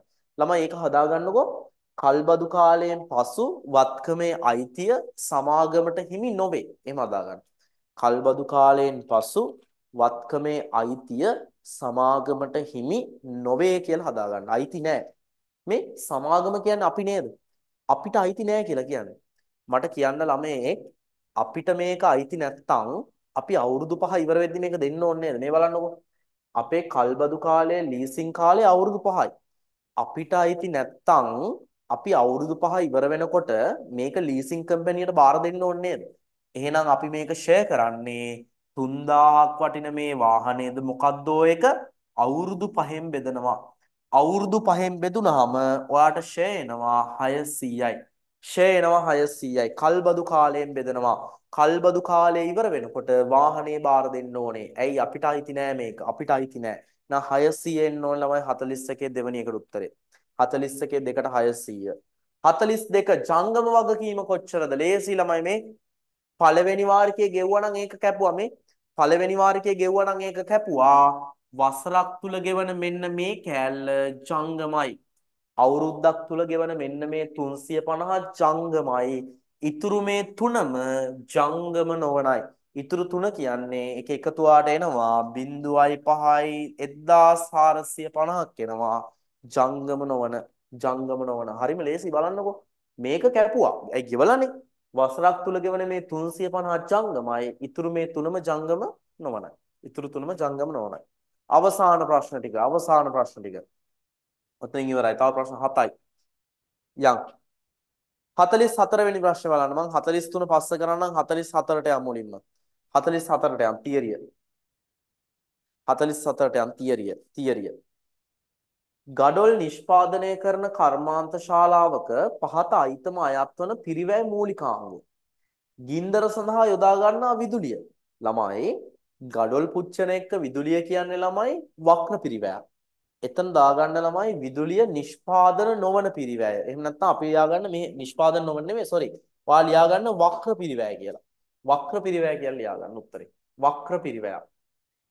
ළමයි ඒක හදාගන්නකෝ කල්බදු කාලයෙන් පසු වත්කමේ අයිතිය සමාගමට හිමි නොවේ. එහෙම හදාගන්න. කල්බදු කාලයෙන් පසු වත්කමේ අයිතිය සමාගමට හිමි නොවේ කියලා හදාගන්න. අයිති නෑ. මේ සමාගම කියන්නේ අපි නේද? අපිට අයිති නෑ කියලා කියන්නේ. මට කියන්න ළමයේ අපිට මේක අයිති නැත්තම් අපි අවුරුදු පහ ඉවර වෙද්දි මේක දෙන්න ඕනේ නේද? මේ බලන්නකෝ. අපේ කල්බදු කාලය ලීසින් කාලය අවුරුදු පහයි. අපිට අයිති නැත්තම් අපි අවුරුදු පහ ඉවර වෙනකොට මේක ලීසින් කම්පැනියට බාර දෙන්න ඕනේ නේද? එහෙනම් අපි මේක ෂෙයා කරන්නේ 3000ක් වටින මේ වාහනේද මොකද්ද ඒක අවුරුදු පහෙන් බෙදනවා. අවුරුදු පහෙන් බෙදුනහම ඔයාට ෂෙයා එනවා 600යි. ෂය එනවා 600යි. කල්බදු කාලයෙන් බෙදනවා. කල්බදු කාලය ඉවර වෙනකොට වාහනේ බාර දෙන්න ඕනේ. ඇයි අපිට අයිති නෑ මේක. අපිට අයිති නෑ. නා 600 එන්න ඕන ළමයි 41 දෙවෙනි එකට උත්තරේ. 41 දෙකට 600. 42 ජංගම වගකීම කොච්චරද? ලේසි ළමයි මේ. පළවෙනි වාරිකයේ ගෙවුවා නම් ඒක කැපුවා මේ. පළවෙනි වාරිකයේ ගෙවුවා නම් ඒක කැපුවා. වසරක් තුල ගෙවන මෙන්න මේ කෑල්ල ජංගමයි. අවුරුද්දක් තුල ගෙවන මෙන්න මේ 350 ජංගමයි ඉතුරු මේ තුනම ජංගම නොවනයි ඉතුරු තුන කියන්නේ එක එකතුවාට එනවා 0.5යි 1450ක් එනවා ජංගම නොවන ජංගම නොවන හරිම ලේසි බලන්නකෝ මේක කැපුවා ඒ ගෙවලානේ වසරක් තුල ගෙවන මේ 350 ජංගමයි ඉතුරු මේ තුනම ජංගම නොවනයි ඉතුරු තුනම ජංගම නොවනයි අවසාන ප්‍රශ්න ටික අවසාන ප්‍රශ්න ටික ඔතෙන් ඉවරයි. තව ප්‍රශ්න 7යි. යන් 44 වෙනි ප්‍රශ්නේ බලන්න. මම 43 පස්ස කරා නම් 44ට යමු මුලින්ම. 44ට යම් තියරිය. 44ට යම් තියරිය. තියරිය. ගඩොල් නිෂ්පාදනය කරන කර්මාන්ත ශාලාවක පහත අයිතම අයත් වන පිරිවැය මූලිකාංග. ගින්දර සඳහා යොදා ගන්නා විදුලිය. ළමයි ගඩොල් පුච්චන එක විදුලිය කියන්නේ ළමයි වක්න පිරිවැයක්. එතන දාගන්න ළමයි විදුලිය නිෂ්පාදන නොවන පිරිවැය. එහෙම නැත්නම් අපි ලියාගන්න මේ නිෂ්පාදන නොවන නෙමෙයි sorry. ඔයා ලියාගන්න වක්‍ර පිරිවැය කියලා. වක්‍ර පිරිවැය කියලා ලියාගන්න උත්තරේ. වක්‍ර පිරිවැයක්.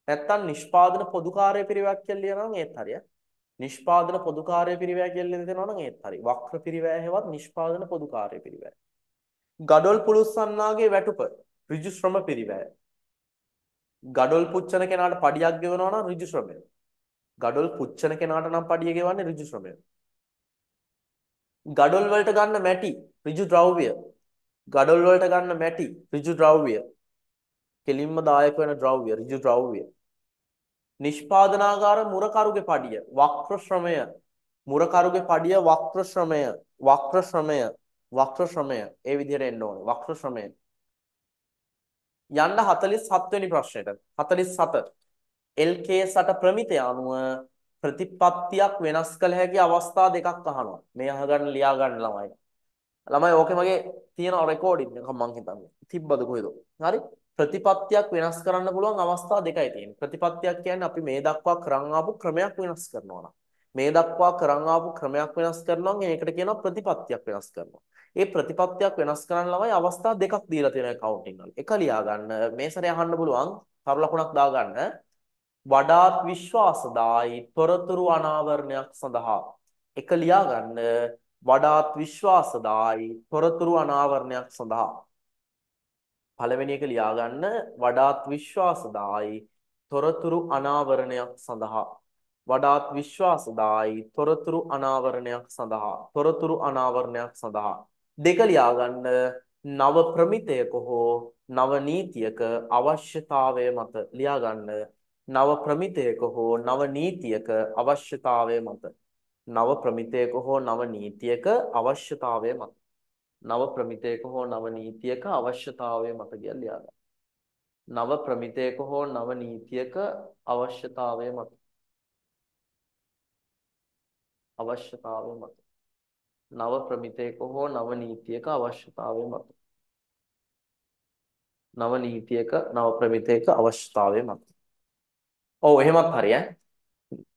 නැත්තම් නිෂ්පාදන පොදුකාරය පිරිවැයක් කියලා ලියනවා නම් ඒත් හරිය. නිෂ්පාදන පොදුකාරය පිරිවැය කියලා ලියනවා නම් ඒත් හරි. වක්‍ර පිරිවැය හැවත් නිෂ්පාදන පොදුකාරය පිරිවැය. gadol පුලුස්සන්නාගේ වැටුප ඍජු ශ්‍රම පිරිවැය. gadol පුච්චන කෙනාට පඩියක් ගෙවනවා නම් ඍජු ශ්‍රමය. ගඩොල් පුච්චන කෙනාට නම් පඩිය ගෙවන්නේ ඍජු ශ්‍රමය. ගඩොල් වලට ගන්න මැටි ඍජු ද්‍රව්‍ය. ගඩොල් වලට ගන්න මැටි ඍජු ද්‍රව්‍ය. කෙලින්ම දායක වෙන ද්‍රව්‍ය ඍජු ද්‍රව්‍ය. නිෂ්පාදනාගාර මුරකරුගේ පඩිය වක්‍ර ශ්‍රමය. මුරකරුගේ පඩිය වක්‍ර ශ්‍රමය. වක්‍ර ශ්‍රමය. වක්‍ර ශ්‍රමය. ඒ විදිහට එන්න ඕනේ. වක්‍ර ශ්‍රමය. යන්න 47 වෙනි ප්‍රශ්නෙට. 47 LK සට ප්‍රමිතය අනුව ප්‍රතිපත්තියක් වෙනස් කළ හැකි අවස්ථා දෙකක් අහනවා. මේ අහගන්න ලියා ගන්න ළමයි. ළමයි ඕකේ මගේ තියෙන රෙකෝඩින් එක මම හිතන්නේ. තිබ්බද කොහෙද? හරි. ප්‍රතිපත්තියක් වෙනස් කරන්න පුළුවන් අවස්ථා දෙකයි තියෙන්නේ. ප්‍රතිපත්තියක් කියන්නේ අපි මේ දක්වා කරන් ක්‍රමයක් වෙනස් කරනවා නම්. මේ දක්වා කරන් ක්‍රමයක් වෙනස් කරනවා නම් ඒකට කියනවා ප්‍රතිපත්තියක් වෙනස් කරනවා. ඒ ප්‍රතිපත්තියක් වෙනස් කරන්න ළමයි අවස්ථා දෙකක් දීලා තියෙනවා කවුන්ටින් වල. එක ලියා ගන්න මේ සැරේ අහන්න පුළුවන් කරු ලකුණක් දා ගන්න. වඩාත් විශ්වාසදායි තොරතුරු අනාවරණයක් සඳහා එක ලියා ගන්න වඩාත් විශ්වාසදායි තොරතුරු අනාවරණයක් සඳහා පළවෙනි එක ලියා ගන්න වඩාත් විශ්වාසදායි තොරතුරු අනාවරණයක් සඳහා වඩාත් විශ්වාසදායි තොරතුරු අනාවරණයක් සඳහා තොරතුරු අනාවරණයක් සඳහා දෙක ලියා ගන්න නව ප්‍රමිතයක හෝ නව නීතියක අවශ්‍යතාවය මත ලියා ගන්න නව ප්‍රමිතයක හෝ නව නීතියක අවශ්‍යතාවය මත නව ප්‍රමිතයක හෝ නව නීතියක අවශ්‍යතාවය මත නව ප්‍රමිතයක හෝ නව නීතියක අවශ්‍යතාවය මත කියලා ලියලා නව ප්‍රමිතයක හෝ නව නීතියක අවශ්‍යතාවය මත අවශ්‍යතාවය මත නව ප්‍රමිතයක හෝ නව නීතියක අවශ්‍යතාවය මත නව නීතියක නව ප්‍රමිතයක අවශ්‍යතාවය මත ඔව් එහෙමත් හරි ඈ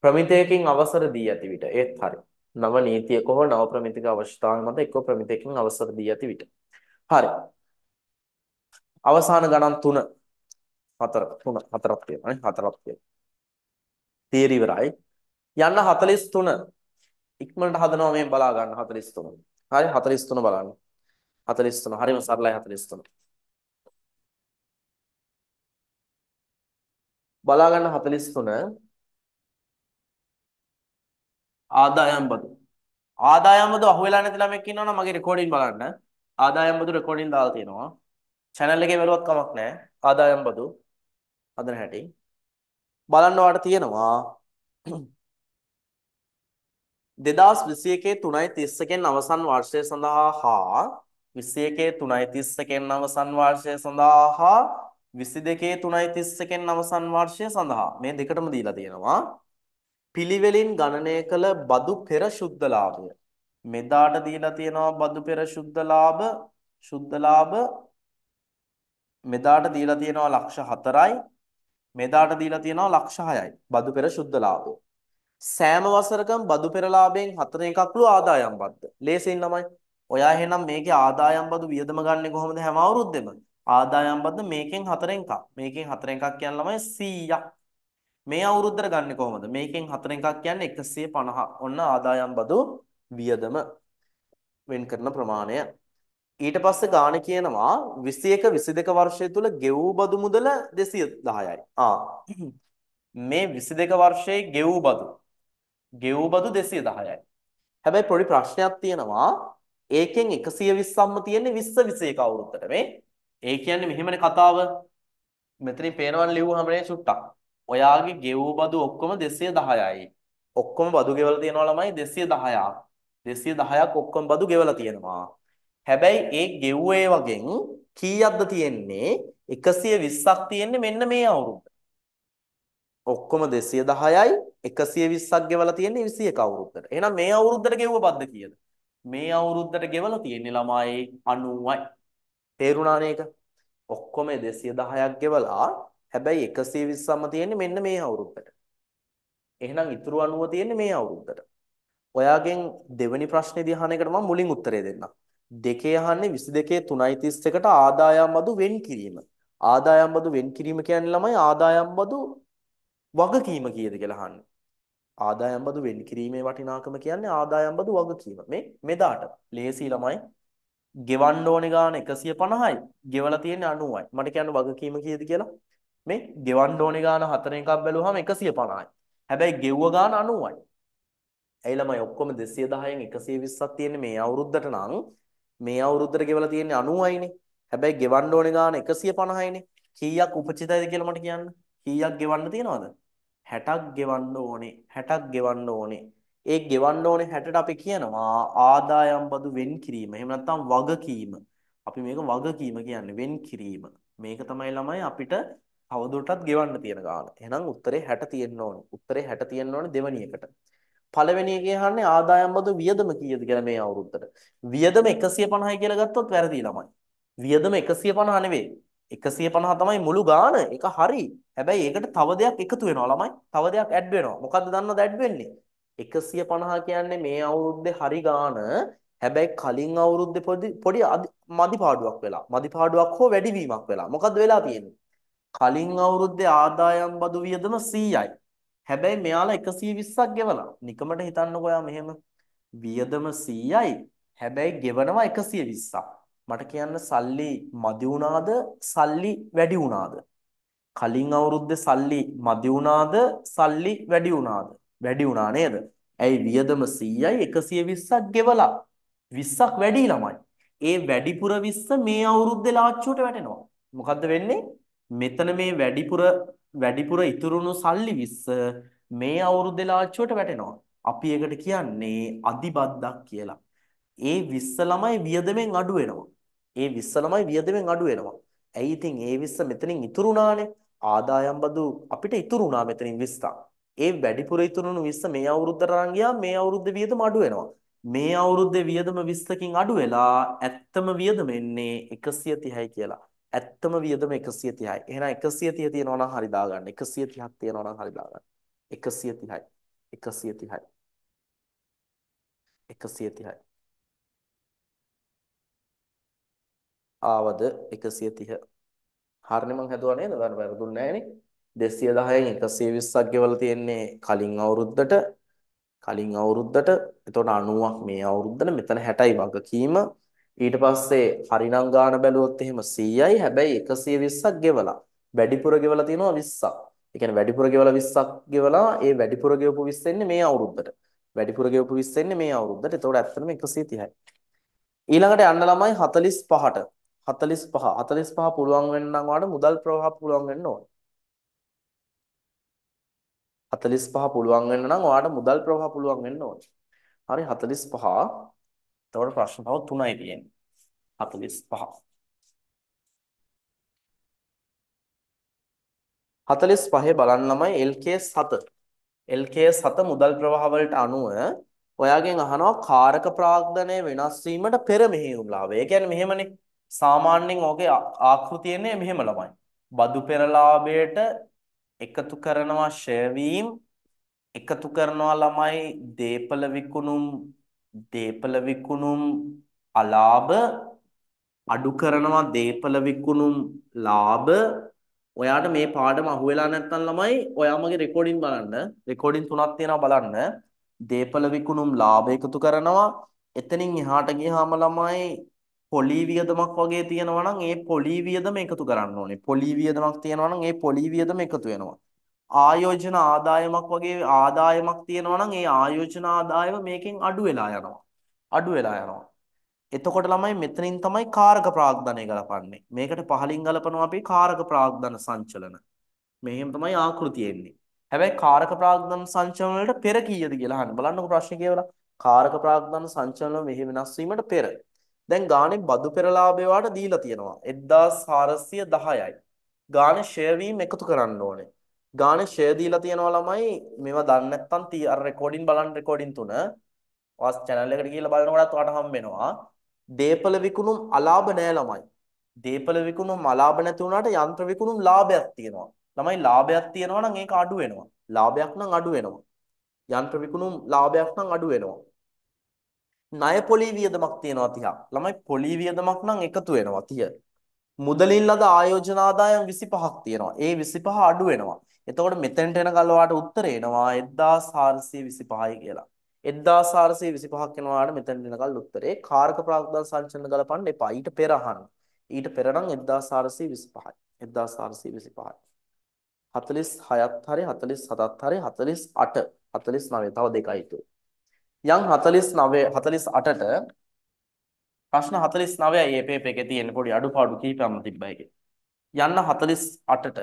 ප්‍රමිතයකින් අවසර දී ඇති විට ඒත් හරි නව නීතියක හෝ නව ප්‍රමිතික අවශ්‍යතාවන් මත එක්ක ප්‍රමිතයකින් අවසර දී ඇති විට හරි අවසාන ගණන් 3 4 3 හතරක් තියෙනවා නේ හතරක් තියෙනවා තීර ඉවරයි යන්න 43 ඉක්මනට හදනවා මේ බලා ගන්න 43 හරි 43 බලන්න 43 හරිම සරලයි 43 බලා ගන්න 43 ආදායම් බදු ආදායම් බදු අහුවෙලා නැති ළමෙක් ඉන්නවනම් මගේ රෙකෝඩින් බලන්න ආදායම් බදු රෙකෝඩින් දාලා තියෙනවා channel එකේ වැළුවත් කමක් නැහැ ආදායම් බදු හදන හැටි බලන්න ඔයාලට තියෙනවා 2021 3.30 කෙන් අවසන් වර්ෂය සඳහා හා 21 3.30 කෙන් අවසන් වර්ෂය සඳහා හා 22 3.30 කෙන් අවසන් වර්ෂය සඳහා මේ දෙකටම දීලා තියෙනවා පිළිවෙලින් ගණනය කළ බදු පෙර සුද්ධලාභය මෙදාට දීලා තියෙනවා බදු පෙර සුද්ධලාභ සුද්ධලාභ මෙදාට දීලා තියෙනවා ලක්ෂ 4යි මෙදාට දීලා තියෙනවා ලක්ෂ 6යි බදු පෙර සුද්ධලාභය සෑම වසරකම බදු පෙර ලාභයෙන් හතර එකක්ලු ආදායම් බද්ද ලේසින් ළමයි ඔයා එහෙනම් මේකේ ආදායම් බදු වියදම ගන්නේ කොහොමද හැම අවුරුද්දෙම ආදායම් බද්ද මේකෙන් හතරෙන් එකක්. මේකෙන් හතරෙන් එකක් කියන ළමයි 100ක්. මේ අවුරුද්දට ගන්න කොහොමද? මේකෙන් හතරෙන් එකක් කියන්නේ 150. ඔන්න ආදායම් බදු වියදම වෙන් කරන ප්‍රමාණය. ඊට පස්සේ ගාණ කියනවා 21 22 වර්ෂය තුල ගෙවූ බදු මුදල 210යි. ආ. මේ 22 වර්ෂයේ ගෙවූ බදු. ගෙවූ බදු 210යි. හැබැයි පොඩි ප්‍රශ්නයක් තියෙනවා. ඒකෙන් 120ක්ම තියෙන්නේ 20 21 අවුරුද්දට මේ ඒ කියන්නේ මෙහෙමනේ කතාව. මෙතනින් පේනවන් ලිව්වහමනේ සුට්ටක්. ඔයාගේ ගෙවූ බදු ඔක්කොම 210යි. ඔක්කොම බදු ගෙවලා තියෙනවා ළමයි 210ක්. 210ක් ඔක්කොම බදු ගෙවලා තියෙනවා. හැබැයි ඒ ගෙව්වේ වගෙන් කීයක්ද තියෙන්නේ? 120ක් තියෙන්නේ මෙන්න මේ අවුරුද්ද. ඔක්කොම 210යි 120ක් ගෙවලා තියෙන්නේ 21 අවුරුද්දට. එහෙනම් මේ අවුරුද්දට ගෙවුව බද්ද කීයද? මේ අවුරුද්දට ගෙවලා තියෙන්නේ ළමයි 90යි. තේරුණානේ ඒක. ඔක්කොම 210ක් ගෙවලා හැබැයි 120ක්ම තියෙන්නේ මෙන්න මේ අවුරුද්දට. එහෙනම් ඉතුරු 90 තියෙන්නේ මේ අවුරුද්දට. ඔයාගෙන් දෙවෙනි ප්‍රශ්නේ දිහාන එකට මම මුලින් උත්තරේ දෙන්නම්. දෙකේ අහන්නේ 22 3යි 31ට ආදායම් බදු වෙන් කිරීම. ආදායම් බදු වෙන් කිරීම කියන්නේ ළමයි ආදායම් බදු වගකීම කීයද කියලා අහන්නේ. ආදායම් බදු වෙන් කිරීමේ වටිනාකම කියන්නේ ආදායම් බදු වගකීම. මේ මෙදාට ලේසි ළමයි ගෙවන්න ඕනේ ගාණ 150යි. ගෙවලා තියෙන්නේ 90යි. මට කියන්න වගකීම කීයද කියලා? මේ ගෙවන්න ඕනේ ගාණ හතරෙන් එකක් බැලුවාම 150යි. හැබැයි ගෙව්ව ගාණ 90යි. ඇයි ළමයි ඔක්කොම 210න් 120ක් තියෙන්නේ මේ අවුරුද්දට නම් මේ අවුරුද්දට ගෙවලා තියෙන්නේ 90යිනේ. හැබැයි ගෙවන්න ඕනේ ගාණ 150යිනේ. කීයක් උපචිතයිද කියලා මට කියන්න. කීයක් ගෙවන්න තියනවද? 60ක් ගෙවන්න ඕනේ. 60ක් ගෙවන්න ඕනේ. ඒ ගෙවන්න ඕනේ 60ට අපි කියනවා ආදායම් බදු වෙන් කිරීම. එහෙම නැත්නම් වගකීම. අපි මේක වගකීම කියන්නේ වෙන් කිරීම. මේක තමයි ළමයි අපිට අවදුරටත් ගෙවන්න තියෙන ගාණ. එහෙනම් උත්තරේ 60 තියෙන්න ඕනේ. උත්තරේ 60 තියෙන්න ඕනේ දෙවැනි එකට. පළවෙනි එකේ අහන්නේ ආදායම් බදු වියදම කීයද කියලා මේ අවුරුද්දට. වියදම 150යි කියලා ගත්තොත් වැරදි ළමයි. වියදම 150 නෙවෙයි. 150 තමයි මුළු ගාණ. ඒක හරි. හැබැයි ඒකට තව දෙයක් එකතු වෙනවා ළමයි. තව දෙයක් ඇඩ් වෙනවා. මොකද්ද දන්නවද ඇඩ් වෙන්නේ? 150 කියන්නේ මේ අවුරුද්දේ හරි ගාන හැබැයි කලින් අවුරුද්දේ පොඩි පොඩි මදි පාඩුවක් වෙලා මදි පාඩුවක් හෝ වැඩිවීමක් වෙලා මොකද්ද වෙලා තියෙන්නේ කලින් අවුරුද්දේ ආදායම් බදු වියදම 100යි හැබැයි මෙයාලා 120ක් ගෙවලා නිකමට හිතන්නකෝ යා මෙහෙම වියදම 100යි හැබැයි ගෙවනවා 120ක් මට කියන්න සල්ලි මදි වුණාද සල්ලි වැඩි වුණාද කලින් අවුරුද්දේ සල්ලි මදි වුණාද සල්ලි වැඩි වුණාද වැඩි වුණා නේද? ඇයි වියදම 100යි 120ක් ගෙවලා 20ක් වැඩි ළමයි. ඒ වැඩිපුර 20 මේ අවුරුද්දේ ලාච්චුවට වැටෙනවා. මොකද්ද වෙන්නේ? මෙතන මේ වැඩිපුර වැඩිපුර ඉතුරුණු සල්ලි 20 මේ අවුරුද්දේ ලාච්චුවට වැටෙනවා. අපි ඒකට කියන්නේ අදිබද්දක් කියලා. ඒ 20 ළමයි වියදමෙන් අඩු වෙනවා. ඒ 20 ළමයි වියදමෙන් අඩු වෙනවා. ඇයි ඉතින් ඒ 20 මෙතනින් ඉතුරුණානේ. ආදායම් බදු අපිට ඉතුරුණා මෙතනින් 20ක්. ඒ වැඩිපුර ඉතුරුණු 20 මේ අවුරුද්දට අරන් ගියා මේ අවුරුද්දේ වියදම අඩු වෙනවා. මේ අවුරුද්දේ වියදම 20කින් අඩු වෙලා ඇත්තම වියදම එන්නේ 130යි කියලා. ඇත්තම වියදම 130යි. එහෙනම් 130 තියෙනවා නම් හරි දාගන්න. 130ක් තියෙනවා නම් හරි දාගන්න. 130යි. 130යි. 130යි. ආවද 130. හරිනේ මං හදුවා නේද? වැරදුන්නේ නැහැ නේ. 210න් 120ක් ගෙවලා තියෙන්නේ කලින් අවුරුද්දට කලින් අවුරුද්දට එතකොට 90ක් මේ අවුරුද්දට මෙතන 60යි වගකීම ඊට පස්සේ හරිනම් ගාන බැලුවොත් එහෙම 100යි හැබැයි 120ක් ගෙවලා වැඩිපුර ගෙවලා තියෙනවා 20ක් ඒ කියන්නේ වැඩිපුර ගෙවලා 20ක් ගෙවලා ඒ වැඩිපුර ගෙවපු 20 එන්නේ මේ අවුරුද්දට වැඩිපුර ගෙවපු 20 එන්නේ මේ අවුරුද්දට එතකොට ඇත්තටම 130යි ඊළඟට යන්න ළමයි 45ට 45 45 පුළුවන් වෙන්න නම් මුදල් ප්‍රවාහ පුළුවන් වෙන්න ඕනේ 45 පුළුවන් වෙන්න නම් ඔයාට මුදල් ප්‍රවාහ පුළුවන් වෙන්න ඕනේ. හරි 45. එතකොට ප්‍රශ්න තව 3යි තියෙන්නේ. 45. 45 බලන්න ළමයි LK 7. LK 7 මුදල් ප්‍රවාහ වලට අනුව ඔයාගෙන් අහනවා කාරක ප්‍රාග්ධනය වෙනස් වීමට පෙර මෙහෙයුම් ලාභය. ඒ කියන්නේ මෙහෙමනේ. සාමාන්‍යයෙන් ඔගේ ආකෘතියනේ මෙහෙම ළමයි. බදු පෙර ලාභයට එකතු කරනවා ෂෙවීම් එකතු කරනවා ළමයි දීපල විකුණුම් දීපල විකුණුම් අලාභ අඩු කරනවා දීපල විකුණුම් ලාභ ඔයාට මේ පාඩම අහුවෙලා නැත්නම් ළමයි ඔයාමගේ රෙකෝඩින් බලන්න රෙකෝඩින් තුනක් තියෙනවා බලන්න දීපල විකුණුම් ලාභ එකතු කරනවා එතනින් එහාට ගියාම ළමයි පොලී වියදමක් වගේ තියෙනවා නම් ඒ පොලී වියදම එකතු කරන්න ඕනේ. පොලී වියදමක් තියෙනවා නම් ඒ පොලී වියදම එකතු වෙනවා. ආයෝජන ආදායමක් වගේ ආදායමක් තියෙනවා නම් ඒ ආයෝජන ආදායම මේකෙන් අඩු වෙලා යනවා. අඩු වෙලා යනවා. එතකොට ළමයි මෙතනින් තමයි කාරක ප්‍රාග්ධනය ගලපන්නේ. මේකට පහලින් ගලපනවා අපි කාරක ප්‍රාග්ධන සංචලන. මෙහෙම තමයි ආකෘතිය එන්නේ. හැබැයි කාරක ප්‍රාග්ධන සංචලන වලට පෙර කීයද කියලා අහන්න. බලන්නකො ප්‍රශ්නේ කියවලා. කාරක ප්‍රාග්ධන සංචලන මෙහි වෙනස් වීමට පෙර දැන් ගානේ බදු පෙරලාභය වාට දීලා තියෙනවා 1410යි. ගානේ ෂෙයා වීම එකතු කරන්න ඕනේ. ගානේ ෂෙයා දීලා තියෙනවා ළමයි මේවා දන්නේ නැත්නම් අර රෙකෝඩින් බලන්න රෙකෝඩින් තුන ඔයාස් channel එකට ගිහිල්ලා බලනකොටත් ඔයාට හම් වෙනවා. දීපල විකුණුම් අලාභ නෑ ළමයි. දීපල විකුණුම් අලාභ නැති වුණාට යන්ත්‍ර විකුණුම් ලාභයක් තියෙනවා. ළමයි ලාභයක් තියෙනවා නම් ඒක අඩු වෙනවා. ලාභයක් නම් අඩු වෙනවා. යන්ත්‍ර විකුණුම් ලාභයක් නම් අඩු වෙනවා. ණය පොලී වියදමක් තියෙනවා 30ක්. ළමයි පොලී වියදමක් නම් එකතු වෙනවා 30. මුදලින් ලද ආයෝජන ආදායම් 25ක් තියෙනවා. ඒ 25 අඩු වෙනවා. එතකොට මෙතෙන්ට එනකල් වාට උත්තරේ එනවා 1425යි කියලා. 1425ක් වෙනවාට මෙතෙන්ට එනකල් උත්තරේ කාරක ප්‍රාග්ධා සංචලන ගලපන්න එපා. ඊට පෙර අහන්න. ඊට පෙර නම් 1425යි. 1425යි. 46ත් හරි 47ත් හරි 48 49 තව දෙකයි තුන. යම් 49 48ට ප්‍රශ්න 49යි මේ පේපර් එකේ තියෙන පොඩි අඩුපාඩු කීපයක් තිබ්බා එකේ. යන්න 48ට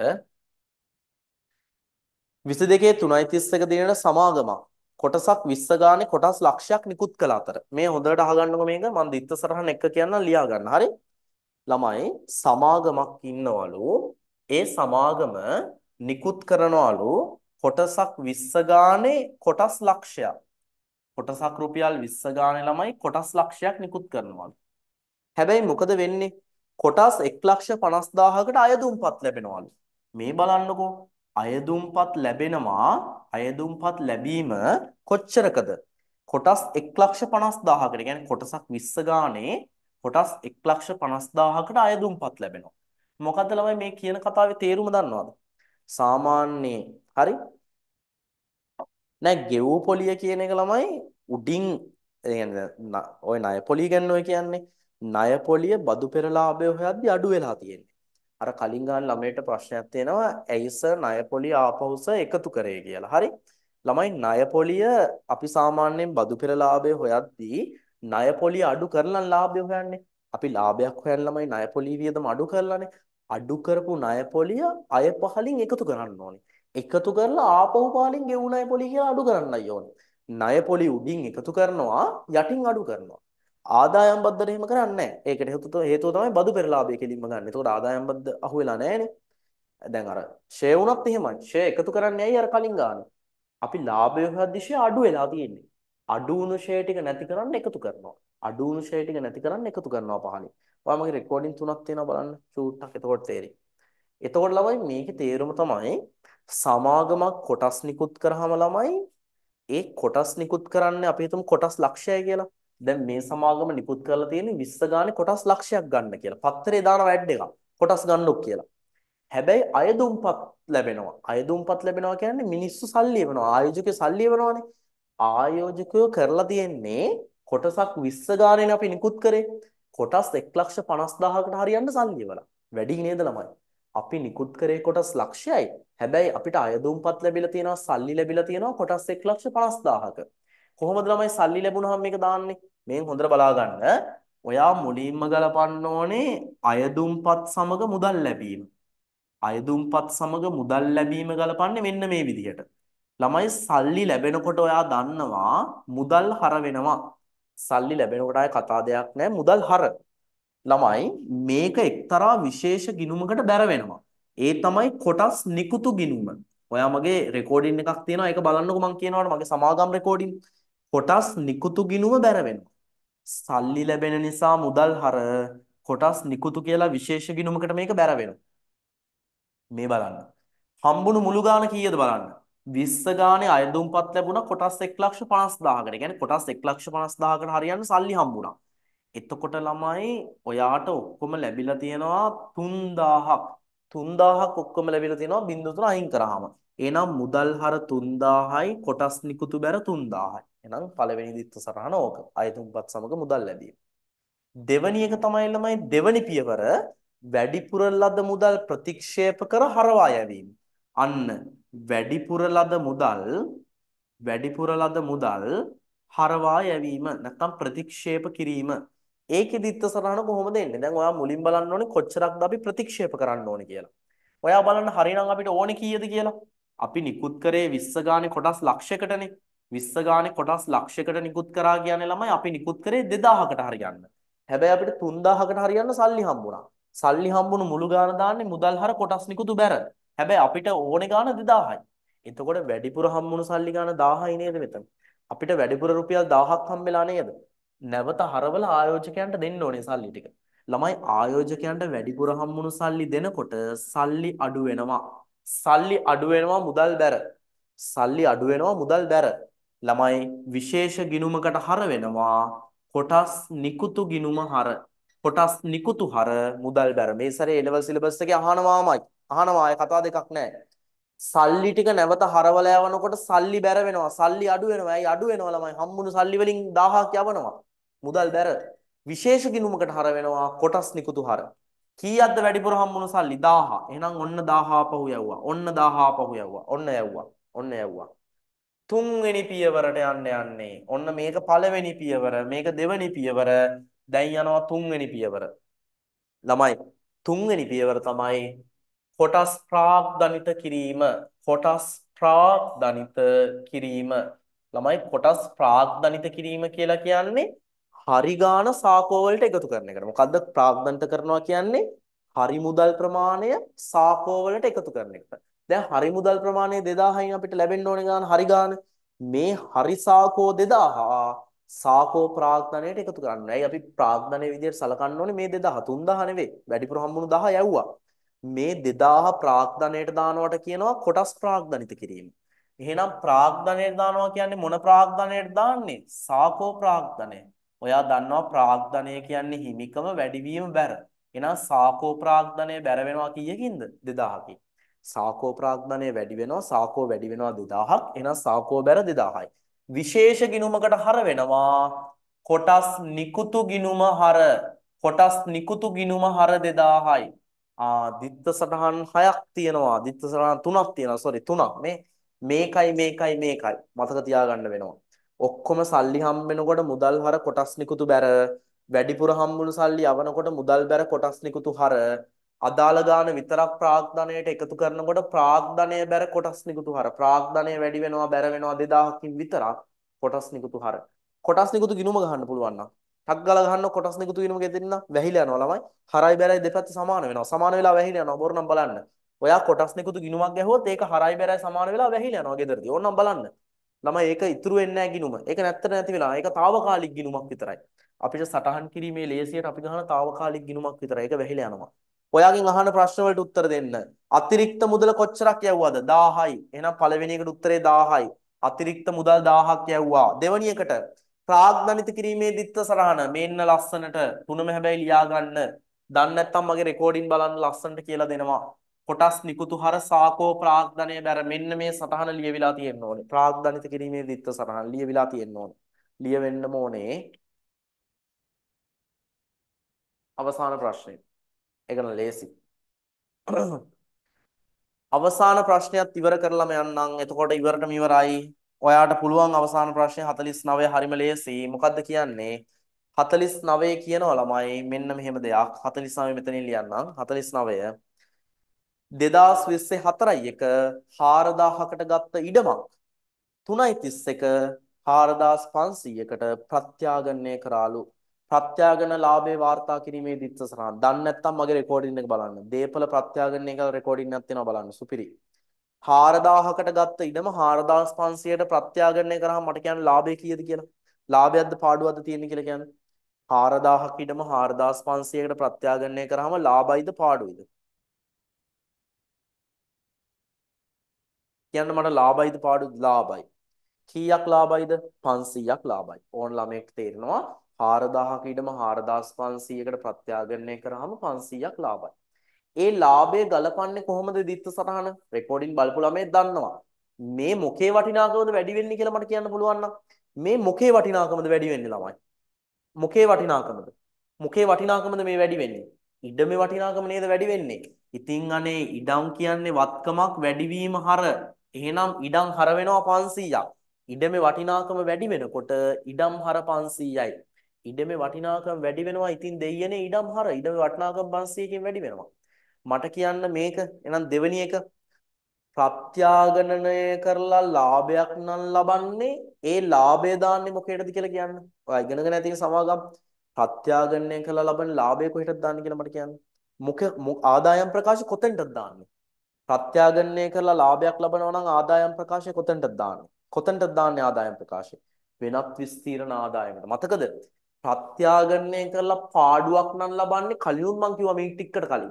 22 3යි 31 දිනන සමාගමක් කොටසක් 20 ගානේ කොටස් ලක්ෂයක් නිකුත් කළ අතර මේ හොඳට අහගන්නකෝ මේක මම දිත්ත සරහන් එක කියන්න ලියා ගන්න. හරි? ළමයි සමාගමක් ඉන්නවලු ඒ සමාගම නිකුත් කරනවලු කොටසක් 20 ගානේ කොටස් ලක්ෂයක් කොටසක් රුපියල් 20 ගානේ ළමයි කොටස් ලක්ෂයක් නිකුත් කරනවලු. හැබැයි මොකද වෙන්නේ? කොටස් 150000කට අයදුම්පත් ලැබෙනවලු. මේ බලන්නකෝ අයදුම්පත් ලැබෙනවා අයදුම්පත් ලැබීම කොච්චරකද? කොටස් 150000කට කියන්නේ කොටසක් 20 ගානේ කොටස් 150000කට අයදුම්පත් ලැබෙනවා. මොකද්ද ළමයි මේ කියන කතාවේ තේරුම දන්නවද? සාමාන්‍ය හරි නෑ ගෙවූ පොලිය කියන එක ළමයි උඩින් ඔය ණය පොලිය ගන්න ඔය කියන්නේ ණය පොලිය බදු පෙරලාභය හොයද්දි අඩු වෙලා තියෙන්නේ. අර කලින් ගන්න ළමයට ප්‍රශ්නයක් තියෙනවා ඇයි සර් ණය පොලිය ආපහුස එකතු කරේ කියලා. හරි. ළමයි ණය පොලිය අපි සාමාන්‍යයෙන් බදු පෙරලාභය හොයද්දි ණය පොලිය අඩු කරලා ලාභය හොයන්නේ. අපි ලාභයක් හොයන ළමයි ණය පොලිය වියදම අඩු කරලානේ. අඩු කරපු ණය පොලිය අය පහලින් එකතු කරන්න ඕනේ. එකතු කරලා ආපහු පාලින් ගෙවුණයි පොලි කියලා අඩු කරන්නයි ඕනේ. ණය පොලි උඩින් එකතු කරනවා යටින් අඩු කරනවා. ආදායම් බද්දට එහෙම කරන්නේ නැහැ. ඒකට හේතුව හේතුව තමයි බදු පෙරලාභය කෙලින්ම ගන්න. ඒකට ආදායම් බද්ද අහු වෙලා නැහැනේ. දැන් අර ෂේ වුණත් එහෙමයි. ෂේ එකතු කරන්නේ ඇයි අර කලින් ගන්න. අපි ලාභය හොයද්දි ෂේ අඩු වෙලා තියෙන්නේ. අඩු වුණු ෂේ ටික නැති කරන්න එකතු කරනවා. අඩු වුණු ෂේ ටික නැති කරන්න එකතු කරනවා පහලින්. ඔයා මගේ රෙකෝඩින් තුනක් තියෙනවා බලන්න. ෂූට් එකක් එතකොට තේරෙයි. එතකොට ළමයි මේකේ තේරුම තමයි සමාගමක් කොටස් නිකුත් කරාම ළමයි ඒ කොටස් නිකුත් කරන්නේ අපි හිතමු කොටස් ලක්ෂය කියලා. දැන් මේ සමාගම නිකුත් කරලා තියෙන්නේ 20 ගානේ කොටස් ලක්ෂයක් ගන්න කියලා. පත්‍රේ දාන වැඩ එක. කොටස් ගන්නොක් කියලා. හැබැයි අයදුම්පත් ලැබෙනවා. අයදුම්පත් ලැබෙනවා කියන්නේ මිනිස්සු සල්ලි එවනවා. ආයෝජකයෝ සල්ලි එවනවානේ. ආයෝජකයෝ කරලා තියෙන්නේ කොටසක් 20 ගානේ අපි නිකුත් කරේ. කොටස් 150000කට හරියන්න සල්ලි එවලා. වැඩි නේද ළමයි? අපි නිකුත් කරේ කොටස් ලක්ෂයයි. හැබැයි අපිට අයදුම්පත් ලැබිලා තියෙනවා සල්ලි ලැබිලා තියෙනවා කොටස් 150000ක. කොහොමද ළමයි සල්ලි ලැබුණාම මේක දාන්නේ? මේන් හොඳට බලා ගන්න. ඔයා මුලින්ම ගලපන්න ඕනේ අයදුම්පත් සමග මුදල් ලැබීම. අයදුම්පත් සමග මුදල් ලැබීම ගලපන්නේ මෙන්න මේ විදිහට. ළමයි සල්ලි ලැබෙනකොට ඔයා දන්නවා මුදල් හර වෙනවා. සල්ලි ලැබෙනකොට ආයේ කතා දෙයක් නැහැ මුදල් හර. ළමයි මේක එක්තරා විශේෂ ගිණුමකට බැර වෙනවා. ඒ තමයි කොටස් නිකුතු ගිණුම. ඔයා මගේ රෙකෝඩින් එකක් තියෙනවා ඒක බලන්නකො මම කියනවාට මගේ සමාගම් රෙකෝඩින් කොටස් නිකුතු ගිණුම බැර වෙනවා. සල්ලි ලැබෙන නිසා මුදල් හර කොටස් නිකුතු කියලා විශේෂ ගිණුමකට මේක බැර වෙනවා. මේ බලන්න. හම්බුණු මුළු ගාණ කීයද බලන්න. 20 ගානේ අයදුම්පත් ලැබුණා කොටස් 150000කට. ඒ කියන්නේ කොටස් 150000කට හරියන්න සල්ලි හම්බුණා. එතකොට ළමයි ඔයාට ඔක්කොම ලැබිලා තියෙනවා 3000ක් 3000ක් ඔක්කොම ලැබිලා තියෙනවා 0.3 අයින් කරාම. එහෙනම් මුදල් හර 3000යි කොටස් නිකුතු බැර 3000යි. එහෙනම් පළවෙනි දිත්ත සරහන ඕක. අයතුම්පත් සමග මුදල් ලැබීම. දෙවැනි එක තමයි ළමයි දෙවැනි පියවර වැඩිපුර ලද මුදල් ප්‍රතික්ෂේප කර හරවා යැවීම. අන්න වැඩිපුර ලද මුදල් වැඩිපුර ලද මුදල් හරවා යැවීම නැත්නම් ප්‍රතික්ෂේප කිරීම ඒකේ දිත්ත සටහන කොහොමද එන්නේ? දැන් ඔයා මුලින් බලන්න ඕනේ කොච්චරක්ද අපි ප්‍රතික්ෂේප කරන්න ඕනේ කියලා. ඔයා බලන්න හරිනම් අපිට ඕනේ කීයද කියලා. අපි නිකුත් කරේ 20 ගානේ කොටස් ලක්ෂයකටනේ. 20 ගානේ කොටස් ලක්ෂයකට නිකුත් කරා කියන්නේ ළමයි අපි නිකුත් කරේ 2000කට හරියන්න. හැබැයි අපිට 3000කට හරියන්න සල්ලි හම්බුණා. සල්ලි හම්බුණු මුළු ගාන දාන්නේ මුදල් හර කොටස් නිකුතු බැර. හැබැයි අපිට ඕනේ ගාන 2000යි. එතකොට වැඩිපුර හම්බුණු සල්ලි ගාන 1000යි නේද මෙතන? අපිට වැඩිපුර රුපියල් 1000ක් හම්බෙලා නේද? නැවත හරවලා ආයෝජකයන්ට දෙන්න ඕනේ සල්ලි ටික. ළමයි ආයෝජකයන්ට වැඩිපුර හම්බුණු සල්ලි දෙනකොට සල්ලි අඩු වෙනවා. සල්ලි අඩු වෙනවා මුදල් බැර. සල්ලි අඩු වෙනවා මුදල් බැර. ළමයි විශේෂ ගිණුමකට හර වෙනවා. කොටස් නිකුතු ගිණුම හර. කොටස් නිකුතු හර මුදල් බැර. මේ සැරේ A level syllabus එකේ අහනවාමයි. අහනවා අය කතා දෙකක් නැහැ. සල්ලි ටික නැවත හරවලා යවනකොට සල්ලි බැර වෙනවා. සල්ලි අඩු වෙනවා. ඇයි අඩු වෙනවා ළමයි? හම්බුණු සල්ලි වලින් 1000ක් යවනවා. මුදල් දර විශේෂ ගිණුමකට හර වෙනවා කොටස් නිකුතු හර. කීයක්ද වැඩිපුර හම්බුණු සල්ලි 1000. එහෙනම් ඔන්න 1000 පහු යවුවා. ඔන්න 1000 පහු යවුවා. ඔන්න යවුවා. ඔන්න යවුවා. තුන්වෙනි පියවරට යන්න යන්නේ. ඔන්න මේක පළවෙනි පියවර, මේක දෙවෙනි පියවර, දැන් යනවා තුන්වෙනි පියවර. ළමයි තුන්වෙනි පියවර තමයි කොටස් ප්‍රාග්ධනිත කිරීම. කොටස් ප්‍රාග්ධනිත කිරීම. ළමයි කොටස් ප්‍රාග්ධනිත කිරීම කියලා කියන්නේ හරිගාන සාකෝවලට එකතු කරන එකට. මොකද්ද ප්‍රාග්ධන්ත කරනවා කියන්නේ? හරි මුදල් ප්‍රමාණය සාකෝවලට එකතු කරන එකට. දැන් හරි මුදල් ප්‍රමාණය 2000න් අපිට ලැබෙන්න ඕනේ ගාන හරිගාන. මේ හරි සාකෝ 2000 සාකෝ ප්‍රාග්ධනයට එකතු කරන්න. ඇයි අපි ප්‍රාග්ධනයේ විදිහට සලකන්න ඕනේ මේ 2000 3000 නෙවෙයි. වැඩිපුර හම්බුණු 10 යවුවා. මේ 2000 ප්‍රාග්ධනයට දානවට කියනවා කොටස් ප්‍රාග්ධනිත කිරීම. එහෙනම් ප්‍රාග්ධනයට දානවා කියන්නේ මොන ප්‍රාග්ධනයට දාන්නේ? සාකෝ ප්‍රාග්ධනය. ඔයා දන්නවා ප්‍රාග්ධනය කියන්නේ හිමිකම වැඩිවීම බැර. එහෙනම් සාකෝ ප්‍රාග්ධනය බැර වෙනවා කීයකින්ද? 2000කින්. සාකෝ ප්‍රාග්ධනය වැඩි වෙනවා සාකෝ වැඩි වෙනවා 2000ක්. එහෙනම් සාකෝ බැර 2000යි. විශේෂ ගිණුමකට හර වෙනවා කොටස් නිකුතු ගිණුම හර කොටස් නිකුතු ගිණුම හර 2000යි. ආ දිත්ත සටහන් 6ක් තියෙනවා. දිත්ත සටහන් 3ක් තියෙනවා. සෝරි 3ක්. මේ මේකයි මේකයි මේකයි මතක තියාගන්න වෙනවා. ඔක්කොම සල්ලි හම්බෙනකොට මුදල් හර කොටස් නිකුතු බැර වැඩිපුර හම්බුණු සල්ලි යවනකොට මුදල් බැර කොටස් නිකුතු හර අදාළ ගාන විතරක් ප්‍රාග්ධනයට එකතු කරනකොට ප්‍රාග්ධනය බැර කොටස් නිකුතු හර ප්‍රාග්ධනය වැඩි වෙනවා බැර වෙනවා 2000කින් විතරක් කොටස් නිකුතු හර කොටස් නිකුතු ගිණුම ගහන්න පුළුවන් නම් ටක් ගාලා ගහන්න කොටස් නිකුතු වෙනම ගෙදෙන්න වැහිලා යනවා ළමයි. හරයි බැරයි දෙපැත්ත සමාන වෙනවා. සමාන වෙලා වැහිලා යනවා. බොරු නම් බලන්න. ඔයා කොටස් නිකුතු ගිණුමක් ගැහුවොත් ඒක හරයි බැරයි සමාන වෙලා වැහිලා යනවා ගෙදරදී. ඕනනම් බලන්න. ළමයි ඒක ඉතුරු වෙන්නේ නැහැ ගිනුම. ඒක නැත්තර නැති වෙලා. ඒක తాවකාලික ගිනුමක් විතරයි. අපිට සටහන් කිරීමේ ලේසියට අපි ගන්න తాවකාලික ගිනුමක් විතරයි. ඒක වැහිලා යනවා. ඔයාගෙන් අහන ප්‍රශ්න වලට උත්තර දෙන්න. අතිරික්ත මුදල කොච්චරක් යවුවද? 1000යි. එහෙනම් පළවෙනි එකට උත්තරේ 1000යි. අතිරික්ත මුදල් 1000ක් යවුවා. දෙවෙනි එකට ප්‍රාග්ධනිත කිරීමේ දිත්ත සරහන මෙන්න ලස්සනට තුනම හැබැයි ලියා ගන්න. දන්නේ නැත්නම් මගේ රෙකෝඩින් බලන්න ලස්සනට කියලා දෙනවා. කොටස් නිකුතුහර සාකෝ ප්‍රාග්ධනය බැර මෙන්න මේ සටහන ලියවිලා තියෙන්න ඕනේ. ප්‍රාග්ධනිත කිරීමේ දිත්ත සටහන ලියවිලා තියෙන්න ඕනේ. ලියවෙන්නම ඕනේ. අවසාන ප්‍රශ්නය. ඒකන ලේසි. අවසාන ප්‍රශ්නයත් ඉවර කරලම යන්නම්. එතකොට ඉවරටම ඉවරයි. ඔයාට පුළුවන් අවසාන ප්‍රශ්නේ 49 හරිම ලේසි. මොකද්ද කියන්නේ? 49 කියනවා ළමයි මෙන්න මෙහෙම දෙයක්. 49 මෙතනින් ලියන්නම්. 49 2024 එක 4000කට ගත්ත ඉඩමක් 331 4500කට ප්‍රත්‍යාගණය කරාලු ප්‍රත්‍යාගන ලාභේ වාර්තා කිරීමේ දිත්තසනා දන්නේ නැත්නම් මගේ රෙකෝඩින් එක බලන්න දීපල ප්‍රත්‍යාගන එක රෙකෝඩින් එකක් තියෙනවා බලන්න සුපිරි 4000කට ගත්ත ඉඩම 4500ට ප්‍රත්‍යාගණය කරාම මට කියන්නේ ලාභය කීයද කියලා. ලාභයක්ද පාඩුවක්ද තියෙන්නේ කියලා කියන්නේ. 4000ක ඉඩම 4500කට ප්‍රත්‍යාගණය කරාම ලාභයිද පාඩුවයිද? කියන්න මට ලාභයිද පාඩුද ලාභයි. කීයක් ලාභයිද? 500ක් ලාභයි. ඕන ළමයෙක් තේරෙනවා 4000ක ඉඩම 4500කට ප්‍රත්‍යාගණය කරාම 500ක් ලාභයි. ඒ ලාභය ගලපන්නේ කොහොමද දිත්ත සටහන? රෙකෝඩින් බලපු ළමයෙක් දන්නවා. මේ මොකේ වටිනාකමද වැඩි වෙන්නේ කියලා මට කියන්න පුළුවන් නම් මේ මොකේ වටිනාකමද වැඩි වෙන්නේ ළමයි? මොකේ වටිනාකමද? මොකේ වටිනාකමද මේ වැඩි වෙන්නේ? ඉඩමේ වටිනාකම නේද වැඩි වෙන්නේ? ඉතින් අනේ ඉඩම් කියන්නේ වත්කමක් වැඩිවීම හර එහෙනම් ඉඩම් හර වෙනවා 500ක්. ඉඩමේ වටිනාකම වැඩි වෙනකොට ඉඩම් හර 500යි. ඉඩමේ වටිනාකම වැඩි වෙනවා. ඉතින් දෙයියනේ ඉඩම් හර. ඉඩමේ වටිනාකම 500කින් වැඩි වෙනවා. මට කියන්න මේක එහෙනම් දෙවෙනි එක ප්‍රත්‍යාගණනය කරලා ලාභයක් නම් ලබන්නේ ඒ ලාභය දාන්නේ මොකේදද කියලා කියන්න. ඔයා ඉගෙනගෙන ඇති සමාගම් ප්‍රත්‍යාගණනය කරලා ලබන ලාභය කොහෙටද දාන්නේ කියලා මට කියන්න. මොක ආදායම් ප්‍රකාශ කොතෙන්ටද දාන්නේ? ප්‍රත්‍යාගන්නේ කරලා ලාභයක් ලබනවා නම් ආදායම් ප්‍රකාශය කොතනටද දාන්නේ? කොතනටද දාන්නේ ආදායම් ප්‍රකාශය? වෙනත් විස්තීර්ණ ආදායමකට. මතකද? ප්‍රත්‍යාගන්නේ කරලා පාඩුවක් නම් ලබන්නේ කලිනුත් මං කිව්වා මේ ටිකකට කලින්.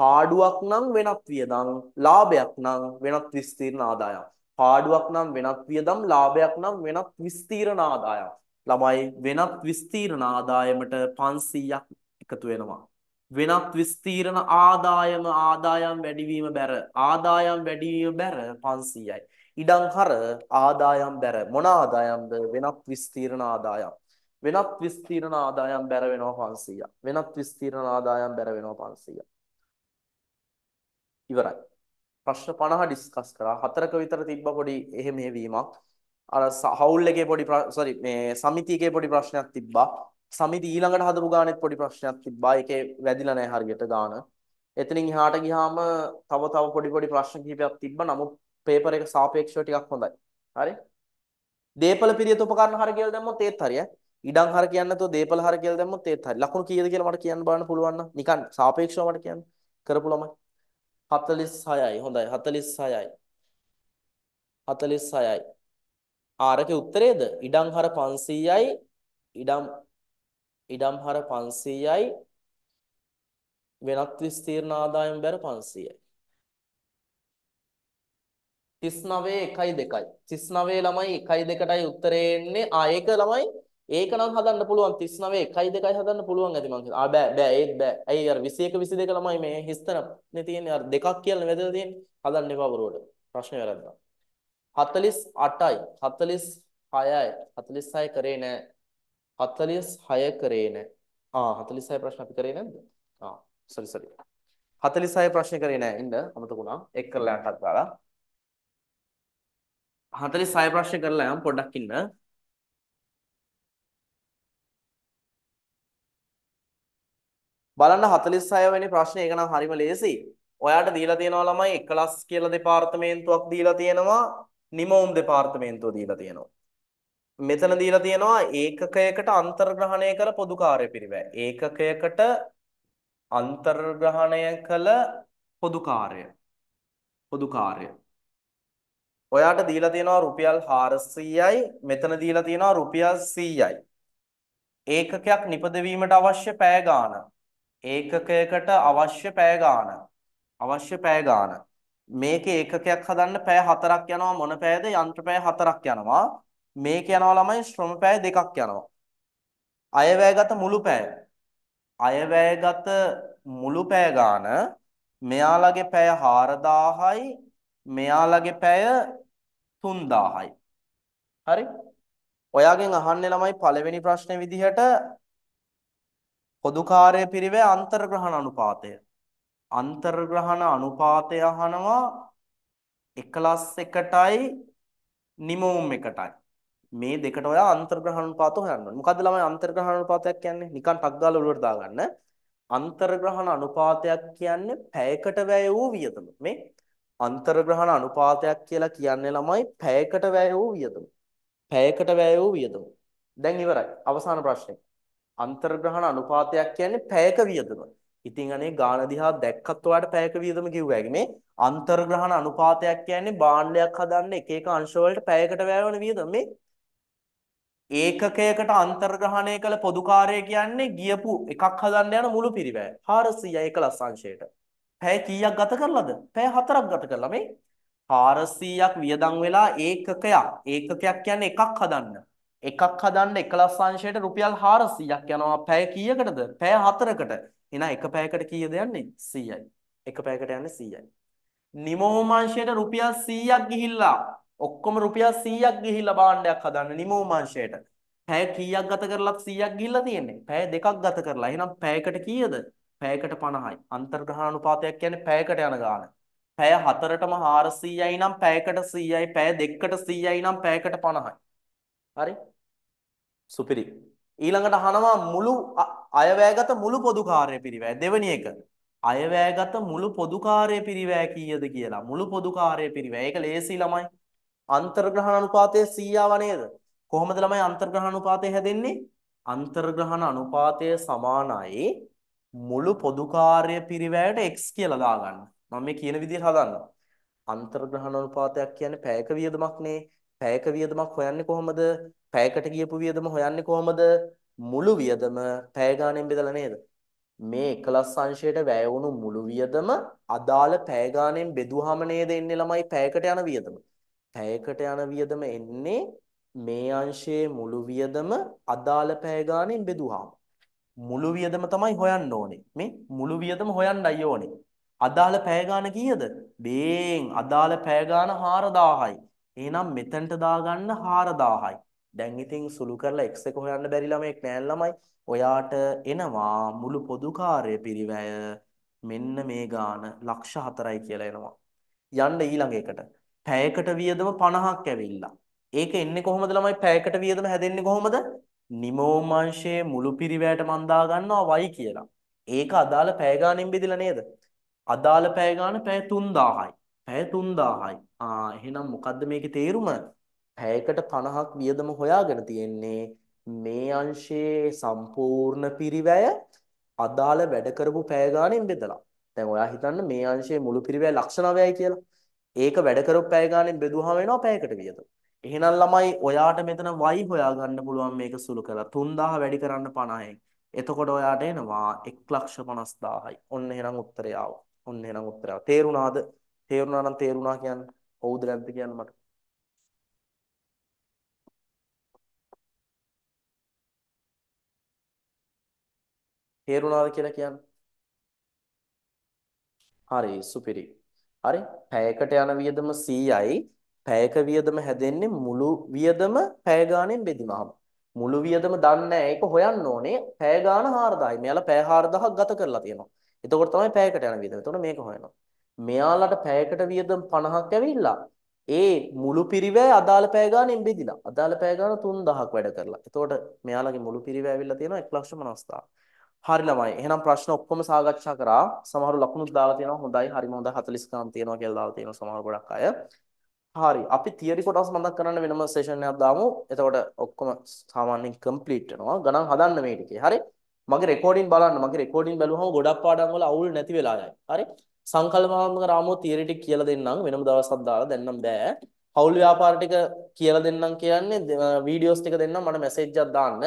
පාඩුවක් නම් වෙනත් වියදම්, ලාභයක් නම් වෙනත් විස්තීර්ණ ආදායම්. පාඩුවක් නම් වෙනත් වියදම්, ලාභයක් නම් වෙනත් විස්තීර්ණ ආදායම්. ළමයි වෙනත් විස්තීර්ණ ආදායමට 500ක් එකතු වෙනවා. වෙනත් විස්තීර්ණ ආදායම ආදායම් වැඩිවීම බැර ආදායම් වැඩිවීම බැර 500යි ඉඩම් හර ආදායම් බැර මොන ආදායම්ද වෙනත් විස්තීර්ණ ආදායම් වෙනත් විස්තීර්ණ ආදායම් බැර වෙනවා 500ක් වෙනත් විස්තීර්ණ ආදායම් බැර වෙනවා 500ක් ඉවරයි ප්‍රශ්න 50 ඩිස්කස් කරා හතරක විතර තිබ්බ පොඩි එහෙම හේවීමක් අර හවුල් එකේ පොඩි සෝරි මේ සමිතියකේ පොඩි ප්‍රශ්නයක් තිබ්බා සමිති ඊළඟට හදපු ගානෙත් පොඩි ප්‍රශ්නයක් තිබ්බා. ඒකේ වැදිලා නැහැ හරියට ගාන. එතනින් එහාට ගියාම තව තව පොඩි පොඩි ප්‍රශ්න කිහිපයක් තිබ්බා. නමුත් පේපර් එක සාපේක්ෂව ටිකක් හොඳයි. හරි. දේපල පිරියත උපකරණ හර කියලා දැම්මොත් ඒත් හරියයි. ඉඩම් හර කියන්නේ නැතුව දේපල හර කියලා දැම්මොත් ඒත් හරියි. ලකුණු කීයද කියලා මට කියන්න බලන්න පුළුවන් නම් නිකන් සාපේක්ෂව මට කියන්න. කරපු ළමයි. 46යි. හොඳයි. 46යි. 46යි. ආරකේ උත්තරේද? ඉඩම් හර 500යි. ඉඩම් ඉඩම්හර 500යි වෙනත් විස්තීර්ණ ආදායම් බැර 500යි 39 1 2 39 ළමයි 1 2ටයි උත්තරේ එන්නේ ආ ඒක ළමයි ඒක නම් හදන්න පුළුවන් 39 1 2යි හදන්න පුළුවන් ඇති මං හිතනවා ආ බෑ බෑ ඒත් බෑ ඇයි අර 21 22 ළමයි මේ හිස්තන නේ තියෙන්නේ අර දෙකක් කියලා වැදලා තියෙන්නේ හදන්න එපා බරුවට ප්‍රශ්නේ වැරද්දා 48යි 46යි 46 කරේ නෑ 46 කරේ නෑ. ආ 46 ප්‍රශ්න අපි කරේ නැද්ද? ආ සරි සරි. 46 ප්‍රශ්න කරේ නෑ ඉන්න අමතකුණා. එක් කරලා යටක් දාලා. 46 ප්‍රශ්න කරලා යම් පොඩ්ඩක් ඉන්න. බලන්න 46 වෙනි ප්‍රශ්නේ ඒක නම් හරිම ලේසි. ඔයාට දීලා තියෙනවා ළමයි එකලස් කියලා දෙපාර්තමේන්තුවක් දීලා තියෙනවා. නිමෝම් දෙපාර්තමේන්තුව දීලා තියෙනවා. මෙතන දීලා තියෙනවා ඒකකයකට අන්තර්ග්‍රහණය කළ පොදු කාර්යපිරිවැය. ඒකකයකට අන්තර්ග්‍රහණය කළ පොදු කාර්ය. පොදු කාර්ය. ඔයාට දීලා තියෙනවා රුපියල් 400යි මෙතන දීලා තියෙනවා රුපියල් 100යි. ඒකකයක් නිපදවීමට අවශ්‍ය පැය ගාණ. ඒකකයකට අවශ්‍ය පැය ගාණ. අවශ්‍ය පැය ගාණ. මේකේ ඒකකයක් හදන්න පැය 4ක් යනවා මොන පැයද යන්ත්‍ර පැය 4ක් යනවා. මේක යනවා ළමයි ශ්‍රම පැය දෙකක් යනවා. අයවැයගත මුළු පැය. අයවැයගත මුළු පැය ගාන මෙයාලගේ පැය 4000යි මෙයාලගේ පැය 3000යි. හරි? ඔයාගෙන් අහන්නේ ළමයි පළවෙනි ප්‍රශ්නේ විදිහට පොදු කාර්ය පිරිවේ අන්තර්ග්‍රහණ අනුපාතය. අන්තර්ග්‍රහණ අනුපාතය අහනවා 1+1ටයි නිමෝම් එකටයි. මේ දෙකට ඔයා අන්තර්ග්‍රහණුපාත හොයන්න ඕනේ. මොකද්ද ළමයි අන්තර්ග්‍රහණුපාතයක් කියන්නේ? නිකන් ටක් ගාලා ඔලුවට දාගන්න. අන්තර්ග්‍රහණ අනුපාතයක් කියන්නේ පැයකට වැය වූ වියදම. මේ අන්තර්ග්‍රහණ අනුපාතයක් කියලා කියන්නේ ළමයි පැයකට වැය වූ වියදම. පැයකට වැය වූ වියදම. දැන් ඉවරයි. අවසාන ප්‍රශ්නේ. අන්තර්ග්‍රහණ අනුපාතයක් කියන්නේ පැයක වියදම. ඉතින් අනේ ගාන දිහා දැක්කත් ඔයාලට පැයක වියදම කිව්වාගේ මේ අන්තර්ග්‍රහණ අනුපාතයක් කියන්නේ භාණ්ඩයක් හදන්න එක එක අංශ වලට පැයකට වැය වෙන වියදම. මේ ඒකකයකට අන්තර්ග්‍රහණය කළ පොදුකාරය කියන්නේ ගියපු එකක් හදන්න යන මුළු පිරිවැය 401 කලස් අංශයට. පැය කීයක් ගත කරලාද? පැය හතරක් ගත කරලා මේ 400ක් වියදම් වෙලා ඒකකයක් ඒකකයක් කියන්නේ එකක් හදන්න. එකක් හදන්න එකලස් අංශයට රුපියල් 400ක් යනවා පැය කීයකටද? පැය හතරකට. එහෙනම් එක පැයකට කීයද යන්නේ? 100යි. එක පැයකට යන්නේ 100යි. නිමෝහමාංශයට රුපියල් 100ක් ගිහිල්ලා ඔක්කොම රුපියල් 100ක් ගිහිල්ලා භාණ්ඩයක් හදන්න නිමෝමාංශයට. පැය කීයක් ගත කරලත් 100ක් ගිහිල්ලා තියෙන්නේ. පැය දෙකක් ගත කරලා. එහෙනම් පැයකට කීයද? පැයකට 50යි. අන්තර්ග්‍රහණානුපාතයක් කියන්නේ පැයකට යන ගාන. පැය 4ටම 400යි නම් පැයකට 100යි. පැය දෙකකට 100යි නම් පැයකට 50යි. හරි? සුපිරි. ඊළඟට අහනවා මුළු අයවැයගත මුළු පොදු කාර්ය පිරිවැය දෙවෙනි එක. අයවැයගත මුළු පොදු කාර්ය පිරිවැය කීයද කියලා. මුළු පොදු කාර්ය පිරිවැය. ඒක ලේසි ළමයි. අන්තර්ග්‍රහණ අනුපාතය 100ව නේද? කොහොමද ළමයි අන්තර්ග්‍රහණ අනුපාතය හැදෙන්නේ? අන්තර්ග්‍රහණ අනුපාතය සමානයි මුළු පොදු කාර්ය පිරිවැයට x කියලා දාගන්න. මම මේ කියන විදිහට හදන්නවා. අන්තර්ග්‍රහණ අනුපාතයක් කියන්නේ පැයක වියදමක්නේ. පැයක වියදමක් හොයන්නේ කොහොමද? පැයකට ගියපු වියදම හොයන්නේ කොහොමද? මුළු වියදම පැය ගාණෙන් බෙදලා නේද? මේ 11 අංශයට වැය වුණු මුළු වියදම අදාළ පැය ගාණෙන් බෙදුවාම නේද එන්නේ ළමයි පැයකට යන වියදම. පැයකට යන වියදම එන්නේ මේ අංශයේ මුළු වියදම අදාළ පැය ගානෙන් බෙදුවාම මුළු වියදම තමයි හොයන්න ඕනේ මේ මුළු වියදම හොයන්නයි ඕනේ අදාළ පැය ගාන කීයද බේන් අදාළ පැය ගාන 4000යි එහෙනම් මෙතනට දාගන්න 4000යි දැන් ඉතින් සුළු කරලා x එක හොයන්න බැරි ළමෙක් නෑ ළමයි ඔයාට එනවා මුළු පොදු කාර්ය පිරිවැය මෙන්න මේ ගාන ලක්ෂ 4යි කියලා එනවා යන්න ඊළඟ එකට පැයකට වියදම 50ක් ඇවිල්ලා. ඒක එන්නේ කොහොමද ළමයි පැයකට වියදම හැදෙන්නේ කොහොමද? නිමෝමංශයේ මුළු පිරිවැයට මන් දා ගන්නවා y කියලා. ඒක අදාළ පැය ගානෙන් බෙදලා නේද? අදාළ පැය ගාන පැය 3000යි. පැය 3000යි. ආ එහෙනම් මොකද්ද මේකේ තේරුම? පැයකට 50ක් වියදම හොයාගෙන තියෙන්නේ මේ අංශයේ සම්පූර්ණ පිරිවැය අදාළ වැඩ කරපු පැය ගානෙන් බෙදලා. දැන් ඔයා හිතන්න මේ අංශයේ මුළු පිරිවැය ලක්ෂ 9යි කියලා. ඒක වැඩ කරොත් පැය ගානෙන් බෙදුවාම වෙනවා පැයකට විතර. එහෙනම් ළමයි ඔයාට මෙතන y හොයා ගන්න පුළුවන් මේක සුළු කරලා 3000 වැඩි කරන්න 50යි. එතකොට ඔයාට එනවා 150000යි. ඔන්න එහෙනම් උත්තරය ආවා. ඔන්න එහෙනම් උත්තරය ආවා. තේරුණාද? තේරුණා නම් තේරුණා කියන්න. ඔව්ද නැද්ද කියන්න මට. තේරුණාද කියලා කියන්න. හරි සුපිරි. හරි පැයකට යන වියදම 100යි පැයක වියදම හැදෙන්නේ මුළු වියදම පැය ගාණෙන් බෙදීමම මුළු වියදම දන්නේ නැහැ ඒක හොයන්න ඕනේ පැය ගාණ 4000යි මෙයාලා පැය 4000ක් ගත කරලා තියෙනවා එතකොට තමයි පැයකට යන වියදම එතකොට මේක හොයනවා මෙයාලට පැයකට වියදම් 50ක් ඇවිල්ලා ඒ මුළු පිරිවැය අදාළ පැය ගාණෙන් බෙදිලා අදාළ පැය ගාණ 3000ක් වැඩ කරලා එතකොට මෙයාලගේ මුළු පිරිවැය ඇවිල්ලා තියෙනවා 150000 හරි ළමයි. එහෙනම් ප්‍රශ්න ඔක්කොම සාකච්ඡා කරා. සමහර ලකුණුත් දාලා තියෙනවා. හොඳයි. හරිම හොඳයි. 40 ගාන තියෙනවා කියලා දාලා තියෙනවා සමහර ගොඩක් අය. හරි. අපි තියරි කොටස් මතක් කරන්න වෙනම සෙෂන් එකක් දාමු. එතකොට ඔක්කොම සාමාන්‍යයෙන් කම්ප්ලීට් වෙනවා. ගණන් හදන්න මේ ටිකේ. හරි. මගේ රෙකෝඩින් බලන්න. මගේ රෙකෝඩින් බැලුවම ගොඩක් පාඩම් වල අවුල් නැති වෙලා යයි. හරි. සංකල්පාත්මක රාමුව තියරි ටික කියලා දෙන්නම්. වෙනම දවසක් දාලා දැන් නම් බෑ. හවුල් ව්‍යාපාර ටික කියලා දෙන්නම් කියන්නේ වීඩියෝස් ටික දෙන්නම් මට මැසේජ් එකක් දාන්න.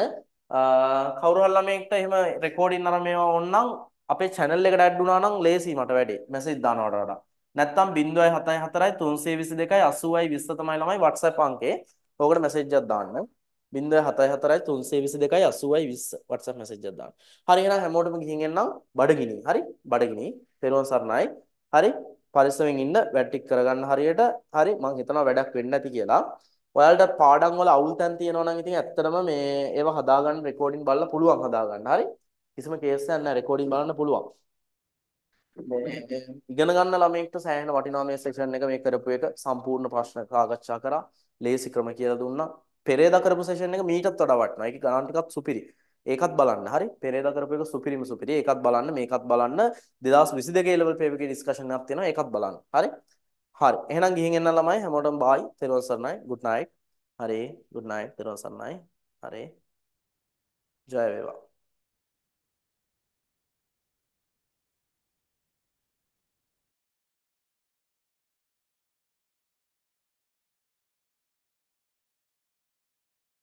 කවුරු හරි ළමයෙක්ට එහෙම රෙකෝඩින් අර මේවා ඕනනම් අපේ channel එකට ඇඩ් වුණා නම් ලේසි මට වැඩි මැසේජ් දානවට වඩා. නැත්තම් 0.74 322 80යි 20 තමයි ළමයි WhatsApp අංකේ. ඕකට මැසේජ් එකක් දාන්න. 0.74 322 80යි 20 WhatsApp මැසේජ් එකක් දාන්න. හරි එහෙනම් හැමෝටම ගිහින් එන්නම් බඩගිනි. හරි බඩගිනි. පෙරවන් සරණයි. හරි පරිස්සමෙන් ඉන්න වැටික් කරගන්න හරියට. හරි මං හිතනවා වැඩක් වෙන්න ඇති කියලා. ඔයාලට පාඩම් වල අවුල් තැන් තියෙනවා නම් ඉතින් ඇත්තටම මේ ඒව හදාගන්න රෙකෝඩින් බලලා පුළුවන් හදාගන්න. හරි? කිසිම කේස් එකක් නැහැ රෙකෝඩින් බලන්න පුළුවන්. ඉගෙන ගන්න ළමයෙක්ට සෑහෙන වටිනවා මේ සෙක්ෂන් එක මේ කරපු එක සම්පූර්ණ ප්‍රශ්න සාකච්ඡා කරා. ලේසි ක්‍රම කියලා දුන්නා. පෙරේදා කරපු සෙෂන් එක මීටත් වඩා වටිනවා. ඒකේ ගණන් ටිකක් සුපිරි. ඒකත් බලන්න. හරි? පෙරේදා කරපු එක සුපිරිම සුපිරි. ඒකත් බලන්න, මේකත් බලන්න. 2022 ලෙවල් පේපර් එකේ ඩිස්කෂන් එකක් තියෙනවා. ඒකත් බලන්න. හරි? හරි. එහෙනම් ගිහින් එන්න ළමයි හැමෝටම බායි. තෙරුවන් සරණයි. good night. හරි. good night. තෙරුවන් සරණයි. හරි. ජය වේවා.